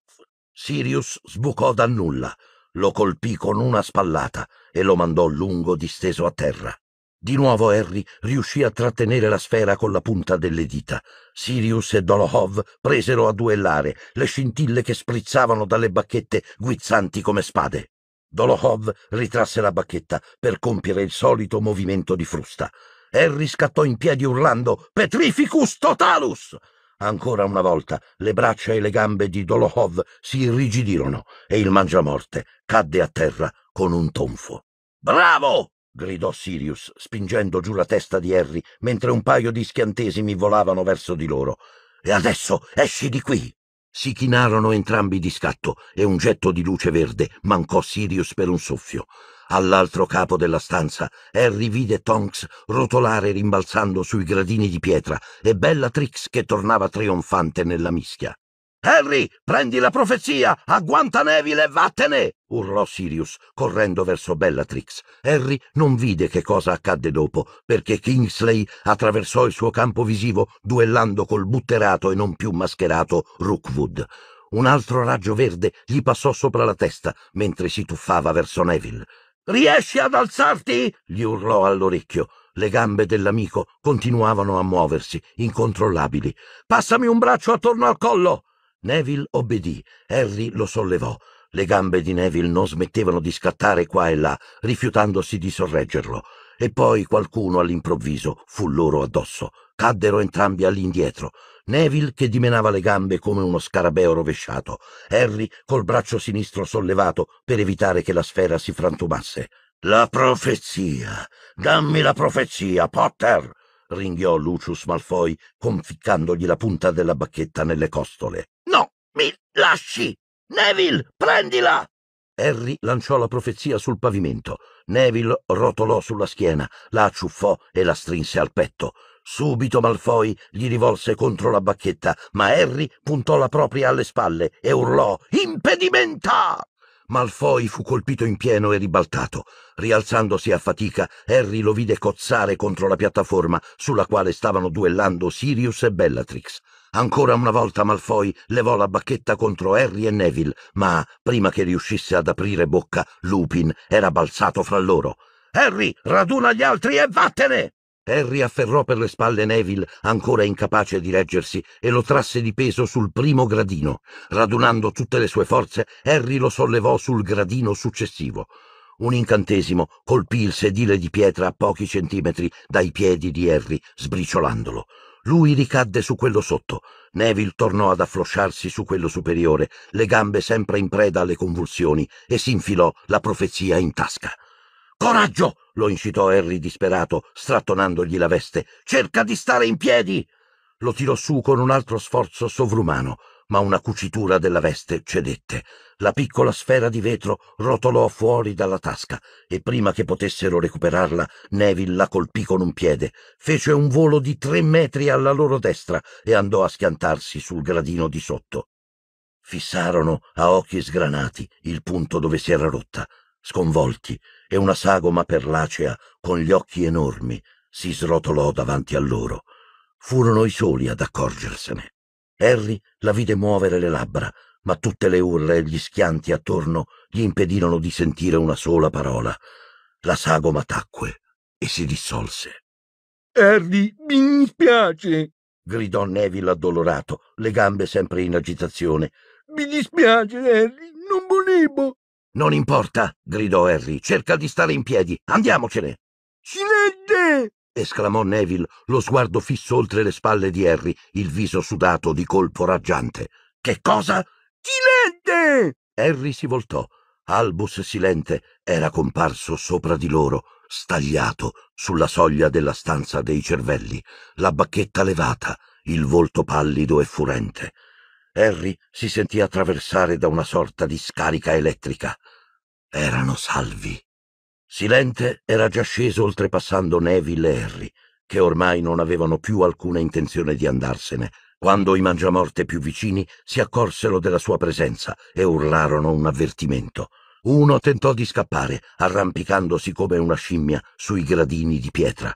Sirius sbucò dal nulla, lo colpì con una spallata e lo mandò lungo disteso a terra. Di nuovo Harry riuscì a trattenere la sfera con la punta delle dita. Sirius e Dolohov presero a duellare, le scintille che sprizzavano dalle bacchette guizzanti come spade. Dolohov ritrasse la bacchetta per compiere il solito movimento di frusta. Harry scattò in piedi urlando Petrificus totalus! Ancora una volta le braccia e le gambe di Dolohov si irrigidirono e il mangiamorte cadde a terra con un tonfo. Bravo! gridò Sirius, spingendo giù la testa di Harry, mentre un paio di schiantesimi volavano verso di loro. E adesso esci di qui! Si chinarono entrambi di scatto e un getto di luce verde mancò Sirius per un soffio. All'altro capo della stanza, Harry vide Tonks rotolare rimbalzando sui gradini di pietra e Bellatrix che tornava trionfante nella mischia. Harry, prendi la profezia, agguanta Neville e vattene! urlò Sirius, correndo verso Bellatrix. Harry non vide che cosa accadde dopo, perché Kingsley attraversò il suo campo visivo duellando col butterato e non più mascherato Rookwood. Un altro raggio verde gli passò sopra la testa mentre si tuffava verso Neville. Riesci ad alzarti? gli urlò all'orecchio. Le gambe dell'amico continuavano a muoversi, incontrollabili. Passami un braccio attorno al collo! Neville obbedì, Harry lo sollevò. Le gambe di Neville non smettevano di scattare qua e là, rifiutandosi di sorreggerlo. E poi qualcuno all'improvviso fu loro addosso. Caddero entrambi all'indietro. Neville che dimenava le gambe come uno scarabeo rovesciato, Harry col braccio sinistro sollevato per evitare che la sfera si frantumasse. La profezia! Dammi la profezia, Potter! ringhiò Lucius Malfoy, conficcandogli la punta della bacchetta nelle costole. Mi lasci! Neville, prendila! Harry lanciò la profezia sul pavimento. Neville rotolò sulla schiena, la acciuffò e la strinse al petto. Subito Malfoy gli rivolse contro la bacchetta, ma Harry puntò la propria alle spalle e urlò Impedimenta! Malfoy fu colpito in pieno e ribaltato. Rialzandosi a fatica, Harry lo vide cozzare contro la piattaforma sulla quale stavano duellando Sirius e Bellatrix. Ancora una volta Malfoy levò la bacchetta contro Harry e Neville, ma prima che riuscisse ad aprire bocca, Lupin era balzato fra loro. Harry, raduna gli altri e vattene! Harry afferrò per le spalle Neville, ancora incapace di reggersi, e lo trasse di peso sul primo gradino. Radunando tutte le sue forze, Harry lo sollevò sul gradino successivo. Un incantesimo colpì il sedile di pietra a pochi centimetri dai piedi di Harry, sbriciolandolo. Lui ricadde su quello sotto. Neville tornò ad afflosciarsi su quello superiore, le gambe sempre in preda alle convulsioni, e si infilò la profezia in tasca. Coraggio! lo incitò Harry disperato, strattonandogli la veste. Cerca di stare in piedi! Lo tirò su con un altro sforzo sovrumano ma una cucitura della veste cedette. La piccola sfera di vetro rotolò fuori dalla tasca e prima che potessero recuperarla, Neville la colpì con un piede, fece un volo di tre metri alla loro destra e andò a schiantarsi sul gradino di sotto. Fissarono a occhi sgranati il punto dove si era rotta, sconvolti, e una sagoma perlacea con gli occhi enormi si srotolò davanti a loro. Furono i soli ad accorgersene. Harry la vide muovere le labbra, ma tutte le urla e gli schianti attorno gli impedirono di sentire una sola parola. La sagoma tacque e si dissolse. Harry, mi dispiace! gridò Neville addolorato, le gambe sempre in agitazione. Mi dispiace, Harry, non volevo. Non importa, gridò Harry, cerca di stare in piedi, andiamocene. Silente! esclamò Neville, lo sguardo fisso oltre le spalle di Harry, il viso sudato di colpo raggiante. Che cosa? Silente! Harry si voltò. Albus Silente era comparso sopra di loro, stagliato sulla soglia della stanza dei cervelli, la bacchetta levata, il volto pallido e furente. Harry si sentì attraversare da una sorta di scarica elettrica. Erano salvi. Silente era già sceso oltrepassando Neville e Harry, che ormai non avevano più alcuna intenzione di andarsene, quando i mangiamorte più vicini si accorsero della sua presenza e urlarono un avvertimento. Uno tentò di scappare, arrampicandosi come una scimmia sui gradini di pietra.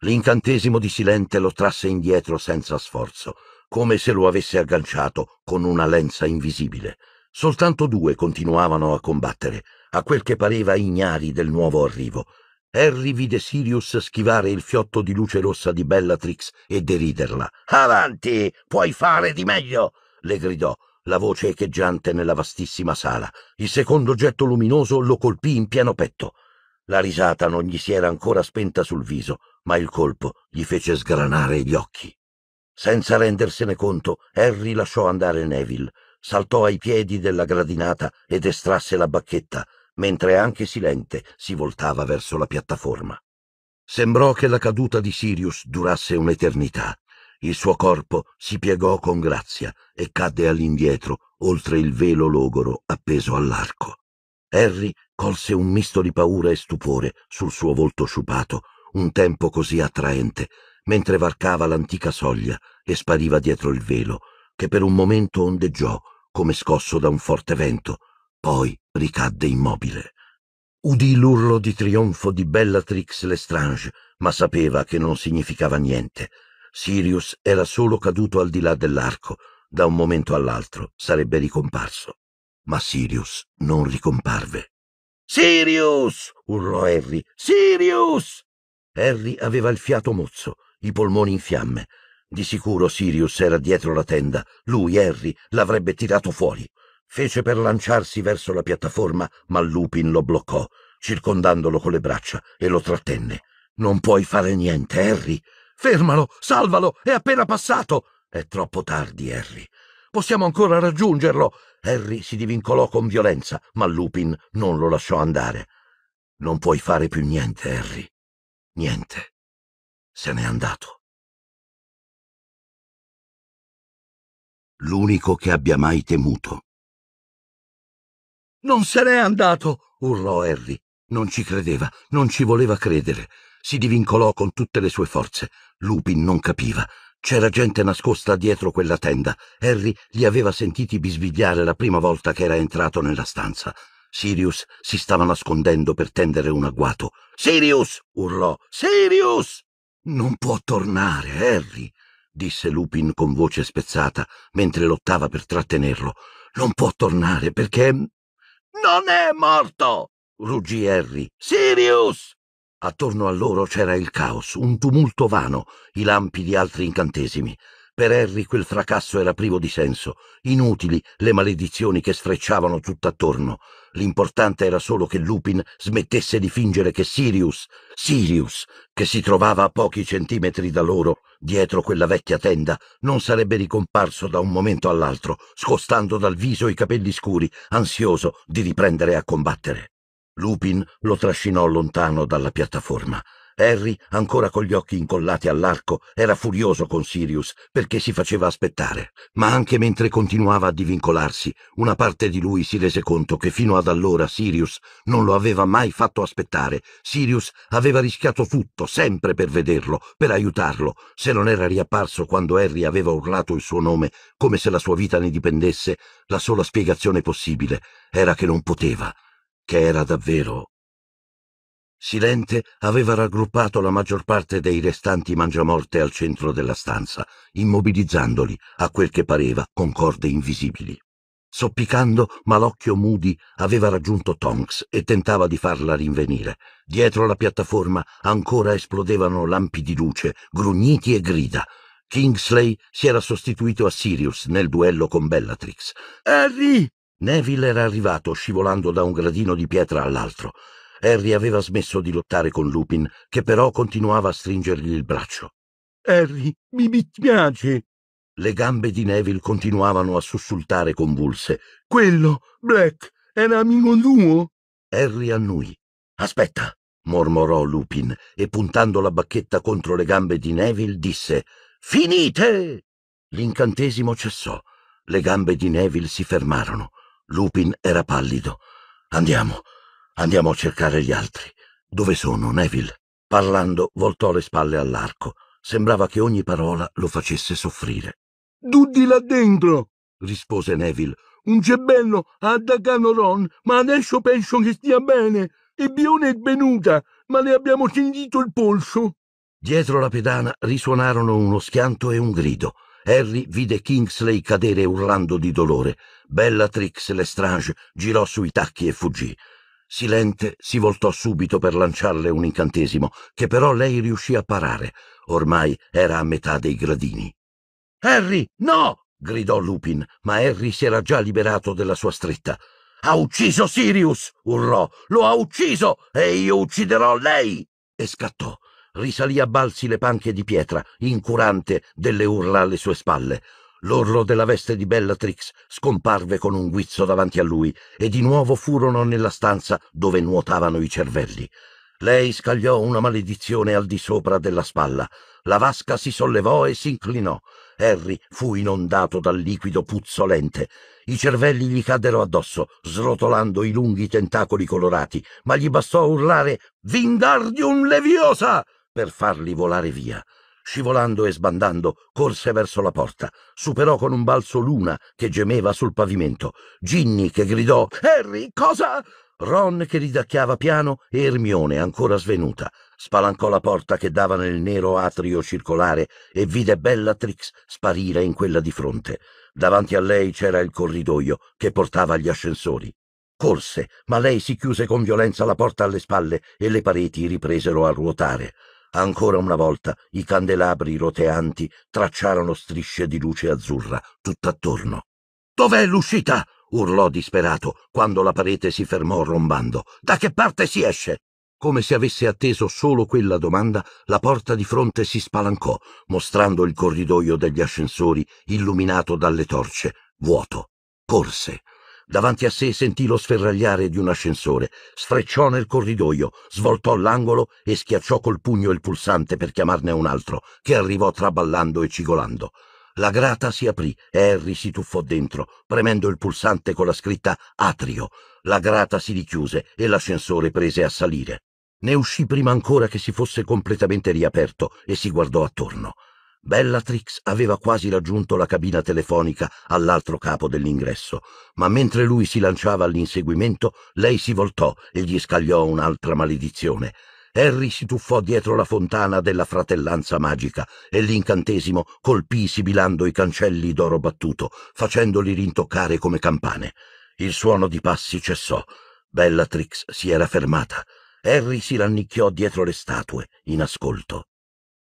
L'incantesimo di Silente lo trasse indietro senza sforzo, come se lo avesse agganciato con una lenza invisibile. Soltanto due continuavano a combattere a quel che pareva ignari del nuovo arrivo. Harry vide Sirius schivare il fiotto di luce rossa di Bellatrix e deriderla. Avanti! Puoi fare di meglio! le gridò, la voce echeggiante nella vastissima sala. Il secondo getto luminoso lo colpì in pieno petto. La risata non gli si era ancora spenta sul viso, ma il colpo gli fece sgranare gli occhi. Senza rendersene conto, Harry lasciò andare Neville, saltò ai piedi della gradinata ed estrasse la bacchetta mentre anche silente si voltava verso la piattaforma. Sembrò che la caduta di Sirius durasse un'eternità. Il suo corpo si piegò con grazia e cadde all'indietro, oltre il velo logoro appeso all'arco. Harry colse un misto di paura e stupore sul suo volto sciupato, un tempo così attraente, mentre varcava l'antica soglia e spariva dietro il velo, che per un momento ondeggiò, come scosso da un forte vento, poi ricadde immobile. Udì l'urlo di trionfo di Bellatrix Lestrange, ma sapeva che non significava niente. Sirius era solo caduto al di là dell'arco. Da un momento all'altro sarebbe ricomparso. Ma Sirius non ricomparve. Sirius! urlò Harry. Sirius! Harry aveva il fiato mozzo, i polmoni in fiamme. Di sicuro Sirius era dietro la tenda. Lui, Harry, l'avrebbe tirato fuori. Fece per lanciarsi verso la piattaforma, ma Lupin lo bloccò, circondandolo con le braccia, e lo trattenne. Non puoi fare niente, Harry. Fermalo, salvalo, è appena passato. È troppo tardi, Harry. Possiamo ancora raggiungerlo. Harry si divincolò con violenza, ma Lupin non lo lasciò andare. Non puoi fare più niente, Harry. Niente. Se n'è andato. L'unico che abbia mai temuto. Non se n'è andato! urlò Harry. Non ci credeva, non ci voleva credere. Si divincolò con tutte le sue forze. Lupin non capiva. C'era gente nascosta dietro quella tenda. Harry li aveva sentiti bisbigliare la prima volta che era entrato nella stanza. Sirius si stava nascondendo per tendere un agguato. Sirius! urlò. Sirius! Non può tornare, Harry, disse Lupin con voce spezzata, mentre lottava per trattenerlo. Non può tornare perché non è morto! ruggì Harry. Sirius! Attorno a loro c'era il caos, un tumulto vano, i lampi di altri incantesimi. Per Harry quel fracasso era privo di senso, inutili le maledizioni che strecciavano tutt'attorno. L'importante era solo che Lupin smettesse di fingere che Sirius, Sirius, che si trovava a pochi centimetri da loro, dietro quella vecchia tenda, non sarebbe ricomparso da un momento all'altro, scostando dal viso i capelli scuri, ansioso di riprendere a combattere. Lupin lo trascinò lontano dalla piattaforma. Harry, ancora con gli occhi incollati all'arco, era furioso con Sirius perché si faceva aspettare, ma anche mentre continuava a divincolarsi, una parte di lui si rese conto che fino ad allora Sirius non lo aveva mai fatto aspettare. Sirius aveva rischiato tutto, sempre per vederlo, per aiutarlo, se non era riapparso quando Harry aveva urlato il suo nome, come se la sua vita ne dipendesse, la sola spiegazione possibile era che non poteva, che era davvero Silente aveva raggruppato la maggior parte dei restanti mangiamorte al centro della stanza, immobilizzandoli, a quel che pareva, con corde invisibili. Soppicando, malocchio Moody aveva raggiunto Tonks e tentava di farla rinvenire. Dietro la piattaforma ancora esplodevano lampi di luce, grugniti e grida. Kingsley si era sostituito a Sirius nel duello con Bellatrix. Harry! Neville era arrivato scivolando da un gradino di pietra all'altro. Harry aveva smesso di lottare con Lupin, che però continuava a stringergli il braccio. Harry, mi dispiace. Le gambe di Neville continuavano a sussultare convulse. Quello, Black, era amico tuo? Harry annui. Aspetta, mormorò Lupin e puntando la bacchetta contro le gambe di Neville disse Finite! L'incantesimo cessò. Le gambe di Neville si fermarono. Lupin era pallido. Andiamo, Andiamo a cercare gli altri. Dove sono, Neville? Parlando, voltò le spalle all'arco. Sembrava che ogni parola lo facesse soffrire. Tutti là dentro, rispose Neville. Un cebello ha attaccato Ron, ma adesso penso che stia bene. E Bione è venuta, ma le abbiamo sentito il polso. Dietro la pedana risuonarono uno schianto e un grido. Harry vide Kingsley cadere urlando di dolore. Bellatrix Lestrange girò sui tacchi e fuggì. Silente si voltò subito per lanciarle un incantesimo, che però lei riuscì a parare. Ormai era a metà dei gradini. Harry, no! gridò Lupin, ma Harry si era già liberato della sua stretta. Ha ucciso Sirius! urlò. Lo ha ucciso e io ucciderò lei! E scattò. Risalì a balzi le panche di pietra, incurante delle urla alle sue spalle. L'orlo della veste di Bellatrix scomparve con un guizzo davanti a lui e di nuovo furono nella stanza dove nuotavano i cervelli. Lei scagliò una maledizione al di sopra della spalla. La vasca si sollevò e si inclinò. Harry fu inondato dal liquido puzzolente. I cervelli gli caddero addosso, srotolando i lunghi tentacoli colorati, ma gli bastò urlare Vingardium Leviosa per farli volare via. Scivolando e sbandando, corse verso la porta. Superò con un balzo Luna, che gemeva sul pavimento. Ginny, che gridò Harry, cosa? Ron che ridacchiava piano e Ermione, ancora svenuta. Spalancò la porta che dava nel nero atrio circolare e vide Bellatrix sparire in quella di fronte. Davanti a lei c'era il corridoio che portava agli ascensori. Corse, ma lei si chiuse con violenza la porta alle spalle e le pareti ripresero a ruotare. Ancora una volta i candelabri roteanti tracciarono strisce di luce azzurra tutt'attorno. Dov'è l'uscita? urlò disperato quando la parete si fermò rombando. Da che parte si esce? Come se avesse atteso solo quella domanda, la porta di fronte si spalancò, mostrando il corridoio degli ascensori illuminato dalle torce, vuoto. Corse, Davanti a sé sentì lo sferragliare di un ascensore, sfrecciò nel corridoio, svoltò l'angolo e schiacciò col pugno il pulsante per chiamarne un altro, che arrivò traballando e cigolando. La grata si aprì e Harry si tuffò dentro, premendo il pulsante con la scritta Atrio. La grata si richiuse e l'ascensore prese a salire. Ne uscì prima ancora che si fosse completamente riaperto e si guardò attorno. Bellatrix aveva quasi raggiunto la cabina telefonica all'altro capo dell'ingresso, ma mentre lui si lanciava all'inseguimento, lei si voltò e gli scagliò un'altra maledizione. Harry si tuffò dietro la fontana della fratellanza magica e l'incantesimo colpì sibilando i cancelli d'oro battuto, facendoli rintoccare come campane. Il suono di passi cessò. Bellatrix si era fermata. Harry si rannicchiò dietro le statue, in ascolto.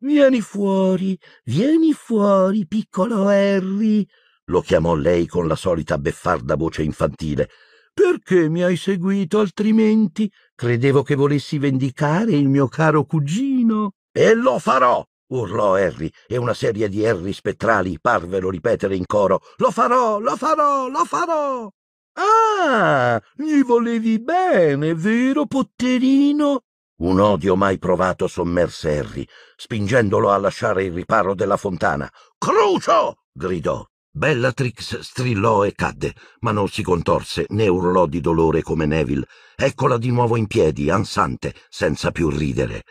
Vieni fuori, vieni fuori, piccolo Harry, lo chiamò lei con la solita beffarda voce infantile. Perché mi hai seguito altrimenti? Credevo che volessi vendicare il mio caro cugino. E lo farò! urlò Harry, e una serie di Harry spettrali parvero ripetere in coro. Lo farò, lo farò, lo farò! Ah, gli volevi bene, vero, potterino? Un odio mai provato sommerse Harry, spingendolo a lasciare il riparo della fontana. Crucio! gridò. Bellatrix strillò e cadde, ma non si contorse né urlò di dolore come Neville. Eccola di nuovo in piedi, ansante, senza più ridere.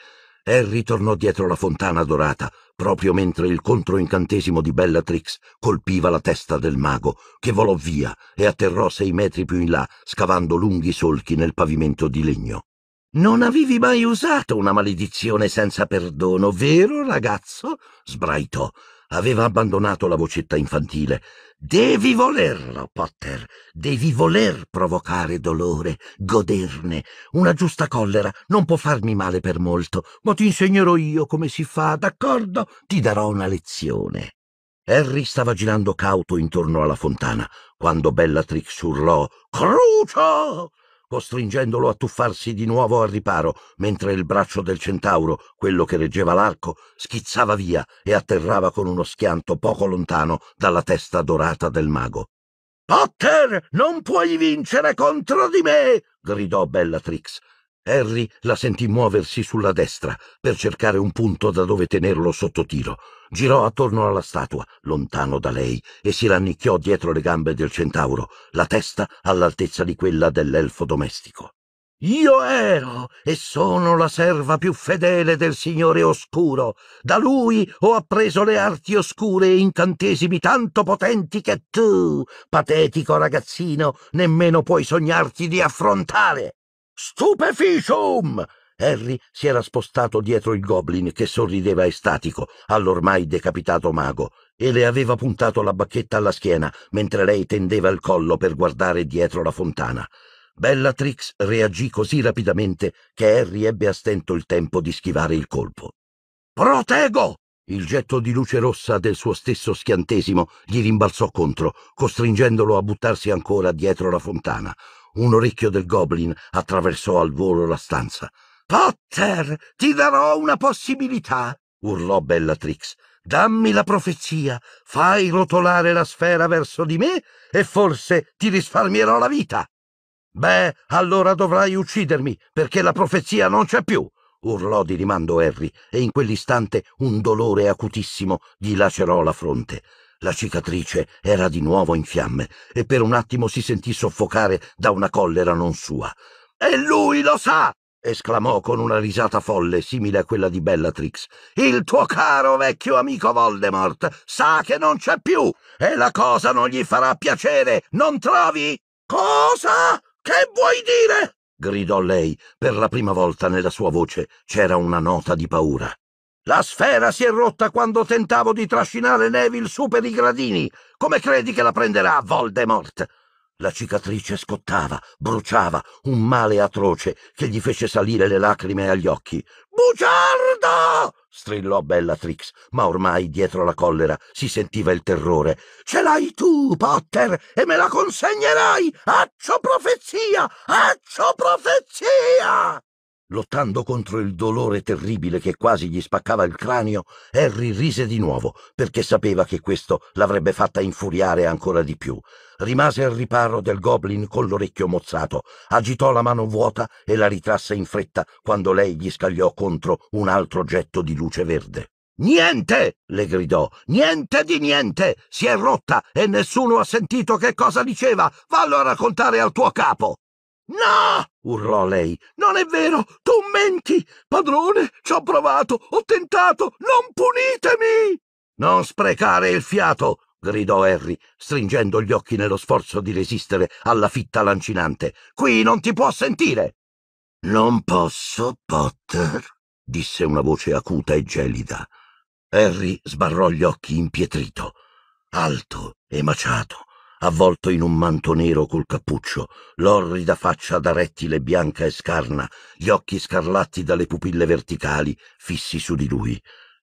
Harry tornò dietro la fontana dorata, proprio mentre il controincantesimo di Bellatrix colpiva la testa del mago, che volò via e atterrò sei metri più in là, scavando lunghi solchi nel pavimento di legno. Non avevi mai usato una maledizione senza perdono, vero ragazzo? sbraitò. Aveva abbandonato la vocetta infantile. Devi volerlo, Potter. Devi voler provocare dolore, goderne. Una giusta collera non può farmi male per molto, ma ti insegnerò io come si fa, d'accordo? Ti darò una lezione. Harry stava girando cauto intorno alla fontana, quando Bellatrix urlò Crucio! costringendolo a tuffarsi di nuovo al riparo, mentre il braccio del centauro, quello che reggeva l'arco, schizzava via e atterrava con uno schianto poco lontano dalla testa dorata del mago. Potter, non puoi vincere contro di me! gridò Bellatrix. Harry la sentì muoversi sulla destra per cercare un punto da dove tenerlo sotto tiro girò attorno alla statua, lontano da lei, e si rannicchiò dietro le gambe del centauro, la testa all'altezza di quella dell'elfo domestico. Io ero e sono la serva più fedele del Signore Oscuro. Da lui ho appreso le arti oscure e incantesimi tanto potenti che tu, patetico ragazzino, nemmeno puoi sognarti di affrontare. Stupeficium! Harry si era spostato dietro il goblin che sorrideva estatico all'ormai decapitato mago e le aveva puntato la bacchetta alla schiena mentre lei tendeva il collo per guardare dietro la fontana. Bellatrix reagì così rapidamente che Harry ebbe a stento il tempo di schivare il colpo. Protego! Il getto di luce rossa del suo stesso schiantesimo gli rimbalzò contro, costringendolo a buttarsi ancora dietro la fontana. Un orecchio del goblin attraversò al volo la stanza. Potter, ti darò una possibilità, urlò Bellatrix. Dammi la profezia, fai rotolare la sfera verso di me e forse ti risparmierò la vita. Beh, allora dovrai uccidermi, perché la profezia non c'è più, urlò di rimando Harry, e in quell'istante un dolore acutissimo gli lacerò la fronte. La cicatrice era di nuovo in fiamme, e per un attimo si sentì soffocare da una collera non sua. E lui lo sa! esclamò con una risata folle simile a quella di Bellatrix. Il tuo caro vecchio amico Voldemort sa che non c'è più e la cosa non gli farà piacere, non trovi? Cosa? Che vuoi dire? gridò lei. Per la prima volta nella sua voce c'era una nota di paura. La sfera si è rotta quando tentavo di trascinare Neville su per i gradini. Come credi che la prenderà Voldemort? La cicatrice scottava, bruciava, un male atroce che gli fece salire le lacrime agli occhi. Bugiardo! strillò Bellatrix, ma ormai dietro la collera si sentiva il terrore. Ce l'hai tu, Potter, e me la consegnerai! Accio profezia! Accio profezia! Lottando contro il dolore terribile che quasi gli spaccava il cranio, Harry rise di nuovo, perché sapeva che questo l'avrebbe fatta infuriare ancora di più. Rimase al riparo del goblin con l'orecchio mozzato, agitò la mano vuota e la ritrasse in fretta quando lei gli scagliò contro un altro getto di luce verde. Niente! le gridò. Niente di niente! Si è rotta e nessuno ha sentito che cosa diceva! Vallo a raccontare al tuo capo! No! urlò lei. Non è vero! Tu menti! Padrone, ci ho provato! Ho tentato! Non punitemi! Non sprecare il fiato! gridò Harry, stringendo gli occhi nello sforzo di resistere alla fitta lancinante. Qui non ti può sentire! Non posso, Potter, disse una voce acuta e gelida. Harry sbarrò gli occhi impietrito. Alto e maciato, avvolto in un manto nero col cappuccio, l'orrida faccia da rettile bianca e scarna, gli occhi scarlatti dalle pupille verticali fissi su di lui.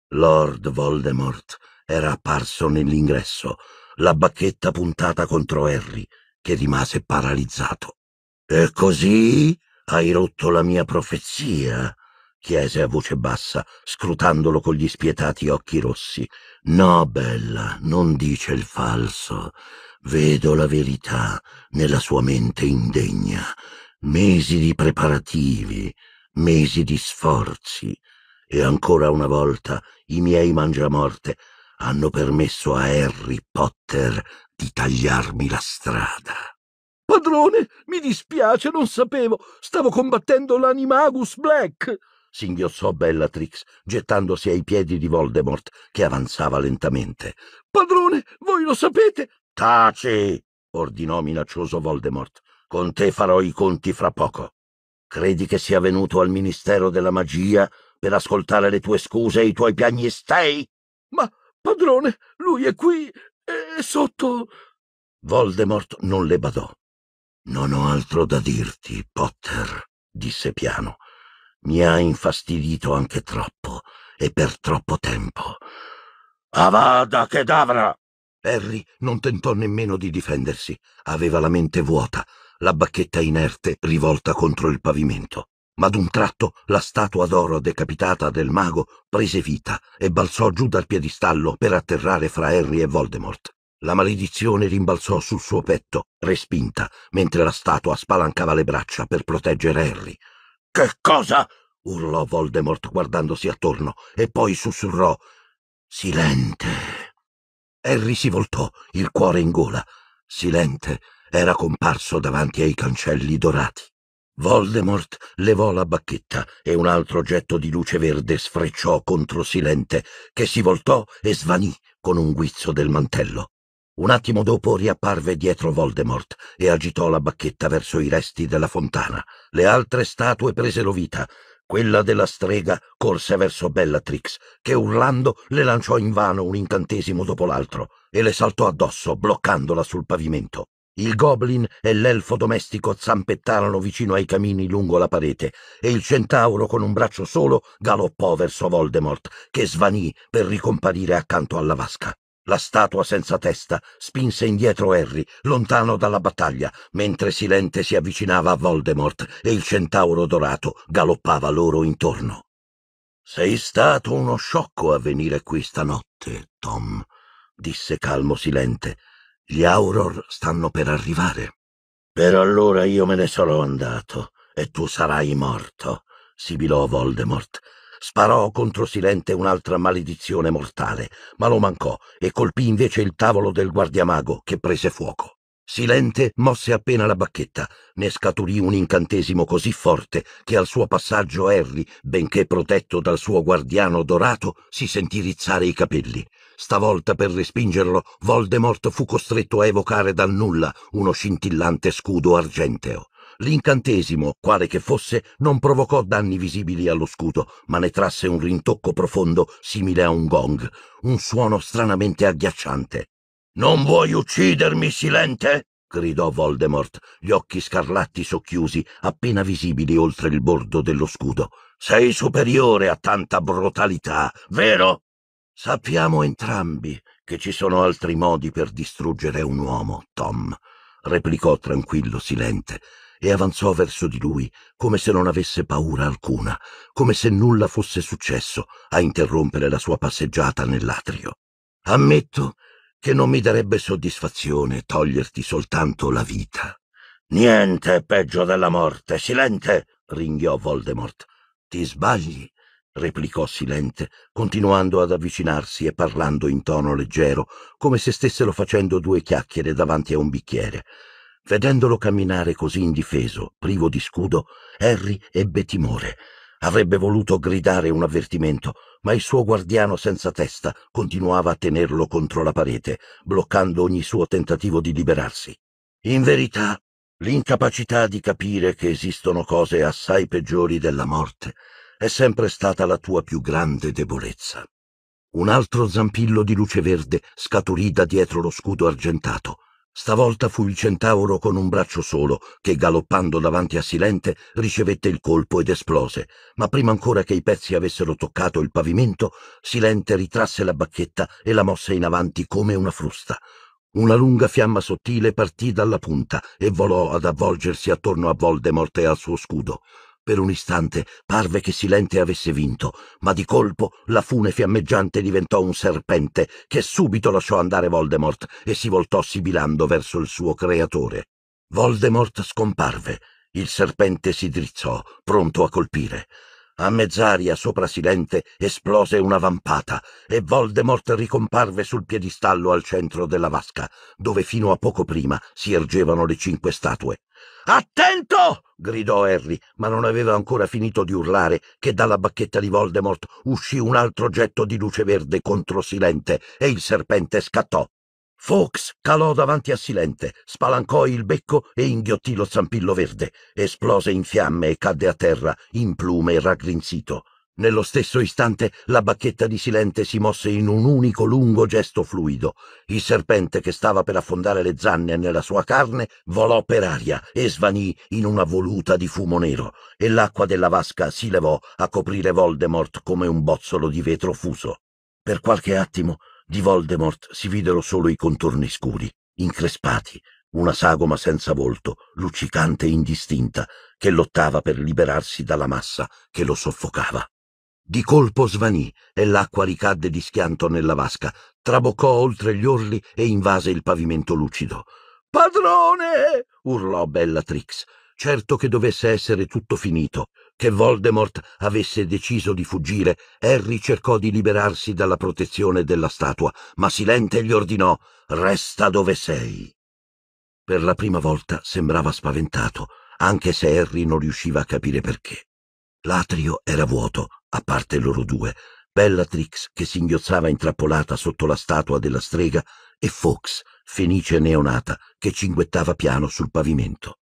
Lord Voldemort era apparso nell'ingresso, la bacchetta puntata contro Harry, che rimase paralizzato. E così hai rotto la mia profezia? chiese a voce bassa, scrutandolo con gli spietati occhi rossi. No, bella, non dice il falso. Vedo la verità nella sua mente indegna, mesi di preparativi, mesi di sforzi, e ancora una volta i miei mangiamorte hanno permesso a Harry Potter di tagliarmi la strada. Padrone, mi dispiace, non sapevo. Stavo combattendo l'animagus black. singhiozzò Bellatrix, gettandosi ai piedi di Voldemort, che avanzava lentamente. Padrone, voi lo sapete, Taci! ordinò minaccioso Voldemort. Con te farò i conti fra poco. Credi che sia venuto al Ministero della Magia per ascoltare le tue scuse e i tuoi piagnistei? Ma, padrone, lui è qui, è sotto. Voldemort non le badò. Non ho altro da dirti, Potter, disse piano. Mi ha infastidito anche troppo e per troppo tempo. Avada Kedavra! Harry non tentò nemmeno di difendersi. Aveva la mente vuota, la bacchetta inerte rivolta contro il pavimento. Ma d'un tratto la statua d'oro decapitata del mago prese vita e balzò giù dal piedistallo per atterrare fra Harry e Voldemort. La maledizione rimbalzò sul suo petto, respinta, mentre la statua spalancava le braccia per proteggere Harry. Che cosa? urlò Voldemort guardandosi attorno e poi sussurrò Silente. Harry si voltò, il cuore in gola. Silente era comparso davanti ai cancelli dorati. Voldemort levò la bacchetta e un altro getto di luce verde sfrecciò contro Silente, che si voltò e svanì con un guizzo del mantello. Un attimo dopo riapparve dietro Voldemort e agitò la bacchetta verso i resti della fontana. Le altre statue presero vita. Quella della strega corse verso Bellatrix, che urlando le lanciò invano un incantesimo dopo l'altro e le saltò addosso, bloccandola sul pavimento. Il goblin e l'elfo domestico zampettarono vicino ai camini lungo la parete e il centauro con un braccio solo galoppò verso Voldemort, che svanì per ricomparire accanto alla vasca. La statua senza testa spinse indietro Harry, lontano dalla battaglia, mentre Silente si avvicinava a Voldemort e il centauro dorato galoppava loro intorno. Sei stato uno sciocco a venire qui stanotte, Tom, disse calmo Silente. Gli Auror stanno per arrivare. Per allora io me ne sarò andato e tu sarai morto, sibilò Voldemort, Sparò contro Silente un'altra maledizione mortale, ma lo mancò e colpì invece il tavolo del guardiamago, che prese fuoco. Silente mosse appena la bacchetta, ne scaturì un incantesimo così forte che al suo passaggio Harry, benché protetto dal suo guardiano dorato, si sentì rizzare i capelli. Stavolta per respingerlo, Voldemort fu costretto a evocare dal nulla uno scintillante scudo argenteo. L'incantesimo, quale che fosse, non provocò danni visibili allo scudo, ma ne trasse un rintocco profondo simile a un gong, un suono stranamente agghiacciante. Non vuoi uccidermi, Silente? gridò Voldemort, gli occhi scarlatti socchiusi, appena visibili oltre il bordo dello scudo. Sei superiore a tanta brutalità, vero? Sappiamo entrambi che ci sono altri modi per distruggere un uomo, Tom, replicò tranquillo Silente e avanzò verso di lui come se non avesse paura alcuna, come se nulla fosse successo a interrompere la sua passeggiata nell'atrio. Ammetto che non mi darebbe soddisfazione toglierti soltanto la vita. Niente è peggio della morte, Silente! ringhiò Voldemort. Ti sbagli, replicò Silente, continuando ad avvicinarsi e parlando in tono leggero, come se stessero facendo due chiacchiere davanti a un bicchiere. Vedendolo camminare così indifeso, privo di scudo, Harry ebbe timore. Avrebbe voluto gridare un avvertimento, ma il suo guardiano senza testa continuava a tenerlo contro la parete, bloccando ogni suo tentativo di liberarsi. In verità, l'incapacità di capire che esistono cose assai peggiori della morte è sempre stata la tua più grande debolezza. Un altro zampillo di luce verde scaturì da dietro lo scudo argentato. Stavolta fu il centauro con un braccio solo che, galoppando davanti a Silente, ricevette il colpo ed esplose, ma prima ancora che i pezzi avessero toccato il pavimento, Silente ritrasse la bacchetta e la mosse in avanti come una frusta. Una lunga fiamma sottile partì dalla punta e volò ad avvolgersi attorno a Voldemort e al suo scudo. Per un istante parve che Silente avesse vinto, ma di colpo la fune fiammeggiante diventò un serpente che subito lasciò andare Voldemort e si voltò sibilando verso il suo creatore. Voldemort scomparve. Il serpente si drizzò, pronto a colpire. A mezz'aria sopra Silente esplose una vampata e Voldemort ricomparve sul piedistallo al centro della vasca, dove fino a poco prima si ergevano le cinque statue. Attento! gridò Harry, ma non aveva ancora finito di urlare che dalla bacchetta di Voldemort uscì un altro getto di luce verde contro Silente e il serpente scattò. Fox calò davanti a Silente, spalancò il becco e inghiottì lo zampillo verde. Esplose in fiamme e cadde a terra, in plume raggrinzito. Nello stesso istante la bacchetta di Silente si mosse in un unico lungo gesto fluido. Il serpente che stava per affondare le zanne nella sua carne volò per aria e svanì in una voluta di fumo nero, e l'acqua della vasca si levò a coprire Voldemort come un bozzolo di vetro fuso. Per qualche attimo di Voldemort si videro solo i contorni scuri, increspati, una sagoma senza volto, luccicante e indistinta, che lottava per liberarsi dalla massa che lo soffocava. Di colpo svanì e l'acqua ricadde di schianto nella vasca, traboccò oltre gli orli e invase il pavimento lucido. Padrone! urlò Bellatrix, certo che dovesse essere tutto finito, che Voldemort avesse deciso di fuggire. Harry cercò di liberarsi dalla protezione della statua, ma Silente gli ordinò Resta dove sei. Per la prima volta sembrava spaventato, anche se Harry non riusciva a capire perché. L'atrio era vuoto a parte loro due, Bellatrix che singhiozzava intrappolata sotto la statua della strega e Fox, fenice neonata, che cinguettava piano sul pavimento.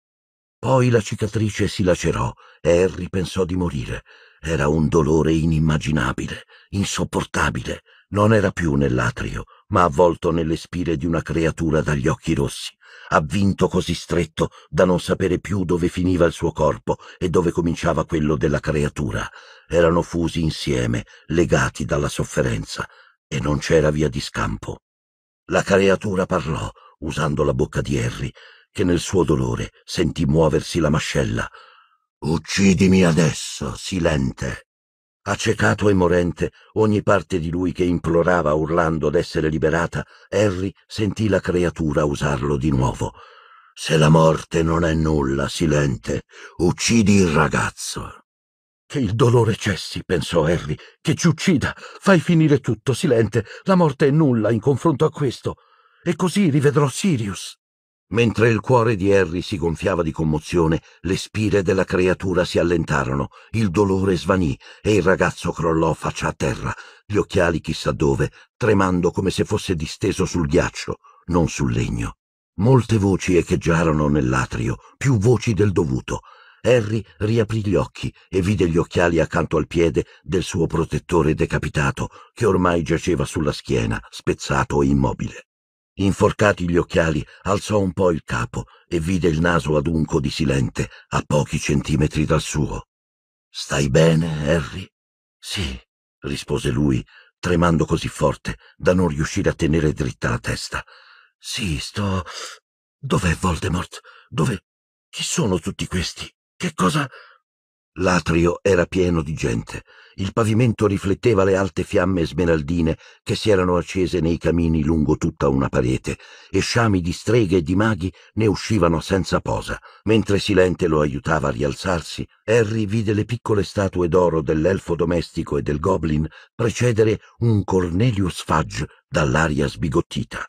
Poi la cicatrice si lacerò e Harry pensò di morire. Era un dolore inimmaginabile, insopportabile. Non era più nell'atrio, ma avvolto nelle spire di una creatura dagli occhi rossi, avvinto così stretto da non sapere più dove finiva il suo corpo e dove cominciava quello della creatura. Erano fusi insieme, legati dalla sofferenza, e non c'era via di scampo. La creatura parlò, usando la bocca di Harry, che nel suo dolore sentì muoversi la mascella. Uccidimi adesso, silente. Accecato e morente, ogni parte di lui che implorava urlando d'essere liberata, Harry sentì la creatura usarlo di nuovo. Se la morte non è nulla, Silente, uccidi il ragazzo. Che il dolore cessi, pensò Harry, che ci uccida. Fai finire tutto, Silente. La morte è nulla in confronto a questo. E così rivedrò Sirius. Mentre il cuore di Harry si gonfiava di commozione, le spire della creatura si allentarono, il dolore svanì e il ragazzo crollò faccia a terra, gli occhiali chissà dove, tremando come se fosse disteso sul ghiaccio, non sul legno. Molte voci echeggiarono nell'atrio, più voci del dovuto. Harry riaprì gli occhi e vide gli occhiali accanto al piede del suo protettore decapitato, che ormai giaceva sulla schiena, spezzato e immobile. Inforcati gli occhiali, alzò un po' il capo e vide il naso adunco di Silente a pochi centimetri dal suo. Stai bene, Harry? Sì, rispose lui, tremando così forte da non riuscire a tenere dritta la testa. Sì, sto. Dov'è Voldemort? Dove. Chi sono tutti questi? Che cosa. L'atrio era pieno di gente. Il pavimento rifletteva le alte fiamme smeraldine che si erano accese nei camini lungo tutta una parete, e sciami di streghe e di maghi ne uscivano senza posa. Mentre Silente lo aiutava a rialzarsi, Harry vide le piccole statue d'oro dell'elfo domestico e del goblin precedere un Cornelius Fudge dall'aria sbigottita.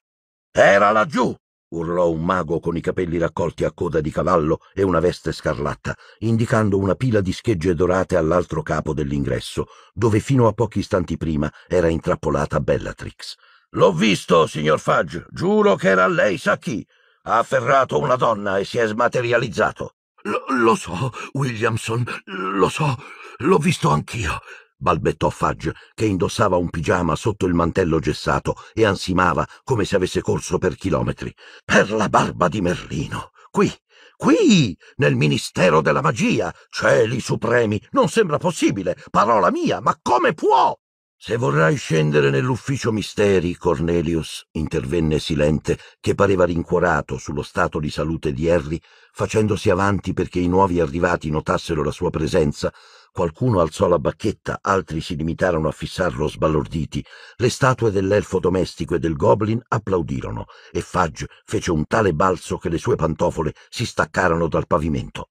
Era laggiù! urlò un mago con i capelli raccolti a coda di cavallo e una veste scarlatta, indicando una pila di schegge dorate all'altro capo dell'ingresso, dove fino a pochi istanti prima era intrappolata Bellatrix. L'ho visto, signor Fudge, giuro che era lei sa chi. Ha afferrato una donna e si è smaterializzato. L lo so, Williamson, lo so, l'ho visto anch'io balbettò Fudge, che indossava un pigiama sotto il mantello gessato e ansimava come se avesse corso per chilometri. Per la barba di Merlino! Qui! Qui, nel Ministero della Magia, cieli supremi, non sembra possibile, parola mia, ma come può? Se vorrai scendere nell'ufficio misteri, Cornelius, intervenne Silente, che pareva rincuorato sullo stato di salute di Harry, facendosi avanti perché i nuovi arrivati notassero la sua presenza. Qualcuno alzò la bacchetta, altri si limitarono a fissarlo sbalorditi. Le statue dell'elfo domestico e del goblin applaudirono e Fudge fece un tale balzo che le sue pantofole si staccarono dal pavimento.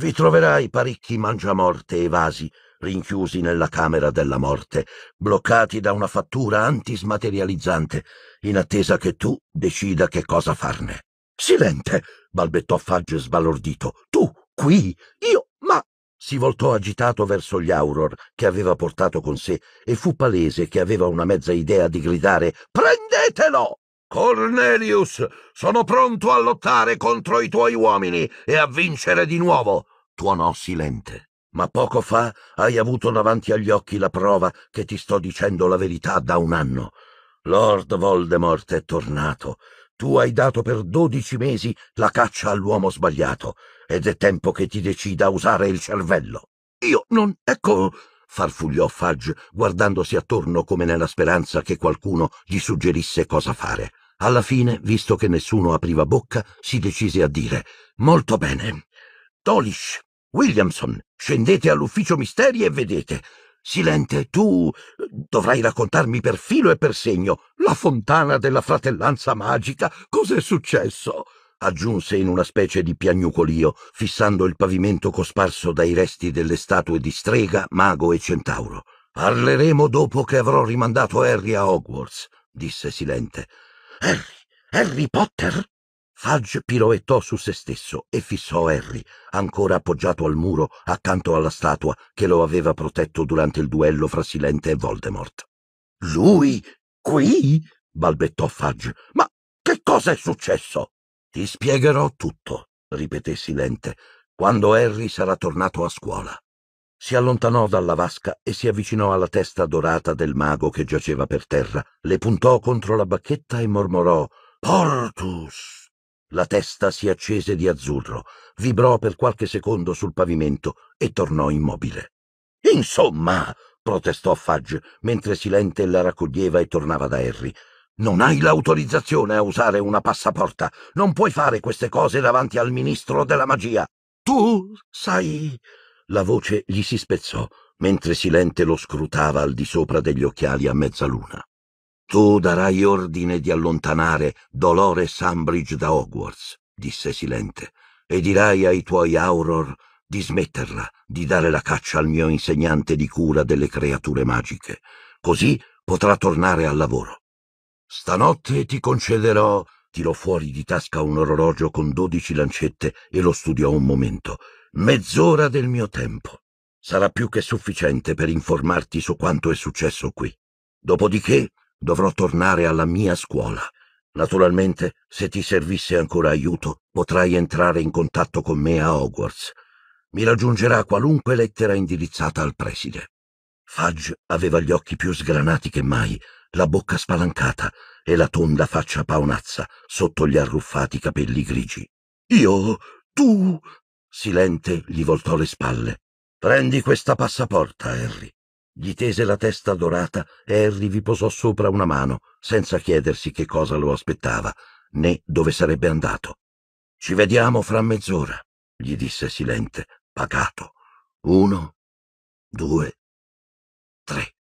Vi troverai parecchi mangiamorte e vasi, rinchiusi nella camera della morte, bloccati da una fattura antismaterializzante, in attesa che tu decida che cosa farne. Silente! balbettò Fudge sbalordito. Tu, qui, io, ma... Si voltò agitato verso gli Auror che aveva portato con sé e fu palese che aveva una mezza idea di gridare Prendetelo! Cornelius, sono pronto a lottare contro i tuoi uomini e a vincere di nuovo! Tuonò silente ma poco fa hai avuto davanti agli occhi la prova che ti sto dicendo la verità da un anno. Lord Voldemort è tornato. Tu hai dato per dodici mesi la caccia all'uomo sbagliato, ed è tempo che ti decida a usare il cervello. Io non... ecco... farfugliò Fudge, guardandosi attorno come nella speranza che qualcuno gli suggerisse cosa fare. Alla fine, visto che nessuno apriva bocca, si decise a dire Molto bene. Dolish, Williamson, scendete all'ufficio misteri e vedete. Silente, tu dovrai raccontarmi per filo e per segno la fontana della fratellanza magica. Cos'è successo? aggiunse in una specie di piagnucolio, fissando il pavimento cosparso dai resti delle statue di strega, mago e centauro. Parleremo dopo che avrò rimandato Harry a Hogwarts, disse Silente. Harry, Harry Potter? Fudge piroettò su se stesso e fissò Harry, ancora appoggiato al muro accanto alla statua che lo aveva protetto durante il duello fra Silente e Voldemort. Lui qui? balbettò Fudge. Ma che cosa è successo? Ti spiegherò tutto, ripeté Silente, quando Harry sarà tornato a scuola. Si allontanò dalla vasca e si avvicinò alla testa dorata del mago che giaceva per terra, le puntò contro la bacchetta e mormorò Portus. La testa si accese di azzurro, vibrò per qualche secondo sul pavimento e tornò immobile. Insomma, protestò Fudge mentre Silente la raccoglieva e tornava da Harry. Non hai l'autorizzazione a usare una passaporta. Non puoi fare queste cose davanti al ministro della magia. Tu sai. La voce gli si spezzò mentre Silente lo scrutava al di sopra degli occhiali a mezzaluna. Tu darai ordine di allontanare Dolore Sambridge da Hogwarts, disse Silente, e dirai ai tuoi Auror di smetterla di dare la caccia al mio insegnante di cura delle creature magiche. Così potrà tornare al lavoro. Stanotte ti concederò. Tirò fuori di tasca un orologio con dodici lancette e lo studiò un momento. Mezz'ora del mio tempo. Sarà più che sufficiente per informarti su quanto è successo qui. Dopodiché Dovrò tornare alla mia scuola. Naturalmente, se ti servisse ancora aiuto, potrai entrare in contatto con me a Hogwarts. Mi raggiungerà qualunque lettera indirizzata al preside. Fudge aveva gli occhi più sgranati che mai, la bocca spalancata e la tonda faccia paonazza sotto gli arruffati capelli grigi. Io, tu. Silente gli voltò le spalle. Prendi questa passaporta, Harry. Gli tese la testa dorata e Harry vi posò sopra una mano, senza chiedersi che cosa lo aspettava, né dove sarebbe andato. Ci vediamo fra mezz'ora, gli disse silente, pacato. Uno, due, tre.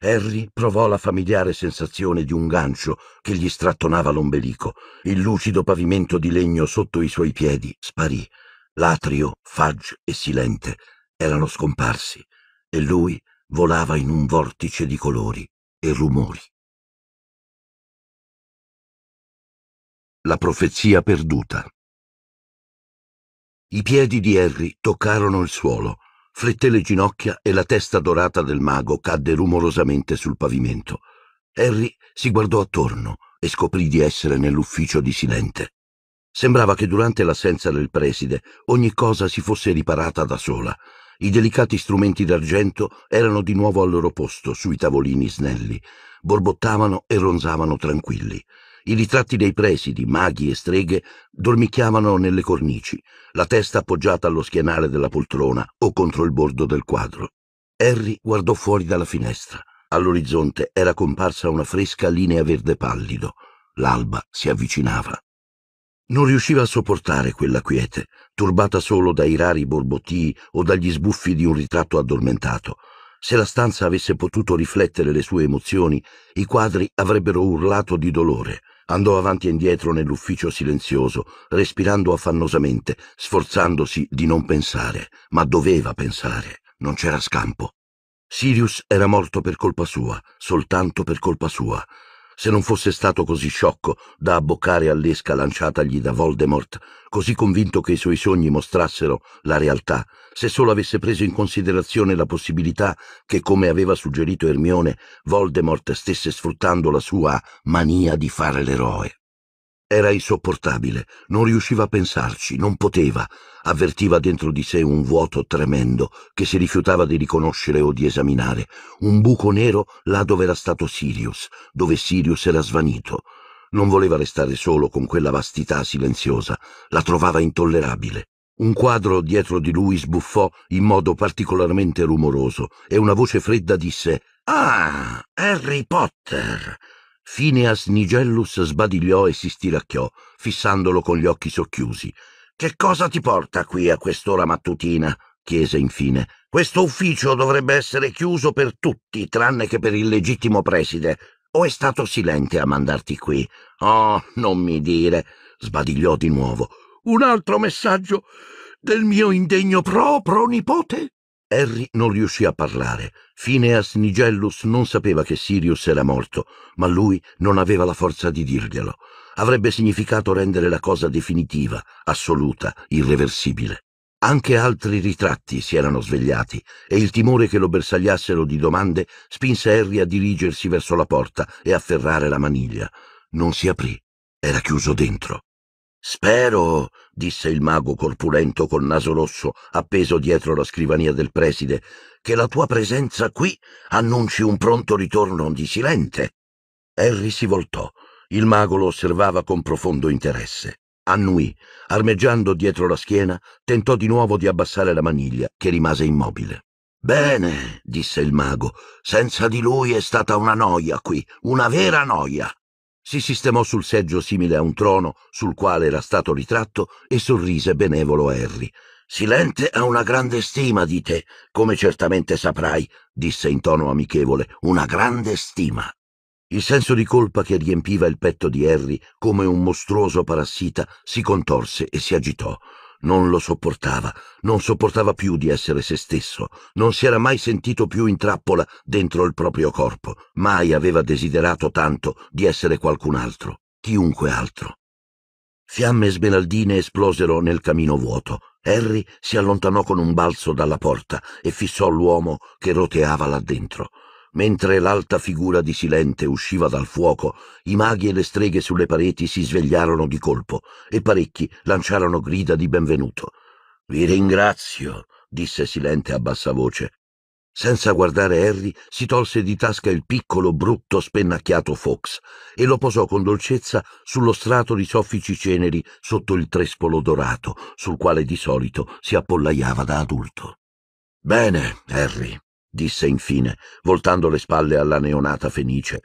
Harry provò la familiare sensazione di un gancio che gli strattonava l'ombelico. Il lucido pavimento di legno sotto i suoi piedi sparì. L'atrio, faggio e silente, erano scomparsi e lui volava in un vortice di colori e rumori. La profezia perduta. I piedi di Harry toccarono il suolo, flette le ginocchia e la testa dorata del mago cadde rumorosamente sul pavimento. Harry si guardò attorno e scoprì di essere nell'ufficio di Silente. Sembrava che durante l'assenza del preside ogni cosa si fosse riparata da sola. I delicati strumenti d'argento erano di nuovo al loro posto sui tavolini snelli, borbottavano e ronzavano tranquilli. I ritratti dei presidi, maghi e streghe dormicchiavano nelle cornici, la testa appoggiata allo schienale della poltrona o contro il bordo del quadro. Harry guardò fuori dalla finestra. All'orizzonte era comparsa una fresca linea verde pallido. L'alba si avvicinava. Non riusciva a sopportare quella quiete, turbata solo dai rari borbottii o dagli sbuffi di un ritratto addormentato. Se la stanza avesse potuto riflettere le sue emozioni, i quadri avrebbero urlato di dolore. Andò avanti e indietro nell'ufficio silenzioso, respirando affannosamente, sforzandosi di non pensare, ma doveva pensare, non c'era scampo. Sirius era morto per colpa sua, soltanto per colpa sua se non fosse stato così sciocco da abboccare all'esca lanciatagli da Voldemort, così convinto che i suoi sogni mostrassero la realtà, se solo avesse preso in considerazione la possibilità che, come aveva suggerito Ermione, Voldemort stesse sfruttando la sua mania di fare l'eroe. Era insopportabile, non riusciva a pensarci, non poteva. Avvertiva dentro di sé un vuoto tremendo che si rifiutava di riconoscere o di esaminare, un buco nero là dove era stato Sirius, dove Sirius era svanito. Non voleva restare solo con quella vastità silenziosa, la trovava intollerabile. Un quadro dietro di lui sbuffò in modo particolarmente rumoroso e una voce fredda disse Ah, Harry Potter! Phineas Nigellus sbadigliò e si stiracchiò, fissandolo con gli occhi socchiusi. Che cosa ti porta qui a quest'ora mattutina? chiese infine. Questo ufficio dovrebbe essere chiuso per tutti, tranne che per il legittimo preside. O è stato silente a mandarti qui? Oh, non mi dire, sbadigliò di nuovo. Un altro messaggio del mio indegno pro nipote? Harry non riuscì a parlare. Phineas Nigellus non sapeva che Sirius era morto, ma lui non aveva la forza di dirglielo. Avrebbe significato rendere la cosa definitiva, assoluta, irreversibile. Anche altri ritratti si erano svegliati e il timore che lo bersagliassero di domande spinse Harry a dirigersi verso la porta e afferrare la maniglia. Non si aprì, era chiuso dentro. Spero disse il mago corpulento col naso rosso appeso dietro la scrivania del preside, che la tua presenza qui annunci un pronto ritorno di Silente. Harry si voltò. Il mago lo osservava con profondo interesse. Annui, armeggiando dietro la schiena, tentò di nuovo di abbassare la maniglia, che rimase immobile. Bene, disse il mago, senza di lui è stata una noia qui, una vera noia. Si sistemò sul seggio simile a un trono sul quale era stato ritratto e sorrise benevolo a Harry. Silente ha una grande stima di te, come certamente saprai, disse in tono amichevole, una grande stima. Il senso di colpa che riempiva il petto di Harry come un mostruoso parassita si contorse e si agitò. Non lo sopportava, non sopportava più di essere se stesso, non si era mai sentito più in trappola dentro il proprio corpo, mai aveva desiderato tanto di essere qualcun altro, chiunque altro. Fiamme smeraldine esplosero nel camino vuoto. Harry si allontanò con un balzo dalla porta e fissò l'uomo che roteava là dentro. Mentre l'alta figura di Silente usciva dal fuoco, i maghi e le streghe sulle pareti si svegliarono di colpo e parecchi lanciarono grida di benvenuto. Vi ringrazio, disse Silente a bassa voce. Senza guardare Harry, si tolse di tasca il piccolo, brutto, spennacchiato Fox e lo posò con dolcezza sullo strato di soffici ceneri sotto il trespolo dorato sul quale di solito si appollaiava da adulto. Bene, Harry, disse infine, voltando le spalle alla neonata fenice.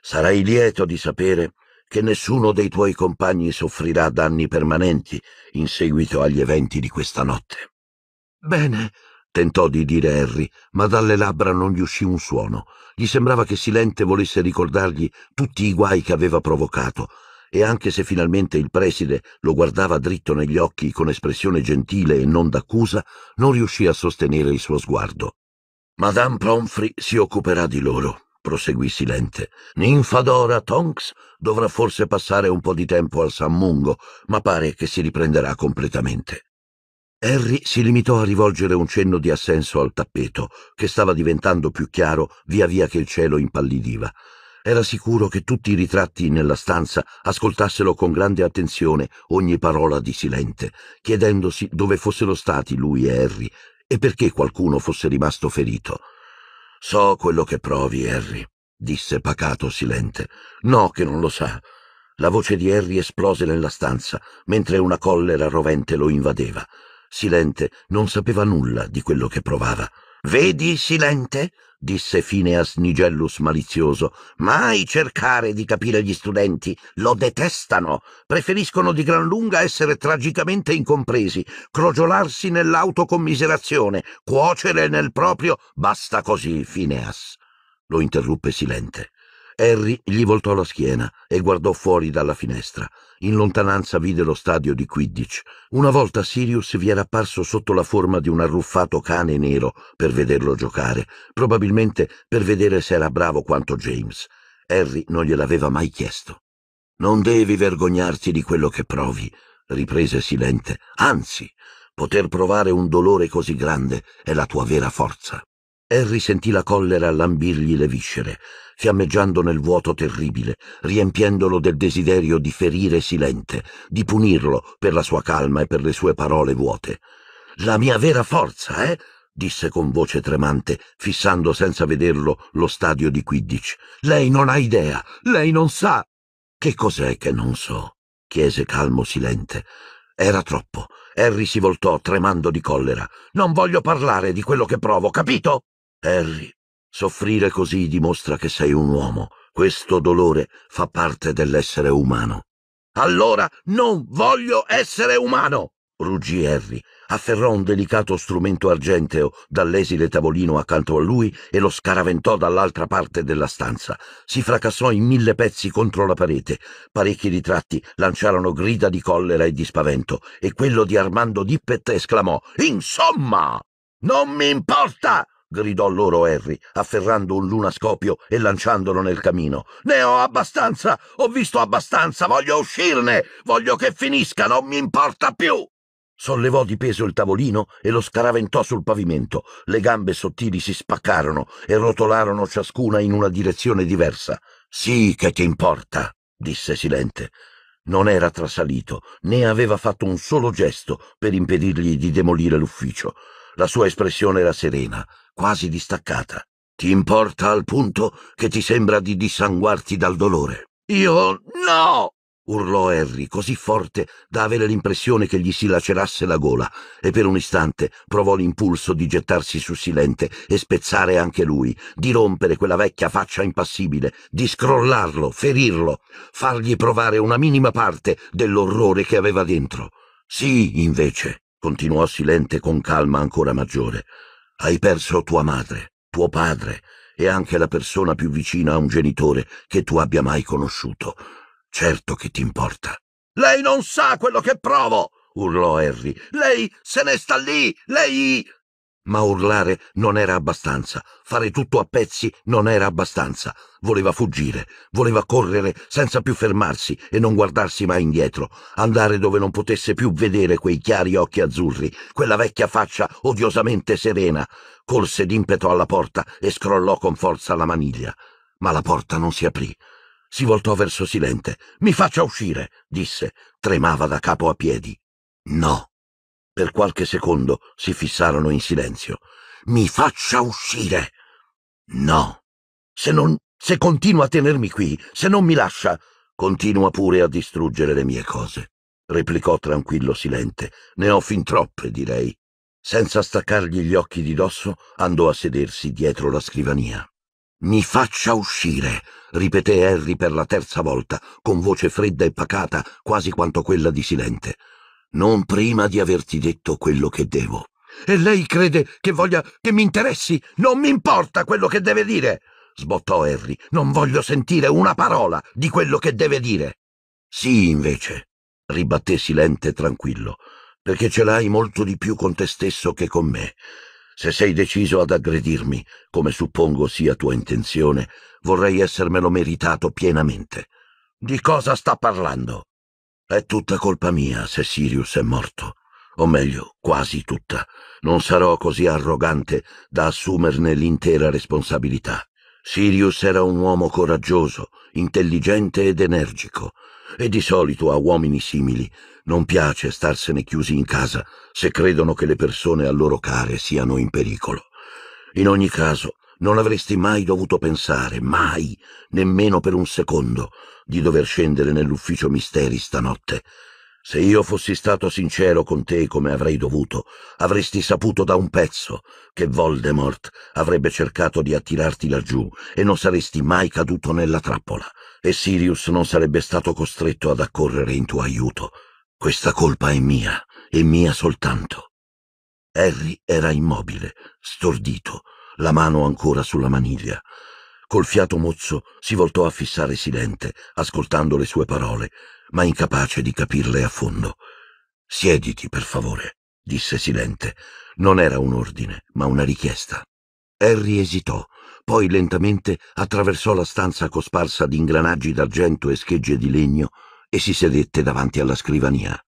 Sarai lieto di sapere che nessuno dei tuoi compagni soffrirà danni permanenti in seguito agli eventi di questa notte. Bene, tentò di dire Harry, ma dalle labbra non gli uscì un suono. Gli sembrava che Silente volesse ricordargli tutti i guai che aveva provocato, e anche se finalmente il preside lo guardava dritto negli occhi con espressione gentile e non d'accusa, non riuscì a sostenere il suo sguardo. Madame Pomfrey si occuperà di loro, proseguì Silente. Ninfadora Tonks dovrà forse passare un po' di tempo al San Mungo, ma pare che si riprenderà completamente. Harry si limitò a rivolgere un cenno di assenso al tappeto, che stava diventando più chiaro via via che il cielo impallidiva. Era sicuro che tutti i ritratti nella stanza ascoltassero con grande attenzione ogni parola di Silente, chiedendosi dove fossero stati lui e Harry e perché qualcuno fosse rimasto ferito. So quello che provi, Harry, disse pacato silente. No che non lo sa. La voce di Harry esplose nella stanza, mentre una collera rovente lo invadeva. Silente non sapeva nulla di quello che provava. Vedi, Silente, disse Phineas Nigellus malizioso, mai cercare di capire gli studenti, lo detestano, preferiscono di gran lunga essere tragicamente incompresi, crogiolarsi nell'autocommiserazione, cuocere nel proprio basta così, Phineas. Lo interruppe Silente. Harry gli voltò la schiena e guardò fuori dalla finestra. In lontananza vide lo stadio di Quidditch. Una volta Sirius vi era apparso sotto la forma di un arruffato cane nero per vederlo giocare, probabilmente per vedere se era bravo quanto James. Harry non gliel'aveva mai chiesto. Non devi vergognarti di quello che provi, riprese Silente. Anzi, poter provare un dolore così grande è la tua vera forza. Harry sentì la collera lambirgli le viscere, fiammeggiando nel vuoto terribile, riempiendolo del desiderio di ferire Silente, di punirlo per la sua calma e per le sue parole vuote. La mia vera forza, eh? disse con voce tremante, fissando senza vederlo lo stadio di Quidditch. Lei non ha idea, lei non sa. Che cos'è che non so? chiese calmo Silente. Era troppo. Harry si voltò, tremando di collera. Non voglio parlare di quello che provo, capito? Harry, soffrire così dimostra che sei un uomo. Questo dolore fa parte dell'essere umano. Allora non voglio essere umano! ruggì Harry. Afferrò un delicato strumento argenteo dall'esile tavolino accanto a lui e lo scaraventò dall'altra parte della stanza. Si fracassò in mille pezzi contro la parete. Parecchi ritratti lanciarono grida di collera e di spavento, e quello di Armando Dippet esclamò Insomma! Non mi importa! gridò loro Harry, afferrando un lunascopio e lanciandolo nel camino. Ne ho abbastanza! Ho visto abbastanza! Voglio uscirne! Voglio che finisca! Non mi importa più! Sollevò di peso il tavolino e lo scaraventò sul pavimento. Le gambe sottili si spaccarono e rotolarono ciascuna in una direzione diversa. Sì che ti importa, disse silente. Non era trasalito, né aveva fatto un solo gesto per impedirgli di demolire l'ufficio. La sua espressione era serena, quasi distaccata. Ti importa al punto che ti sembra di dissanguarti dal dolore. Io no! urlò Harry così forte da avere l'impressione che gli si lacerasse la gola e per un istante provò l'impulso di gettarsi su Silente e spezzare anche lui, di rompere quella vecchia faccia impassibile, di scrollarlo, ferirlo, fargli provare una minima parte dell'orrore che aveva dentro. Sì, invece, continuò silente con calma ancora maggiore. Hai perso tua madre, tuo padre e anche la persona più vicina a un genitore che tu abbia mai conosciuto. Certo che ti importa. Lei non sa quello che provo! urlò Harry. Lei se ne sta lì! Lei. Ma urlare non era abbastanza, fare tutto a pezzi non era abbastanza. Voleva fuggire, voleva correre senza più fermarsi e non guardarsi mai indietro, andare dove non potesse più vedere quei chiari occhi azzurri, quella vecchia faccia odiosamente serena. Corse d'impeto alla porta e scrollò con forza la maniglia. Ma la porta non si aprì. Si voltò verso Silente. Mi faccia uscire, disse. Tremava da capo a piedi. No. Per qualche secondo si fissarono in silenzio. Mi faccia uscire! No. Se non. se continua a tenermi qui, se non mi lascia, continua pure a distruggere le mie cose, replicò tranquillo Silente. Ne ho fin troppe, direi. Senza staccargli gli occhi di dosso, andò a sedersi dietro la scrivania. Mi faccia uscire, ripeté Harry per la terza volta, con voce fredda e pacata, quasi quanto quella di Silente non prima di averti detto quello che devo. E lei crede che voglia che mi interessi? Non mi importa quello che deve dire! sbottò Harry. Non voglio sentire una parola di quello che deve dire. Sì, invece, ribatté silente e tranquillo, perché ce l'hai molto di più con te stesso che con me. Se sei deciso ad aggredirmi, come suppongo sia tua intenzione, vorrei essermelo meritato pienamente. Di cosa sta parlando? È tutta colpa mia se Sirius è morto, o meglio, quasi tutta. Non sarò così arrogante da assumerne l'intera responsabilità. Sirius era un uomo coraggioso, intelligente ed energico, e di solito a uomini simili non piace starsene chiusi in casa se credono che le persone a loro care siano in pericolo. In ogni caso, non avresti mai dovuto pensare, mai, nemmeno per un secondo, di dover scendere nell'ufficio misteri stanotte. Se io fossi stato sincero con te come avrei dovuto, avresti saputo da un pezzo che Voldemort avrebbe cercato di attirarti laggiù e non saresti mai caduto nella trappola, e Sirius non sarebbe stato costretto ad accorrere in tuo aiuto. Questa colpa è mia, e mia soltanto. Harry era immobile, stordito, la mano ancora sulla maniglia. Col fiato mozzo si voltò a fissare Silente, ascoltando le sue parole, ma incapace di capirle a fondo. Siediti, per favore, disse Silente. Non era un ordine, ma una richiesta. Harry esitò, poi lentamente attraversò la stanza cosparsa di ingranaggi d'argento e schegge di legno e si sedette davanti alla scrivania.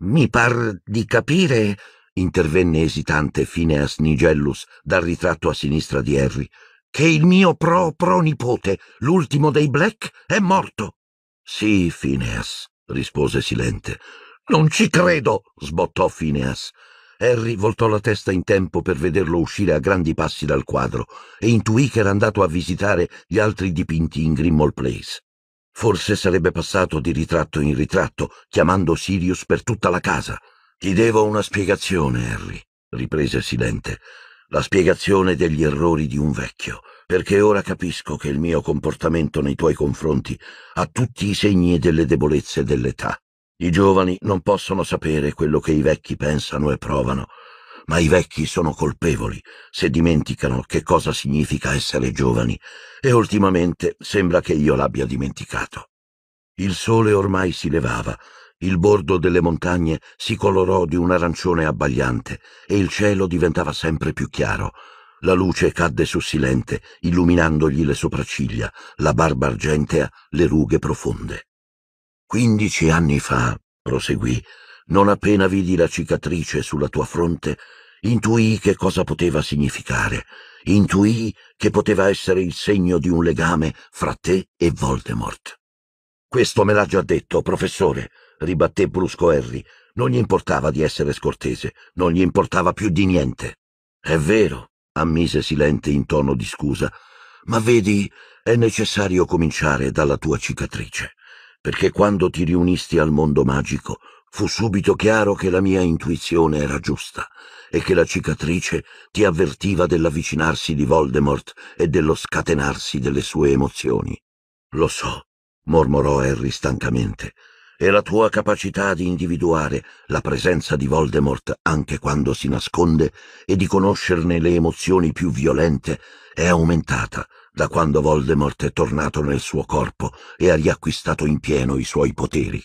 Mi par di capire, intervenne esitante Phineas Nigellus dal ritratto a sinistra di Harry, che il mio pro pronipote, l'ultimo dei Black, è morto. Sì, Phineas, rispose Silente. Non ci credo, sbottò Phineas. Harry voltò la testa in tempo per vederlo uscire a grandi passi dal quadro e intuì che era andato a visitare gli altri dipinti in Grimmall Place. Forse sarebbe passato di ritratto in ritratto, chiamando Sirius per tutta la casa. Ti devo una spiegazione, Harry, riprese Silente. La spiegazione degli errori di un vecchio, perché ora capisco che il mio comportamento nei tuoi confronti ha tutti i segni delle debolezze dell'età. I giovani non possono sapere quello che i vecchi pensano e provano, ma i vecchi sono colpevoli se dimenticano che cosa significa essere giovani, e ultimamente sembra che io l'abbia dimenticato. Il sole ormai si levava il bordo delle montagne si colorò di un arancione abbagliante e il cielo diventava sempre più chiaro. La luce cadde su Silente, illuminandogli le sopracciglia, la barba argentea, le rughe profonde. Quindici anni fa, proseguì, non appena vidi la cicatrice sulla tua fronte, intuì che cosa poteva significare, intuì che poteva essere il segno di un legame fra te e Voldemort. Questo me l'ha già detto, professore, ribatté brusco Harry. Non gli importava di essere scortese, non gli importava più di niente. È vero, ammise Silente in tono di scusa, ma vedi, è necessario cominciare dalla tua cicatrice, perché quando ti riunisti al mondo magico fu subito chiaro che la mia intuizione era giusta e che la cicatrice ti avvertiva dell'avvicinarsi di Voldemort e dello scatenarsi delle sue emozioni. Lo so, mormorò Harry stancamente, e la tua capacità di individuare la presenza di Voldemort anche quando si nasconde e di conoscerne le emozioni più violente è aumentata da quando Voldemort è tornato nel suo corpo e ha riacquistato in pieno i suoi poteri.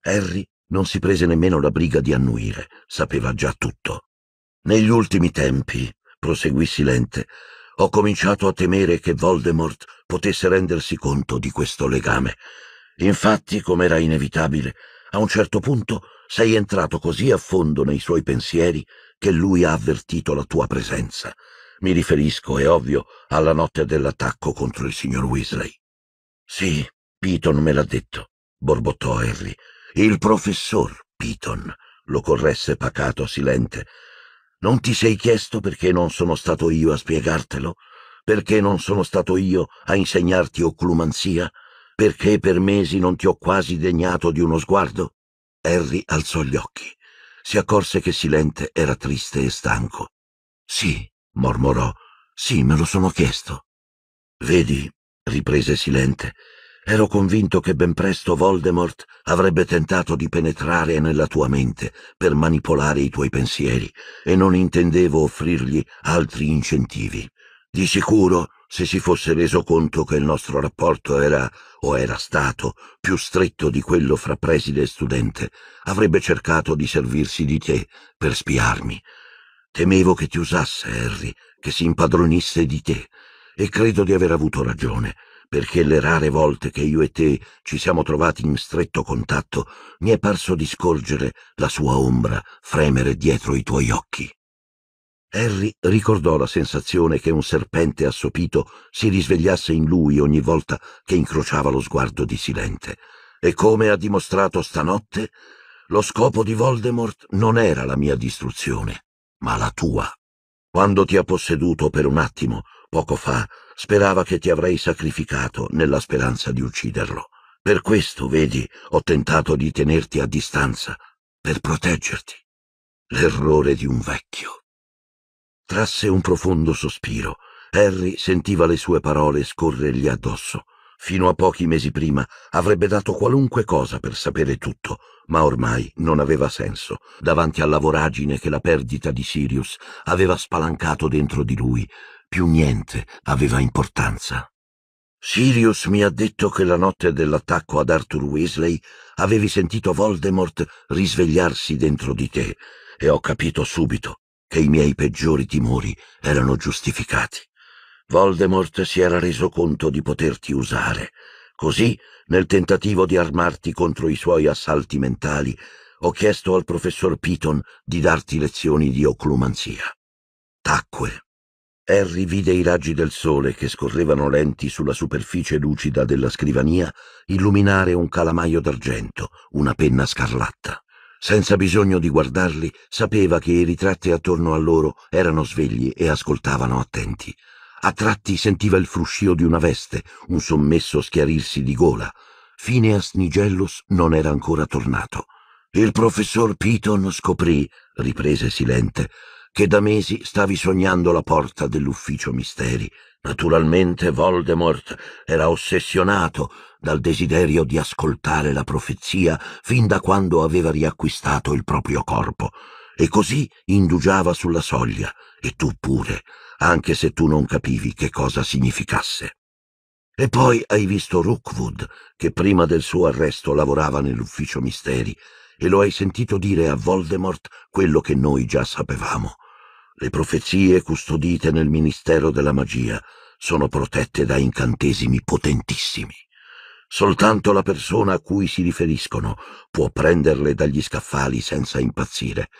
Harry non si prese nemmeno la briga di annuire, sapeva già tutto. Negli ultimi tempi, proseguì Silente, ho cominciato a temere che Voldemort potesse rendersi conto di questo legame Infatti, com'era inevitabile, a un certo punto sei entrato così a fondo nei suoi pensieri che lui ha avvertito la tua presenza. Mi riferisco, è ovvio, alla notte dell'attacco contro il signor Weasley. Sì, Piton me l'ha detto, borbottò Harry. Il professor Piton, lo corresse pacato silente. Non ti sei chiesto perché non sono stato io a spiegartelo? Perché non sono stato io a insegnarti occlumanzia? Perché per mesi non ti ho quasi degnato di uno sguardo? Harry alzò gli occhi. Si accorse che Silente era triste e stanco. Sì, mormorò. Sì, me lo sono chiesto. Vedi, riprese Silente, ero convinto che ben presto Voldemort avrebbe tentato di penetrare nella tua mente per manipolare i tuoi pensieri e non intendevo offrirgli altri incentivi. Di sicuro se si fosse reso conto che il nostro rapporto era, o era stato, più stretto di quello fra preside e studente, avrebbe cercato di servirsi di te per spiarmi. Temevo che ti usasse, Harry, che si impadronisse di te, e credo di aver avuto ragione, perché le rare volte che io e te ci siamo trovati in stretto contatto mi è parso di scorgere la sua ombra fremere dietro i tuoi occhi. Harry ricordò la sensazione che un serpente assopito si risvegliasse in lui ogni volta che incrociava lo sguardo di Silente. E come ha dimostrato stanotte, lo scopo di Voldemort non era la mia distruzione, ma la tua. Quando ti ha posseduto per un attimo, poco fa, sperava che ti avrei sacrificato nella speranza di ucciderlo. Per questo, vedi, ho tentato di tenerti a distanza, per proteggerti. L'errore di un vecchio. Trasse un profondo sospiro. Harry sentiva le sue parole scorrergli addosso. Fino a pochi mesi prima avrebbe dato qualunque cosa per sapere tutto, ma ormai non aveva senso, davanti alla voragine che la perdita di Sirius aveva spalancato dentro di lui. Più niente aveva importanza. Sirius mi ha detto che la notte dell'attacco ad Arthur Weasley avevi sentito Voldemort risvegliarsi dentro di te e ho capito subito che i miei peggiori timori erano giustificati. Voldemort si era reso conto di poterti usare. Così, nel tentativo di armarti contro i suoi assalti mentali, ho chiesto al professor Piton di darti lezioni di oclumanzia. Tacque. Harry vide i raggi del sole che scorrevano lenti sulla superficie lucida della scrivania illuminare un calamaio d'argento, una penna scarlatta. Senza bisogno di guardarli, sapeva che i ritratti attorno a loro erano svegli e ascoltavano attenti. A tratti sentiva il fruscio di una veste, un sommesso schiarirsi di gola. Phineas Nigellus non era ancora tornato. Il professor Piton scoprì, riprese silente, che da mesi stavi sognando la porta dell'ufficio misteri Naturalmente Voldemort era ossessionato dal desiderio di ascoltare la profezia fin da quando aveva riacquistato il proprio corpo, e così indugiava sulla soglia, e tu pure, anche se tu non capivi che cosa significasse. E poi hai visto Rookwood, che prima del suo arresto lavorava nell'ufficio misteri, e lo hai sentito dire a Voldemort quello che noi già sapevamo. Le profezie custodite nel Ministero della Magia sono protette da incantesimi potentissimi. Soltanto la persona a cui si riferiscono può prenderle dagli scaffali senza impazzire.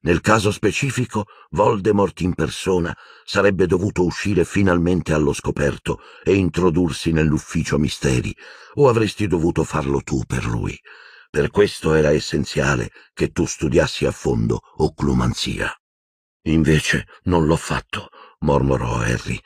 Nel caso specifico, Voldemort in persona sarebbe dovuto uscire finalmente allo scoperto e introdursi nell'ufficio misteri, o avresti dovuto farlo tu per lui. Per questo era essenziale che tu studiassi a fondo occlumanzia. Invece non l'ho fatto, mormorò Harry.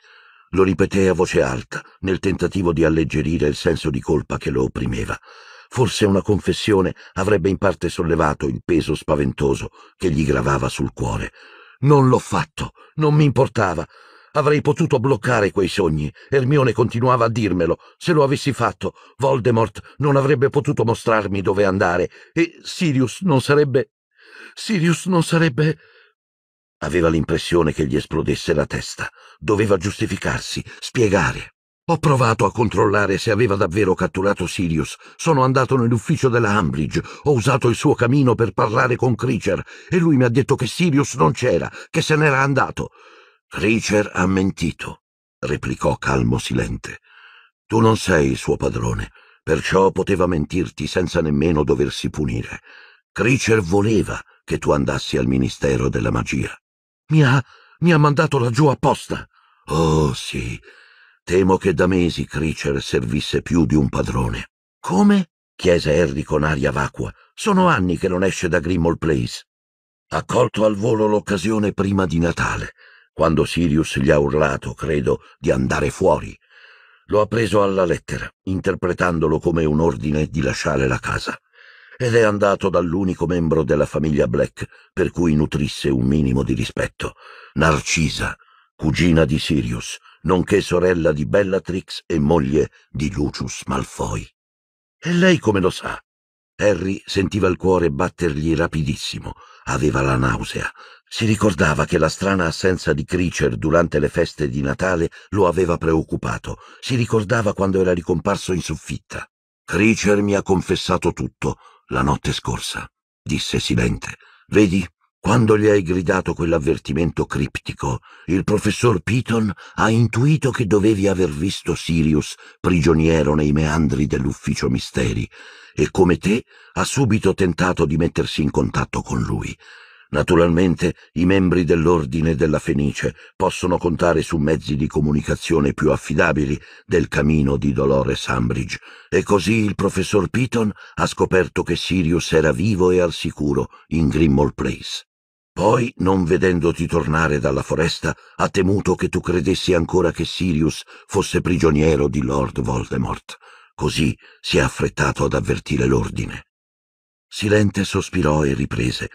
Lo ripeté a voce alta, nel tentativo di alleggerire il senso di colpa che lo opprimeva. Forse una confessione avrebbe in parte sollevato il peso spaventoso che gli gravava sul cuore. Non l'ho fatto, non mi importava. Avrei potuto bloccare quei sogni. Ermione continuava a dirmelo. Se lo avessi fatto, Voldemort non avrebbe potuto mostrarmi dove andare e Sirius non sarebbe... Sirius non sarebbe... Aveva l'impressione che gli esplodesse la testa. Doveva giustificarsi, spiegare. Ho provato a controllare se aveva davvero catturato Sirius. Sono andato nell'ufficio della Ambridge, ho usato il suo camino per parlare con Creecher e lui mi ha detto che Sirius non c'era, che se n'era andato. Creecher ha mentito, replicò calmo silente. Tu non sei il suo padrone, perciò poteva mentirti senza nemmeno doversi punire. Creecher voleva che tu andassi al Ministero della Magia. Mi ha, mi ha mandato laggiù apposta. Oh sì, temo che da mesi Creature servisse più di un padrone. Come? chiese Harry con aria vacua. Sono anni che non esce da Grimmauld Place. Ha colto al volo l'occasione prima di Natale, quando Sirius gli ha urlato, credo, di andare fuori. Lo ha preso alla lettera, interpretandolo come un ordine di lasciare la casa ed è andato dall'unico membro della famiglia Black per cui nutrisse un minimo di rispetto, Narcisa, cugina di Sirius, nonché sorella di Bellatrix e moglie di Lucius Malfoy. E lei come lo sa? Harry sentiva il cuore battergli rapidissimo, aveva la nausea. Si ricordava che la strana assenza di Creature durante le feste di Natale lo aveva preoccupato. Si ricordava quando era ricomparso in soffitta. Creature mi ha confessato tutto, la notte scorsa, disse silente. Vedi, quando gli hai gridato quell'avvertimento criptico, il professor Piton ha intuito che dovevi aver visto Sirius prigioniero nei meandri dell'ufficio misteri e come te ha subito tentato di mettersi in contatto con lui. Naturalmente i membri dell'Ordine della Fenice possono contare su mezzi di comunicazione più affidabili del camino di Dolores Ambridge, e così il professor Piton ha scoperto che Sirius era vivo e al sicuro in Grimmall Place. Poi, non vedendoti tornare dalla foresta, ha temuto che tu credessi ancora che Sirius fosse prigioniero di Lord Voldemort. Così si è affrettato ad avvertire l'ordine. Silente sospirò e riprese,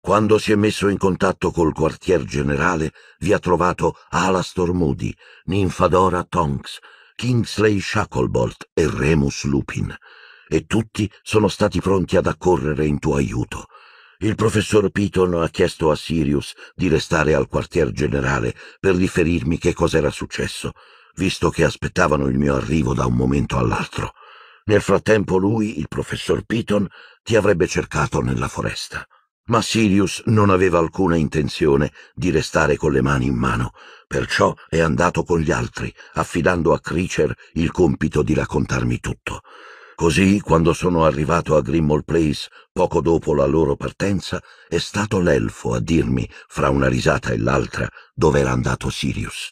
quando si è messo in contatto col quartier generale, vi ha trovato Alastor Moody, Ninfadora Tonks, Kingsley Shacklebolt e Remus Lupin, e tutti sono stati pronti ad accorrere in tuo aiuto. Il professor Piton ha chiesto a Sirius di restare al quartier generale per riferirmi che cos'era successo, visto che aspettavano il mio arrivo da un momento all'altro. Nel frattempo lui, il professor Piton, ti avrebbe cercato nella foresta ma Sirius non aveva alcuna intenzione di restare con le mani in mano, perciò è andato con gli altri, affidando a Creecher il compito di raccontarmi tutto. Così, quando sono arrivato a Grimmall Place poco dopo la loro partenza, è stato l'elfo a dirmi, fra una risata e l'altra, dove era andato Sirius.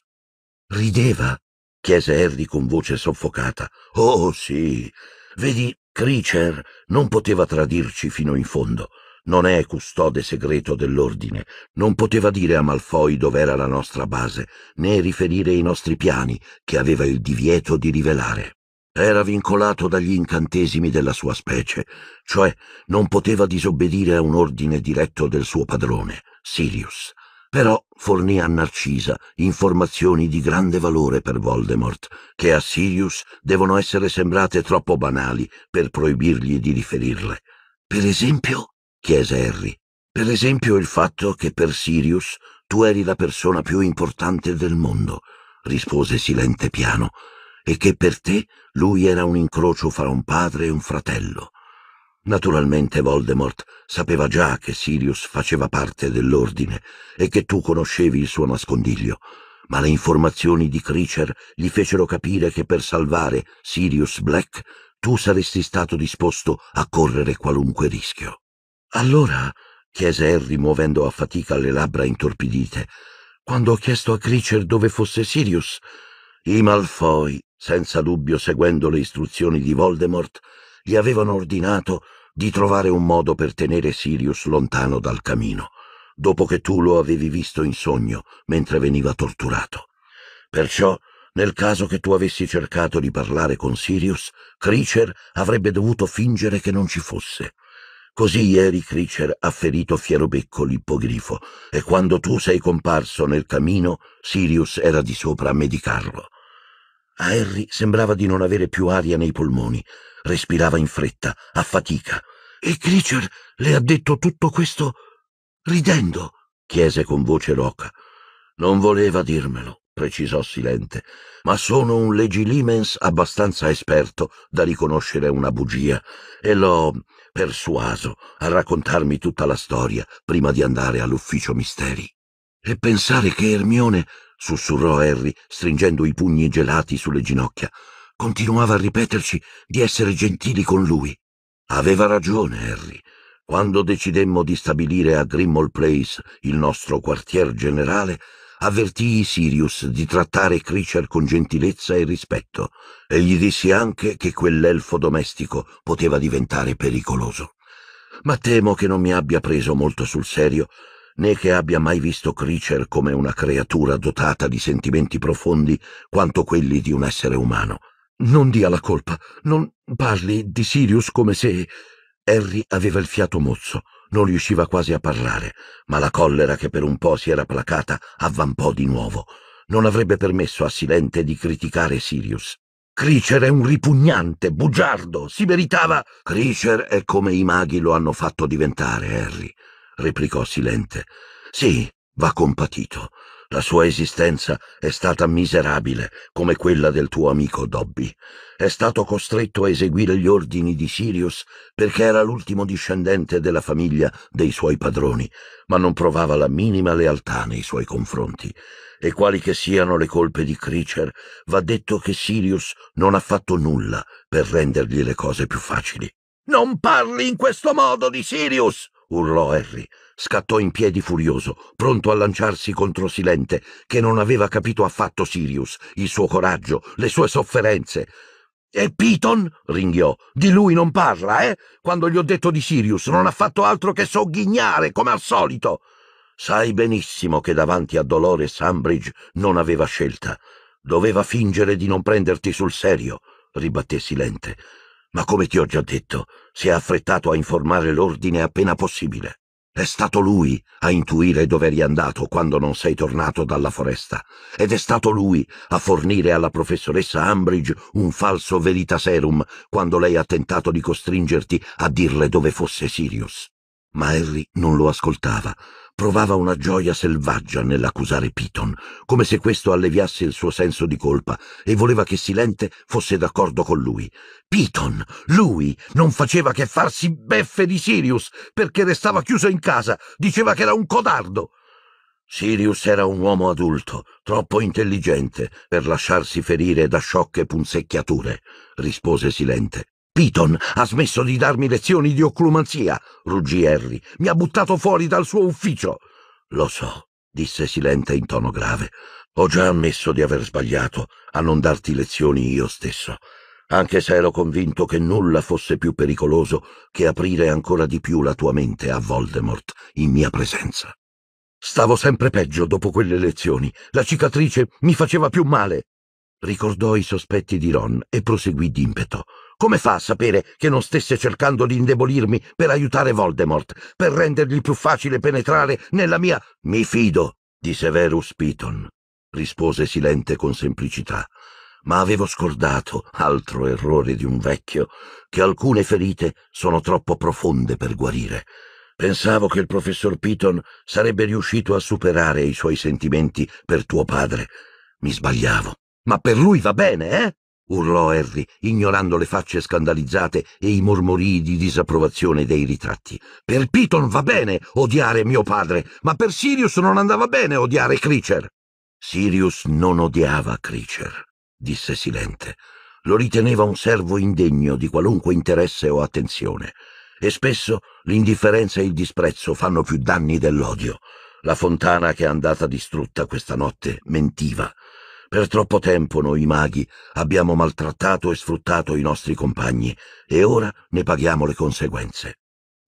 Rideva? chiese Harry con voce soffocata. Oh sì, vedi, Creecher non poteva tradirci fino in fondo non è custode segreto dell'ordine, non poteva dire a Malfoy dov'era la nostra base, né riferire i nostri piani, che aveva il divieto di rivelare. Era vincolato dagli incantesimi della sua specie, cioè non poteva disobbedire a un ordine diretto del suo padrone, Sirius. Però fornì a Narcisa informazioni di grande valore per Voldemort, che a Sirius devono essere sembrate troppo banali per proibirgli di riferirle. Per esempio, chiese Harry. Per esempio il fatto che per Sirius tu eri la persona più importante del mondo, rispose Silente piano, e che per te lui era un incrocio fra un padre e un fratello. Naturalmente Voldemort sapeva già che Sirius faceva parte dell'ordine e che tu conoscevi il suo nascondiglio, ma le informazioni di Creature gli fecero capire che per salvare Sirius Black tu saresti stato disposto a correre qualunque rischio. Allora, chiese Harry muovendo a fatica le labbra intorpidite, quando ho chiesto a Creature dove fosse Sirius, i Malfoy, senza dubbio seguendo le istruzioni di Voldemort, gli avevano ordinato di trovare un modo per tenere Sirius lontano dal camino, dopo che tu lo avevi visto in sogno mentre veniva torturato. Perciò, nel caso che tu avessi cercato di parlare con Sirius, Creature avrebbe dovuto fingere che non ci fosse. Così ieri Critcher ha ferito Fierobecco l'ippogrifo e quando tu sei comparso nel camino, Sirius era di sopra a medicarlo. A Harry sembrava di non avere più aria nei polmoni, respirava in fretta, a fatica. E Critcher le ha detto tutto questo ridendo? chiese con voce roca. Non voleva dirmelo, precisò Silente, ma sono un legilimens abbastanza esperto da riconoscere una bugia e l'ho persuaso a raccontarmi tutta la storia prima di andare all'ufficio misteri. E pensare che Ermione, sussurrò Harry, stringendo i pugni gelati sulle ginocchia, continuava a ripeterci di essere gentili con lui. Aveva ragione Harry. Quando decidemmo di stabilire a Grimmall Place il nostro quartier generale, avvertii Sirius di trattare Creature con gentilezza e rispetto e gli dissi anche che quell'elfo domestico poteva diventare pericoloso. Ma temo che non mi abbia preso molto sul serio né che abbia mai visto Creature come una creatura dotata di sentimenti profondi quanto quelli di un essere umano. Non dia la colpa, non parli di Sirius come se... Harry aveva il fiato mozzo non riusciva quasi a parlare, ma la collera che per un po' si era placata avvampò di nuovo. Non avrebbe permesso a Silente di criticare Sirius. Creature è un ripugnante, bugiardo, si meritava. Creature è come i maghi lo hanno fatto diventare, Harry, replicò Silente. Sì, va compatito, la sua esistenza è stata miserabile come quella del tuo amico Dobby. È stato costretto a eseguire gli ordini di Sirius perché era l'ultimo discendente della famiglia dei suoi padroni, ma non provava la minima lealtà nei suoi confronti. E quali che siano le colpe di Creature, va detto che Sirius non ha fatto nulla per rendergli le cose più facili. Non parli in questo modo di Sirius! urlò Harry. Scattò in piedi furioso, pronto a lanciarsi contro Silente, che non aveva capito affatto Sirius, il suo coraggio, le sue sofferenze. E Piton? ringhiò. Di lui non parla, eh? Quando gli ho detto di Sirius, non ha fatto altro che sogghignare, come al solito. Sai benissimo che davanti a Dolores Ambridge non aveva scelta. Doveva fingere di non prenderti sul serio, ribatté Silente ma come ti ho già detto, si è affrettato a informare l'ordine appena possibile. È stato lui a intuire dove eri andato quando non sei tornato dalla foresta, ed è stato lui a fornire alla professoressa Ambridge un falso veritaserum quando lei ha tentato di costringerti a dirle dove fosse Sirius. Ma Harry non lo ascoltava, Provava una gioia selvaggia nell'accusare Piton, come se questo alleviasse il suo senso di colpa e voleva che Silente fosse d'accordo con lui. Piton, lui, non faceva che farsi beffe di Sirius perché restava chiuso in casa, diceva che era un codardo. Sirius era un uomo adulto, troppo intelligente per lasciarsi ferire da sciocche punzecchiature, rispose Silente. Piton ha smesso di darmi lezioni di occlumanzia, ruggì Harry. Mi ha buttato fuori dal suo ufficio. Lo so, disse Silente in tono grave. Ho già ammesso di aver sbagliato a non darti lezioni io stesso, anche se ero convinto che nulla fosse più pericoloso che aprire ancora di più la tua mente a Voldemort in mia presenza. Stavo sempre peggio dopo quelle lezioni. La cicatrice mi faceva più male. Ricordò i sospetti di Ron e proseguì d'impeto. Come fa a sapere che non stesse cercando di indebolirmi per aiutare Voldemort, per rendergli più facile penetrare nella mia... Mi fido di Severus Piton, rispose Silente con semplicità, ma avevo scordato, altro errore di un vecchio, che alcune ferite sono troppo profonde per guarire. Pensavo che il professor Piton sarebbe riuscito a superare i suoi sentimenti per tuo padre. Mi sbagliavo. Ma per lui va bene, eh? urlò Harry, ignorando le facce scandalizzate e i mormorii di disapprovazione dei ritratti. Per Piton va bene odiare mio padre, ma per Sirius non andava bene odiare Creature. Sirius non odiava Creature, disse Silente. Lo riteneva un servo indegno di qualunque interesse o attenzione. E spesso l'indifferenza e il disprezzo fanno più danni dell'odio. La fontana che è andata distrutta questa notte mentiva per troppo tempo noi maghi abbiamo maltrattato e sfruttato i nostri compagni e ora ne paghiamo le conseguenze.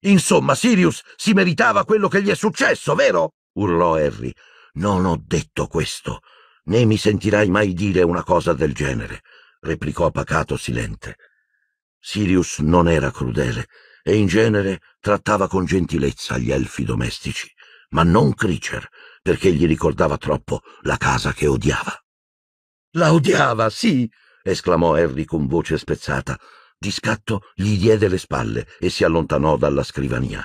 Insomma, Sirius si meritava quello che gli è successo, vero? urlò Harry. Non ho detto questo, né mi sentirai mai dire una cosa del genere, replicò pacato silente. Sirius non era crudele e in genere trattava con gentilezza gli elfi domestici, ma non Creature, perché gli ricordava troppo la casa che odiava. La odiava, sì! esclamò Harry con voce spezzata. Di scatto gli diede le spalle e si allontanò dalla scrivania.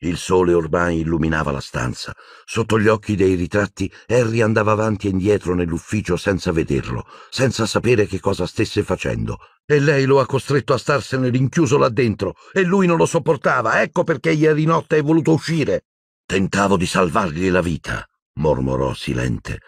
Il sole ormai illuminava la stanza. Sotto gli occhi dei ritratti, Harry andava avanti e indietro nell'ufficio senza vederlo, senza sapere che cosa stesse facendo. E lei lo ha costretto a starsene rinchiuso là dentro, e lui non lo sopportava. Ecco perché ieri notte è voluto uscire. Tentavo di salvargli la vita, mormorò silente.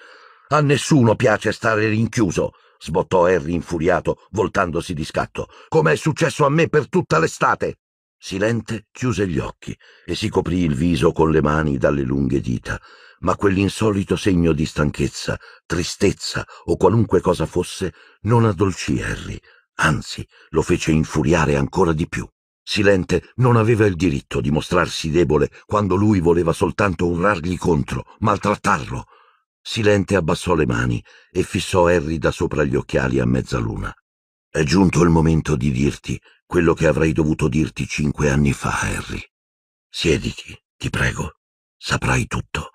A nessuno piace stare rinchiuso, sbottò Harry infuriato, voltandosi di scatto, come è successo a me per tutta l'estate. Silente chiuse gli occhi e si coprì il viso con le mani dalle lunghe dita, ma quell'insolito segno di stanchezza, tristezza o qualunque cosa fosse non addolcì Harry, anzi lo fece infuriare ancora di più. Silente non aveva il diritto di mostrarsi debole quando lui voleva soltanto urlargli contro, maltrattarlo, Silente abbassò le mani e fissò Harry da sopra gli occhiali a mezzaluna. È giunto il momento di dirti quello che avrei dovuto dirti cinque anni fa, Harry. Siediti, ti prego. Saprai tutto.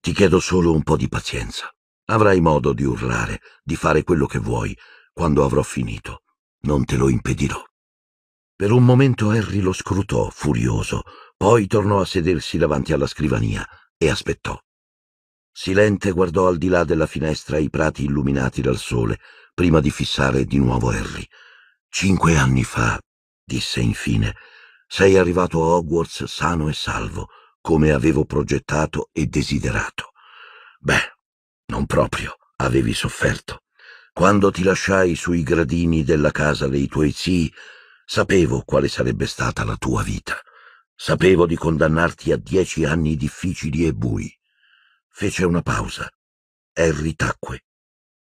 Ti chiedo solo un po' di pazienza. Avrai modo di urlare, di fare quello che vuoi, quando avrò finito. Non te lo impedirò. Per un momento Harry lo scrutò, furioso, poi tornò a sedersi davanti alla scrivania e aspettò. Silente guardò al di là della finestra i prati illuminati dal sole, prima di fissare di nuovo Harry. Cinque anni fa, disse infine, sei arrivato a Hogwarts sano e salvo, come avevo progettato e desiderato. Beh, non proprio, avevi sofferto. Quando ti lasciai sui gradini della casa dei tuoi zii, sapevo quale sarebbe stata la tua vita. Sapevo di condannarti a dieci anni difficili e bui fece una pausa. Harry tacque.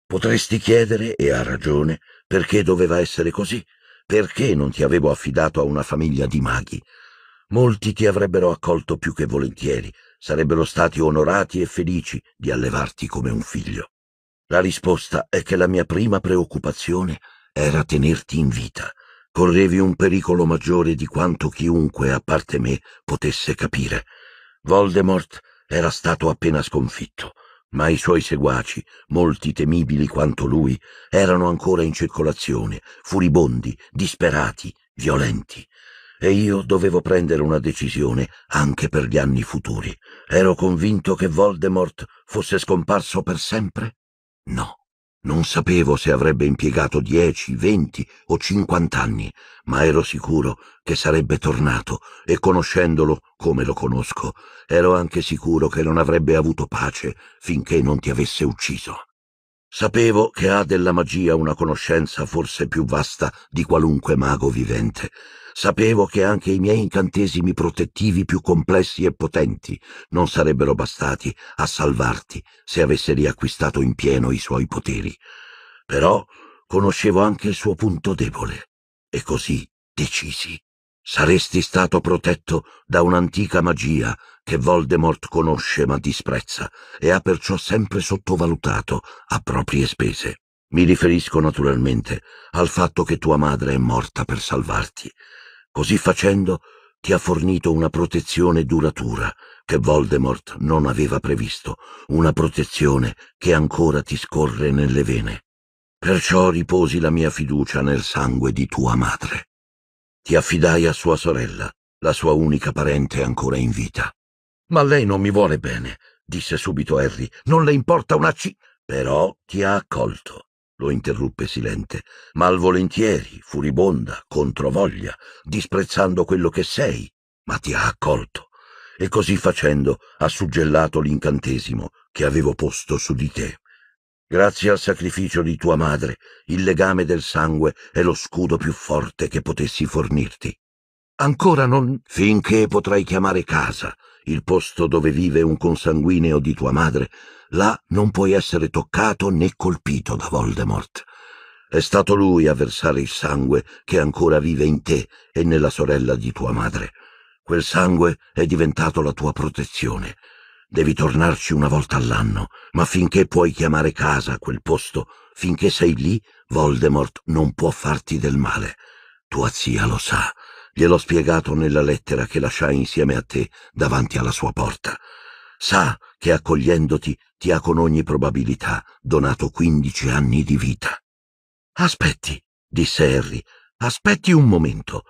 Potresti chiedere, e ha ragione, perché doveva essere così, perché non ti avevo affidato a una famiglia di maghi. Molti ti avrebbero accolto più che volentieri, sarebbero stati onorati e felici di allevarti come un figlio. La risposta è che la mia prima preoccupazione era tenerti in vita. Correvi un pericolo maggiore di quanto chiunque, a parte me, potesse capire. Voldemort era stato appena sconfitto, ma i suoi seguaci, molti temibili quanto lui, erano ancora in circolazione, furibondi, disperati, violenti. E io dovevo prendere una decisione anche per gli anni futuri. Ero convinto che Voldemort fosse scomparso per sempre? No. Non sapevo se avrebbe impiegato dieci, venti o cinquant'anni, ma ero sicuro che sarebbe tornato e conoscendolo come lo conosco, ero anche sicuro che non avrebbe avuto pace finché non ti avesse ucciso. Sapevo che ha della magia una conoscenza forse più vasta di qualunque mago vivente Sapevo che anche i miei incantesimi protettivi più complessi e potenti non sarebbero bastati a salvarti se avesse riacquistato in pieno i suoi poteri. Però conoscevo anche il suo punto debole e così decisi. Saresti stato protetto da un'antica magia che Voldemort conosce ma disprezza e ha perciò sempre sottovalutato a proprie spese. Mi riferisco naturalmente al fatto che tua madre è morta per salvarti Così facendo ti ha fornito una protezione duratura che Voldemort non aveva previsto, una protezione che ancora ti scorre nelle vene. Perciò riposi la mia fiducia nel sangue di tua madre. Ti affidai a sua sorella, la sua unica parente ancora in vita. Ma lei non mi vuole bene, disse subito Harry. Non le importa una c... Però ti ha accolto lo interruppe silente, malvolentieri, furibonda, controvoglia, disprezzando quello che sei, ma ti ha accolto, e così facendo ha suggellato l'incantesimo che avevo posto su di te. Grazie al sacrificio di tua madre, il legame del sangue è lo scudo più forte che potessi fornirti. Ancora non finché potrai chiamare casa il posto dove vive un consanguineo di tua madre, là non puoi essere toccato né colpito da Voldemort. È stato lui a versare il sangue che ancora vive in te e nella sorella di tua madre. Quel sangue è diventato la tua protezione. Devi tornarci una volta all'anno, ma finché puoi chiamare casa quel posto, finché sei lì, Voldemort non può farti del male. Tua zia lo sa Gliel'ho spiegato nella lettera che lasciai insieme a te davanti alla sua porta. Sa che accogliendoti ti ha con ogni probabilità donato quindici anni di vita. Aspetti, disse Harry, aspetti un momento.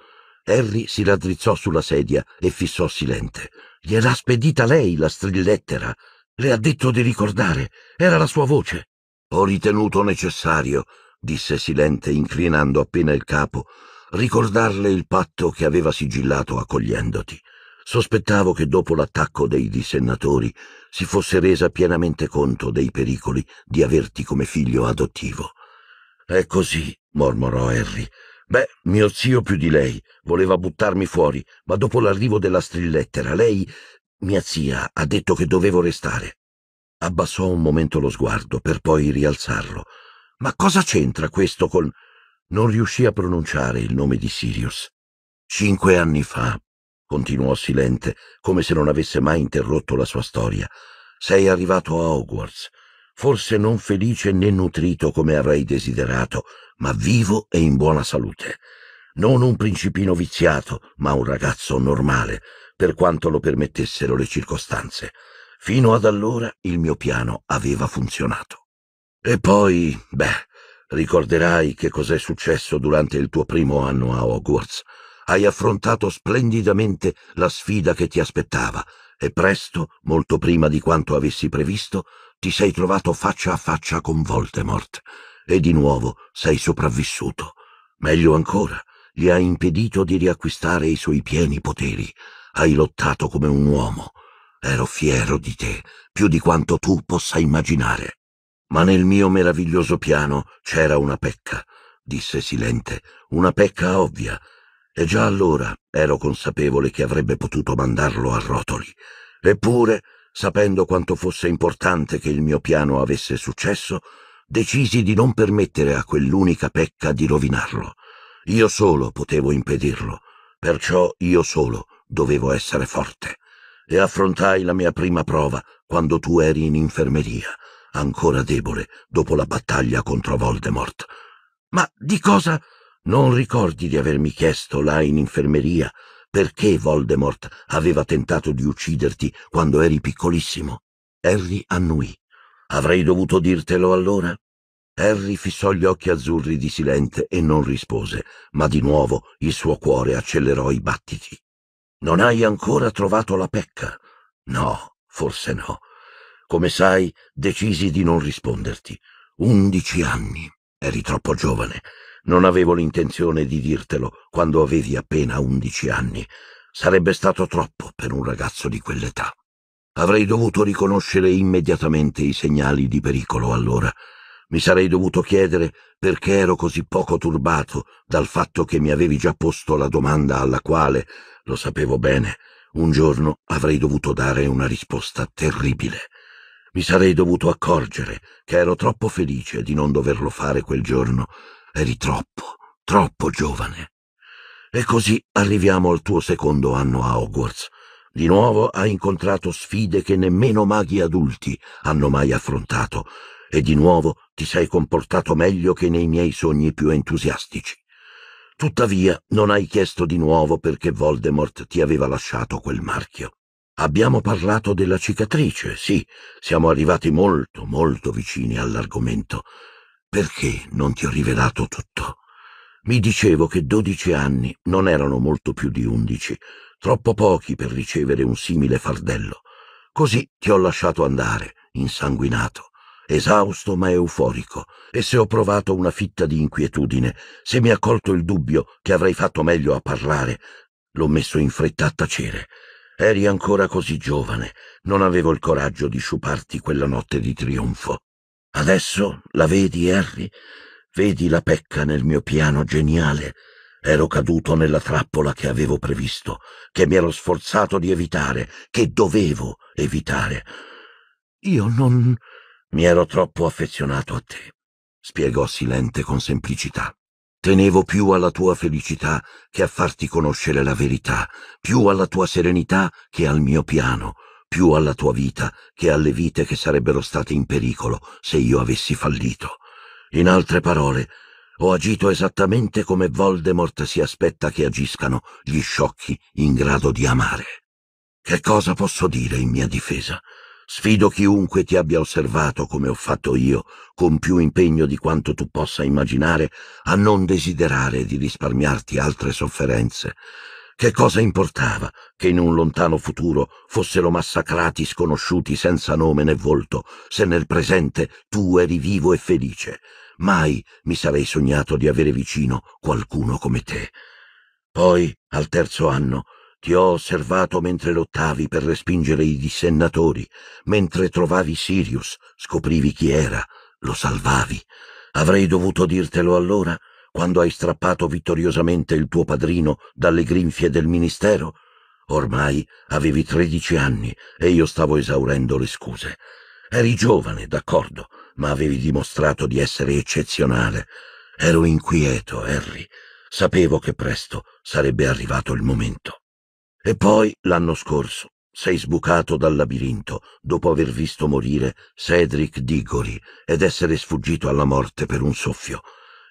Harry si raddrizzò sulla sedia e fissò silente. Gliel'ha spedita lei la strillettera. Le ha detto di ricordare. Era la sua voce. Ho ritenuto necessario, disse silente, inclinando appena il capo, ricordarle il patto che aveva sigillato accogliendoti. Sospettavo che dopo l'attacco dei dissennatori si fosse resa pienamente conto dei pericoli di averti come figlio adottivo. È così, mormorò Harry. Beh, mio zio più di lei voleva buttarmi fuori, ma dopo l'arrivo della strillettera lei, mia zia, ha detto che dovevo restare. Abbassò un momento lo sguardo per poi rialzarlo. Ma cosa c'entra questo con... Non riuscì a pronunciare il nome di Sirius. Cinque anni fa, continuò silente, come se non avesse mai interrotto la sua storia, sei arrivato a Hogwarts, forse non felice né nutrito come avrei desiderato, ma vivo e in buona salute. Non un principino viziato, ma un ragazzo normale, per quanto lo permettessero le circostanze. Fino ad allora il mio piano aveva funzionato. E poi, beh, Ricorderai che cos'è successo durante il tuo primo anno a Hogwarts. Hai affrontato splendidamente la sfida che ti aspettava e presto, molto prima di quanto avessi previsto, ti sei trovato faccia a faccia con Voldemort e di nuovo sei sopravvissuto. Meglio ancora, gli hai impedito di riacquistare i suoi pieni poteri. Hai lottato come un uomo. Ero fiero di te, più di quanto tu possa immaginare. Ma nel mio meraviglioso piano c'era una pecca, disse silente, una pecca ovvia, e già allora ero consapevole che avrebbe potuto mandarlo a rotoli. Eppure, sapendo quanto fosse importante che il mio piano avesse successo, decisi di non permettere a quell'unica pecca di rovinarlo. Io solo potevo impedirlo, perciò io solo dovevo essere forte. E affrontai la mia prima prova quando tu eri in infermeria ancora debole dopo la battaglia contro Voldemort. Ma di cosa? Non ricordi di avermi chiesto là in infermeria perché Voldemort aveva tentato di ucciderti quando eri piccolissimo? Harry annui. Avrei dovuto dirtelo allora? Harry fissò gli occhi azzurri di Silente e non rispose, ma di nuovo il suo cuore accelerò i battiti. Non hai ancora trovato la pecca? No, forse no come sai, decisi di non risponderti. Undici anni. Eri troppo giovane. Non avevo l'intenzione di dirtelo quando avevi appena undici anni. Sarebbe stato troppo per un ragazzo di quell'età. Avrei dovuto riconoscere immediatamente i segnali di pericolo allora. Mi sarei dovuto chiedere perché ero così poco turbato dal fatto che mi avevi già posto la domanda alla quale, lo sapevo bene, un giorno avrei dovuto dare una risposta terribile. Mi sarei dovuto accorgere che ero troppo felice di non doverlo fare quel giorno. Eri troppo, troppo giovane. E così arriviamo al tuo secondo anno a Hogwarts. Di nuovo hai incontrato sfide che nemmeno maghi adulti hanno mai affrontato e di nuovo ti sei comportato meglio che nei miei sogni più entusiastici. Tuttavia non hai chiesto di nuovo perché Voldemort ti aveva lasciato quel marchio. Abbiamo parlato della cicatrice, sì, siamo arrivati molto, molto vicini all'argomento. Perché non ti ho rivelato tutto? Mi dicevo che dodici anni non erano molto più di undici, troppo pochi per ricevere un simile fardello. Così ti ho lasciato andare, insanguinato, esausto ma euforico, e se ho provato una fitta di inquietudine, se mi ha colto il dubbio che avrei fatto meglio a parlare, l'ho messo in fretta a tacere Eri ancora così giovane, non avevo il coraggio di sciuparti quella notte di trionfo. Adesso la vedi, Harry? Vedi la pecca nel mio piano geniale? Ero caduto nella trappola che avevo previsto, che mi ero sforzato di evitare, che dovevo evitare. Io non... Mi ero troppo affezionato a te, spiegò Silente con semplicità. Tenevo più alla tua felicità che a farti conoscere la verità, più alla tua serenità che al mio piano, più alla tua vita che alle vite che sarebbero state in pericolo se io avessi fallito. In altre parole, ho agito esattamente come Voldemort si aspetta che agiscano gli sciocchi in grado di amare. Che cosa posso dire in mia difesa? Sfido chiunque ti abbia osservato come ho fatto io, con più impegno di quanto tu possa immaginare, a non desiderare di risparmiarti altre sofferenze. Che cosa importava che in un lontano futuro fossero massacrati sconosciuti senza nome né volto, se nel presente tu eri vivo e felice? Mai mi sarei sognato di avere vicino qualcuno come te. Poi, al terzo anno, ti ho osservato mentre lottavi per respingere i dissennatori, mentre trovavi Sirius, scoprivi chi era, lo salvavi. Avrei dovuto dirtelo allora, quando hai strappato vittoriosamente il tuo padrino dalle grinfie del ministero? Ormai avevi tredici anni e io stavo esaurendo le scuse. Eri giovane, d'accordo, ma avevi dimostrato di essere eccezionale. Ero inquieto, Harry. Sapevo che presto sarebbe arrivato il momento. E poi, l'anno scorso, sei sbucato dal labirinto dopo aver visto morire Cedric Diggory ed essere sfuggito alla morte per un soffio.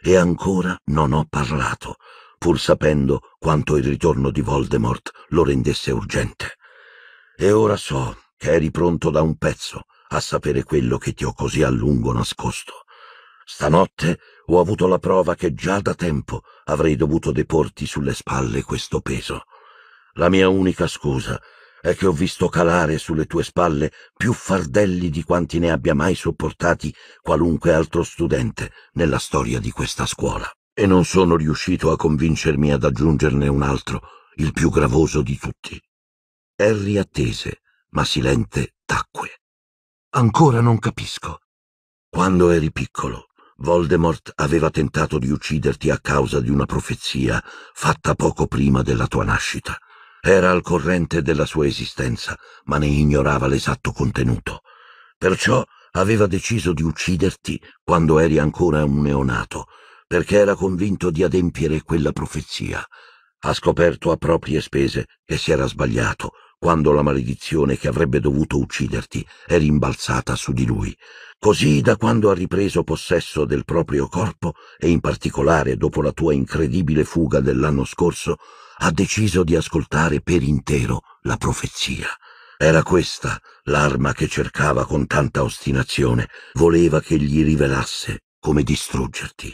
E ancora non ho parlato, pur sapendo quanto il ritorno di Voldemort lo rendesse urgente. E ora so che eri pronto da un pezzo a sapere quello che ti ho così a lungo nascosto. Stanotte ho avuto la prova che già da tempo avrei dovuto deporti sulle spalle questo peso. La mia unica scusa è che ho visto calare sulle tue spalle più fardelli di quanti ne abbia mai sopportati qualunque altro studente nella storia di questa scuola. E non sono riuscito a convincermi ad aggiungerne un altro, il più gravoso di tutti. Harry attese, ma silente tacque. Ancora non capisco. Quando eri piccolo, Voldemort aveva tentato di ucciderti a causa di una profezia fatta poco prima della tua nascita. Era al corrente della sua esistenza, ma ne ignorava l'esatto contenuto. Perciò aveva deciso di ucciderti quando eri ancora un neonato, perché era convinto di adempiere quella profezia. Ha scoperto a proprie spese che si era sbagliato quando la maledizione che avrebbe dovuto ucciderti è rimbalzata su di lui. Così da quando ha ripreso possesso del proprio corpo, e in particolare dopo la tua incredibile fuga dell'anno scorso, ha deciso di ascoltare per intero la profezia. Era questa l'arma che cercava con tanta ostinazione, voleva che gli rivelasse come distruggerti.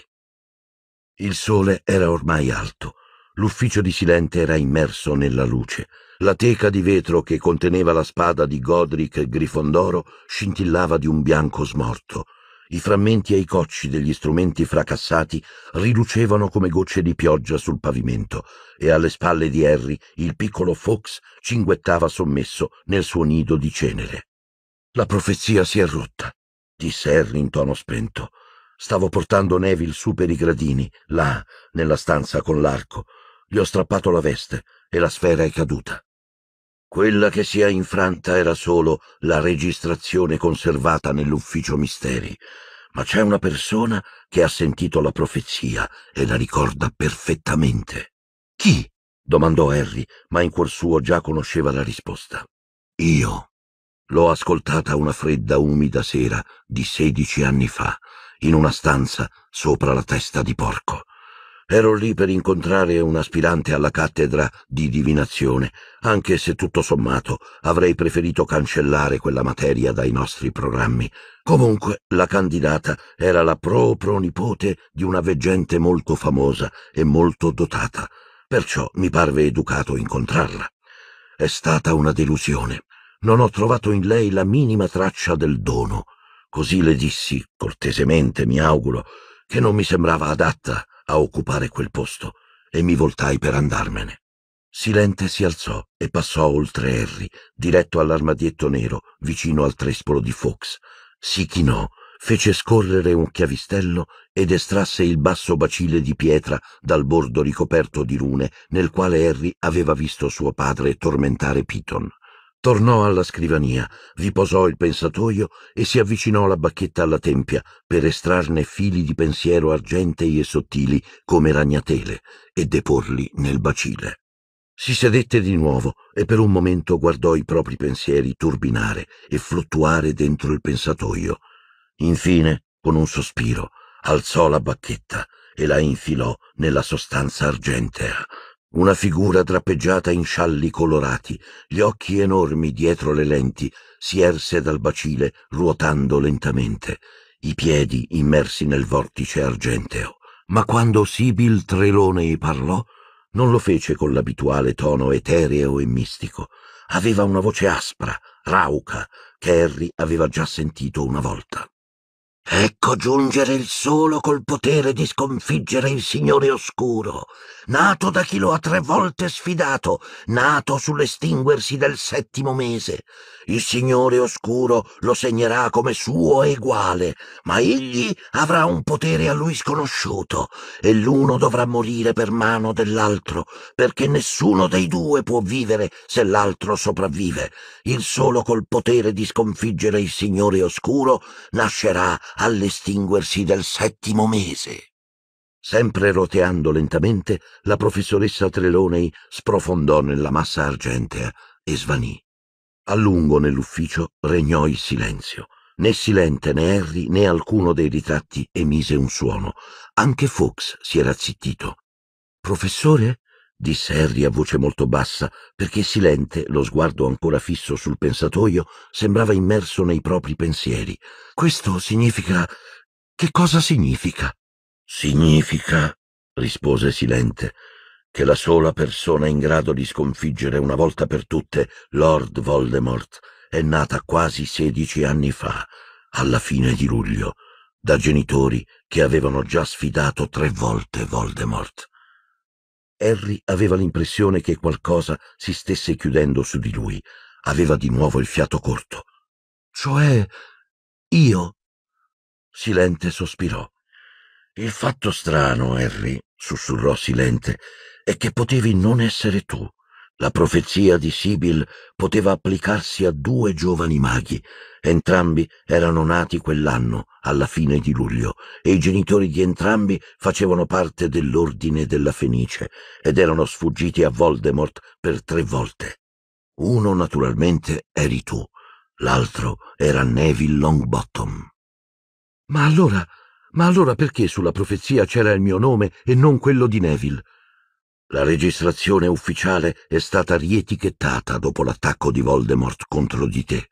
Il sole era ormai alto, l'ufficio di Silente era immerso nella luce, la teca di vetro che conteneva la spada di Godric Grifondoro scintillava di un bianco smorto, i frammenti ai cocci degli strumenti fracassati rilucevano come gocce di pioggia sul pavimento e alle spalle di Harry il piccolo Fox cinguettava sommesso nel suo nido di cenere. La profezia si è rotta, disse Harry in tono spento. Stavo portando Neville su per i gradini, là, nella stanza con l'arco. Gli ho strappato la veste e la sfera è caduta. Quella che si è infranta era solo la registrazione conservata nell'ufficio misteri, ma c'è una persona che ha sentito la profezia e la ricorda perfettamente. Chi? domandò Harry, ma in cuor suo già conosceva la risposta. Io. L'ho ascoltata una fredda, umida sera di sedici anni fa, in una stanza sopra la testa di porco. Ero lì per incontrare un aspirante alla cattedra di divinazione, anche se tutto sommato avrei preferito cancellare quella materia dai nostri programmi. Comunque la candidata era la pro nipote di una veggente molto famosa e molto dotata, perciò mi parve educato incontrarla. È stata una delusione. Non ho trovato in lei la minima traccia del dono. Così le dissi, cortesemente mi auguro, che non mi sembrava adatta a occupare quel posto e mi voltai per andarmene. Silente si alzò e passò oltre Harry, diretto all'armadietto nero vicino al trespolo di Fox. Si chinò, fece scorrere un chiavistello ed estrasse il basso bacile di pietra dal bordo ricoperto di rune nel quale Harry aveva visto suo padre tormentare Piton. Tornò alla scrivania, vi posò il pensatoio e si avvicinò la bacchetta alla tempia per estrarne fili di pensiero argentei e sottili come ragnatele e deporli nel bacile. Si sedette di nuovo e per un momento guardò i propri pensieri turbinare e fluttuare dentro il pensatoio. Infine, con un sospiro, alzò la bacchetta e la infilò nella sostanza argentea. Una figura drappeggiata in scialli colorati, gli occhi enormi dietro le lenti, si erse dal bacile ruotando lentamente, i piedi immersi nel vortice argenteo. Ma quando Sibyl Trelone parlò, non lo fece con l'abituale tono etereo e mistico. Aveva una voce aspra, rauca, che Harry aveva già sentito una volta. Ecco giungere il solo col potere di sconfiggere il Signore Oscuro, nato da chi lo ha tre volte sfidato, nato sull'estinguersi del settimo mese. Il Signore Oscuro lo segnerà come suo eguale, ma egli avrà un potere a lui sconosciuto, e l'uno dovrà morire per mano dell'altro, perché nessuno dei due può vivere se l'altro sopravvive. Il solo col potere di sconfiggere il Signore Oscuro nascerà all'estinguersi del settimo mese. Sempre roteando lentamente, la professoressa Trelonei sprofondò nella massa argentea e svanì. A lungo nell'ufficio regnò il silenzio. Né Silente né Harry né alcuno dei ritratti emise un suono. Anche Fox si era zittito. Professore? disse Harry a voce molto bassa, perché Silente, lo sguardo ancora fisso sul pensatoio, sembrava immerso nei propri pensieri. Questo significa... Che cosa significa? Significa, rispose Silente, che la sola persona in grado di sconfiggere una volta per tutte Lord Voldemort è nata quasi sedici anni fa, alla fine di luglio, da genitori che avevano già sfidato tre volte Voldemort. Harry aveva l'impressione che qualcosa si stesse chiudendo su di lui. Aveva di nuovo il fiato corto. Cioè, io? Silente sospirò. Il fatto strano, Harry, sussurrò Silente, è che potevi non essere tu. La profezia di Sibyl poteva applicarsi a due giovani maghi. Entrambi erano nati quell'anno, alla fine di luglio, e i genitori di entrambi facevano parte dell'ordine della Fenice ed erano sfuggiti a Voldemort per tre volte. Uno, naturalmente, eri tu, l'altro era Neville Longbottom. Ma allora, ma allora perché sulla profezia c'era il mio nome e non quello di Neville? La registrazione ufficiale è stata rietichettata dopo l'attacco di Voldemort contro di te.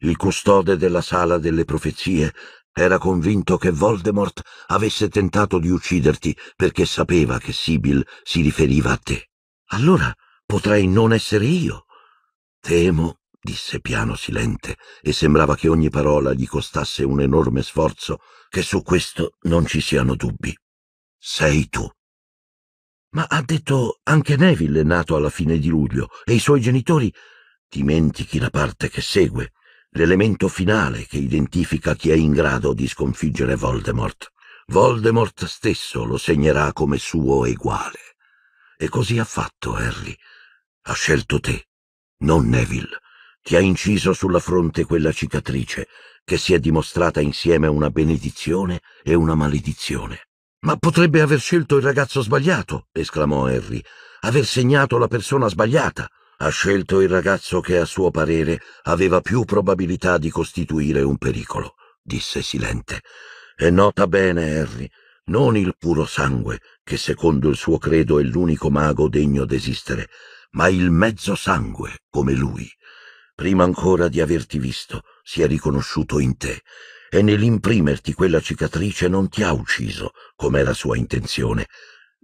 Il custode della sala delle profezie era convinto che Voldemort avesse tentato di ucciderti perché sapeva che Sibyl si riferiva a te. Allora potrei non essere io. Temo, disse piano silente, e sembrava che ogni parola gli costasse un enorme sforzo, che su questo non ci siano dubbi. Sei tu. Ma ha detto anche Neville è nato alla fine di luglio e i suoi genitori. Dimentichi la parte che segue, l'elemento finale che identifica chi è in grado di sconfiggere Voldemort. Voldemort stesso lo segnerà come suo eguale. E così ha fatto, Harry. Ha scelto te, non Neville. Ti ha inciso sulla fronte quella cicatrice che si è dimostrata insieme una benedizione e una maledizione. Ma potrebbe aver scelto il ragazzo sbagliato, esclamò Harry, aver segnato la persona sbagliata. Ha scelto il ragazzo che, a suo parere, aveva più probabilità di costituire un pericolo, disse Silente. E nota bene, Harry, non il puro sangue, che secondo il suo credo è l'unico mago degno d'esistere, ma il mezzo sangue, come lui. Prima ancora di averti visto, si è riconosciuto in te e nell'imprimerti quella cicatrice non ti ha ucciso, come era sua intenzione,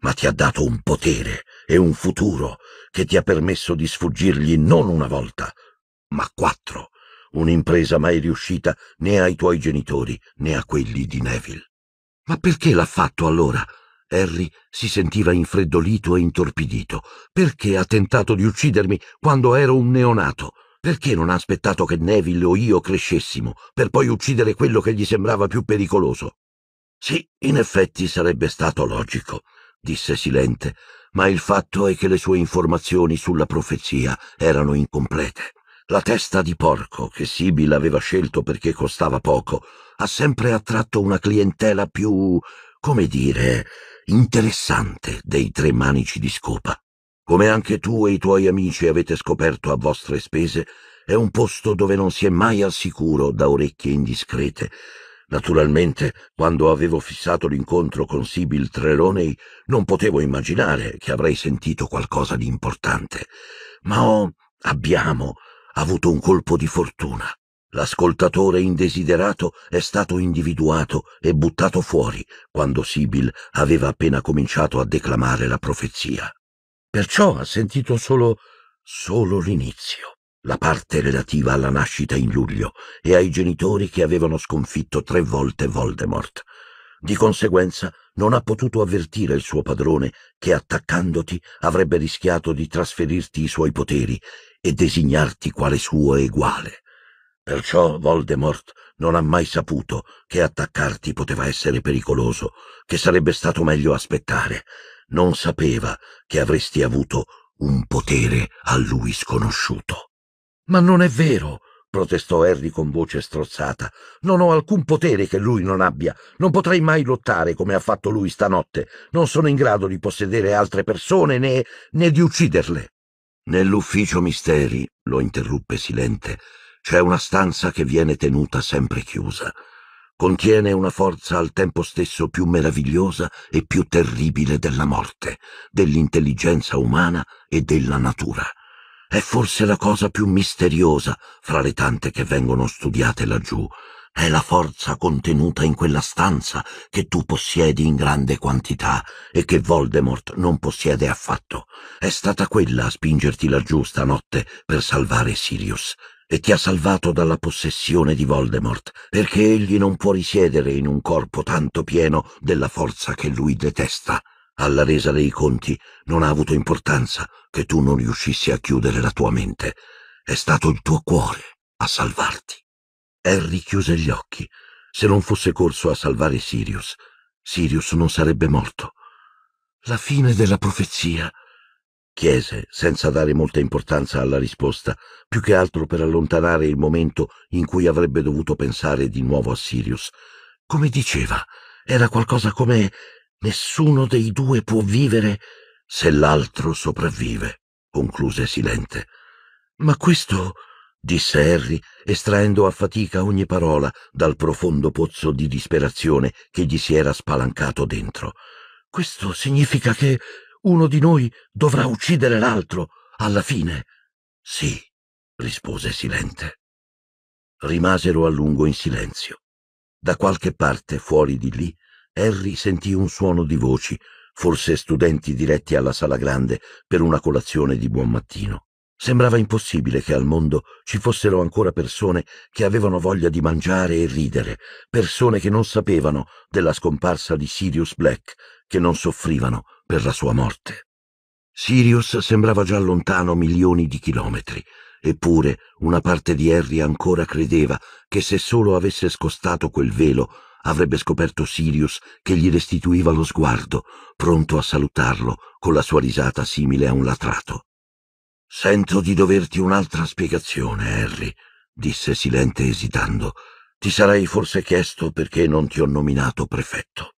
ma ti ha dato un potere e un futuro che ti ha permesso di sfuggirgli non una volta, ma quattro, un'impresa mai riuscita né ai tuoi genitori né a quelli di Neville. Ma perché l'ha fatto allora? Harry si sentiva infreddolito e intorpidito. Perché ha tentato di uccidermi quando ero un neonato? Perché non ha aspettato che Neville o io crescessimo, per poi uccidere quello che gli sembrava più pericoloso? Sì, in effetti sarebbe stato logico, disse Silente, ma il fatto è che le sue informazioni sulla profezia erano incomplete. La testa di porco che Sibyl aveva scelto perché costava poco ha sempre attratto una clientela più, come dire, interessante dei tre manici di scopa come anche tu e i tuoi amici avete scoperto a vostre spese, è un posto dove non si è mai al sicuro da orecchie indiscrete. Naturalmente, quando avevo fissato l'incontro con Sibyl Treloney, non potevo immaginare che avrei sentito qualcosa di importante. Ma ho, abbiamo, avuto un colpo di fortuna. L'ascoltatore indesiderato è stato individuato e buttato fuori quando Sibyl aveva appena cominciato a declamare la profezia. Perciò ha sentito solo, solo l'inizio, la parte relativa alla nascita in luglio e ai genitori che avevano sconfitto tre volte Voldemort. Di conseguenza non ha potuto avvertire il suo padrone che attaccandoti avrebbe rischiato di trasferirti i suoi poteri e designarti quale suo eguale. Perciò Voldemort non ha mai saputo che attaccarti poteva essere pericoloso, che sarebbe stato meglio aspettare, non sapeva che avresti avuto un potere a lui sconosciuto. Ma non è vero, protestò Harry con voce strozzata. Non ho alcun potere che lui non abbia. Non potrei mai lottare come ha fatto lui stanotte. Non sono in grado di possedere altre persone né, né di ucciderle. Nell'ufficio misteri, lo interruppe silente, c'è una stanza che viene tenuta sempre chiusa contiene una forza al tempo stesso più meravigliosa e più terribile della morte, dell'intelligenza umana e della natura. È forse la cosa più misteriosa fra le tante che vengono studiate laggiù. È la forza contenuta in quella stanza che tu possiedi in grande quantità e che Voldemort non possiede affatto. È stata quella a spingerti laggiù stanotte per salvare Sirius e ti ha salvato dalla possessione di Voldemort, perché egli non può risiedere in un corpo tanto pieno della forza che lui detesta. Alla resa dei conti non ha avuto importanza che tu non riuscissi a chiudere la tua mente. È stato il tuo cuore a salvarti. Harry chiuse gli occhi. Se non fosse corso a salvare Sirius, Sirius non sarebbe morto. La fine della profezia chiese, senza dare molta importanza alla risposta, più che altro per allontanare il momento in cui avrebbe dovuto pensare di nuovo a Sirius. Come diceva, era qualcosa come nessuno dei due può vivere se l'altro sopravvive, concluse silente. Ma questo, disse Harry, estraendo a fatica ogni parola dal profondo pozzo di disperazione che gli si era spalancato dentro. Questo significa che uno di noi dovrà uccidere l'altro, alla fine. Sì, rispose Silente. Rimasero a lungo in silenzio. Da qualche parte, fuori di lì, Harry sentì un suono di voci, forse studenti diretti alla sala grande per una colazione di buon mattino. Sembrava impossibile che al mondo ci fossero ancora persone che avevano voglia di mangiare e ridere, persone che non sapevano della scomparsa di Sirius Black, che non soffrivano per la sua morte. Sirius sembrava già lontano milioni di chilometri, eppure una parte di Harry ancora credeva che se solo avesse scostato quel velo avrebbe scoperto Sirius che gli restituiva lo sguardo, pronto a salutarlo con la sua risata simile a un latrato. Sento di doverti un'altra spiegazione, Harry, disse Silente esitando. Ti sarei forse chiesto perché non ti ho nominato prefetto.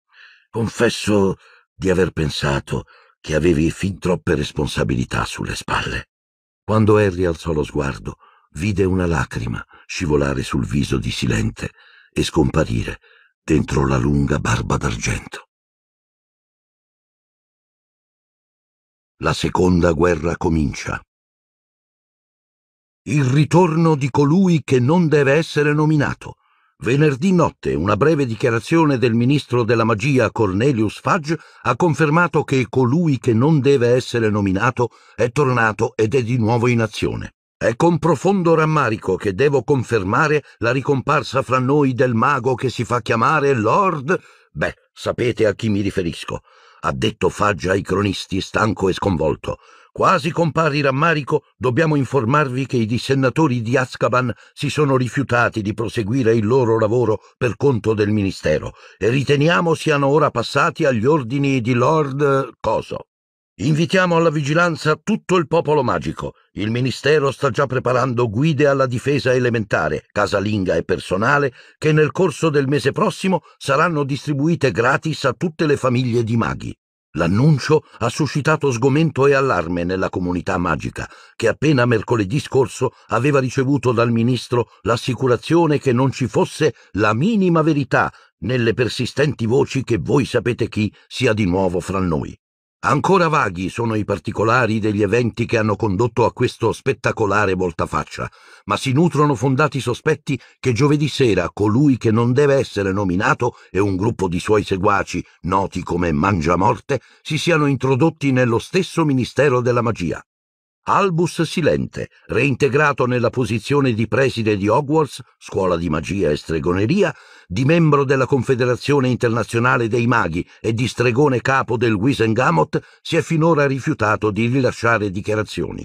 Confesso di aver pensato che avevi fin troppe responsabilità sulle spalle. Quando Harry alzò lo sguardo, vide una lacrima scivolare sul viso di Silente e scomparire dentro la lunga barba d'argento. La seconda guerra comincia. Il ritorno di colui che non deve essere nominato Venerdì notte una breve dichiarazione del ministro della magia Cornelius Fudge ha confermato che colui che non deve essere nominato è tornato ed è di nuovo in azione. È con profondo rammarico che devo confermare la ricomparsa fra noi del mago che si fa chiamare Lord. Beh, sapete a chi mi riferisco. Ha detto Fudge ai cronisti stanco e sconvolto. Quasi con pari rammarico dobbiamo informarvi che i dissennatori di Azkaban si sono rifiutati di proseguire il loro lavoro per conto del Ministero e riteniamo siano ora passati agli ordini di Lord Coso. Invitiamo alla vigilanza tutto il popolo magico. Il Ministero sta già preparando guide alla difesa elementare, casalinga e personale che nel corso del mese prossimo saranno distribuite gratis a tutte le famiglie di maghi. L'annuncio ha suscitato sgomento e allarme nella comunità magica, che appena mercoledì scorso aveva ricevuto dal ministro l'assicurazione che non ci fosse la minima verità nelle persistenti voci che voi sapete chi sia di nuovo fra noi. Ancora vaghi sono i particolari degli eventi che hanno condotto a questo spettacolare voltafaccia, ma si nutrono fondati sospetti che giovedì sera colui che non deve essere nominato e un gruppo di suoi seguaci, noti come Mangiamorte, si siano introdotti nello stesso Ministero della Magia. Albus Silente, reintegrato nella posizione di preside di Hogwarts, scuola di magia e stregoneria, di membro della Confederazione Internazionale dei Maghi e di stregone capo del Wisengamot, si è finora rifiutato di rilasciare dichiarazioni.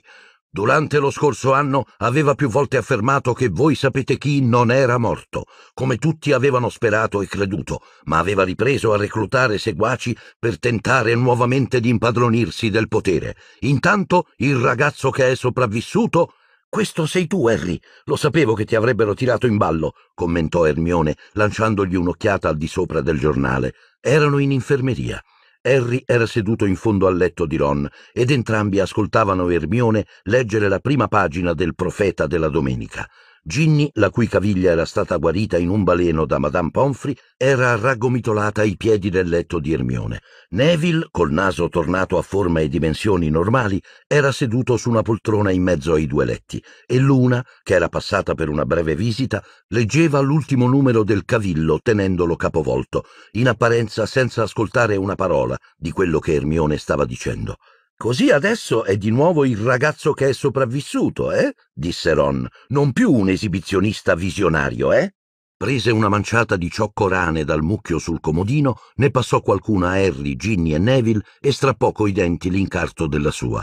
Durante lo scorso anno aveva più volte affermato che voi sapete chi non era morto, come tutti avevano sperato e creduto, ma aveva ripreso a reclutare seguaci per tentare nuovamente di impadronirsi del potere. Intanto il ragazzo che è sopravvissuto questo sei tu, Harry. Lo sapevo che ti avrebbero tirato in ballo, commentò Ermione, lanciandogli un'occhiata al di sopra del giornale. Erano in infermeria. Harry era seduto in fondo al letto di Ron ed entrambi ascoltavano Ermione leggere la prima pagina del profeta della domenica. Ginny, la cui caviglia era stata guarita in un baleno da Madame Pomfrey, era raggomitolata ai piedi del letto di Ermione. Neville, col naso tornato a forma e dimensioni normali, era seduto su una poltrona in mezzo ai due letti, e Luna, che era passata per una breve visita, leggeva l'ultimo numero del cavillo tenendolo capovolto, in apparenza senza ascoltare una parola di quello che Ermione stava dicendo. Così adesso è di nuovo il ragazzo che è sopravvissuto, eh? disse Ron. Non più un esibizionista visionario, eh? Prese una manciata di cioccorane dal mucchio sul comodino, ne passò qualcuna a Harry, Ginny e Neville e strappò coi denti l'incarto della sua.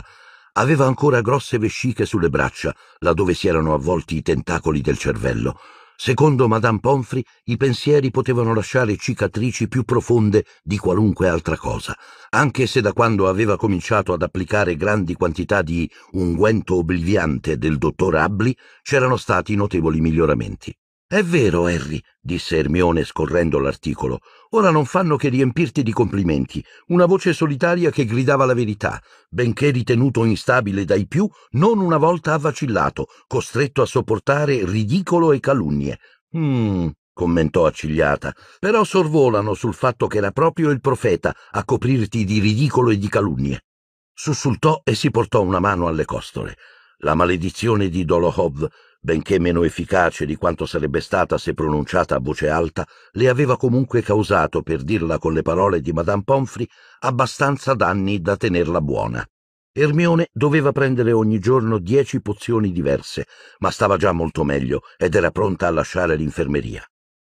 Aveva ancora grosse vesciche sulle braccia, laddove si erano avvolti i tentacoli del cervello. Secondo Madame Pomfrey, i pensieri potevano lasciare cicatrici più profonde di qualunque altra cosa, anche se da quando aveva cominciato ad applicare grandi quantità di unguento obliviante del dottor Abbli c'erano stati notevoli miglioramenti. È vero, Harry, disse Ermione scorrendo l'articolo. Ora non fanno che riempirti di complimenti. Una voce solitaria che gridava la verità, benché ritenuto instabile dai più, non una volta ha vacillato, costretto a sopportare ridicolo e calunnie. Mmm, commentò accigliata, però sorvolano sul fatto che era proprio il profeta a coprirti di ridicolo e di calunnie. Sussultò e si portò una mano alle costole. La maledizione di Dolohov benché meno efficace di quanto sarebbe stata se pronunciata a voce alta, le aveva comunque causato, per dirla con le parole di Madame Pomfrey, abbastanza danni da tenerla buona. Ermione doveva prendere ogni giorno dieci pozioni diverse, ma stava già molto meglio ed era pronta a lasciare l'infermeria.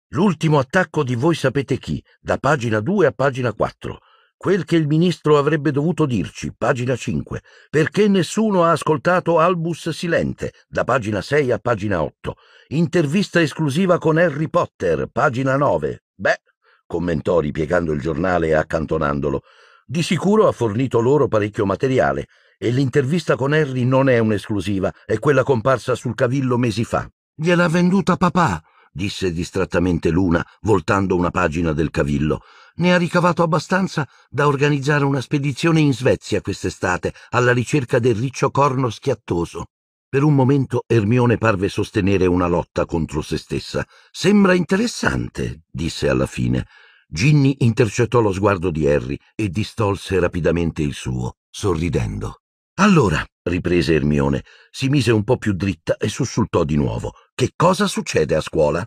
L'ultimo attacco di voi sapete chi, da pagina 2 a pagina 4, Quel che il ministro avrebbe dovuto dirci, pagina 5. Perché nessuno ha ascoltato Albus Silente, da pagina 6 a pagina 8. Intervista esclusiva con Harry Potter, pagina 9. Beh, commentò ripiegando il giornale e accantonandolo. Di sicuro ha fornito loro parecchio materiale e l'intervista con Harry non è un'esclusiva, è quella comparsa sul cavillo mesi fa. Gliel'ha venduta papà, disse distrattamente Luna, voltando una pagina del cavillo ne ha ricavato abbastanza da organizzare una spedizione in Svezia quest'estate alla ricerca del riccio corno schiattoso. Per un momento Ermione parve sostenere una lotta contro se stessa. Sembra interessante, disse alla fine. Ginny intercettò lo sguardo di Harry e distolse rapidamente il suo, sorridendo. Allora, riprese Ermione, si mise un po' più dritta e sussultò di nuovo. Che cosa succede a scuola?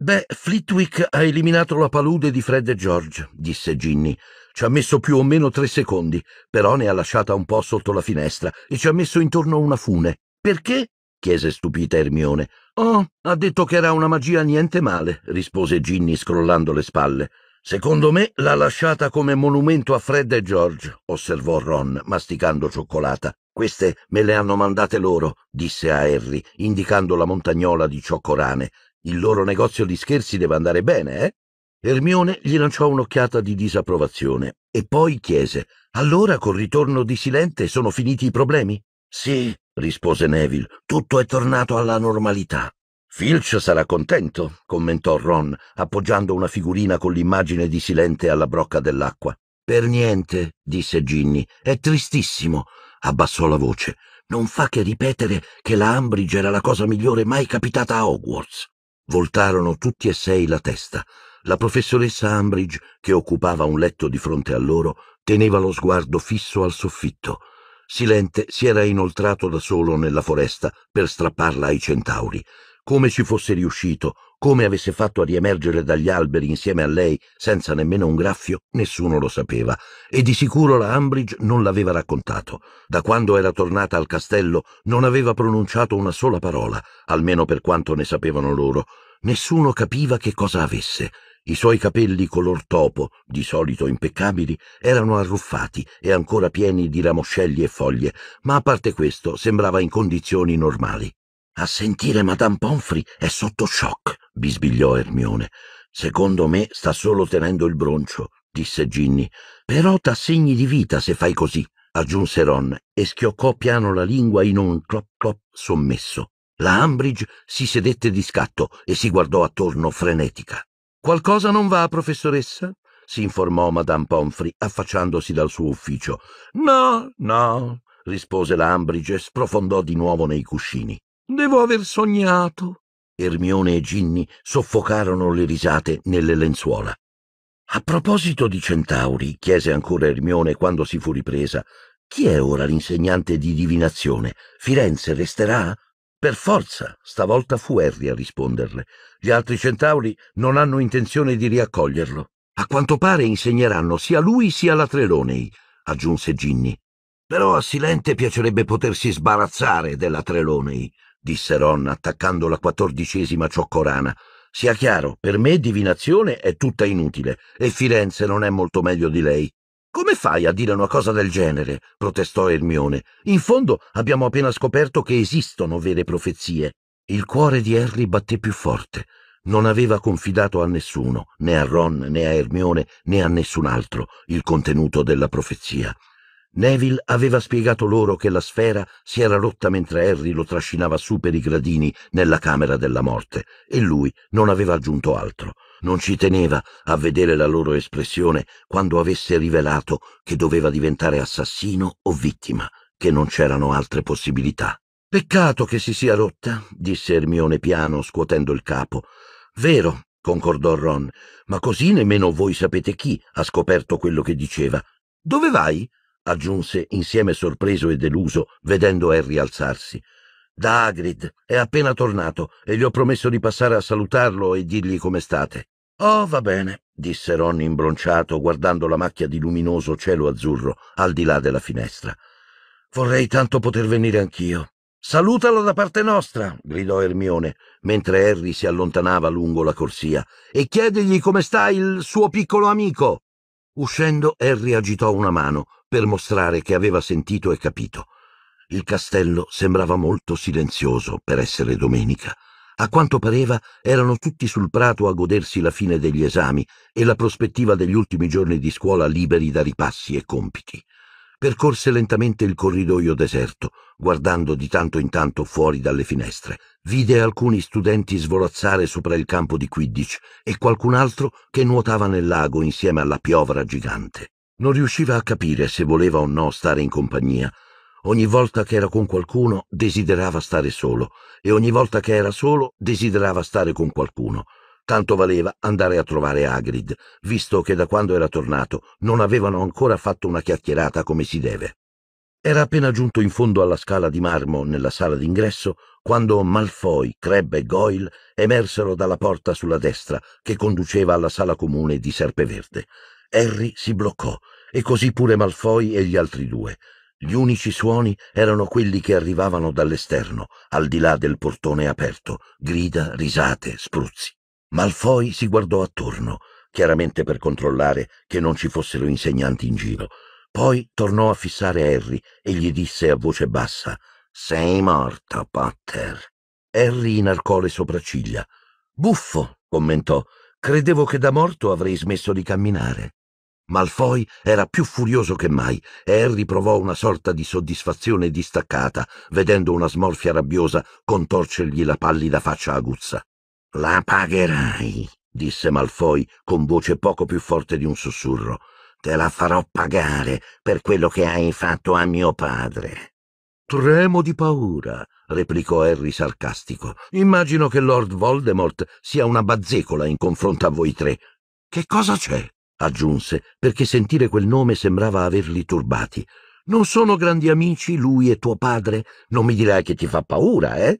Beh, Flitwick ha eliminato la palude di Fred e George, disse Ginny. Ci ha messo più o meno tre secondi, però ne ha lasciata un po' sotto la finestra e ci ha messo intorno una fune. Perché? chiese stupita Ermione. Oh, ha detto che era una magia niente male, rispose Ginny scrollando le spalle. Secondo me l'ha lasciata come monumento a Fred e George, osservò Ron, masticando cioccolata. Queste me le hanno mandate loro, disse a Harry, indicando la montagnola di cioccorane. Il loro negozio di scherzi deve andare bene, eh? Ermione gli lanciò un'occhiata di disapprovazione e poi chiese: Allora col ritorno di Silente sono finiti i problemi? Sì, rispose Neville, tutto è tornato alla normalità. Filch sarà contento, commentò Ron, appoggiando una figurina con l'immagine di Silente alla brocca dell'acqua. Per niente, disse Ginny, è tristissimo. Abbassò la voce. Non fa che ripetere che la Ambridge era la cosa migliore mai capitata a Hogwarts. Voltarono tutti e sei la testa. La professoressa Ambridge, che occupava un letto di fronte a loro, teneva lo sguardo fisso al soffitto. Silente si era inoltrato da solo nella foresta per strapparla ai centauri. Come ci fosse riuscito, come avesse fatto a riemergere dagli alberi insieme a lei senza nemmeno un graffio, nessuno lo sapeva, e di sicuro la Ambridge non l'aveva raccontato. Da quando era tornata al castello non aveva pronunciato una sola parola, almeno per quanto ne sapevano loro. Nessuno capiva che cosa avesse. I suoi capelli color topo, di solito impeccabili, erano arruffati e ancora pieni di ramoscelli e foglie, ma a parte questo sembrava in condizioni normali. A sentire Madame Pomfrey è sotto shock, bisbigliò Ermione. Secondo me sta solo tenendo il broncio, disse Ginny. Però t'assegni di vita se fai così, aggiunse Ron e schioccò piano la lingua in un clop clop sommesso. La Ambridge si sedette di scatto e si guardò attorno frenetica. Qualcosa non va, professoressa? si informò Madame Pomfrey, affacciandosi dal suo ufficio. No, no, rispose la Ambridge e sprofondò di nuovo nei cuscini. Devo aver sognato. Ermione e Ginny soffocarono le risate nelle lenzuola. A proposito di centauri, chiese ancora Ermione quando si fu ripresa, chi è ora l'insegnante di divinazione? Firenze resterà? Per forza, stavolta fu Harry a risponderle. Gli altri centauri non hanno intenzione di riaccoglierlo. A quanto pare insegneranno sia lui sia la Trelonei, aggiunse Ginny. Però a Silente piacerebbe potersi sbarazzare della Trelonei disse Ron, attaccando la quattordicesima cioccorana. Sia chiaro, per me divinazione è tutta inutile, e Firenze non è molto meglio di lei. Come fai a dire una cosa del genere? protestò Ermione. In fondo abbiamo appena scoperto che esistono vere profezie. Il cuore di Harry batté più forte. Non aveva confidato a nessuno, né a Ron, né a Ermione, né a nessun altro, il contenuto della profezia. Neville aveva spiegato loro che la sfera si era rotta mentre Harry lo trascinava su per i gradini nella camera della morte e lui non aveva aggiunto altro. Non ci teneva a vedere la loro espressione quando avesse rivelato che doveva diventare assassino o vittima, che non c'erano altre possibilità. Peccato che si sia rotta, disse Ermione piano, scuotendo il capo. Vero, concordò Ron, ma così nemmeno voi sapete chi ha scoperto quello che diceva. Dove vai? aggiunse insieme sorpreso e deluso, vedendo Harry alzarsi. Da Agrid, è appena tornato e gli ho promesso di passare a salutarlo e dirgli come state. Oh, va bene, disse Ron imbronciato, guardando la macchia di luminoso cielo azzurro al di là della finestra. Vorrei tanto poter venire anch'io. Salutalo da parte nostra, gridò Ermione, mentre Harry si allontanava lungo la corsia, e chiedegli come sta il suo piccolo amico. Uscendo, Harry agitò una mano per mostrare che aveva sentito e capito. Il castello sembrava molto silenzioso per essere domenica. A quanto pareva erano tutti sul prato a godersi la fine degli esami e la prospettiva degli ultimi giorni di scuola liberi da ripassi e compiti percorse lentamente il corridoio deserto, guardando di tanto in tanto fuori dalle finestre. Vide alcuni studenti svolazzare sopra il campo di Quidditch e qualcun altro che nuotava nel lago insieme alla piovra gigante. Non riusciva a capire se voleva o no stare in compagnia. Ogni volta che era con qualcuno desiderava stare solo e ogni volta che era solo desiderava stare con qualcuno. Tanto valeva andare a trovare Agrid, visto che da quando era tornato non avevano ancora fatto una chiacchierata come si deve. Era appena giunto in fondo alla scala di marmo nella sala d'ingresso quando Malfoy, Crebb e Goyle emersero dalla porta sulla destra che conduceva alla sala comune di Serpeverde. Harry si bloccò e così pure Malfoy e gli altri due. Gli unici suoni erano quelli che arrivavano dall'esterno, al di là del portone aperto, grida, risate, spruzzi. Malfoy si guardò attorno, chiaramente per controllare che non ci fossero insegnanti in giro. Poi tornò a fissare Harry e gli disse a voce bassa Sei morto, Potter. Harry inarcò le sopracciglia. Buffo, commentò. Credevo che da morto avrei smesso di camminare. Malfoy era più furioso che mai e Harry provò una sorta di soddisfazione distaccata vedendo una smorfia rabbiosa contorcergli la pallida faccia aguzza. La pagherai, disse Malfoy con voce poco più forte di un sussurro. Te la farò pagare per quello che hai fatto a mio padre. Tremo di paura, replicò Harry sarcastico. Immagino che Lord Voldemort sia una bazzecola in confronto a voi tre. Che cosa c'è? aggiunse, perché sentire quel nome sembrava averli turbati. Non sono grandi amici lui e tuo padre? Non mi dirai che ti fa paura, eh?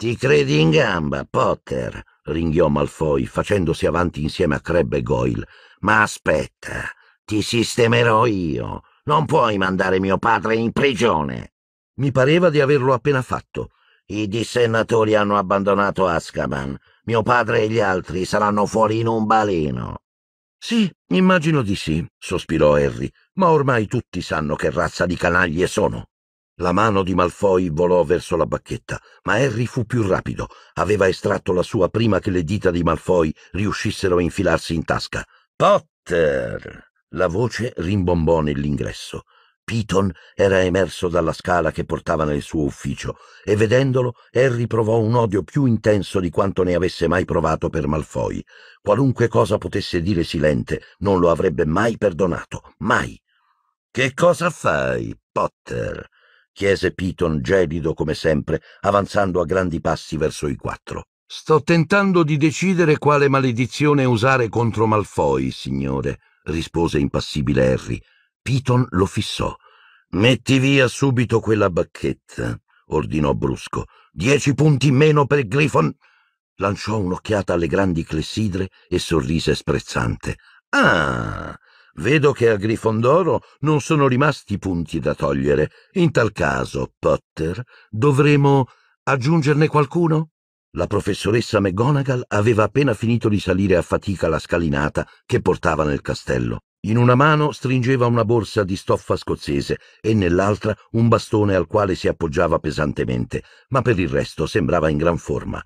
Ti credi in gamba, Potter? ringhiò Malfoy, facendosi avanti insieme a Crabbe e Goyle. Ma aspetta, ti sistemerò io. Non puoi mandare mio padre in prigione. Mi pareva di averlo appena fatto. I dissennatori hanno abbandonato Azkaban. Mio padre e gli altri saranno fuori in un baleno. Sì, immagino di sì, sospirò Harry, ma ormai tutti sanno che razza di canaglie sono. La mano di Malfoy volò verso la bacchetta, ma Harry fu più rapido. Aveva estratto la sua prima che le dita di Malfoy riuscissero a infilarsi in tasca. Potter! La voce rimbombò nell'ingresso. Piton era emerso dalla scala che portava nel suo ufficio e vedendolo Harry provò un odio più intenso di quanto ne avesse mai provato per Malfoy. Qualunque cosa potesse dire Silente non lo avrebbe mai perdonato, mai. Che cosa fai, Potter? chiese Piton, gelido come sempre, avanzando a grandi passi verso i quattro. Sto tentando di decidere quale maledizione usare contro Malfoy, signore, rispose impassibile Harry. Piton lo fissò. Metti via subito quella bacchetta, ordinò brusco. Dieci punti meno per Griffon. Lanciò un'occhiata alle grandi clessidre e sorrise sprezzante. Ah, Vedo che a Grifondoro non sono rimasti punti da togliere. In tal caso, Potter, dovremo aggiungerne qualcuno? La professoressa McGonagall aveva appena finito di salire a fatica la scalinata che portava nel castello. In una mano stringeva una borsa di stoffa scozzese e nell'altra un bastone al quale si appoggiava pesantemente, ma per il resto sembrava in gran forma.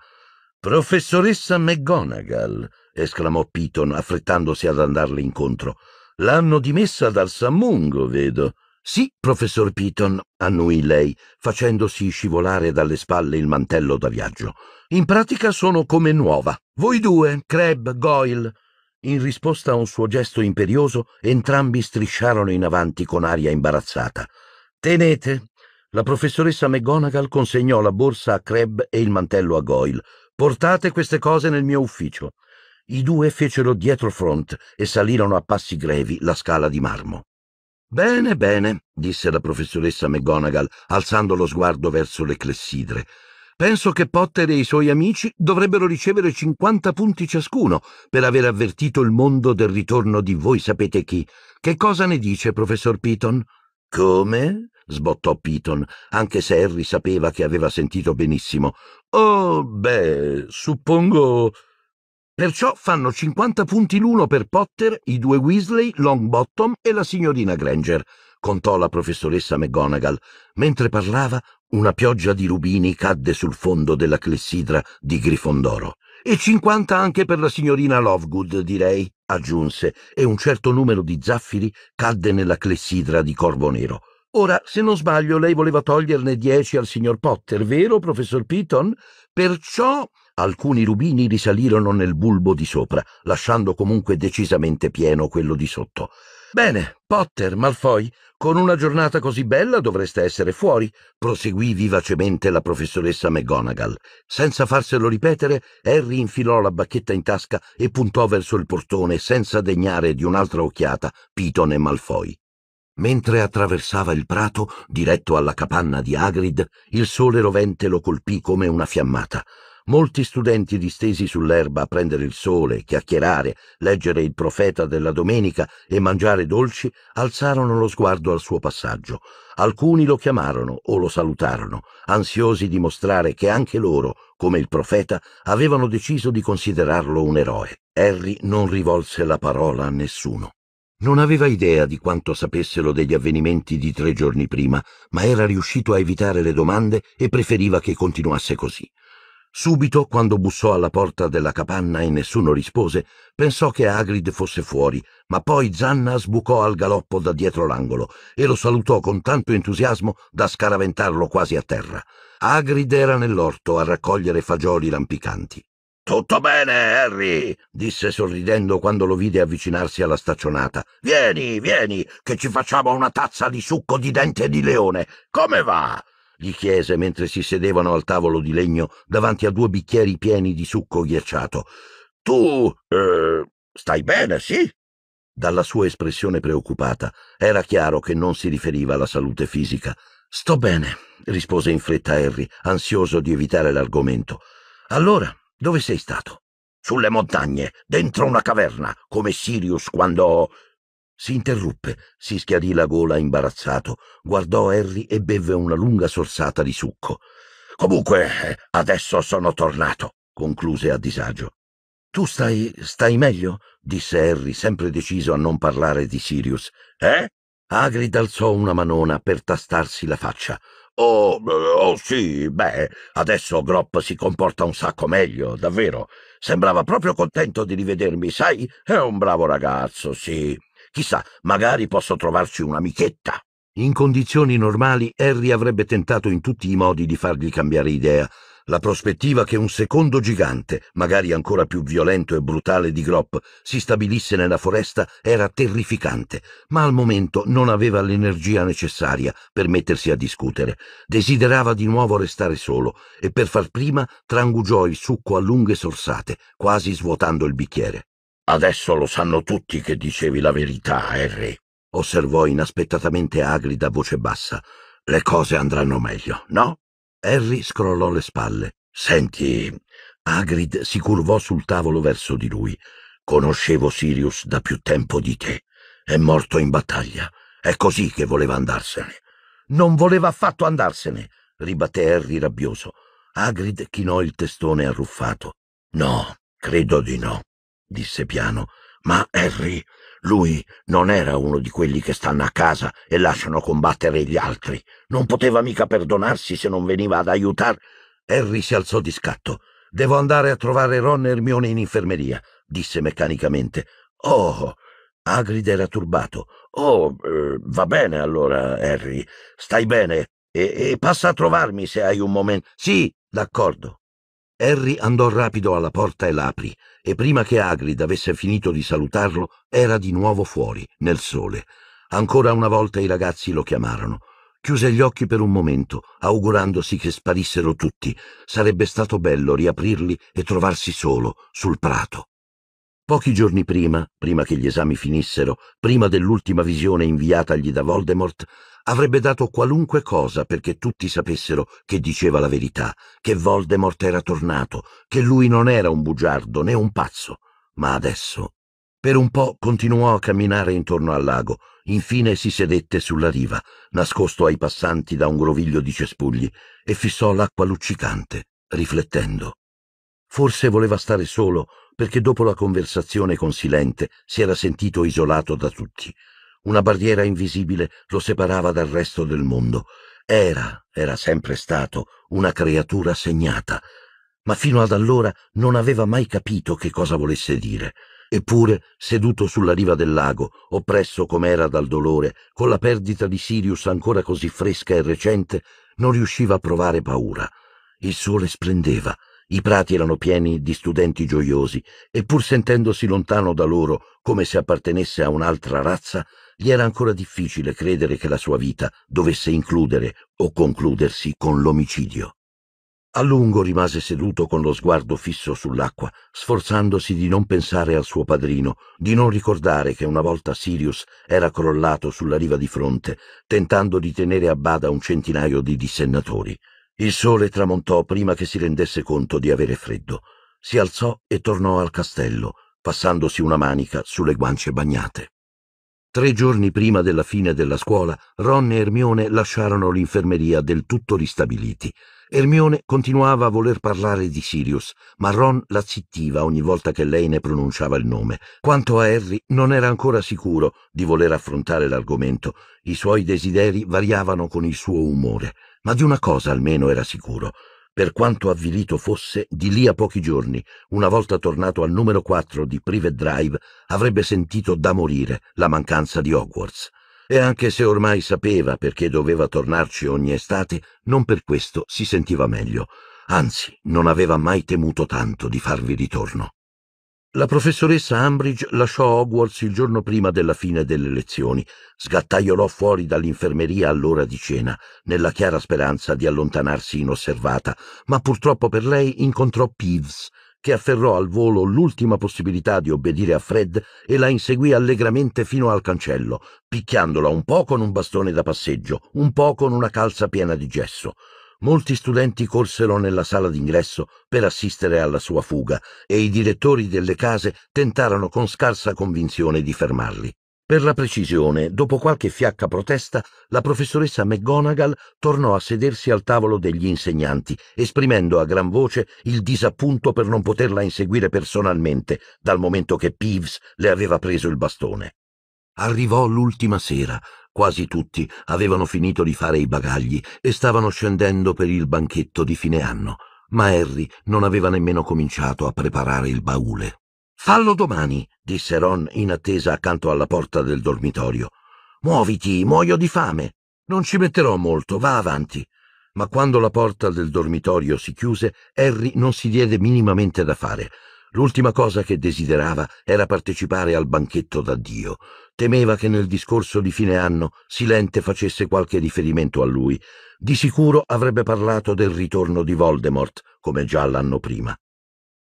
Professoressa McGonagall! esclamò Piton, affrettandosi ad andarle incontro. L'hanno dimessa dal Sammungo, vedo. Sì, professor Piton, annui lei, facendosi scivolare dalle spalle il mantello da viaggio. In pratica sono come nuova. Voi due, Crab, Goyle. In risposta a un suo gesto imperioso, entrambi strisciarono in avanti con aria imbarazzata. Tenete. La professoressa McGonagall consegnò la borsa a Crab e il mantello a Goyle. Portate queste cose nel mio ufficio. I due fecero dietro front e salirono a passi grevi la scala di marmo. Bene, bene, disse la professoressa McGonagall, alzando lo sguardo verso le clessidre. Penso che Potter e i suoi amici dovrebbero ricevere 50 punti ciascuno per aver avvertito il mondo del ritorno di voi sapete chi. Che cosa ne dice, professor Piton? Come? sbottò Piton, anche se Harry sapeva che aveva sentito benissimo. Oh, beh, suppongo Perciò fanno 50 punti l'uno per Potter, i due Weasley, Longbottom e la signorina Granger, contò la professoressa McGonagall. Mentre parlava, una pioggia di rubini cadde sul fondo della clessidra di Grifondoro. E 50 anche per la signorina Lovegood, direi, aggiunse, e un certo numero di zaffiri cadde nella clessidra di Corvo Nero. Ora, se non sbaglio, lei voleva toglierne 10 al signor Potter, vero, professor Piton? Perciò Alcuni rubini risalirono nel bulbo di sopra, lasciando comunque decisamente pieno quello di sotto. Bene, Potter, Malfoy, con una giornata così bella dovreste essere fuori, proseguì vivacemente la professoressa McGonagall. Senza farselo ripetere, Harry infilò la bacchetta in tasca e puntò verso il portone senza degnare di un'altra occhiata Piton e Malfoy. Mentre attraversava il prato, diretto alla capanna di Hagrid, il sole rovente lo colpì come una fiammata molti studenti distesi sull'erba a prendere il sole, chiacchierare, leggere il profeta della domenica e mangiare dolci, alzarono lo sguardo al suo passaggio. Alcuni lo chiamarono o lo salutarono, ansiosi di mostrare che anche loro, come il profeta, avevano deciso di considerarlo un eroe. Harry non rivolse la parola a nessuno. Non aveva idea di quanto sapessero degli avvenimenti di tre giorni prima, ma era riuscito a evitare le domande e preferiva che continuasse così. Subito, quando bussò alla porta della capanna e nessuno rispose, pensò che Agrid fosse fuori, ma poi Zanna sbucò al galoppo da dietro l'angolo e lo salutò con tanto entusiasmo da scaraventarlo quasi a terra. Agrid era nell'orto a raccogliere fagioli lampicanti. Tutto bene, Harry, disse sorridendo quando lo vide avvicinarsi alla staccionata. Vieni, vieni, che ci facciamo una tazza di succo di dente di leone. Come va? gli chiese mentre si sedevano al tavolo di legno davanti a due bicchieri pieni di succo ghiacciato. Tu eh, stai bene, sì? Dalla sua espressione preoccupata era chiaro che non si riferiva alla salute fisica. Sto bene, rispose in fretta Harry, ansioso di evitare l'argomento. Allora, dove sei stato? Sulle montagne, dentro una caverna, come Sirius quando. Si interruppe, si schiarì la gola imbarazzato, guardò Harry e bevve una lunga sorsata di succo. Comunque, adesso sono tornato, concluse a disagio. Tu stai. stai meglio? disse Harry, sempre deciso a non parlare di Sirius. Eh? Agrid alzò una manona per tastarsi la faccia. Oh, oh sì, beh, adesso Gropp si comporta un sacco meglio, davvero. Sembrava proprio contento di rivedermi, sai? È un bravo ragazzo, sì. Chissà, magari posso trovarci un'amichetta. In condizioni normali Harry avrebbe tentato in tutti i modi di fargli cambiare idea. La prospettiva che un secondo gigante, magari ancora più violento e brutale di Gropp, si stabilisse nella foresta era terrificante, ma al momento non aveva l'energia necessaria per mettersi a discutere. Desiderava di nuovo restare solo e per far prima trangugiò il succo a lunghe sorsate, quasi svuotando il bicchiere. Adesso lo sanno tutti che dicevi la verità, Harry, osservò inaspettatamente Agrida a voce bassa. Le cose andranno meglio, no? Harry scrollò le spalle. Senti, Agrid si curvò sul tavolo verso di lui. Conoscevo Sirius da più tempo di te. È morto in battaglia. È così che voleva andarsene. Non voleva affatto andarsene, ribatté Harry rabbioso. Agrid chinò il testone arruffato. No, credo di no disse piano. Ma Harry, lui non era uno di quelli che stanno a casa e lasciano combattere gli altri. Non poteva mica perdonarsi se non veniva ad aiutar. Harry si alzò di scatto. Devo andare a trovare Ron e Ermione in infermeria, disse meccanicamente. Oh, Agrid era turbato. Oh, eh, va bene allora, Harry. Stai bene e, e passa a trovarmi se hai un momento. Sì, d'accordo. Harry andò rapido alla porta e l'aprì, e prima che Hagrid avesse finito di salutarlo, era di nuovo fuori, nel sole. Ancora una volta i ragazzi lo chiamarono. Chiuse gli occhi per un momento, augurandosi che sparissero tutti. Sarebbe stato bello riaprirli e trovarsi solo, sul prato. Pochi giorni prima, prima che gli esami finissero, prima dell'ultima visione inviatagli da Voldemort, avrebbe dato qualunque cosa perché tutti sapessero che diceva la verità, che Voldemort era tornato, che lui non era un bugiardo né un pazzo. Ma adesso... Per un po' continuò a camminare intorno al lago, infine si sedette sulla riva, nascosto ai passanti da un groviglio di cespugli, e fissò l'acqua luccicante, riflettendo. Forse voleva stare solo perché dopo la conversazione con Silente si era sentito isolato da tutti. Una barriera invisibile lo separava dal resto del mondo. Era, era sempre stato, una creatura segnata, ma fino ad allora non aveva mai capito che cosa volesse dire. Eppure, seduto sulla riva del lago, oppresso com'era dal dolore, con la perdita di Sirius ancora così fresca e recente, non riusciva a provare paura. Il sole splendeva, i prati erano pieni di studenti gioiosi e pur sentendosi lontano da loro come se appartenesse a un'altra razza, gli era ancora difficile credere che la sua vita dovesse includere o concludersi con l'omicidio. A lungo rimase seduto con lo sguardo fisso sull'acqua, sforzandosi di non pensare al suo padrino, di non ricordare che una volta Sirius era crollato sulla riva di fronte, tentando di tenere a bada un centinaio di dissennatori. Il sole tramontò prima che si rendesse conto di avere freddo. Si alzò e tornò al castello, passandosi una manica sulle guance bagnate. Tre giorni prima della fine della scuola, Ron e Ermione lasciarono l'infermeria del tutto ristabiliti. Ermione continuava a voler parlare di Sirius, ma Ron la zittiva ogni volta che lei ne pronunciava il nome. Quanto a Harry, non era ancora sicuro di voler affrontare l'argomento. I suoi desideri variavano con il suo umore. Ma di una cosa almeno era sicuro, per quanto avvilito fosse, di lì a pochi giorni, una volta tornato al numero 4 di Private Drive, avrebbe sentito da morire la mancanza di Hogwarts. E anche se ormai sapeva perché doveva tornarci ogni estate, non per questo si sentiva meglio. Anzi, non aveva mai temuto tanto di farvi ritorno. La professoressa Ambridge lasciò Hogwarts il giorno prima della fine delle lezioni. Sgattaiolò fuori dall'infermeria all'ora di cena, nella chiara speranza di allontanarsi inosservata, ma purtroppo per lei incontrò Peeves, che afferrò al volo l'ultima possibilità di obbedire a Fred e la inseguì allegramente fino al cancello, picchiandola un po' con un bastone da passeggio, un po' con una calza piena di gesso molti studenti corsero nella sala d'ingresso per assistere alla sua fuga e i direttori delle case tentarono con scarsa convinzione di fermarli. Per la precisione, dopo qualche fiacca protesta, la professoressa McGonagall tornò a sedersi al tavolo degli insegnanti, esprimendo a gran voce il disappunto per non poterla inseguire personalmente, dal momento che Peeves le aveva preso il bastone. Arrivò l'ultima sera, Quasi tutti avevano finito di fare i bagagli e stavano scendendo per il banchetto di fine anno, ma Harry non aveva nemmeno cominciato a preparare il baule. Fallo domani, disse Ron in attesa accanto alla porta del dormitorio. Muoviti, muoio di fame. Non ci metterò molto, va avanti. Ma quando la porta del dormitorio si chiuse, Harry non si diede minimamente da fare. L'ultima cosa che desiderava era partecipare al banchetto d'addio. Temeva che nel discorso di fine anno Silente facesse qualche riferimento a lui. Di sicuro avrebbe parlato del ritorno di Voldemort, come già l'anno prima.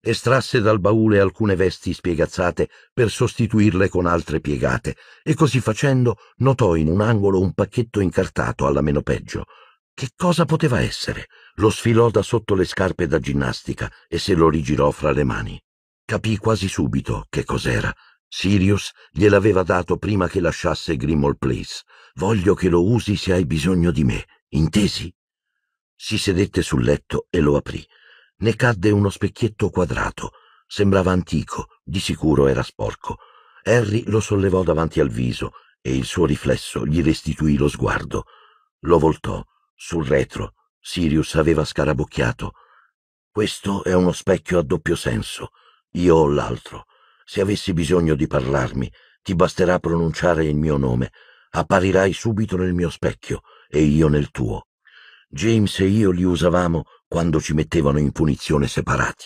Estrasse dal baule alcune vesti spiegazzate per sostituirle con altre piegate, e così facendo notò in un angolo un pacchetto incartato alla meno peggio. Che cosa poteva essere? Lo sfilò da sotto le scarpe da ginnastica e se lo rigirò fra le mani. Capì quasi subito che cos'era Sirius gliel'aveva dato prima che lasciasse Grimall Place. Voglio che lo usi se hai bisogno di me, intesi? Si sedette sul letto e lo aprì. Ne cadde uno specchietto quadrato. Sembrava antico, di sicuro era sporco. Harry lo sollevò davanti al viso e il suo riflesso gli restituì lo sguardo. Lo voltò. Sul retro, Sirius aveva scarabocchiato. Questo è uno specchio a doppio senso. Io ho l'altro. Se avessi bisogno di parlarmi, ti basterà pronunciare il mio nome. Apparirai subito nel mio specchio e io nel tuo. James e io li usavamo quando ci mettevano in punizione separati.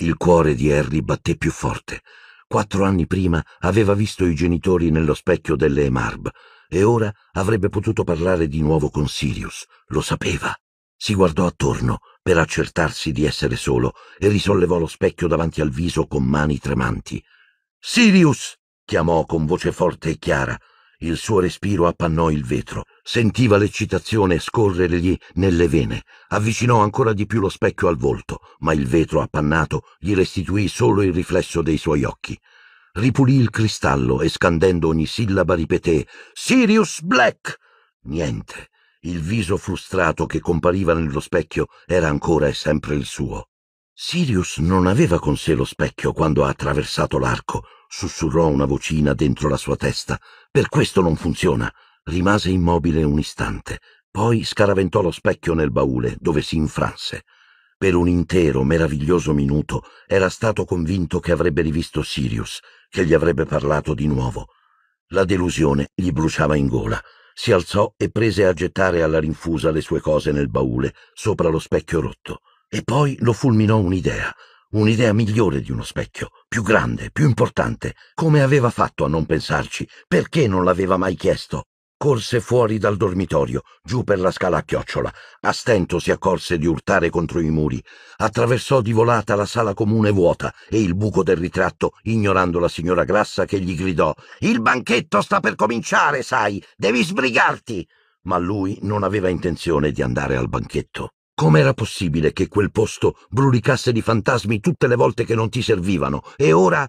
Il cuore di Harry batté più forte. Quattro anni prima aveva visto i genitori nello specchio delle Marb e ora avrebbe potuto parlare di nuovo con Sirius. Lo sapeva. Si guardò attorno per accertarsi di essere solo e risollevò lo specchio davanti al viso con mani tremanti. Sirius! chiamò con voce forte e chiara. Il suo respiro appannò il vetro. Sentiva l'eccitazione scorrergli nelle vene. Avvicinò ancora di più lo specchio al volto, ma il vetro appannato gli restituì solo il riflesso dei suoi occhi. Ripulì il cristallo e scandendo ogni sillaba ripeté Sirius Black! Niente. Il viso frustrato che compariva nello specchio era ancora e sempre il suo. Sirius non aveva con sé lo specchio quando ha attraversato l'arco, sussurrò una vocina dentro la sua testa. Per questo non funziona. Rimase immobile un istante, poi scaraventò lo specchio nel baule, dove si infranse. Per un intero, meraviglioso minuto era stato convinto che avrebbe rivisto Sirius, che gli avrebbe parlato di nuovo. La delusione gli bruciava in gola si alzò e prese a gettare alla rinfusa le sue cose nel baule, sopra lo specchio rotto. E poi lo fulminò un'idea, un'idea migliore di uno specchio, più grande, più importante. Come aveva fatto a non pensarci? Perché non l'aveva mai chiesto? Corse fuori dal dormitorio, giù per la scala a chiocciola. A stento si accorse di urtare contro i muri. Attraversò di volata la sala comune vuota e il buco del ritratto, ignorando la signora Grassa che gli gridò Il banchetto sta per cominciare, sai, devi sbrigarti. Ma lui non aveva intenzione di andare al banchetto. Com'era possibile che quel posto brulicasse di fantasmi tutte le volte che non ti servivano? E ora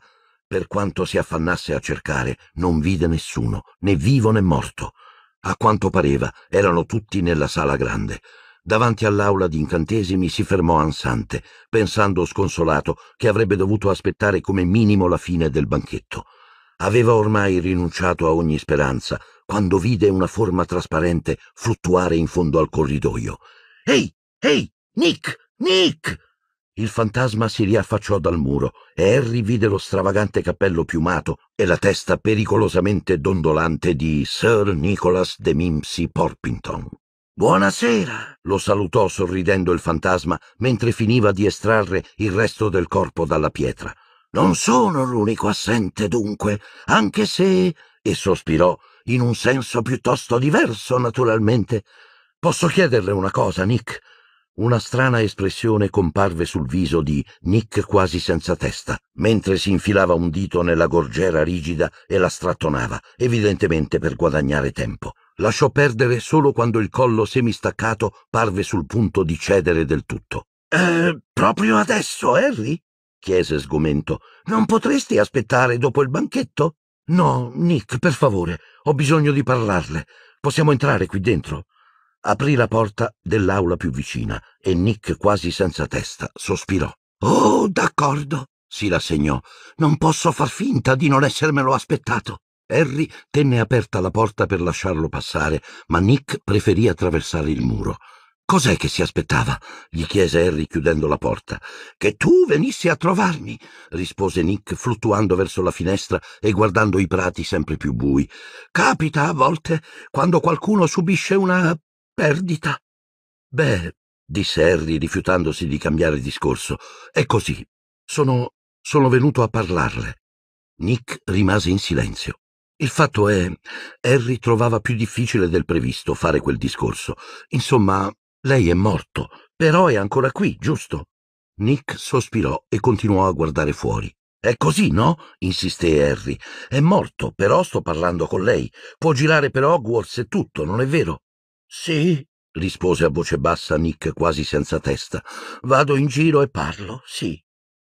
per quanto si affannasse a cercare, non vide nessuno, né vivo né morto. A quanto pareva, erano tutti nella sala grande. Davanti all'aula di incantesimi si fermò ansante, pensando sconsolato che avrebbe dovuto aspettare come minimo la fine del banchetto. Aveva ormai rinunciato a ogni speranza quando vide una forma trasparente fluttuare in fondo al corridoio. Ehi, ehi, Nick, Nick! Il fantasma si riaffacciò dal muro e Harry vide lo stravagante cappello piumato e la testa pericolosamente dondolante di Sir Nicholas de Mimsey Porpington. Buonasera! lo salutò sorridendo il fantasma mentre finiva di estrarre il resto del corpo dalla pietra. Non sono l'unico assente, dunque, anche se, e sospirò, in un senso piuttosto diverso, naturalmente. Posso chiederle una cosa, Nick? Una strana espressione comparve sul viso di Nick quasi senza testa, mentre si infilava un dito nella gorgiera rigida e la strattonava, evidentemente per guadagnare tempo. Lasciò perdere solo quando il collo semistaccato parve sul punto di cedere del tutto. Eh, proprio adesso, Harry? chiese sgomento. Non potresti aspettare dopo il banchetto? No, Nick, per favore, ho bisogno di parlarle. Possiamo entrare qui dentro? aprì la porta dell'aula più vicina e Nick, quasi senza testa, sospirò. Oh, d'accordo, si rassegnò. Non posso far finta di non essermelo aspettato. Harry tenne aperta la porta per lasciarlo passare, ma Nick preferì attraversare il muro. Cos'è che si aspettava? gli chiese Harry chiudendo la porta. Che tu venissi a trovarmi, rispose Nick, fluttuando verso la finestra e guardando i prati sempre più bui. Capita a volte, quando qualcuno subisce una perdita. Beh, disse Harry rifiutandosi di cambiare discorso, è così. Sono, sono venuto a parlarle. Nick rimase in silenzio. Il fatto è, Harry trovava più difficile del previsto fare quel discorso. Insomma, lei è morto, però è ancora qui, giusto? Nick sospirò e continuò a guardare fuori. È così, no? insisté Harry. È morto, però sto parlando con lei. Può girare per Hogwarts e tutto, non è vero? Sì, rispose a voce bassa Nick quasi senza testa. Vado in giro e parlo, sì.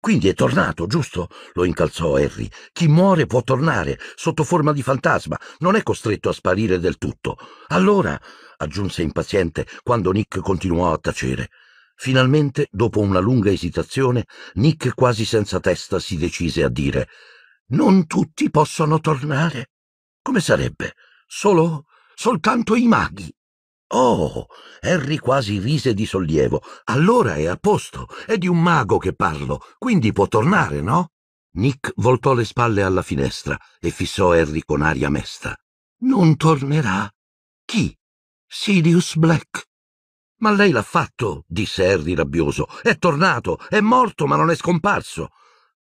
Quindi è tornato, giusto? lo incalzò Harry. Chi muore può tornare, sotto forma di fantasma, non è costretto a sparire del tutto. Allora, aggiunse impaziente quando Nick continuò a tacere. Finalmente, dopo una lunga esitazione, Nick quasi senza testa si decise a dire Non tutti possono tornare. Come sarebbe? Solo soltanto i maghi. Oh, Harry quasi rise di sollievo. Allora è a posto, è di un mago che parlo, quindi può tornare, no? Nick voltò le spalle alla finestra e fissò Harry con aria mesta. Non tornerà? Chi? Sirius Black. Ma lei l'ha fatto, disse Harry rabbioso. È tornato, è morto, ma non è scomparso.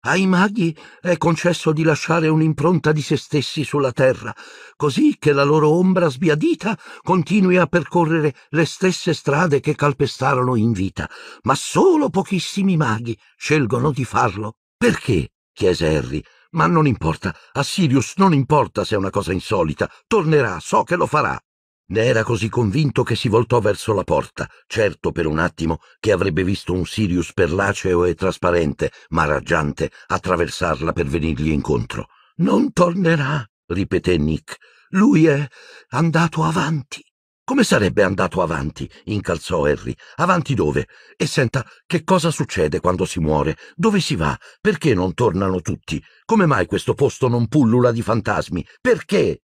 Ai maghi è concesso di lasciare un'impronta di se stessi sulla terra, così che la loro ombra sbiadita continui a percorrere le stesse strade che calpestarono in vita, ma solo pochissimi maghi scelgono di farlo. Perché? chiese Harry. Ma non importa, a Sirius non importa se è una cosa insolita, tornerà, so che lo farà. Ne era così convinto che si voltò verso la porta, certo per un attimo che avrebbe visto un Sirius perlaceo e trasparente, ma raggiante, attraversarla per venirgli incontro. Non tornerà, ripeté Nick. Lui è andato avanti. Come sarebbe andato avanti? incalzò Harry. Avanti dove? E senta, che cosa succede quando si muore? Dove si va? Perché non tornano tutti? Come mai questo posto non pullula di fantasmi? Perché?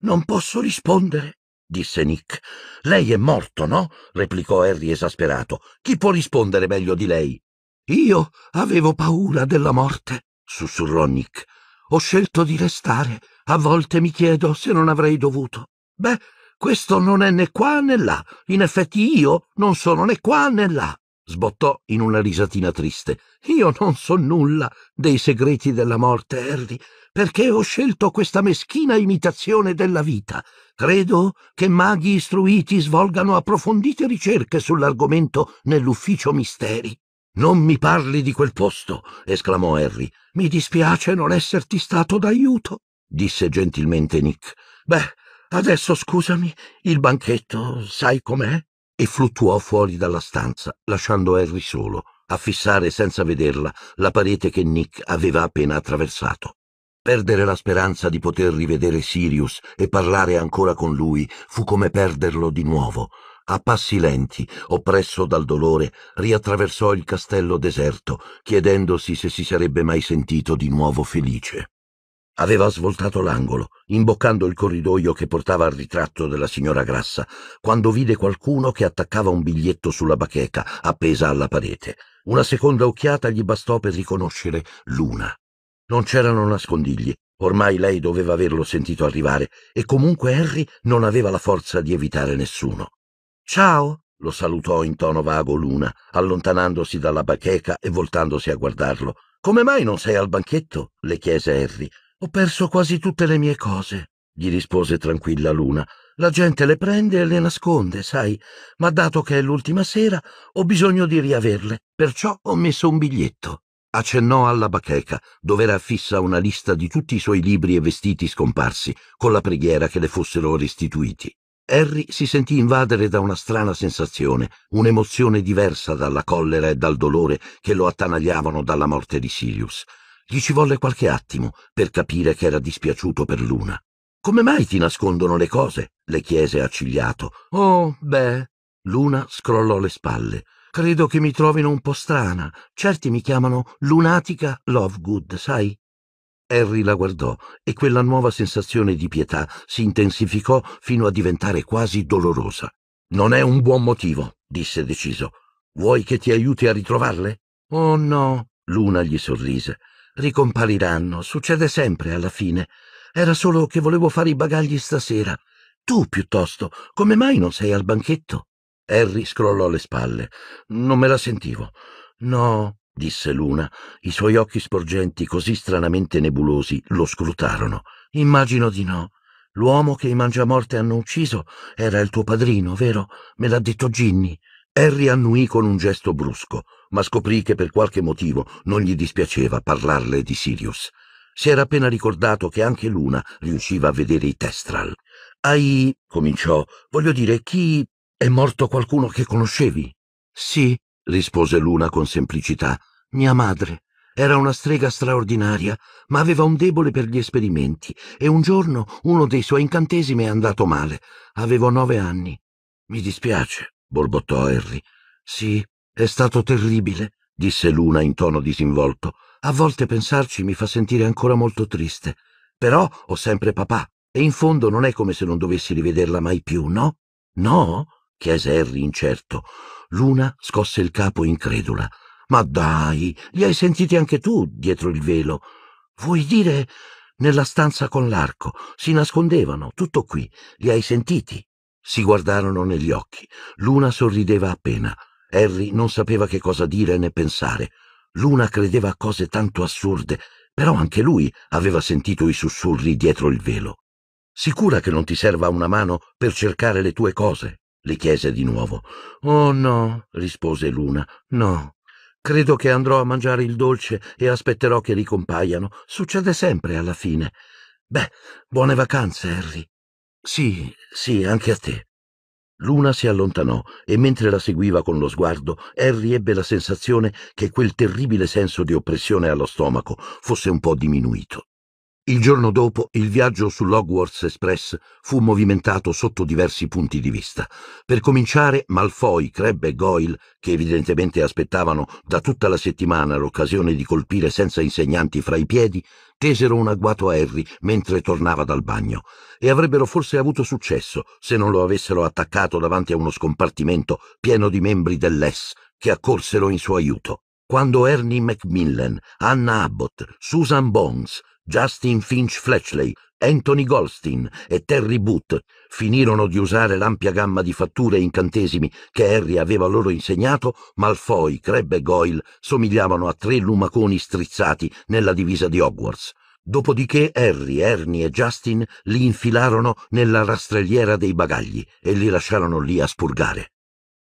Non posso rispondere, disse Nick. Lei è morto, no? replicò Harry esasperato. Chi può rispondere meglio di lei? Io avevo paura della morte, sussurrò Nick. Ho scelto di restare. A volte mi chiedo se non avrei dovuto. Beh, questo non è né qua né là. In effetti io non sono né qua né là. Sbottò in una risatina triste. Io non so nulla dei segreti della morte, Harry perché ho scelto questa meschina imitazione della vita. Credo che maghi istruiti svolgano approfondite ricerche sull'argomento nell'ufficio misteri. Non mi parli di quel posto, esclamò Harry. Mi dispiace non esserti stato d'aiuto, disse gentilmente Nick. Beh, adesso scusami, il banchetto, sai com'è? E fluttuò fuori dalla stanza, lasciando Harry solo, a fissare senza vederla la parete che Nick aveva appena attraversato. Perdere la speranza di poter rivedere Sirius e parlare ancora con lui fu come perderlo di nuovo. A passi lenti, oppresso dal dolore, riattraversò il castello deserto, chiedendosi se si sarebbe mai sentito di nuovo felice. Aveva svoltato l'angolo, imboccando il corridoio che portava al ritratto della signora Grassa, quando vide qualcuno che attaccava un biglietto sulla bacheca appesa alla parete. Una seconda occhiata gli bastò per riconoscere Luna. Non c'erano nascondigli, ormai lei doveva averlo sentito arrivare, e comunque Harry non aveva la forza di evitare nessuno. Ciao! lo salutò in tono vago Luna, allontanandosi dalla bacheca e voltandosi a guardarlo. Come mai non sei al banchetto? le chiese Harry. Ho perso quasi tutte le mie cose, gli rispose tranquilla Luna. La gente le prende e le nasconde, sai, ma dato che è l'ultima sera, ho bisogno di riaverle, perciò ho messo un biglietto accennò alla bacheca, dov'era fissa una lista di tutti i suoi libri e vestiti scomparsi, con la preghiera che le fossero restituiti. Harry si sentì invadere da una strana sensazione, un'emozione diversa dalla collera e dal dolore che lo attanagliavano dalla morte di Sirius. Gli ci volle qualche attimo per capire che era dispiaciuto per Luna. Come mai ti nascondono le cose? le chiese accigliato. Oh, beh. Luna scrollò le spalle. Credo che mi trovino un po' strana. Certi mi chiamano lunatica Lovegood, sai? Harry la guardò e quella nuova sensazione di pietà si intensificò fino a diventare quasi dolorosa. Non è un buon motivo, disse deciso. Vuoi che ti aiuti a ritrovarle? Oh no, Luna gli sorrise. Ricompariranno, succede sempre alla fine. Era solo che volevo fare i bagagli stasera. Tu piuttosto, come mai non sei al banchetto? Harry scrollò le spalle. Non me la sentivo. No, disse l'una. I suoi occhi sporgenti, così stranamente nebulosi, lo scrutarono. Immagino di no. L'uomo che i mangiamorte hanno ucciso era il tuo padrino, vero? Me l'ha detto Ginny. Harry annuì con un gesto brusco, ma scoprì che per qualche motivo non gli dispiaceva parlarle di Sirius. Si era appena ricordato che anche Luna riusciva a vedere i Testral. Ai, cominciò, voglio dire, chi è morto qualcuno che conoscevi? Sì, rispose l'una con semplicità. Mia madre. Era una strega straordinaria, ma aveva un debole per gli esperimenti e un giorno uno dei suoi incantesimi è andato male. Avevo nove anni. Mi dispiace, borbottò Harry. Sì, è stato terribile, disse l'una in tono disinvolto. A volte pensarci mi fa sentire ancora molto triste. Però ho sempre papà e in fondo non è come se non dovessi rivederla mai più, no? No? chiese Harry incerto. Luna scosse il capo incredula. Ma dai, li hai sentiti anche tu dietro il velo. Vuoi dire nella stanza con l'arco? Si nascondevano, tutto qui. Li hai sentiti? Si guardarono negli occhi. Luna sorrideva appena. Harry non sapeva che cosa dire né pensare. Luna credeva a cose tanto assurde, però anche lui aveva sentito i sussurri dietro il velo. Sicura che non ti serva una mano per cercare le tue cose? le chiese di nuovo. Oh no, rispose l'una, no. Credo che andrò a mangiare il dolce e aspetterò che ricompaiano. Succede sempre alla fine. Beh, buone vacanze, Harry. Sì, sì, anche a te. L'una si allontanò e mentre la seguiva con lo sguardo, Harry ebbe la sensazione che quel terribile senso di oppressione allo stomaco fosse un po' diminuito. Il giorno dopo il viaggio sull'Hogwarts Express fu movimentato sotto diversi punti di vista. Per cominciare, Malfoy, Crabbe e Goyle, che evidentemente aspettavano da tutta la settimana l'occasione di colpire senza insegnanti fra i piedi, tesero un agguato a Harry mentre tornava dal bagno e avrebbero forse avuto successo se non lo avessero attaccato davanti a uno scompartimento pieno di membri dell'ES che accorsero in suo aiuto quando Ernie Macmillan, Anna Abbott, Susan Bones, Justin Finch Fletchley, Anthony Goldstein e Terry Boot finirono di usare l'ampia gamma di fatture e incantesimi che Harry aveva loro insegnato, Malfoy, Crabbe e Goyle somigliavano a tre lumaconi strizzati nella divisa di Hogwarts. Dopodiché Harry, Ernie e Justin li infilarono nella rastrelliera dei bagagli e li lasciarono lì a spurgare.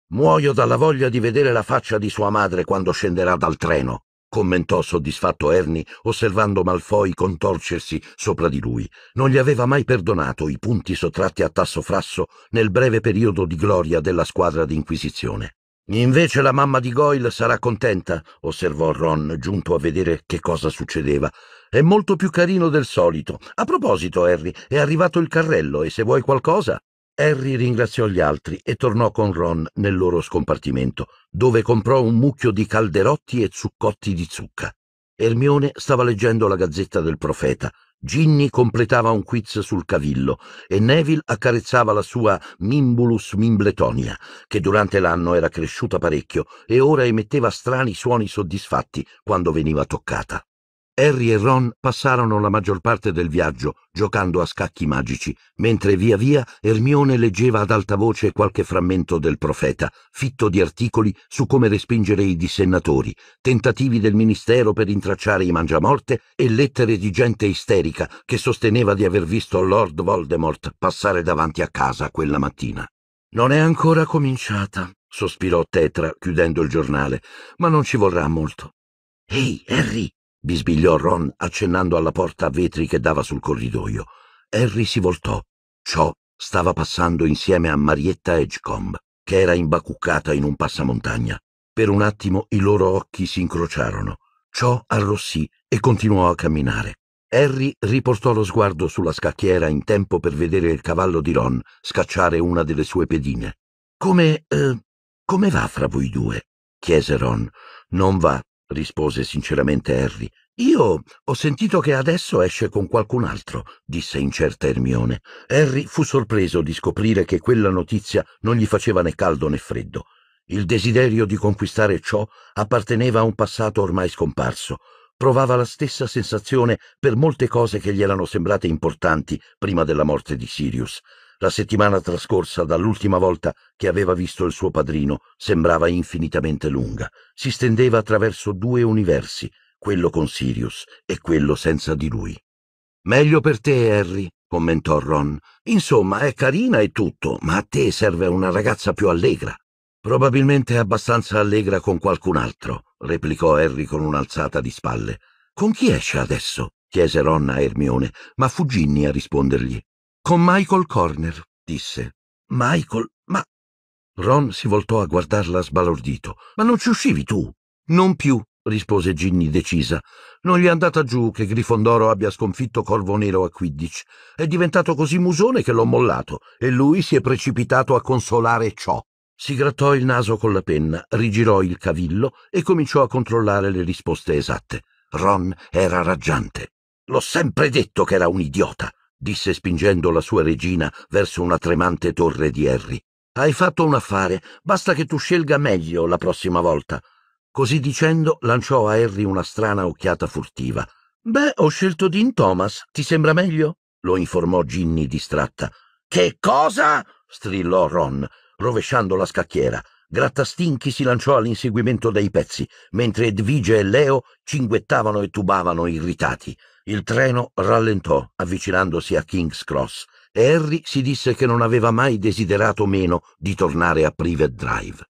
Muoio dalla voglia di vedere la faccia di sua madre quando scenderà dal treno, commentò soddisfatto Ernie, osservando Malfoy contorcersi sopra di lui. Non gli aveva mai perdonato i punti sottratti a tasso frasso nel breve periodo di gloria della squadra d'inquisizione. Invece la mamma di Goyle sarà contenta, osservò Ron, giunto a vedere che cosa succedeva. È molto più carino del solito. A proposito, Harry, è arrivato il carrello e se vuoi qualcosa, Harry ringraziò gli altri e tornò con Ron nel loro scompartimento, dove comprò un mucchio di calderotti e zuccotti di zucca. Ermione stava leggendo la gazzetta del profeta, Ginny completava un quiz sul cavillo e Neville accarezzava la sua Mimbulus Mimbletonia, che durante l'anno era cresciuta parecchio e ora emetteva strani suoni soddisfatti quando veniva toccata. Harry e Ron passarono la maggior parte del viaggio giocando a scacchi magici, mentre via via Ermione leggeva ad alta voce qualche frammento del profeta, fitto di articoli su come respingere i dissennatori, tentativi del ministero per intracciare i mangiamorte e lettere di gente isterica che sosteneva di aver visto Lord Voldemort passare davanti a casa quella mattina. Non è ancora cominciata, sospirò Tetra, chiudendo il giornale, ma non ci vorrà molto. Ehi, Harry, bisbigliò Ron accennando alla porta a vetri che dava sul corridoio. Harry si voltò. Ciò stava passando insieme a Marietta Edgecombe, che era imbacuccata in un passamontagna. Per un attimo i loro occhi si incrociarono. Ciò arrossì e continuò a camminare. Harry riportò lo sguardo sulla scacchiera in tempo per vedere il cavallo di Ron scacciare una delle sue pedine. Come... Eh, come va fra voi due? chiese Ron. Non va, rispose sinceramente Harry. Io ho sentito che adesso esce con qualcun altro, disse incerta Ermione. Harry fu sorpreso di scoprire che quella notizia non gli faceva né caldo né freddo. Il desiderio di conquistare ciò apparteneva a un passato ormai scomparso. Provava la stessa sensazione per molte cose che gli erano sembrate importanti prima della morte di Sirius. La settimana trascorsa dall'ultima volta che aveva visto il suo padrino sembrava infinitamente lunga. Si stendeva attraverso due universi, quello con Sirius e quello senza di lui. Meglio per te, Harry, commentò Ron. Insomma, è carina e tutto, ma a te serve una ragazza più allegra. Probabilmente abbastanza allegra con qualcun altro, replicò Harry con un'alzata di spalle. Con chi esce adesso? chiese Ron a Ermione, ma fu Ginny a rispondergli. Con Michael Corner, disse. Michael, ma... Ron si voltò a guardarla sbalordito. Ma non ci uscivi tu? Non più, rispose Ginny decisa. Non gli è andata giù che Grifondoro abbia sconfitto Corvo Nero a Quidditch. È diventato così musone che l'ho mollato e lui si è precipitato a consolare ciò. Si grattò il naso con la penna, rigirò il cavillo e cominciò a controllare le risposte esatte. Ron era raggiante. L'ho sempre detto che era un idiota disse spingendo la sua regina verso una tremante torre di Harry. Hai fatto un affare, basta che tu scelga meglio la prossima volta. Così dicendo lanciò a Harry una strana occhiata furtiva. Beh, ho scelto Dean Thomas, ti sembra meglio? lo informò Ginny distratta. Che cosa? strillò Ron, rovesciando la scacchiera. Grattastinchi si lanciò all'inseguimento dei pezzi, mentre Edvige e Leo cinguettavano e tubavano irritati. Il treno rallentò avvicinandosi a King's Cross e Harry si disse che non aveva mai desiderato meno di tornare a Privet Drive.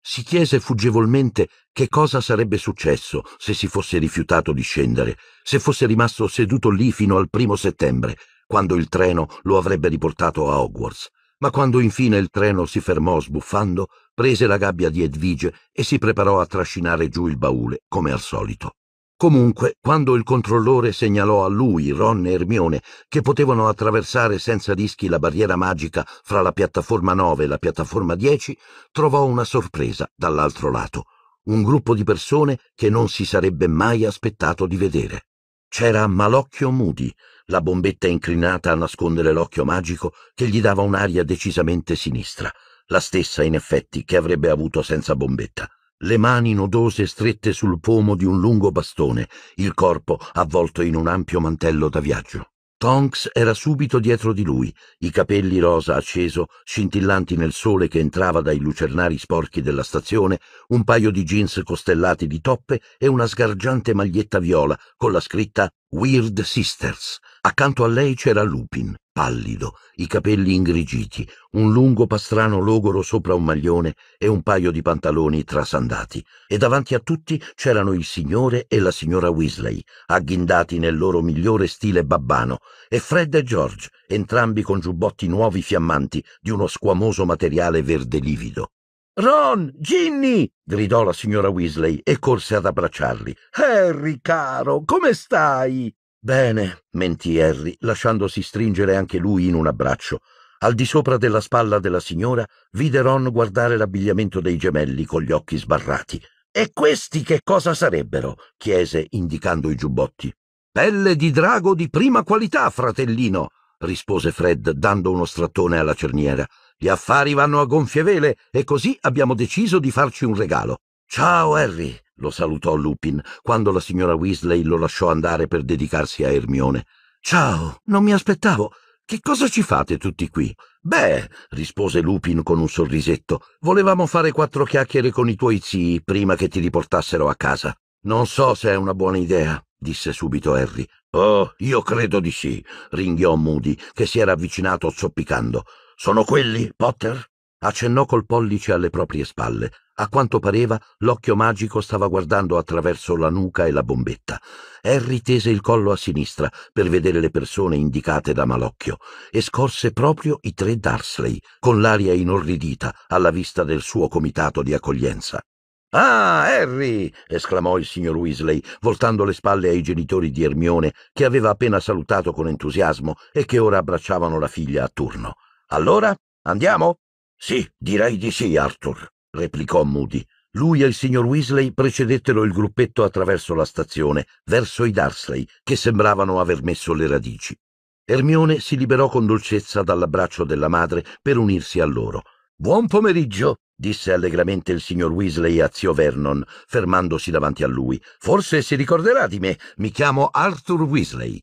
Si chiese fuggevolmente che cosa sarebbe successo se si fosse rifiutato di scendere, se fosse rimasto seduto lì fino al primo settembre, quando il treno lo avrebbe riportato a Hogwarts. Ma quando infine il treno si fermò sbuffando, prese la gabbia di Edvige e si preparò a trascinare giù il baule, come al solito. Comunque, quando il controllore segnalò a lui, Ron e Hermione che potevano attraversare senza rischi la barriera magica fra la piattaforma 9 e la piattaforma 10, trovò una sorpresa dall'altro lato. Un gruppo di persone che non si sarebbe mai aspettato di vedere. C'era Malocchio Moody, la bombetta inclinata a nascondere l'occhio magico che gli dava un'aria decisamente sinistra, la stessa in effetti che avrebbe avuto senza bombetta le mani nodose strette sul pomo di un lungo bastone, il corpo avvolto in un ampio mantello da viaggio. Tonks era subito dietro di lui, i capelli rosa acceso, scintillanti nel sole che entrava dai lucernari sporchi della stazione, un paio di jeans costellati di toppe e una sgargiante maglietta viola con la scritta Weird Sisters. Accanto a lei c'era Lupin pallido, i capelli ingrigiti, un lungo pastrano logoro sopra un maglione e un paio di pantaloni trasandati, e davanti a tutti c'erano il signore e la signora Weasley, agghindati nel loro migliore stile babbano, e Fred e George, entrambi con giubbotti nuovi fiammanti di uno squamoso materiale verde livido. Ron, Ginny! gridò la signora Weasley e corse ad abbracciarli. Harry, eh, caro, come stai? Bene, mentì Harry, lasciandosi stringere anche lui in un abbraccio. Al di sopra della spalla della signora vide Ron guardare l'abbigliamento dei gemelli con gli occhi sbarrati. E questi che cosa sarebbero? chiese, indicando i giubbotti. Pelle di drago di prima qualità, fratellino, rispose Fred, dando uno strattone alla cerniera. Gli affari vanno a gonfie vele e così abbiamo deciso di farci un regalo. Ciao, Harry, lo salutò Lupin quando la signora Weasley lo lasciò andare per dedicarsi a Ermione. Ciao, non mi aspettavo. Che cosa ci fate tutti qui? Beh, rispose Lupin con un sorrisetto, volevamo fare quattro chiacchiere con i tuoi zii prima che ti riportassero a casa. Non so se è una buona idea, disse subito Harry. Oh, io credo di sì, ringhiò Moody, che si era avvicinato zoppicando. Sono quelli, Potter? accennò col pollice alle proprie spalle. A quanto pareva, l'occhio magico stava guardando attraverso la nuca e la bombetta. Harry tese il collo a sinistra per vedere le persone indicate da Malocchio e scorse proprio i tre Darsley, con l'aria inorridita alla vista del suo comitato di accoglienza. Ah, Harry! esclamò il signor Weasley, voltando le spalle ai genitori di Ermione, che aveva appena salutato con entusiasmo e che ora abbracciavano la figlia a turno. Allora, andiamo? Sì, direi di sì, Arthur, replicò Moody. Lui e il signor Weasley precedettero il gruppetto attraverso la stazione, verso i Darsley, che sembravano aver messo le radici. Ermione si liberò con dolcezza dall'abbraccio della madre per unirsi a loro. Buon pomeriggio, disse allegramente il signor Weasley a zio Vernon, fermandosi davanti a lui. Forse si ricorderà di me. Mi chiamo Arthur Weasley.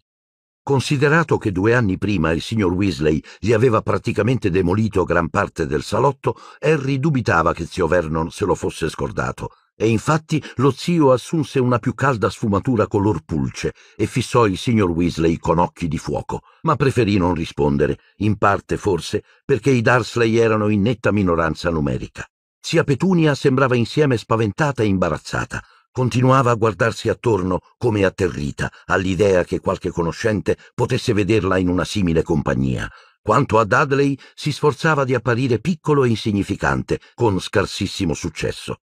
Considerato che due anni prima il signor Weasley gli aveva praticamente demolito gran parte del salotto, Harry dubitava che zio Vernon se lo fosse scordato, e infatti lo zio assunse una più calda sfumatura color pulce e fissò il signor Weasley con occhi di fuoco, ma preferì non rispondere, in parte forse perché i Darsley erano in netta minoranza numerica. Zia Petunia sembrava insieme spaventata e imbarazzata, Continuava a guardarsi attorno come atterrita all'idea che qualche conoscente potesse vederla in una simile compagnia. Quanto a Dudley, si sforzava di apparire piccolo e insignificante, con scarsissimo successo.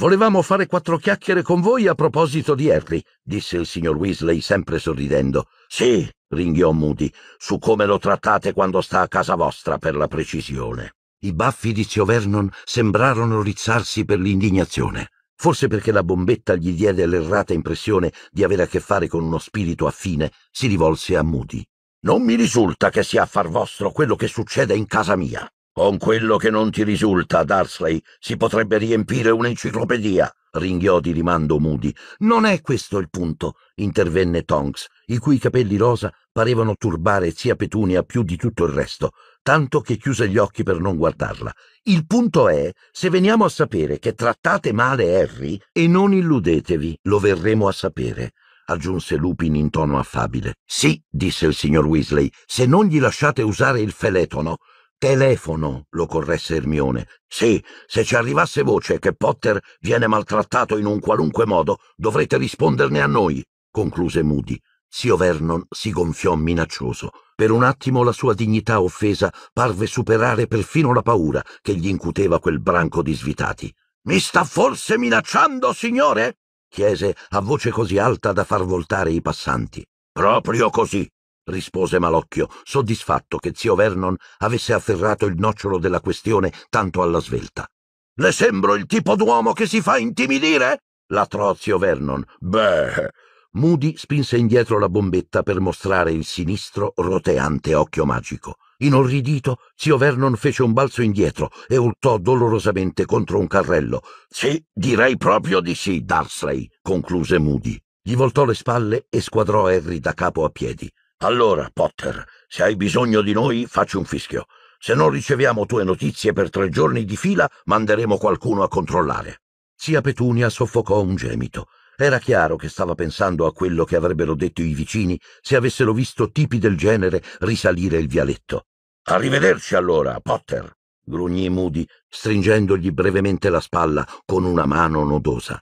Volevamo fare quattro chiacchiere con voi a proposito di Harry, disse il signor Weasley sempre sorridendo. Sì, ringhiò Moody, su come lo trattate quando sta a casa vostra, per la precisione. I baffi di zio Vernon sembrarono rizzarsi per l'indignazione. Forse perché la bombetta gli diede l'errata impressione di avere a che fare con uno spirito affine, si rivolse a Moody. Non mi risulta che sia affar vostro quello che succede in casa mia. Con quello che non ti risulta, Darsley, si potrebbe riempire un'enciclopedia, ringhiò di rimando Moody. Non è questo il punto, intervenne Tonks, i cui capelli rosa parevano turbare zia Petunia più di tutto il resto tanto che chiuse gli occhi per non guardarla. Il punto è, se veniamo a sapere che trattate male Harry, e non illudetevi, lo verremo a sapere aggiunse Lupin in tono affabile. Sì, disse il signor Weasley, se non gli lasciate usare il feletono. Telefono, lo corresse Ermione. Sì, se ci arrivasse voce che Potter viene maltrattato in un qualunque modo, dovrete risponderne a noi, concluse Moody. Zio Vernon si gonfiò minaccioso. Per un attimo la sua dignità offesa parve superare perfino la paura che gli incuteva quel branco di svitati. Mi sta forse minacciando, signore? chiese a voce così alta da far voltare i passanti. Proprio così, rispose Malocchio, soddisfatto che zio Vernon avesse afferrato il nocciolo della questione tanto alla svelta. Le sembro il tipo d'uomo che si fa intimidire? Latrò zio Vernon. Beh, Moody spinse indietro la bombetta per mostrare il sinistro, roteante occhio magico. Inorridito, zio Vernon fece un balzo indietro e urtò dolorosamente contro un carrello. Sì, direi proprio di sì, Darsley, concluse Moody. Gli voltò le spalle e squadrò Harry da capo a piedi. Allora, Potter, se hai bisogno di noi, facci un fischio. Se non riceviamo tue notizie per tre giorni di fila, manderemo qualcuno a controllare. Zia Petunia soffocò un gemito. Era chiaro che stava pensando a quello che avrebbero detto i vicini se avessero visto tipi del genere risalire il vialetto. Arrivederci allora, Potter, grugnì Moody, stringendogli brevemente la spalla con una mano nodosa.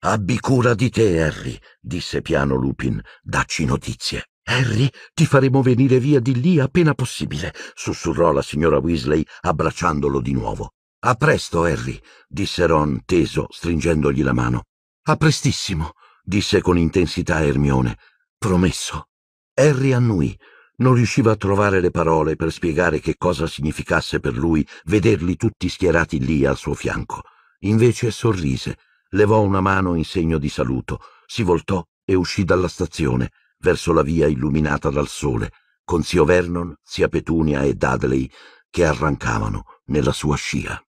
Abbi cura di te, Harry, disse piano Lupin. Dacci notizie. Harry, ti faremo venire via di lì appena possibile, sussurrò la signora Weasley, abbracciandolo di nuovo. A presto, Harry, disse Ron, teso, stringendogli la mano. A prestissimo, disse con intensità Ermione. Promesso. Harry annui. Non riusciva a trovare le parole per spiegare che cosa significasse per lui vederli tutti schierati lì al suo fianco. Invece sorrise, levò una mano in segno di saluto, si voltò e uscì dalla stazione, verso la via illuminata dal sole, con zio Vernon, zia Petunia e Dudley che arrancavano nella sua scia.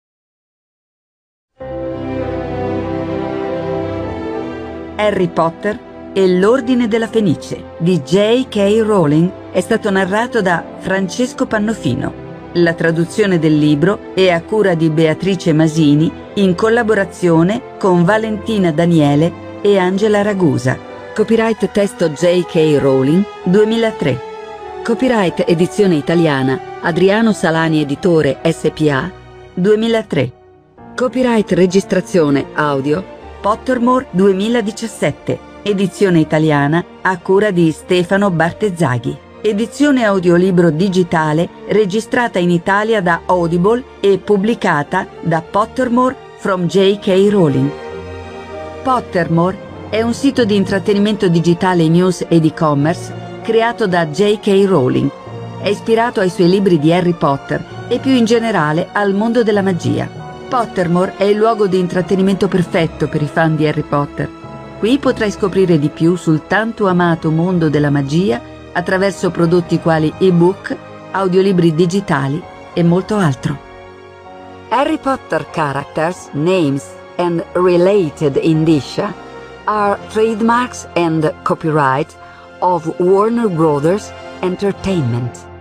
Harry Potter e l'Ordine della Fenice di J.K. Rowling è stato narrato da Francesco Pannofino. La traduzione del libro è a cura di Beatrice Masini in collaborazione con Valentina Daniele e Angela Ragusa. Copyright testo J.K. Rowling 2003. Copyright edizione italiana Adriano Salani Editore SPA 2003. Copyright registrazione audio Pottermore 2017, edizione italiana a cura di Stefano Bartezzaghi. Edizione audiolibro digitale registrata in Italia da Audible e pubblicata da Pottermore from J.K. Rowling. Pottermore è un sito di intrattenimento digitale news ed e-commerce creato da J.K. Rowling. È ispirato ai suoi libri di Harry Potter e più in generale al mondo della magia. Pottermore è il luogo di intrattenimento perfetto per i fan di Harry Potter. Qui potrai scoprire di più sul tanto amato mondo della magia attraverso prodotti quali ebook, audiolibri digitali e molto altro. Harry Potter characters, names and related indicia are trademarks and copyright of Warner Brothers Entertainment.